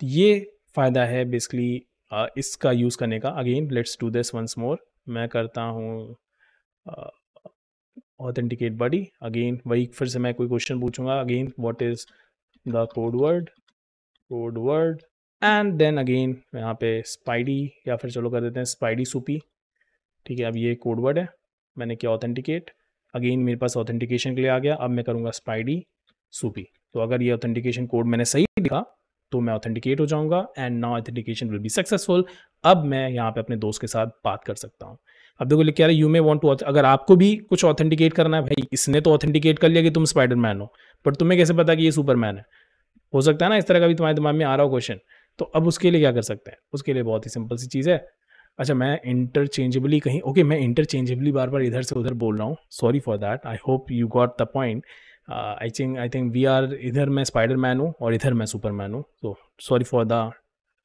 [SPEAKER 1] तो ये फ़ायदा है बेसिकली इसका यूज़ करने का again let's do this once more मैं करता हूँ ऑथेंटिकेट बॉडी अगेन वही फिर से मैं कोई क्वेश्चन पूछूंगा again what is the code word code word and then again यहाँ पे स्पाइडी या फिर चलो कर देते हैं स्पाइडी सुपी ठीक है अब ये कोड वर्ड है मैंने किया ऑथेंटिकेट अगेन मेरे पास ऑथेंटिकेशन के लिए आ गया अब मैं करूँगा स्पाइडी सूपी तो अगर ये ऑथेंटिकेशन कोड मैंने सही लिखा तो मैं ऑथेंटिकेट हो जाऊंगा and now authentication will be successful अब मैं यहाँ पे अपने दोस्त के साथ बात कर सकता हूँ अब देखो लिख के यू मे वांट टू अगर आपको भी कुछ ऑथेंटिकेट करना है भाई इसने तो ऑथेंटिकेट कर लिया कि तुम स्पाइडरमैन हो बट तुम्हें कैसे पता कि ये सुपरमैन है हो सकता है ना इस तरह का भी तुम्हारे दिमाग में आ रहा हो क्वेश्चन तो अब उसके लिए क्या कर सकते हैं उसके लिए बहुत ही सिंपल सी चीज़ है अच्छा मैं इंटरचेंजेबली कहीं ओके मैं इंटरचेंजेबली बार बार इधर से उधर बोल रहा हूँ sorry for that I hope you got the point I think I think we are इधर मैं स्पाइडर मैन हूँ और इधर मैं सुपर मैन हूँ तो सॉरी फॉर द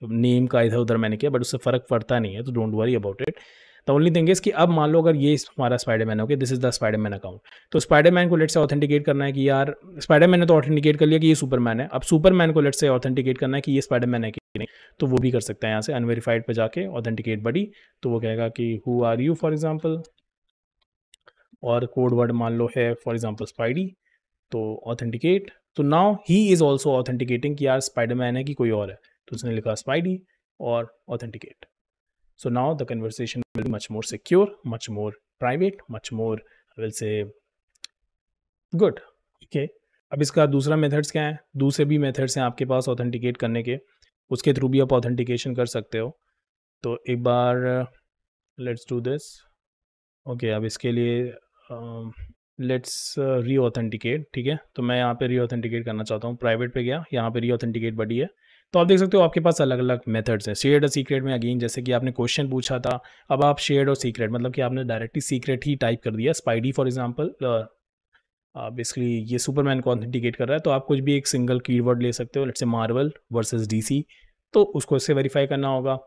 [SPEAKER 1] नेम का इधर उधर मैंने किया बट उससे फ़र्क पड़ता नहीं है तो don't worry about it the only thing is कि अब मान लो अगर ये हमारा स्पाइडरमैन हो गया this is the Spiderman account तो स्पाइडरमैन को लेट से ऑथेंटिकेट करना है कि यार स्पाइडरमैन ने तो ऑथेंटिकेट कर लिया कि ये सुपरमैन है अब सुपरमैन को लेट से ऑथेंटिकेट करना है कि ये स्पाइडरमैन है कि नहीं तो वो भी कर सकता है यहाँ से अनवेरीफाइड पर जाके ऑथेंटिकेट बडी तो वो कहेगा कि who are you for example और कोड वर्ड मान लो है फॉर एग्जाम्पल स्पाइडी तो ऑथेंटिकेट तो now he is also authenticating कि यार स्पाइडरमैन है कि कोई और है तो उसने लिखा स्पाइडी और authenticate So now the conversation will be much more secure, much more private, much more I will say good. Okay. अब इसका दूसरा मेथड्स क्या है दूसरे भी मेथड्स हैं आपके पास ऑथेंटिकेट करने के उसके थ्रू भी आप ऑथेंटिकेशन कर सकते हो तो एक बार लेट्स डू दिस ओके अब इसके लिए लेट्स री ऑथेंटिकेट ठीक है तो मैं यहाँ पे री ऑथेंटिकेट करना चाहता हूँ प्राइवेट पे गया यहाँ पे री ऑथेंटिकेट बढ़ी है तो आप देख सकते हो आपके पास अलग अलग मेथड्स हैं शेयर्ड और सीक्रेट में अगेन जैसे कि आपने क्वेश्चन पूछा था अब आप शेयर्ड और सीक्रेट मतलब कि आपने डायरेक्टली सीक्रेट ही टाइप कर दिया स्पाइडी फॉर एग्जाम्पल बेसिकली ये सुपरमैन को ऑथेंटिकेट कर रहा है तो आप कुछ भी एक सिंगल कीवर्ड ले सकते हो let's say Marvel versus D तो उसको इससे वेरीफाई करना होगा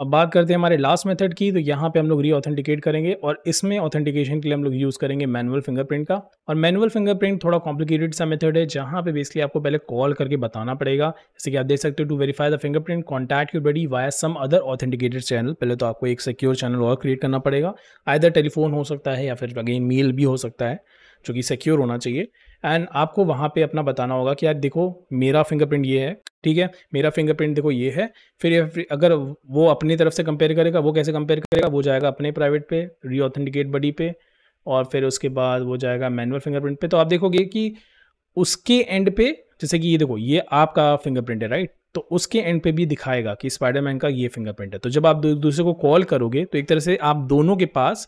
[SPEAKER 1] अब बात करते हैं हमारे लास्ट मेथड की तो यहाँ पे हम लोग री ऑथेंटिकेट करेंगे और इसमें ऑथेंटिकेशन के लिए हम लोग यूज़ करेंगे मैनुअल फिंगरप्रिंट का और मैनुअल फिंगरप्रिंट थोड़ा कॉम्प्लिकेटेड सा मेथड है जहाँ पे बेसिकली आपको पहले कॉल करके बताना पड़ेगा जैसे कि आप देख सकते हो to verify the fingerprint contact you buddy via some other authenticated channel पहले तो आपको एक सिक्योर चैनल और क्रिएट करना पड़ेगा आयदर टेलीफोन हो सकता है या फिर अगेन मेल भी हो सकता है जो कि सिक्योर होना चाहिए एंड आपको वहाँ पे अपना बताना होगा कि यार देखो मेरा फिंगरप्रिंट ये है ठीक है मेरा फिंगरप्रिंट देखो ये है फिर अगर वो अपनी तरफ से कंपेयर करेगा वो कैसे कंपेयर करेगा वो जाएगा अपने प्राइवेट पे रीऑथेंटिकेट बडी पे और फिर उसके बाद वो जाएगा मैनुअल फिंगरप्रिंट पे तो आप देखोगे कि उसके एंड पे जैसे कि ये देखो ये आपका फिंगरप्रिंट है राइट तो उसके एंड पे भी दिखाएगा कि स्पाइडरमैन का ये फिंगरप्रिंट है तो जब आप दूसरे को कॉल करोगे तो एक तरह से आप दोनों के पास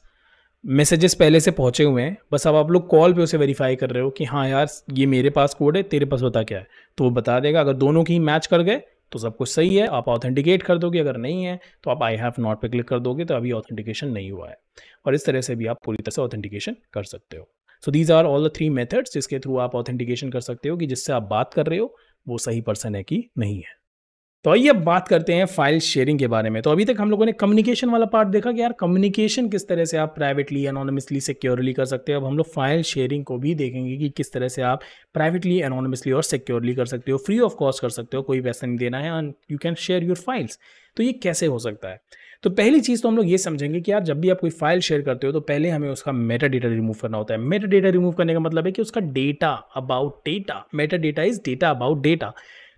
[SPEAKER 1] मैसेजेस पहले से पहुंचे हुए हैं बस अब आप लोग कॉल पे उसे वेरीफाई कर रहे हो कि हाँ यार ये मेरे पास कोड है तेरे पास होता क्या है तो वो बता देगा अगर दोनों की मैच कर गए तो सब कुछ सही है आप ऑथेंटिकेट कर दोगे अगर नहीं है तो आप आई हैव नॉट पे क्लिक कर दोगे तो अभी ऑथेंटिकेशन नहीं हुआ है और इस तरह से भी आप पूरी तरह से ऑथेंटिकेशन कर सकते हो so these are all the three methods जिसके थ्रू आप ऑथेंटिकेशन कर सकते हो कि जिससे आप बात कर रहे हो वो सही पर्सन है कि नहीं है तो आइए अब बात करते हैं फाइल शेयरिंग के बारे में तो अभी तक हम लोगों ने कम्युनिकेशन वाला पार्ट देखा कि यार कम्युनिकेशन किस तरह से आप प्राइवेटली एनोनमसली सिक्योरली कर सकते हो अब हम लोग फाइल शेयरिंग को भी देखेंगे कि किस तरह से आप प्राइवेटली एनोनमसली और सिक्योरली कर सकते हो फ्री ऑफ कॉस्ट कर सकते हो कोई पैसा नहीं देना है and you can share your files तो ये कैसे हो सकता है तो पहली चीज़ तो हम लोग ये समझेंगे कि यार जब भी आप कोई फाइल शेयर करते हो तो पहले हमें उसका मेटा डेटा रिमूव करना होता है मेटा डेटा रिमूव करने का मतलब है कि उसका data about data meta data is data about data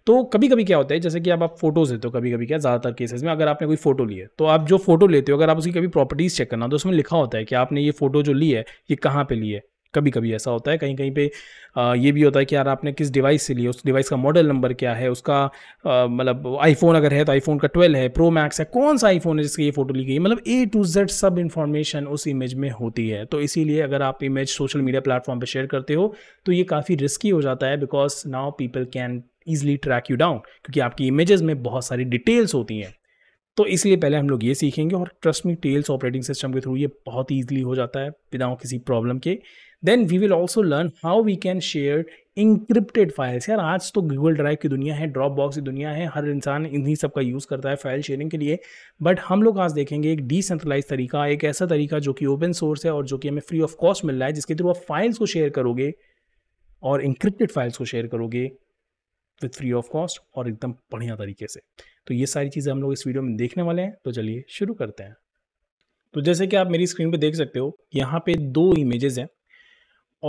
[SPEAKER 1] तो कभी कभी क्या होता है जैसे कि आप आप फोटोज़ देते हो कभी कभी क्या ज़्यादातर केसेस में अगर आपने कोई फोटो ली है तो आप जो फोटो लेते हो अगर आप उसकी कभी प्रॉपर्टीज़ चेक करना तो उसमें लिखा होता है कि आपने ये फोटो जो ली है ये कहाँ पर ली है कभी कभी ऐसा होता है कहीं कहीं पे ये भी होता है कि यार आपने किस डिवाइस से लिया उस डिवाइस का मॉडल नंबर क्या है उसका मतलब आईफोन अगर है तो आईफोन का ट्वेल्व है प्रो मैक्स है कौन सा आईफोन है जिसकी ये फ़ोटो ली गई मतलब ए टू जेड सब इन्फॉर्मेशन उस इमेज में होती है तो इसीलिए अगर आप इमेज सोशल मीडिया प्लेटफॉर्म पर शेयर करते हो तो ये काफ़ी रिस्की हो जाता है because now people can easily track you down क्योंकि आपकी इमेजेस में बहुत सारी डिटेल्स होती हैं तो इसलिए पहले हम लोग ये सीखेंगे और trust me Tails operating system के थ्रू ये बहुत ईजिली हो जाता है विदाउट किसी प्रॉब्लम के then we will also learn how we can share encrypted files यार आज तो गूगल ड्राइव की दुनिया है ड्रॉप बॉक्स की दुनिया है हर इंसान इन्हीं सब का यूज़ करता है फाइल शेयरिंग के लिए बट हम लोग आज देखेंगे एक डिसेंट्रलाइज तरीका एक ऐसा तरीका जो कि ओपन सोर्स है और जो कि हमें फ्री ऑफ कॉस्ट मिल रहा है जिसके थ्रू आप फाइल्स को शेयर करोगे और इंक्रिप्टेड फाइल्स को शेयर करोगे विद फ्री ऑफ कॉस्ट और एकदम बढ़िया तरीके से तो ये सारी चीज़ें हम लोग इस वीडियो में देखने वाले हैं तो चलिए शुरू करते हैं तो जैसे कि आप मेरी स्क्रीन पे देख सकते हो यहाँ पे दो इमेजेस हैं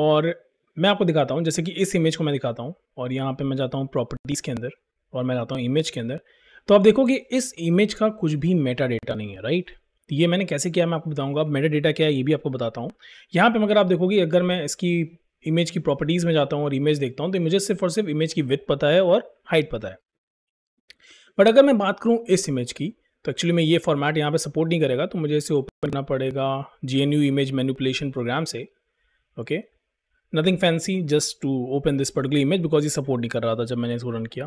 [SPEAKER 1] और मैं आपको दिखाता हूँ जैसे कि इस इमेज को मैं दिखाता हूँ और यहाँ पे मैं जाता हूँ प्रॉपर्टीज़ के अंदर और मैं जाता हूँ इमेज के अंदर तो आप देखोगे इस इमेज का कुछ भी मेटा डेटा नहीं है राइट ये मैंने कैसे किया मैं आपको बताऊंगा मेटा डेटा क्या है ये भी आपको बताता हूँ यहाँ पे मगर आप देखोगे अगर मैं इसकी इमेज की प्रॉपर्टीज़ में जाता हूँ और इमेज देखता हूँ तो इमेजेस सिर्फ और सिर्फ इमेज की विथ पता है और हाइट पता है बट अगर मैं बात करूँ इस इमेज की तो एक्चुअली मैं ये फॉर्मेट यहाँ पे सपोर्ट नहीं करेगा तो मुझे इसे ओपन करना पड़ेगा G N U image manipulation program से okay nothing fancy just to open this particular image because ये सपोर्ट नहीं कर रहा था जब मैंने इसको रन किया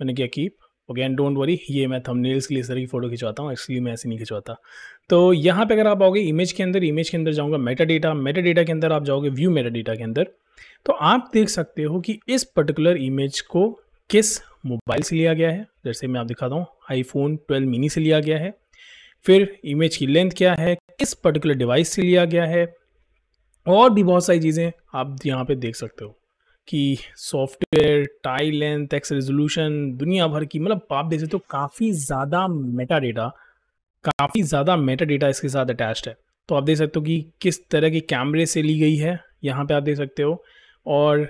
[SPEAKER 1] मैंने किया keep okay and don't worry ये मैं थंबनेल्स के लिए सर की फ़ोटो खिंचवाता हूँ एक्चुअली मैं ऐसे नहीं खिंचवाता तो यहाँ पे अगर आप आओगे इमेज के अंदर इमेज के अंदर जाऊँगा मेटा डेटा मेटा डेटा के अंदर आप जाओगे व्यू मेटा डेटा के अंदर तो आप देख सकते हो कि इस पर्टिकुलर इमेज को किस मोबाइल से लिया गया है जैसे मैं आप दिखाता हूँ आईफोन ट्वेल्व मिनी से लिया गया है फिर इमेज की लेंथ क्या है किस पर्टिकुलर डिवाइस से लिया गया है और भी बहुत सारी चीज़ें आप यहाँ पर देख सकते हो कि सॉफ्टवेयर टाई लेंथ एक्स रेजोल्यूशन दुनिया भर की मतलब आप देख सकते हो काफ़ी ज़्यादा मेटा डेटा काफ़ी ज़्यादा मेटा डेटा इसके साथ अटैच्ड है तो आप देख सकते हो कि किस तरह के कैमरे से ली गई है यहाँ पे आप देख सकते हो और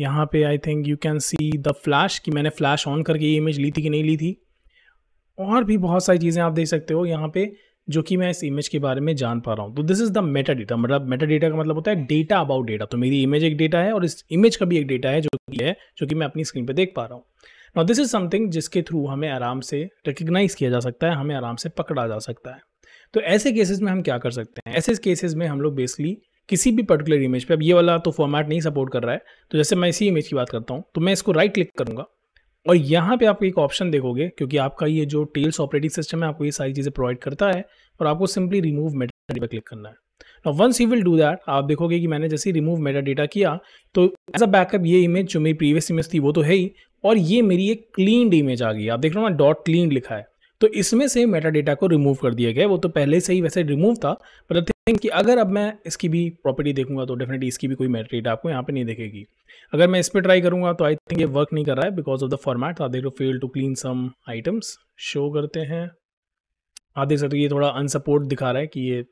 [SPEAKER 1] यहाँ पे I think you can see the flash कि मैंने फ्लैश ऑन करके ये इमेज ली थी कि नहीं ली थी और भी बहुत सारी चीज़ें आप देख सकते हो यहाँ पे जो कि मैं इस इमेज के बारे में जान पा रहा हूँ तो this is the meta data मतलब मेटा डेटा का मतलब होता है डेटा अबाउट डेटा तो मेरी इमेज एक डेटा है और इस इमेज का भी एक डेटा है जो कि है जो कि मैं अपनी स्क्रीन पर देख पा रहा हूँ नो दिस इज़ समथिंग जिसके थ्रू हमें आराम से रिकग्नाइज किया जा सकता है हमें आराम से पकड़ा जा सकता है तो ऐसे केसेस में हम क्या कर सकते हैं ऐसे केसेस में हम लोग बेसिकली किसी भी पर्टिकुलर इमेज पे अब ये वाला तो फॉर्मेट नहीं सपोर्ट कर रहा है तो जैसे मैं इसी इमेज की बात करता हूँ तो मैं इसको राइट क्लिक करूँगा और यहाँ पे आप एक ऑप्शन देखोगे क्योंकि आपका ये जो टेल्स ऑपरेटिंग सिस्टम है आपको ये सारी चीज़ें प्रोवाइड करता है और आपको सिंपली रिमूव मेटा डेटा पर क्लिक करना है now once you will do that आप देखोगे कि मैंने जैसे रिमूव मेटा डेटा किया तो एज अ बैकअप ये इमेज जो मेरी प्रीवियस इमेज थी वो तो है ही और ये मेरी एक क्लीन इमेज आ गई आप देख रहे हो ना डॉट क्लीन लिखा है तो इसमें से मेटा डेटा को रिमूव कर दिया गया वो तो पहले से ही वैसे रिमूव था पर थिंक कि अगर अब मैं इसकी भी प्रॉपर्टी देखूंगा तो डेफिनेटली इसकी भी कोई मेटा डेटा आपको यहाँ पे नहीं देखेगी अगर मैं इस पर ट्राई करूंगा तो आई थिंक ये वर्क नहीं कर रहा है बिकॉज ऑफ द फॉर्मेट आधे देख fail to clean some items show करते हैं आप देख सकते हो तो ये थोड़ा अनसपोर्ट दिखा रहा है कि ये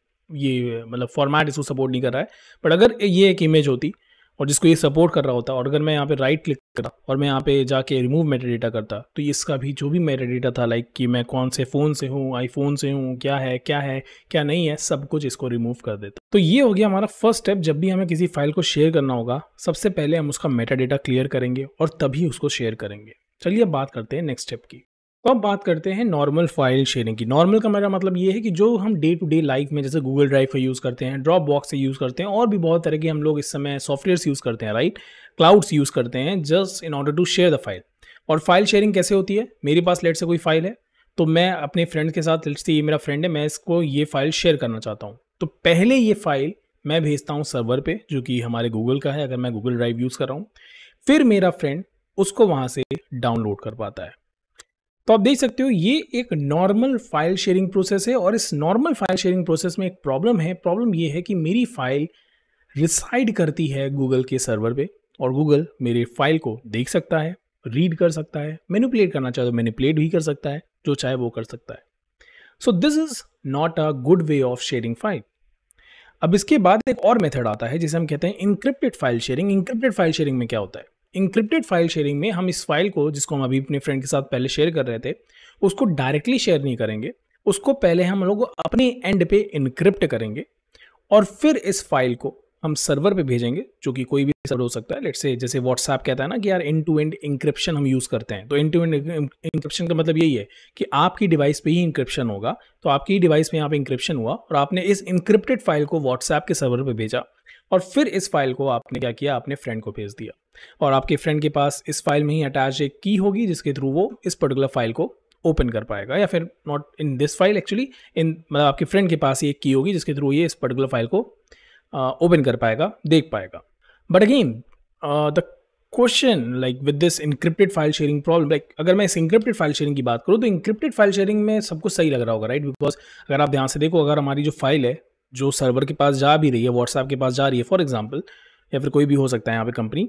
[SPEAKER 1] ये मतलब फॉर्मेट इसको सपोर्ट नहीं कर रहा है बट अगर ये एक इमेज होती और जिसको ये सपोर्ट कर रहा होता और अगर मैं यहाँ पे राइट क्लिक करता और मैं यहाँ पे जाके रिमूव मेटा डेटा करता तो इसका भी जो भी मेटा डेटा था लाइक कि मैं कौन से फ़ोन से हूँ आईफोन से हूँ क्या है क्या है क्या नहीं है सब कुछ इसको रिमूव कर देता तो ये हो गया हमारा फर्स्ट स्टेप जब भी हमें किसी फाइल को शेयर करना होगा सबसे पहले हम उसका मेटा डेटा क्लियर करेंगे और तभी उसको शेयर करेंगे चलिए बात करते हैं नेक्स्ट स्टेप की तो अब बात करते हैं नॉर्मल फाइल शेयरिंग की नॉर्मल का मेरा मतलब ये है कि जो हम डे टू डे लाइफ में जैसे गूगल ड्राइव का यूज़ करते हैं ड्रॉप बॉक्स से यूज़ करते हैं और भी बहुत तरह के हम लोग इस समय सॉफ्टवेयर्स यूज़ करते हैं राइट क्लाउड्स यूज़ करते हैं just in order to share the file और फाइल शेयरिंग कैसे होती है मेरे पास लेट से कोई फाइल है तो मैं अपने फ्रेंड के साथ लेट से ये मेरा फ्रेंड है मैं इसको ये फाइल शेयर करना चाहता हूँ तो पहले ये फाइल मैं भेजता हूँ सर्वर पर जो कि हमारे गूगल का है अगर मैं गूगल ड्राइव यूज़ कर रहा हूँ फिर मेरा फ्रेंड उसको वहाँ से डाउनलोड कर पाता है तो आप देख सकते हो ये एक नॉर्मल फाइल शेयरिंग प्रोसेस है और इस नॉर्मल फाइल शेयरिंग प्रोसेस में एक प्रॉब्लम है प्रॉब्लम ये है कि मेरी फाइल रिसाइड करती है गूगल के सर्वर पे और गूगल मेरे फाइल को देख सकता है रीड कर सकता है मैनिपुलेट करना चाहे तो मैनिपुलेट भी कर सकता है जो चाहे वो कर सकता है so this is not a good way of sharing file अब इसके बाद एक और मेथड आता है जिसे हम कहते हैं encrypted file sharing encrypted file sharing में क्या होता है इंक्रिप्टेड फाइल शेयरिंग में हम इस फाइल को जिसको हम अभी अपने फ्रेंड के साथ पहले शेयर कर रहे थे उसको डायरेक्टली शेयर नहीं करेंगे उसको पहले हम लोग अपने एंड पे इनक्रिप्ट करेंगे और फिर इस फाइल को हम सर्वर पे भेजेंगे जो कि कोई भी सर्वर हो सकता है लेट से जैसे व्हाट्सएप कहता है ना कि यार इन टू एंड इंक्रिप्शन हम यूज़ करते हैं तो इन टू एंड इंक्रिप्शन का मतलब यही है कि आपकी डिवाइस पे ही इंक्रिप्शन होगा तो आपकी डिवाइस पे यहाँ पे इंक्रिप्शन हुआ और आपने इस इंक्रिप्टेड फाइल को व्हाट्सएप के सर्वर पर भेजा और फिर इस फाइल को आपने क्या किया अपने फ्रेंड को भेज दिया और आपके फ्रेंड के पास इस फाइल में ही अटैच एक की होगी जिसके थ्रू वो इस पर्टिकुलर फाइल को ओपन कर पाएगा या फिर not in this file actually in मतलब आपके फ्रेंड के पास ये की होगी जिसके थ्रू ये इस पर्टिकुलर फाइल को ओपन uh, कर पाएगा देख पाएगा but again the question like with this encrypted file sharing problem like अगर मैं इस इंक्रिप्टेड फाइल शेयरिंग की बात करूँ तो इंक्रिप्टेड फाइल शेयरिंग में सब कुछ सही लग रहा होगा राइट बिकॉज अगर आप ध्यान से देखो अगर हमारी जो फाइल है जो सर्वर के पास जा भी रही है व्हाट्सएप के पास जा रही है फॉर एग्जाम्पल या फिर कोई भी हो सकता है यहाँ पे कंपनी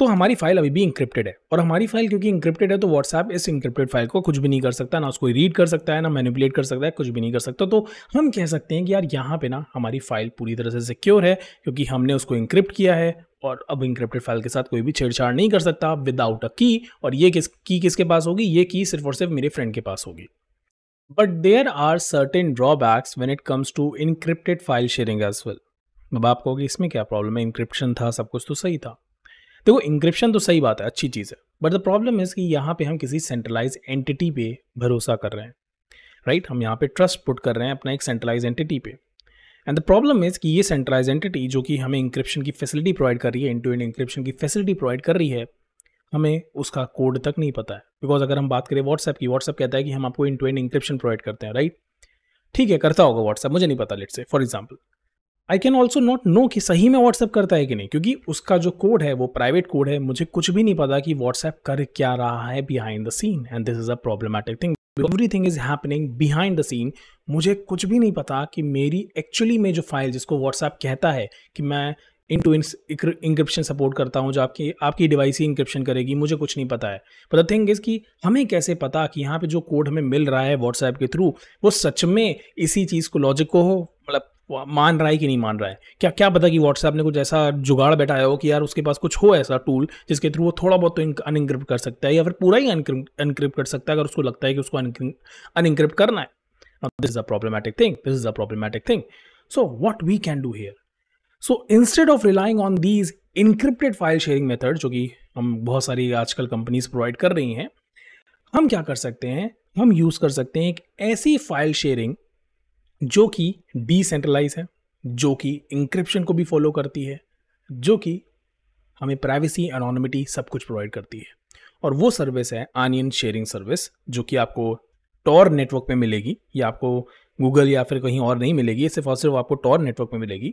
[SPEAKER 1] तो हमारी फाइल अभी भी इंक्रिप्टेड है और हमारी फाइल क्योंकि इंक्रिप्टेड है तो व्हाट्सएप इस इंक्रिप्टेड फाइल को कुछ भी नहीं कर सकता ना उसको रीड कर सकता है ना मैनिपुलेट कर सकता है कुछ भी नहीं कर सकता तो हम कह सकते हैं कि यार यहाँ पे ना हमारी फाइल पूरी तरह से सिक्योर है क्योंकि हमने उसको इंक्रिप्ट किया है और अब इंक्रिप्टेड फाइल के साथ कोई भी छेड़छाड़ नहीं कर सकता विदाउट अ की और ये किस की किसके पास होगी ये की सिर्फ और सिर्फ मेरे फ्रेंड के पास होगी but there are certain drawbacks when it comes to encrypted file sharing as well अब आप कहोगे इसमें क्या प्रॉब्लम है इंक्रिप्शन था सब कुछ तो सही था देखो इंक्रिप्शन तो सही बात है अच्छी चीज़ है बट द प्रॉब्लम इज़ कि यहाँ पे हम किसी सेंट्रलाइज एंटिटी पे भरोसा कर रहे हैं राइट right? हम यहाँ पे ट्रस्ट पुट कर रहे हैं अपना एक सेंट्रलाइज एंटिटी पे एंड द प्रॉब्लम इज़ कि ये सेंट्रलाइज एंटिटी जो कि हमें इंक्रिप्शन की फैसिलिटी प्रोवाइड कर रही है इन टू एंड इंक्रिप्शन की फैसिलिटी प्रोवाइड कर रही है हमें उसका कोड तक नहीं पता है बिकॉज अगर हम बात करें व्हाट्सएप की व्हाट्सएप कहता है कि हम आपको end to end encryption provide करते हैं राइट right? ठीक है करता होगा व्हाट्सएप मुझे नहीं पता let's say for example I can also not know कि सही में व्हाट्सएप करता है कि नहीं क्योंकि उसका जो कोड है वो प्राइवेट कोड है मुझे कुछ भी नहीं पता कि व्हाट्सएप कर क्या रहा है behind the scene and this is a problematic thing everything is happening behind the scene मुझे कुछ भी नहीं पता कि मेरी एक्चुअली में जो फाइल जिसको व्हाट्सएप कहता है कि मैं end to end encryption support करता हूँ जो आपकी आपकी डिवाइस ही इंक्रिप्शन करेगी मुझे कुछ नहीं पता है पर द थिंग इज़ कि हमें कैसे पता कि यहाँ पे जो कोड हमें मिल रहा है व्हाट्सएप के थ्रू वो सच में इसी चीज़ को लॉजिक को हो मतलब मान रहा है कि नहीं मान रहा है क्या क्या पता कि व्हाट्सएप ने कुछ ऐसा जुगाड़ बैठाया हो कि यार उसके पास कुछ हो ऐसा टूल जिसके थ्रू वो थोड़ा बहुत तो अनइंक्रिप्ट कर सकता है या फिर पूरा ही अनक्रिप्ट कर सकता है अगर उसको लगता है कि उसको अनइंक्रिप्ट करना है this is a problematic thing this is a problematic thing so what we can do here so instead of relying on these encrypted file sharing method जो कि हम बहुत सारी आजकल कंपनीज प्रोवाइड कर रही हैं हम क्या कर सकते हैं हम यूज़ कर सकते हैं एक ऐसी फाइल शेयरिंग जो कि डिसेंट्रलाइज है जो कि इंक्रिप्शन को भी फॉलो करती है जो कि हमें प्राइवेसी अनोनमिटी सब कुछ प्रोवाइड करती है और वो सर्विस है आनियन शेयरिंग सर्विस जो कि आपको टॉर नेटवर्क पे मिलेगी या आपको गूगल या फिर कहीं और नहीं मिलेगी सिर्फ और सिर्फ आपको टॉर नेटवर्क में मिलेगी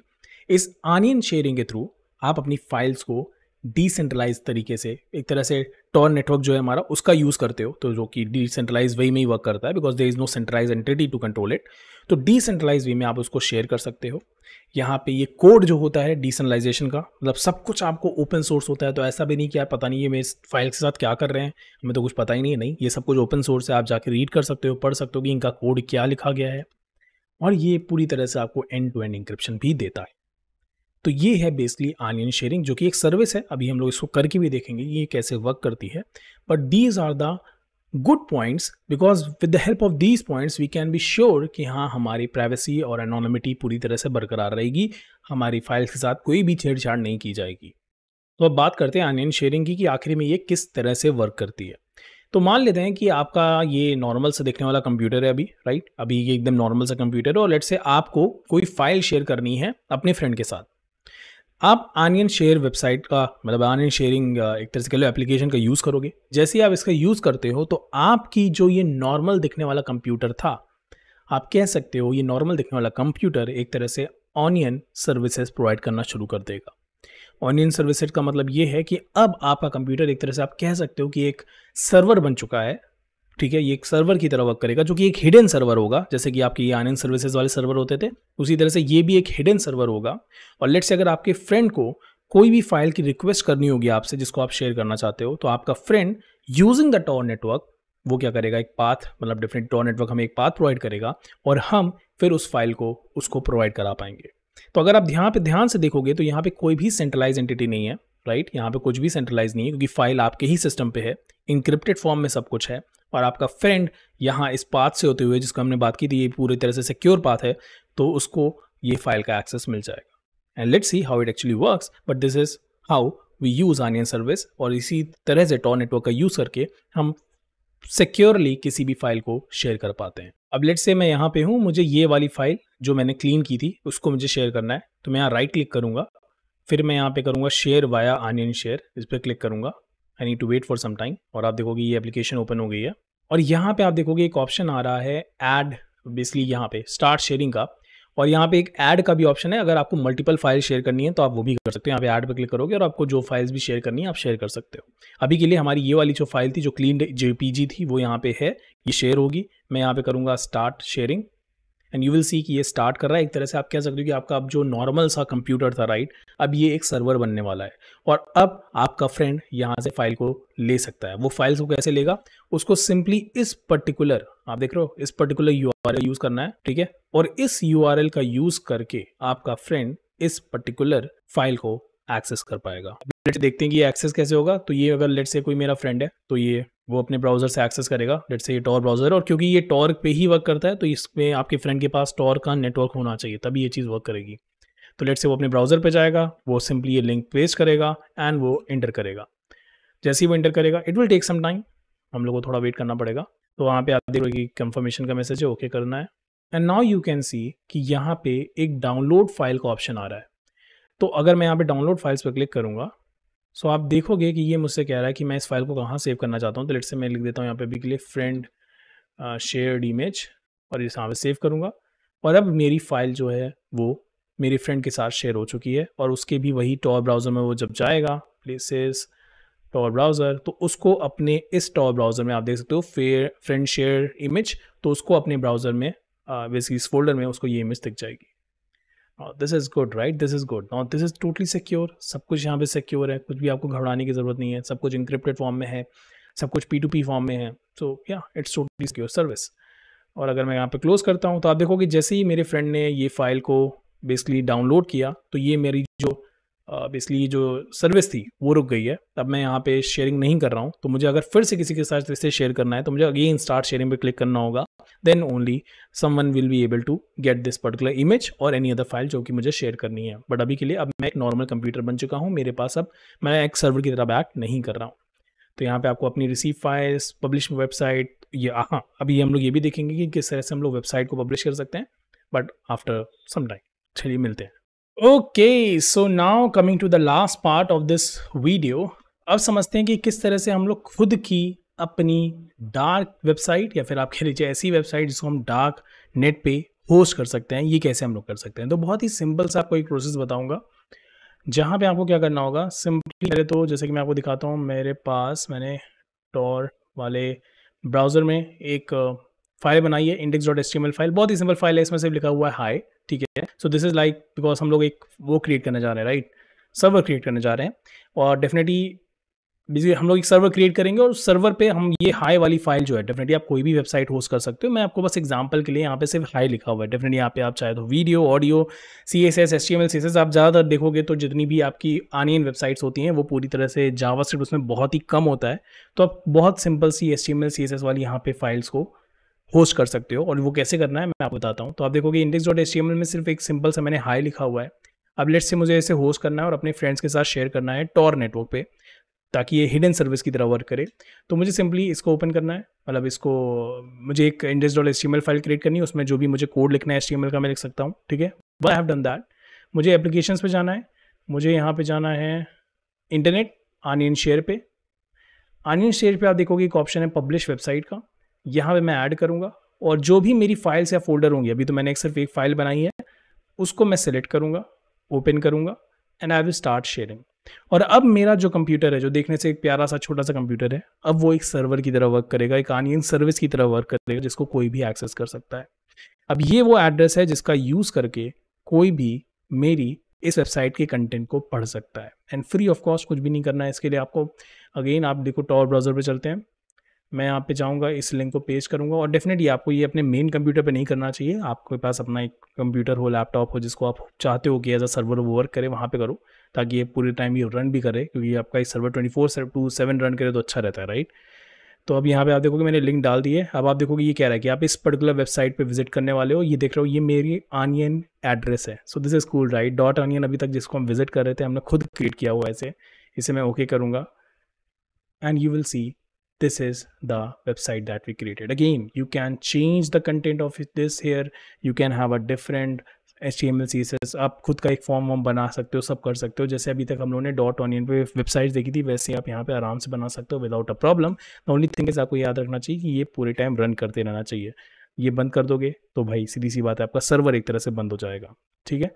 [SPEAKER 1] इस आनियन शेयरिंग के थ्रू आप अपनी फाइल्स को डिसेंट्रलाइज तरीके से एक तरह से टॉर नेटवर्क जो है हमारा उसका यूज़ करते हो तो जो कि डिसेंट्रलाइज वही में ही वर्क करता है because there is no centralize entity to control it तो डिसेंट्रलाइज वे में आप उसको शेयर कर सकते हो यहाँ पे ये कोड जो होता है डिसेंट्रलाइजेशन का मतलब सब कुछ आपको ओपन सोर्स होता है तो ऐसा भी नहीं कि आप पता नहीं ये मेरे फाइल के साथ क्या कर रहे हैं हमें तो कुछ पता ही नहीं है नहीं ये सब कुछ ओपन सोर्स है आप जाके रीड कर सकते हो पढ़ सकते हो कि इनका कोड क्या लिखा गया है और ये पूरी तरह से आपको एंड टू एंड इंक्रिप्शन भी देता है तो ये है बेसिकली आनियन शेयरिंग जो कि एक सर्विस है अभी हम लोग इसको करके भी देखेंगे ये कैसे वर्क करती है but these are the good points because with the help of these points we can be sure कि हाँ हमारी प्राइवेसी और एनोनमिटी पूरी तरह से बरकरार रहेगी हमारी फाइल्स के साथ कोई भी छेड़छाड़ नहीं की जाएगी तो अब बात करते हैं अनियन शेयरिंग की कि आखिर में ये किस तरह से वर्क करती है तो मान लेते हैं कि आपका ये नॉर्मल से देखने वाला कंप्यूटर है अभी राइट अभी ये एकदम नॉर्मल सा कंप्यूटर है और लेट से आपको कोई फाइल शेयर करनी है अपने फ्रेंड के साथ आप आनियन शेयर वेबसाइट का मतलब आनियन शेयरिंग uh, एक तरह से कह लो एप्लीकेशन का यूज़ करोगे जैसे ही आप इसका यूज़ करते हो तो आपकी जो ये नॉर्मल दिखने वाला कंप्यूटर था आप कह सकते हो ये नॉर्मल दिखने वाला कंप्यूटर एक तरह से ऑनियन सर्विसेज प्रोवाइड करना शुरू कर देगा ऑनियन सर्विसेज का मतलब ये है कि अब आपका कंप्यूटर एक तरह से आप कह सकते हो कि एक सर्वर बन चुका है ठीक है ये एक सर्वर की तरह वर्क करेगा जो कि एक हिडन सर्वर होगा जैसे कि आपके ये आनंद सर्विसेज वाले सर्वर होते थे उसी तरह से ये भी एक हिडन सर्वर होगा और लेट्स अगर आपके फ्रेंड को कोई भी फाइल की रिक्वेस्ट करनी होगी आपसे जिसको आप शेयर करना चाहते हो तो आपका friend using the Tor network वो क्या करेगा एक पाथ मतलब डिफरेंट टॉर नेटवर्क हमें एक पाथ प्रोवाइड करेगा और हम फिर उस फाइल को उसको प्रोवाइड करा पाएंगे तो अगर आप यहाँ पे ध्यान से देखोगे तो यहाँ पे कोई भी सेंट्रलाइज एंटिटी नहीं है राइट यहाँ पे कुछ भी सेंट्रलाइज नहीं है क्योंकि फाइल आपके ही सिस्टम पे है इंक्रिप्टेड फॉर्म में सब कुछ है और आपका फ्रेंड यहाँ इस पाथ से होते हुए जिसको हमने बात की थी ये पूरी तरह से सिक्योर पाथ है तो उसको ये फाइल का एक्सेस मिल जाएगा and let's see how it actually works but this is how we use onion service और इसी तरह से टॉ नेटवर्क का यूज़ करके हम सिक्योरली किसी भी फाइल को शेयर कर पाते हैं अब लेट से मैं यहाँ पे हूँ मुझे ये वाली फाइल जो मैंने क्लीन की थी उसको मुझे शेयर करना है तो मैं यहाँ राइट क्लिक करूँगा फिर मैं यहाँ पे करूँगा शेयर वाया आनियन शेयर इस पर क्लिक करूँगा I need to wait for some time और आप देखोगे ये एप्लीकेशन ओपन हो गई है और यहाँ पे आप देखोगे एक ऑप्शन आ रहा है एड बेसिकली यहाँ पे स्टार्ट शेयरिंग का और यहाँ पे एक ऐड का भी ऑप्शन है अगर आपको मल्टीपल फाइल शेयर करनी है तो आप वो भी कर सकते हो यहाँ पे ऐड पर क्लिक करोगे और आपको जो फाइल्स भी शेयर करनी है आप शेयर कर सकते हो अभी के लिए हमारी ये वाली जो फाइल थी जो क्लीन जे थी वो यहाँ पे है ये शेयर होगी मैं यहाँ पे करूँगा start sharing and you will see कि ये स्टार्ट कर रहा है एक तरह से आप कह सकते हो कि आपका अब जो नॉर्मल सा कंप्यूटर था राइट अब ये एक सर्वर बनने वाला है और अब आपका फ्रेंड यहाँ से फाइल को ले सकता है वो फाइल्स को कैसे लेगा उसको सिंपली इस पर्टिकुलर आप देख रहे हो इस पर्टिकुलर यू यूज़ करना है ठीक है और इस यू का यूज़ करके आपका फ्रेंड इस पर्टिकुलर फाइल को एक्सेस कर पाएगा लेट्स देखते हैं कि एक्सेस कैसे होगा तो ये अगर लेट्स से कोई मेरा फ्रेंड है तो ये वो अपने ब्राउज़र से एक्सेस करेगा लेट से ये टॉर ब्राउज़र और क्योंकि ये टॉर्क पे ही वर्क करता है तो इसमें आपके फ्रेंड के पास टॉर का नेटवर्क होना चाहिए तभी ये चीज़ वर्क करेगी तो लेट से वो अपने ब्राउज़र पे जाएगा वो सिंपली ये लिंक पेस्ट करेगा एंड वो इंटर करेगा जैसे ही वो इंटर करेगा it will take some time हम लोग को थोड़ा वेट करना पड़ेगा तो वहाँ पर आप देखोगे कन्फर्मेशन का मैसेज है ओके करना है and now you can see कि यहाँ पे एक डाउनलोड फाइल का ऑप्शन आ रहा है तो अगर मैं यहाँ पे डाउनलोड फाइल्स पर क्लिक करूँगा सो आप देखोगे कि ये मुझसे कह रहा है कि मैं इस फाइल को कहाँ सेव करना चाहता हूँ तो लेट से मैं लिख देता हूँ यहाँ पे भी के लिए फ्रेंड शेयर्ड इमेज और इस यहाँ पर सेव करूँगा और अब मेरी फाइल जो है वो मेरे फ्रेंड के साथ शेयर हो चुकी है और उसके भी वही टॉर ब्राउज़र में वो जब जाएगा प्लेसेस टॉर ब्राउज़र तो उसको अपने इस टॉर ब्राउज़र में आप देख सकते हो फेयर फ्रेंड शेयर इमेज तो उसको अपने ब्राउज़र में बेसिकली uh, इस फोल्डर में उसको ये इमेज दिख जाएगी this is good right this is good now this is totally secure सब कुछ यहाँ पे सिक्योर है कुछ भी आपको घबराने की ज़रूरत नहीं है सब कुछ इंक्रिप्टेड फॉर्म में है सब कुछ पी टू पी फॉर्म में है सो या इट्स टोटली सिक्योर सर्विस और अगर मैं यहाँ पे क्लोज़ करता हूँ तो आप देखोगे जैसे ही मेरे फ्रेंड ने ये फाइल को बेसिकली डाउनलोड किया तो ये मेरी जो बेसिकली uh, जो सर्विस थी वो रुक गई है अब मैं यहाँ पे शेयरिंग नहीं कर रहा हूँ तो मुझे अगर फिर से किसी के साथ इससे शेयर करना है तो मुझे अगेन स्टार्ट शेयरिंग पे क्लिक करना होगा then only someone will be able to get this particular image और एनी अदर फाइल जो कि मुझे शेयर करनी है बट अभी के लिए अब मैं एक नॉर्मल कंप्यूटर बन चुका हूँ मेरे पास अब मैं एक सर्वर की तरह बैक नहीं कर रहा हूँ तो यहाँ पे आपको अपनी रिसीव फाइल्स पब्लिश वेबसाइट ये हाँ, हाँ अभी हम लोग ये भी देखेंगे कि किस तरह से हम लोग वेबसाइट को पब्लिश कर सकते हैं बट आफ्टर सम टाइम चलिए मिलते हैं okay so now coming to the last part of this video अब समझते हैं कि किस तरह से हम लोग खुद की अपनी डार्क वेबसाइट या फिर आप कह लीजिए ऐसी वेबसाइट जिसको हम डार्क नेट पे होस्ट कर सकते हैं ये कैसे हम लोग कर सकते हैं तो बहुत ही सिंपल सा आपको एक प्रोसेस बताऊंगा जहाँ पे आपको क्या करना होगा सिंपली पहले तो जैसे कि मैं आपको दिखाता हूँ मेरे पास मैंने टॉर वाले ब्राउज़र में एक फाइल बनाई है इंडेक्स डॉट एस्टीमल फाइल बहुत ही सिंपल फाइल है इसमें सिर्फ लिखा हुआ है हाई ठीक है so this is like because हम लोग एक वो क्रिएट करने जा रहे हैं राइट सर्वर क्रिएट करने जा रहे हैं और डेफिनेटली बेसिकली हम लोग एक सर्वर क्रिएट करेंगे और सर्वर पे हम ये हाई वाली फाइल जो है डेफिनेटली आप कोई भी वेबसाइट होस्ट कर सकते हो मैं आपको बस एग्जांपल के लिए यहाँ पे सिर्फ हाई लिखा हुआ है डेफिनेटली यहाँ पे आप चाहे तो video audio C S S S T M L C S S आप ज़्यादातर देखोगे तो जितनी भी आपकी आनियन वेबसाइट्स होती हैं वो पूरी तरह से जावा सिर्फ उसमें बहुत ही कम होता है तो आप बहुत simple C S T M L C S S वाली यहाँ पे फाइल्स को होस्ट कर सकते हो और वो कैसे करना है मैं आपको बताता हूँ तो आप देखोगे index dot S T M L में सिर्फ एक सिंपल सा मैंने हाई लिखा हुआ है अब लेट से मुझे इसे होस्ट करना है और अपने फ्रेंड्स के साथ शेयर करना है टॉर नेटवर्क पर ताकि ये हिडन सर्विस की तरह वर्क करे तो मुझे सिंपली इसको ओपन करना है मतलब इसको मुझे एक index dot S file create करनी है उसमें जो भी मुझे कोड लिखना है एस टी का मैं लिख सकता हूँ ठीक है one I have done that मुझे एप्लीकेशंस पे जाना है मुझे यहाँ पे जाना है इंटरनेट आनियन शेयर पे आनियन शेयर पे आप देखोगे एक ऑप्शन है पब्लिश वेबसाइट का यहाँ पे मैं ऐड करूँगा और जो भी मेरी फाइल्स या फोल्डर होंगी अभी तो मैंने एक सिर्फ एक फाइल बनाई है उसको मैं सिलेक्ट करूँगा ओपन करूँगा and I will start sharing और अब मेरा जो कंप्यूटर है जो देखने से एक प्यारा सा छोटा सा कंप्यूटर है अब वो एक सर्वर की तरह वर्क करेगा एक आनियन सर्विस की तरह वर्क करेगा जिसको कोई भी एक्सेस कर सकता है अब ये वो एड्रेस है जिसका यूज़ करके कोई भी मेरी इस वेबसाइट के कंटेंट को पढ़ सकता है एंड फ्री ऑफ कॉस्ट कुछ भी नहीं करना है इसके लिए आपको अगेन आप देखो टॉर ब्राउज़र पर चलते हैं मैं यहाँ पे जाऊँगा इस लिंक को पेश करूँगा और डेफिनेटली आपको ये अपने मेन कंप्यूटर पे नहीं करना चाहिए आपके पास अपना एक कंप्यूटर हो लैपटॉप हो जिसको आप चाहते हो कि एज अ सर्वर वर्क करें वहाँ पे करो ताकि ये पूरे टाइम ये रन भी करे क्योंकि आपका एक server twenty four to seven run करे तो अच्छा रहता है राइट तो अब यहाँ पे आप देखोगे मैंने लिंक डाल दी है अब आप देखोगे ये कह रहा है कि आप इस पर्टिकुलर वेबसाइट पे विजिट करने वाले हो ये देख रहे हो ये मेरी आनियन एड्रेस है so this is cool right dot onion अभी तक जिसको हम विजिट कर रहे थे हमने खुद क्रिएट किया हुआ ऐसे इसे मैं ओके okay करूँगा and you will see this is the website that we created again you can change the content of this here you can have a different H T M L C S S आप खुद का एक फॉर्म वॉर्म बना सकते हो सब कर सकते हो जैसे अभी तक हम लोगों ने डॉट ऑनियन पे वेबसाइट देखी थी वैसे आप यहाँ पे आराम से बना सकते हो without a problem only thing is आपको याद रखना चाहिए कि ये पूरे टाइम रन करते रहना चाहिए ये बंद कर दोगे तो भाई सीधी सी बात है आपका सर्वर एक तरह से बंद हो जाएगा ठीक है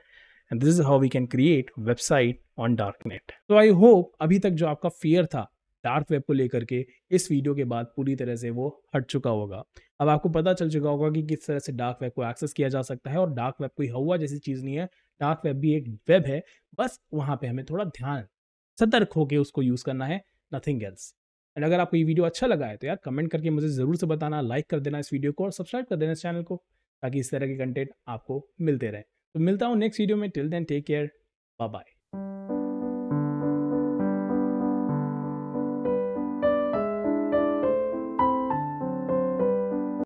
[SPEAKER 1] and this is how we can create website on dark net तो आई होप अभी तक जो आपका फियर था डार्क वेब को लेकर के इस वीडियो के बाद पूरी तरह से वो हट चुका होगा अब आपको पता चल चुका होगा कि किस तरह से डार्क वेब को एक्सेस किया जा सकता है और डार्क वेब कोई हवा जैसी चीज़ नहीं है डार्क वेब भी एक वेब है बस वहाँ पर हमें थोड़ा ध्यान सतर्क होकर उसको यूज़ करना है नथिंग एल्स एंड अगर आपको ये वीडियो अच्छा लगा है तो यार कमेंट करके मुझे ज़रूर से बताना लाइक कर देना इस वीडियो को और सब्सक्राइब कर देना इस चैनल को ताकि इस तरह के कंटेंट आपको मिलते रहे तो मिलता हूँ नेक्स्ट वीडियो में till then take care bye bye